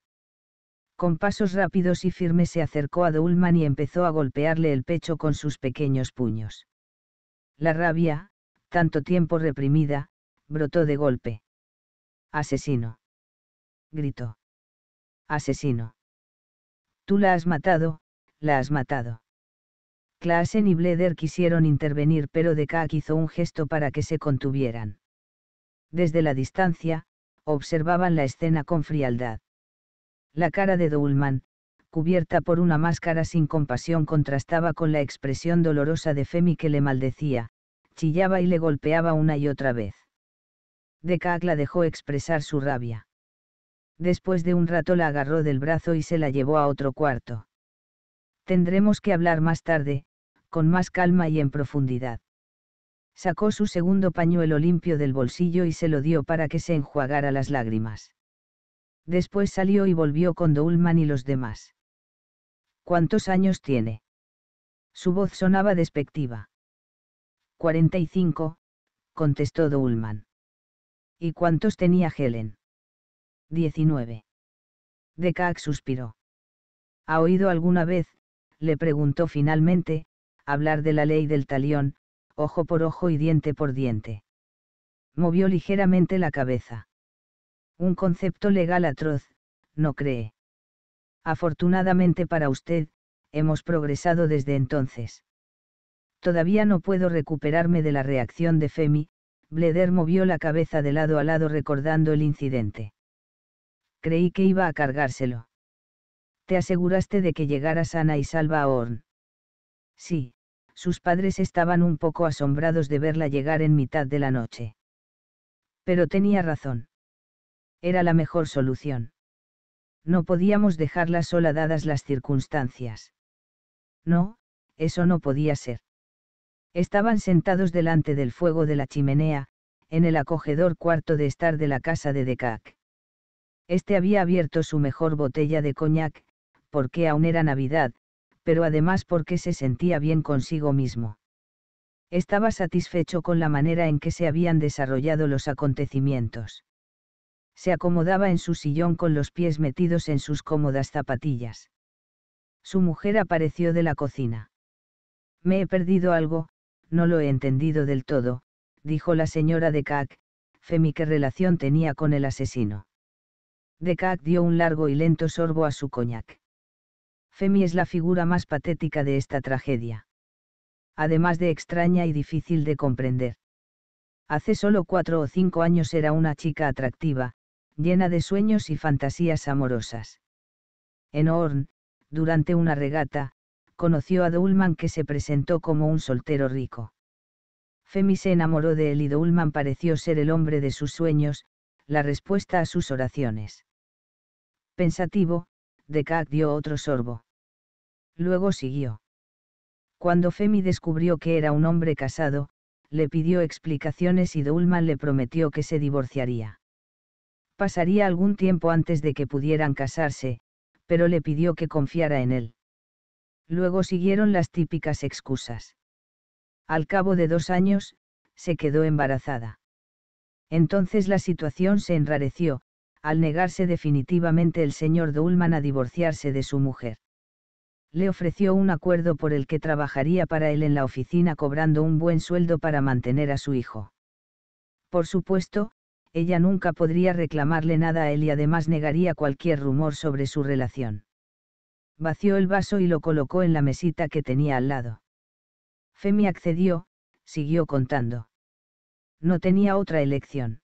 Con pasos rápidos y firmes se acercó a Doulman y empezó a golpearle el pecho con sus pequeños puños. La rabia, tanto tiempo reprimida, brotó de golpe. Asesino. Gritó. Asesino. Tú la has matado, la has matado. Klaassen y Bleder quisieron intervenir pero De hizo un gesto para que se contuvieran. Desde la distancia, observaban la escena con frialdad. La cara de Doulman, cubierta por una máscara sin compasión contrastaba con la expresión dolorosa de Femi que le maldecía, chillaba y le golpeaba una y otra vez. De la dejó expresar su rabia. Después de un rato la agarró del brazo y se la llevó a otro cuarto. Tendremos que hablar más tarde, con más calma y en profundidad. Sacó su segundo pañuelo limpio del bolsillo y se lo dio para que se enjuagara las lágrimas. Después salió y volvió con Doulman y los demás. ¿Cuántos años tiene? Su voz sonaba despectiva. 45, contestó Doulman. ¿Y cuántos tenía Helen? 19. Decac suspiró. ¿Ha oído alguna vez, le preguntó finalmente, hablar de la ley del talión, ojo por ojo y diente por diente. Movió ligeramente la cabeza. Un concepto legal atroz, no cree. Afortunadamente para usted, hemos progresado desde entonces. Todavía no puedo recuperarme de la reacción de Femi, Bleder movió la cabeza de lado a lado recordando el incidente. Creí que iba a cargárselo. Te aseguraste de que llegara sana y salva a Orn. Sí, sus padres estaban un poco asombrados de verla llegar en mitad de la noche. Pero tenía razón. Era la mejor solución. No podíamos dejarla sola dadas las circunstancias. No, eso no podía ser. Estaban sentados delante del fuego de la chimenea, en el acogedor cuarto de estar de la casa de Decac. Este había abierto su mejor botella de coñac, porque aún era Navidad, pero además porque se sentía bien consigo mismo. Estaba satisfecho con la manera en que se habían desarrollado los acontecimientos. Se acomodaba en su sillón con los pies metidos en sus cómodas zapatillas. Su mujer apareció de la cocina. Me he perdido algo, no lo he entendido del todo, dijo la señora de Cac, Femi qué relación tenía con el asesino. De Cac dio un largo y lento sorbo a su coñac. Femi es la figura más patética de esta tragedia. Además de extraña y difícil de comprender. Hace solo cuatro o cinco años era una chica atractiva, llena de sueños y fantasías amorosas. En Horn, durante una regata, conoció a Dulman que se presentó como un soltero rico. Femi se enamoró de él y Doulman pareció ser el hombre de sus sueños, la respuesta a sus oraciones. Pensativo, Decac dio otro sorbo. Luego siguió. Cuando Femi descubrió que era un hombre casado, le pidió explicaciones y Dulman le prometió que se divorciaría. Pasaría algún tiempo antes de que pudieran casarse, pero le pidió que confiara en él. Luego siguieron las típicas excusas. Al cabo de dos años, se quedó embarazada. Entonces la situación se enrareció, al negarse definitivamente el señor Dulman a divorciarse de su mujer le ofreció un acuerdo por el que trabajaría para él en la oficina cobrando un buen sueldo para mantener a su hijo. Por supuesto, ella nunca podría reclamarle nada a él y además negaría cualquier rumor sobre su relación. Vació el vaso y lo colocó en la mesita que tenía al lado. Femi accedió, siguió contando. No tenía otra elección.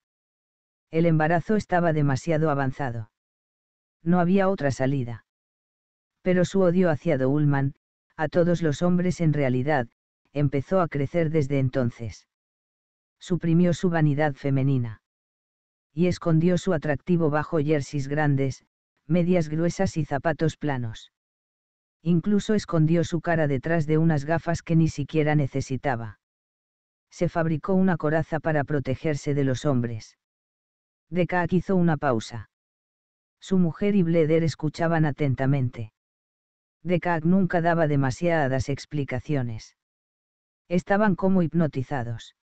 El embarazo estaba demasiado avanzado. No había otra salida pero su odio hacia Doolman, a todos los hombres en realidad, empezó a crecer desde entonces. Suprimió su vanidad femenina. Y escondió su atractivo bajo jerseys grandes, medias gruesas y zapatos planos. Incluso escondió su cara detrás de unas gafas que ni siquiera necesitaba. Se fabricó una coraza para protegerse de los hombres. Decaak hizo una pausa. Su mujer y Bleder escuchaban atentamente. Dekak nunca daba demasiadas explicaciones. Estaban como hipnotizados.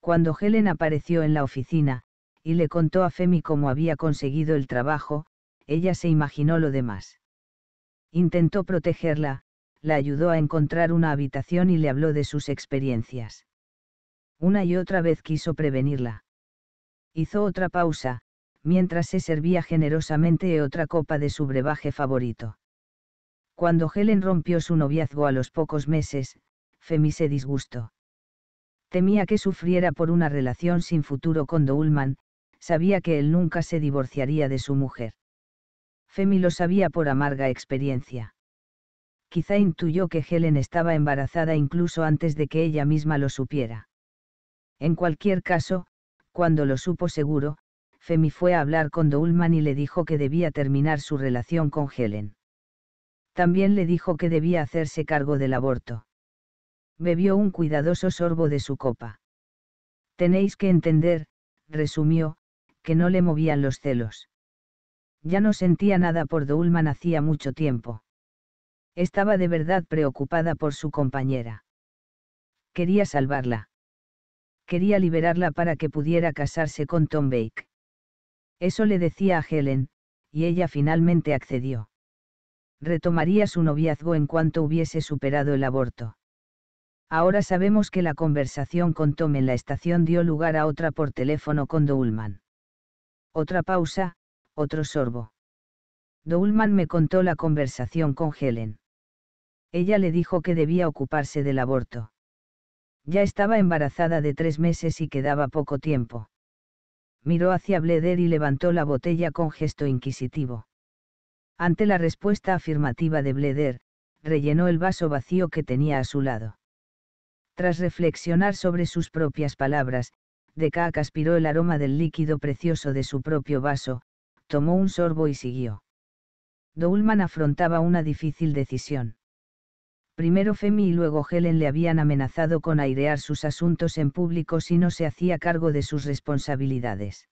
Cuando Helen apareció en la oficina, y le contó a Femi cómo había conseguido el trabajo, ella se imaginó lo demás. Intentó protegerla, la ayudó a encontrar una habitación y le habló de sus experiencias. Una y otra vez quiso prevenirla. Hizo otra pausa, mientras se servía generosamente otra copa de su brebaje favorito. Cuando Helen rompió su noviazgo a los pocos meses, Femi se disgustó. Temía que sufriera por una relación sin futuro con Doulman, sabía que él nunca se divorciaría de su mujer. Femi lo sabía por amarga experiencia. Quizá intuyó que Helen estaba embarazada incluso antes de que ella misma lo supiera. En cualquier caso, cuando lo supo seguro, Femi fue a hablar con Doulman y le dijo que debía terminar su relación con Helen. También le dijo que debía hacerse cargo del aborto. Bebió un cuidadoso sorbo de su copa. Tenéis que entender, resumió, que no le movían los celos. Ya no sentía nada por Doulman hacía mucho tiempo. Estaba de verdad preocupada por su compañera. Quería salvarla. Quería liberarla para que pudiera casarse con Tom Bake. Eso le decía a Helen, y ella finalmente accedió retomaría su noviazgo en cuanto hubiese superado el aborto. Ahora sabemos que la conversación con Tom en la estación dio lugar a otra por teléfono con Doulman. Otra pausa, otro sorbo. Doulman me contó la conversación con Helen. Ella le dijo que debía ocuparse del aborto. Ya estaba embarazada de tres meses y quedaba poco tiempo. Miró hacia Bleder y levantó la botella con gesto inquisitivo. Ante la respuesta afirmativa de Bleder, rellenó el vaso vacío que tenía a su lado. Tras reflexionar sobre sus propias palabras, Decac aspiró el aroma del líquido precioso de su propio vaso, tomó un sorbo y siguió. Doulman afrontaba una difícil decisión. Primero Femi y luego Helen le habían amenazado con airear sus asuntos en público si no se hacía cargo de sus responsabilidades.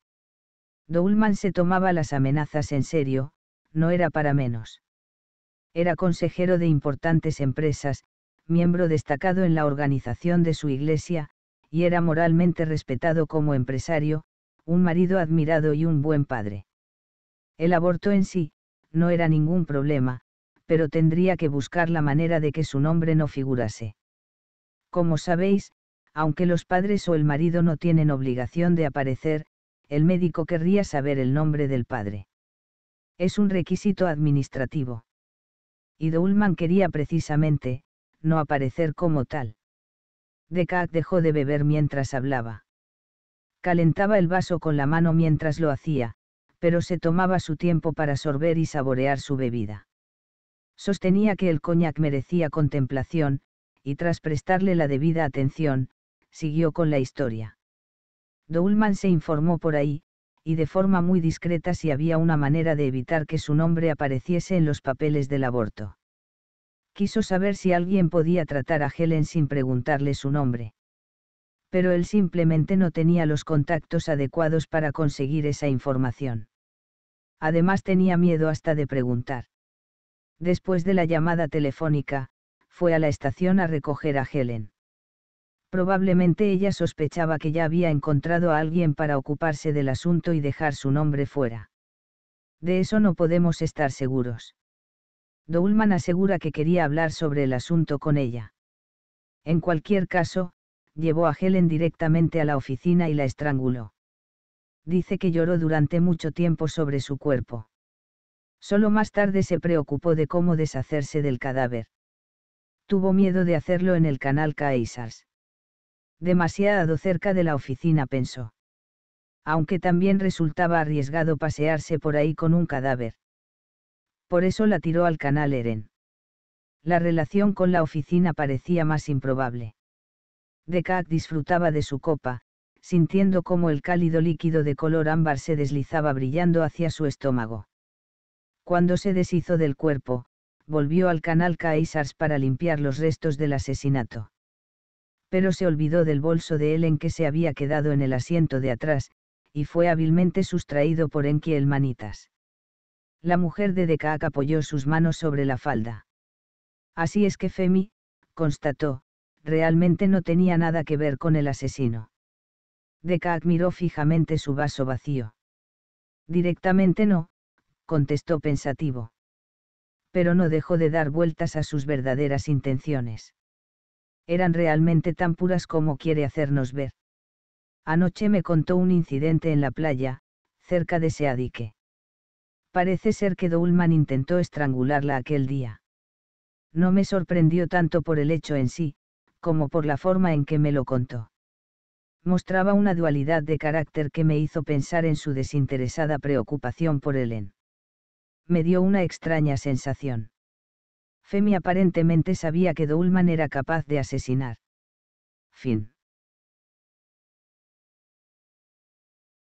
Doulman se tomaba las amenazas en serio, no era para menos. Era consejero de importantes empresas, miembro destacado en la organización de su iglesia, y era moralmente respetado como empresario, un marido admirado y un buen padre. El aborto en sí, no era ningún problema, pero tendría que buscar la manera de que su nombre no figurase. Como sabéis, aunque los padres o el marido no tienen obligación de aparecer, el médico querría saber el nombre del padre es un requisito administrativo. Y Doulman quería precisamente, no aparecer como tal. Decac dejó de beber mientras hablaba. Calentaba el vaso con la mano mientras lo hacía, pero se tomaba su tiempo para sorber y saborear su bebida. Sostenía que el coñac merecía contemplación, y tras prestarle la debida atención, siguió con la historia. Doulman se informó por ahí, y de forma muy discreta si había una manera de evitar que su nombre apareciese en los papeles del aborto. Quiso saber si alguien podía tratar a Helen sin preguntarle su nombre. Pero él simplemente no tenía los contactos adecuados para conseguir esa información. Además tenía miedo hasta de preguntar. Después de la llamada telefónica, fue a la estación a recoger a Helen. Probablemente ella sospechaba que ya había encontrado a alguien para ocuparse del asunto y dejar su nombre fuera. De eso no podemos estar seguros. Doulman asegura que quería hablar sobre el asunto con ella. En cualquier caso, llevó a Helen directamente a la oficina y la estranguló. Dice que lloró durante mucho tiempo sobre su cuerpo. Solo más tarde se preocupó de cómo deshacerse del cadáver. Tuvo miedo de hacerlo en el canal Caesars demasiado cerca de la oficina pensó. Aunque también resultaba arriesgado pasearse por ahí con un cadáver. Por eso la tiró al canal Eren. La relación con la oficina parecía más improbable. Decac disfrutaba de su copa, sintiendo cómo el cálido líquido de color ámbar se deslizaba brillando hacia su estómago. Cuando se deshizo del cuerpo, volvió al canal Caesars para limpiar los restos del asesinato pero se olvidó del bolso de él en que se había quedado en el asiento de atrás, y fue hábilmente sustraído por Enki el manitas. La mujer de Decaac apoyó sus manos sobre la falda. Así es que Femi, constató, realmente no tenía nada que ver con el asesino. Decaac miró fijamente su vaso vacío. Directamente no, contestó pensativo. Pero no dejó de dar vueltas a sus verdaderas intenciones eran realmente tan puras como quiere hacernos ver. Anoche me contó un incidente en la playa, cerca de Seadique. Parece ser que Doulman intentó estrangularla aquel día. No me sorprendió tanto por el hecho en sí, como por la forma en que me lo contó. Mostraba una dualidad de carácter que me hizo pensar en su desinteresada preocupación por Helen. Me dio una extraña sensación. Femi aparentemente sabía que Doulman era capaz de asesinar. Fin.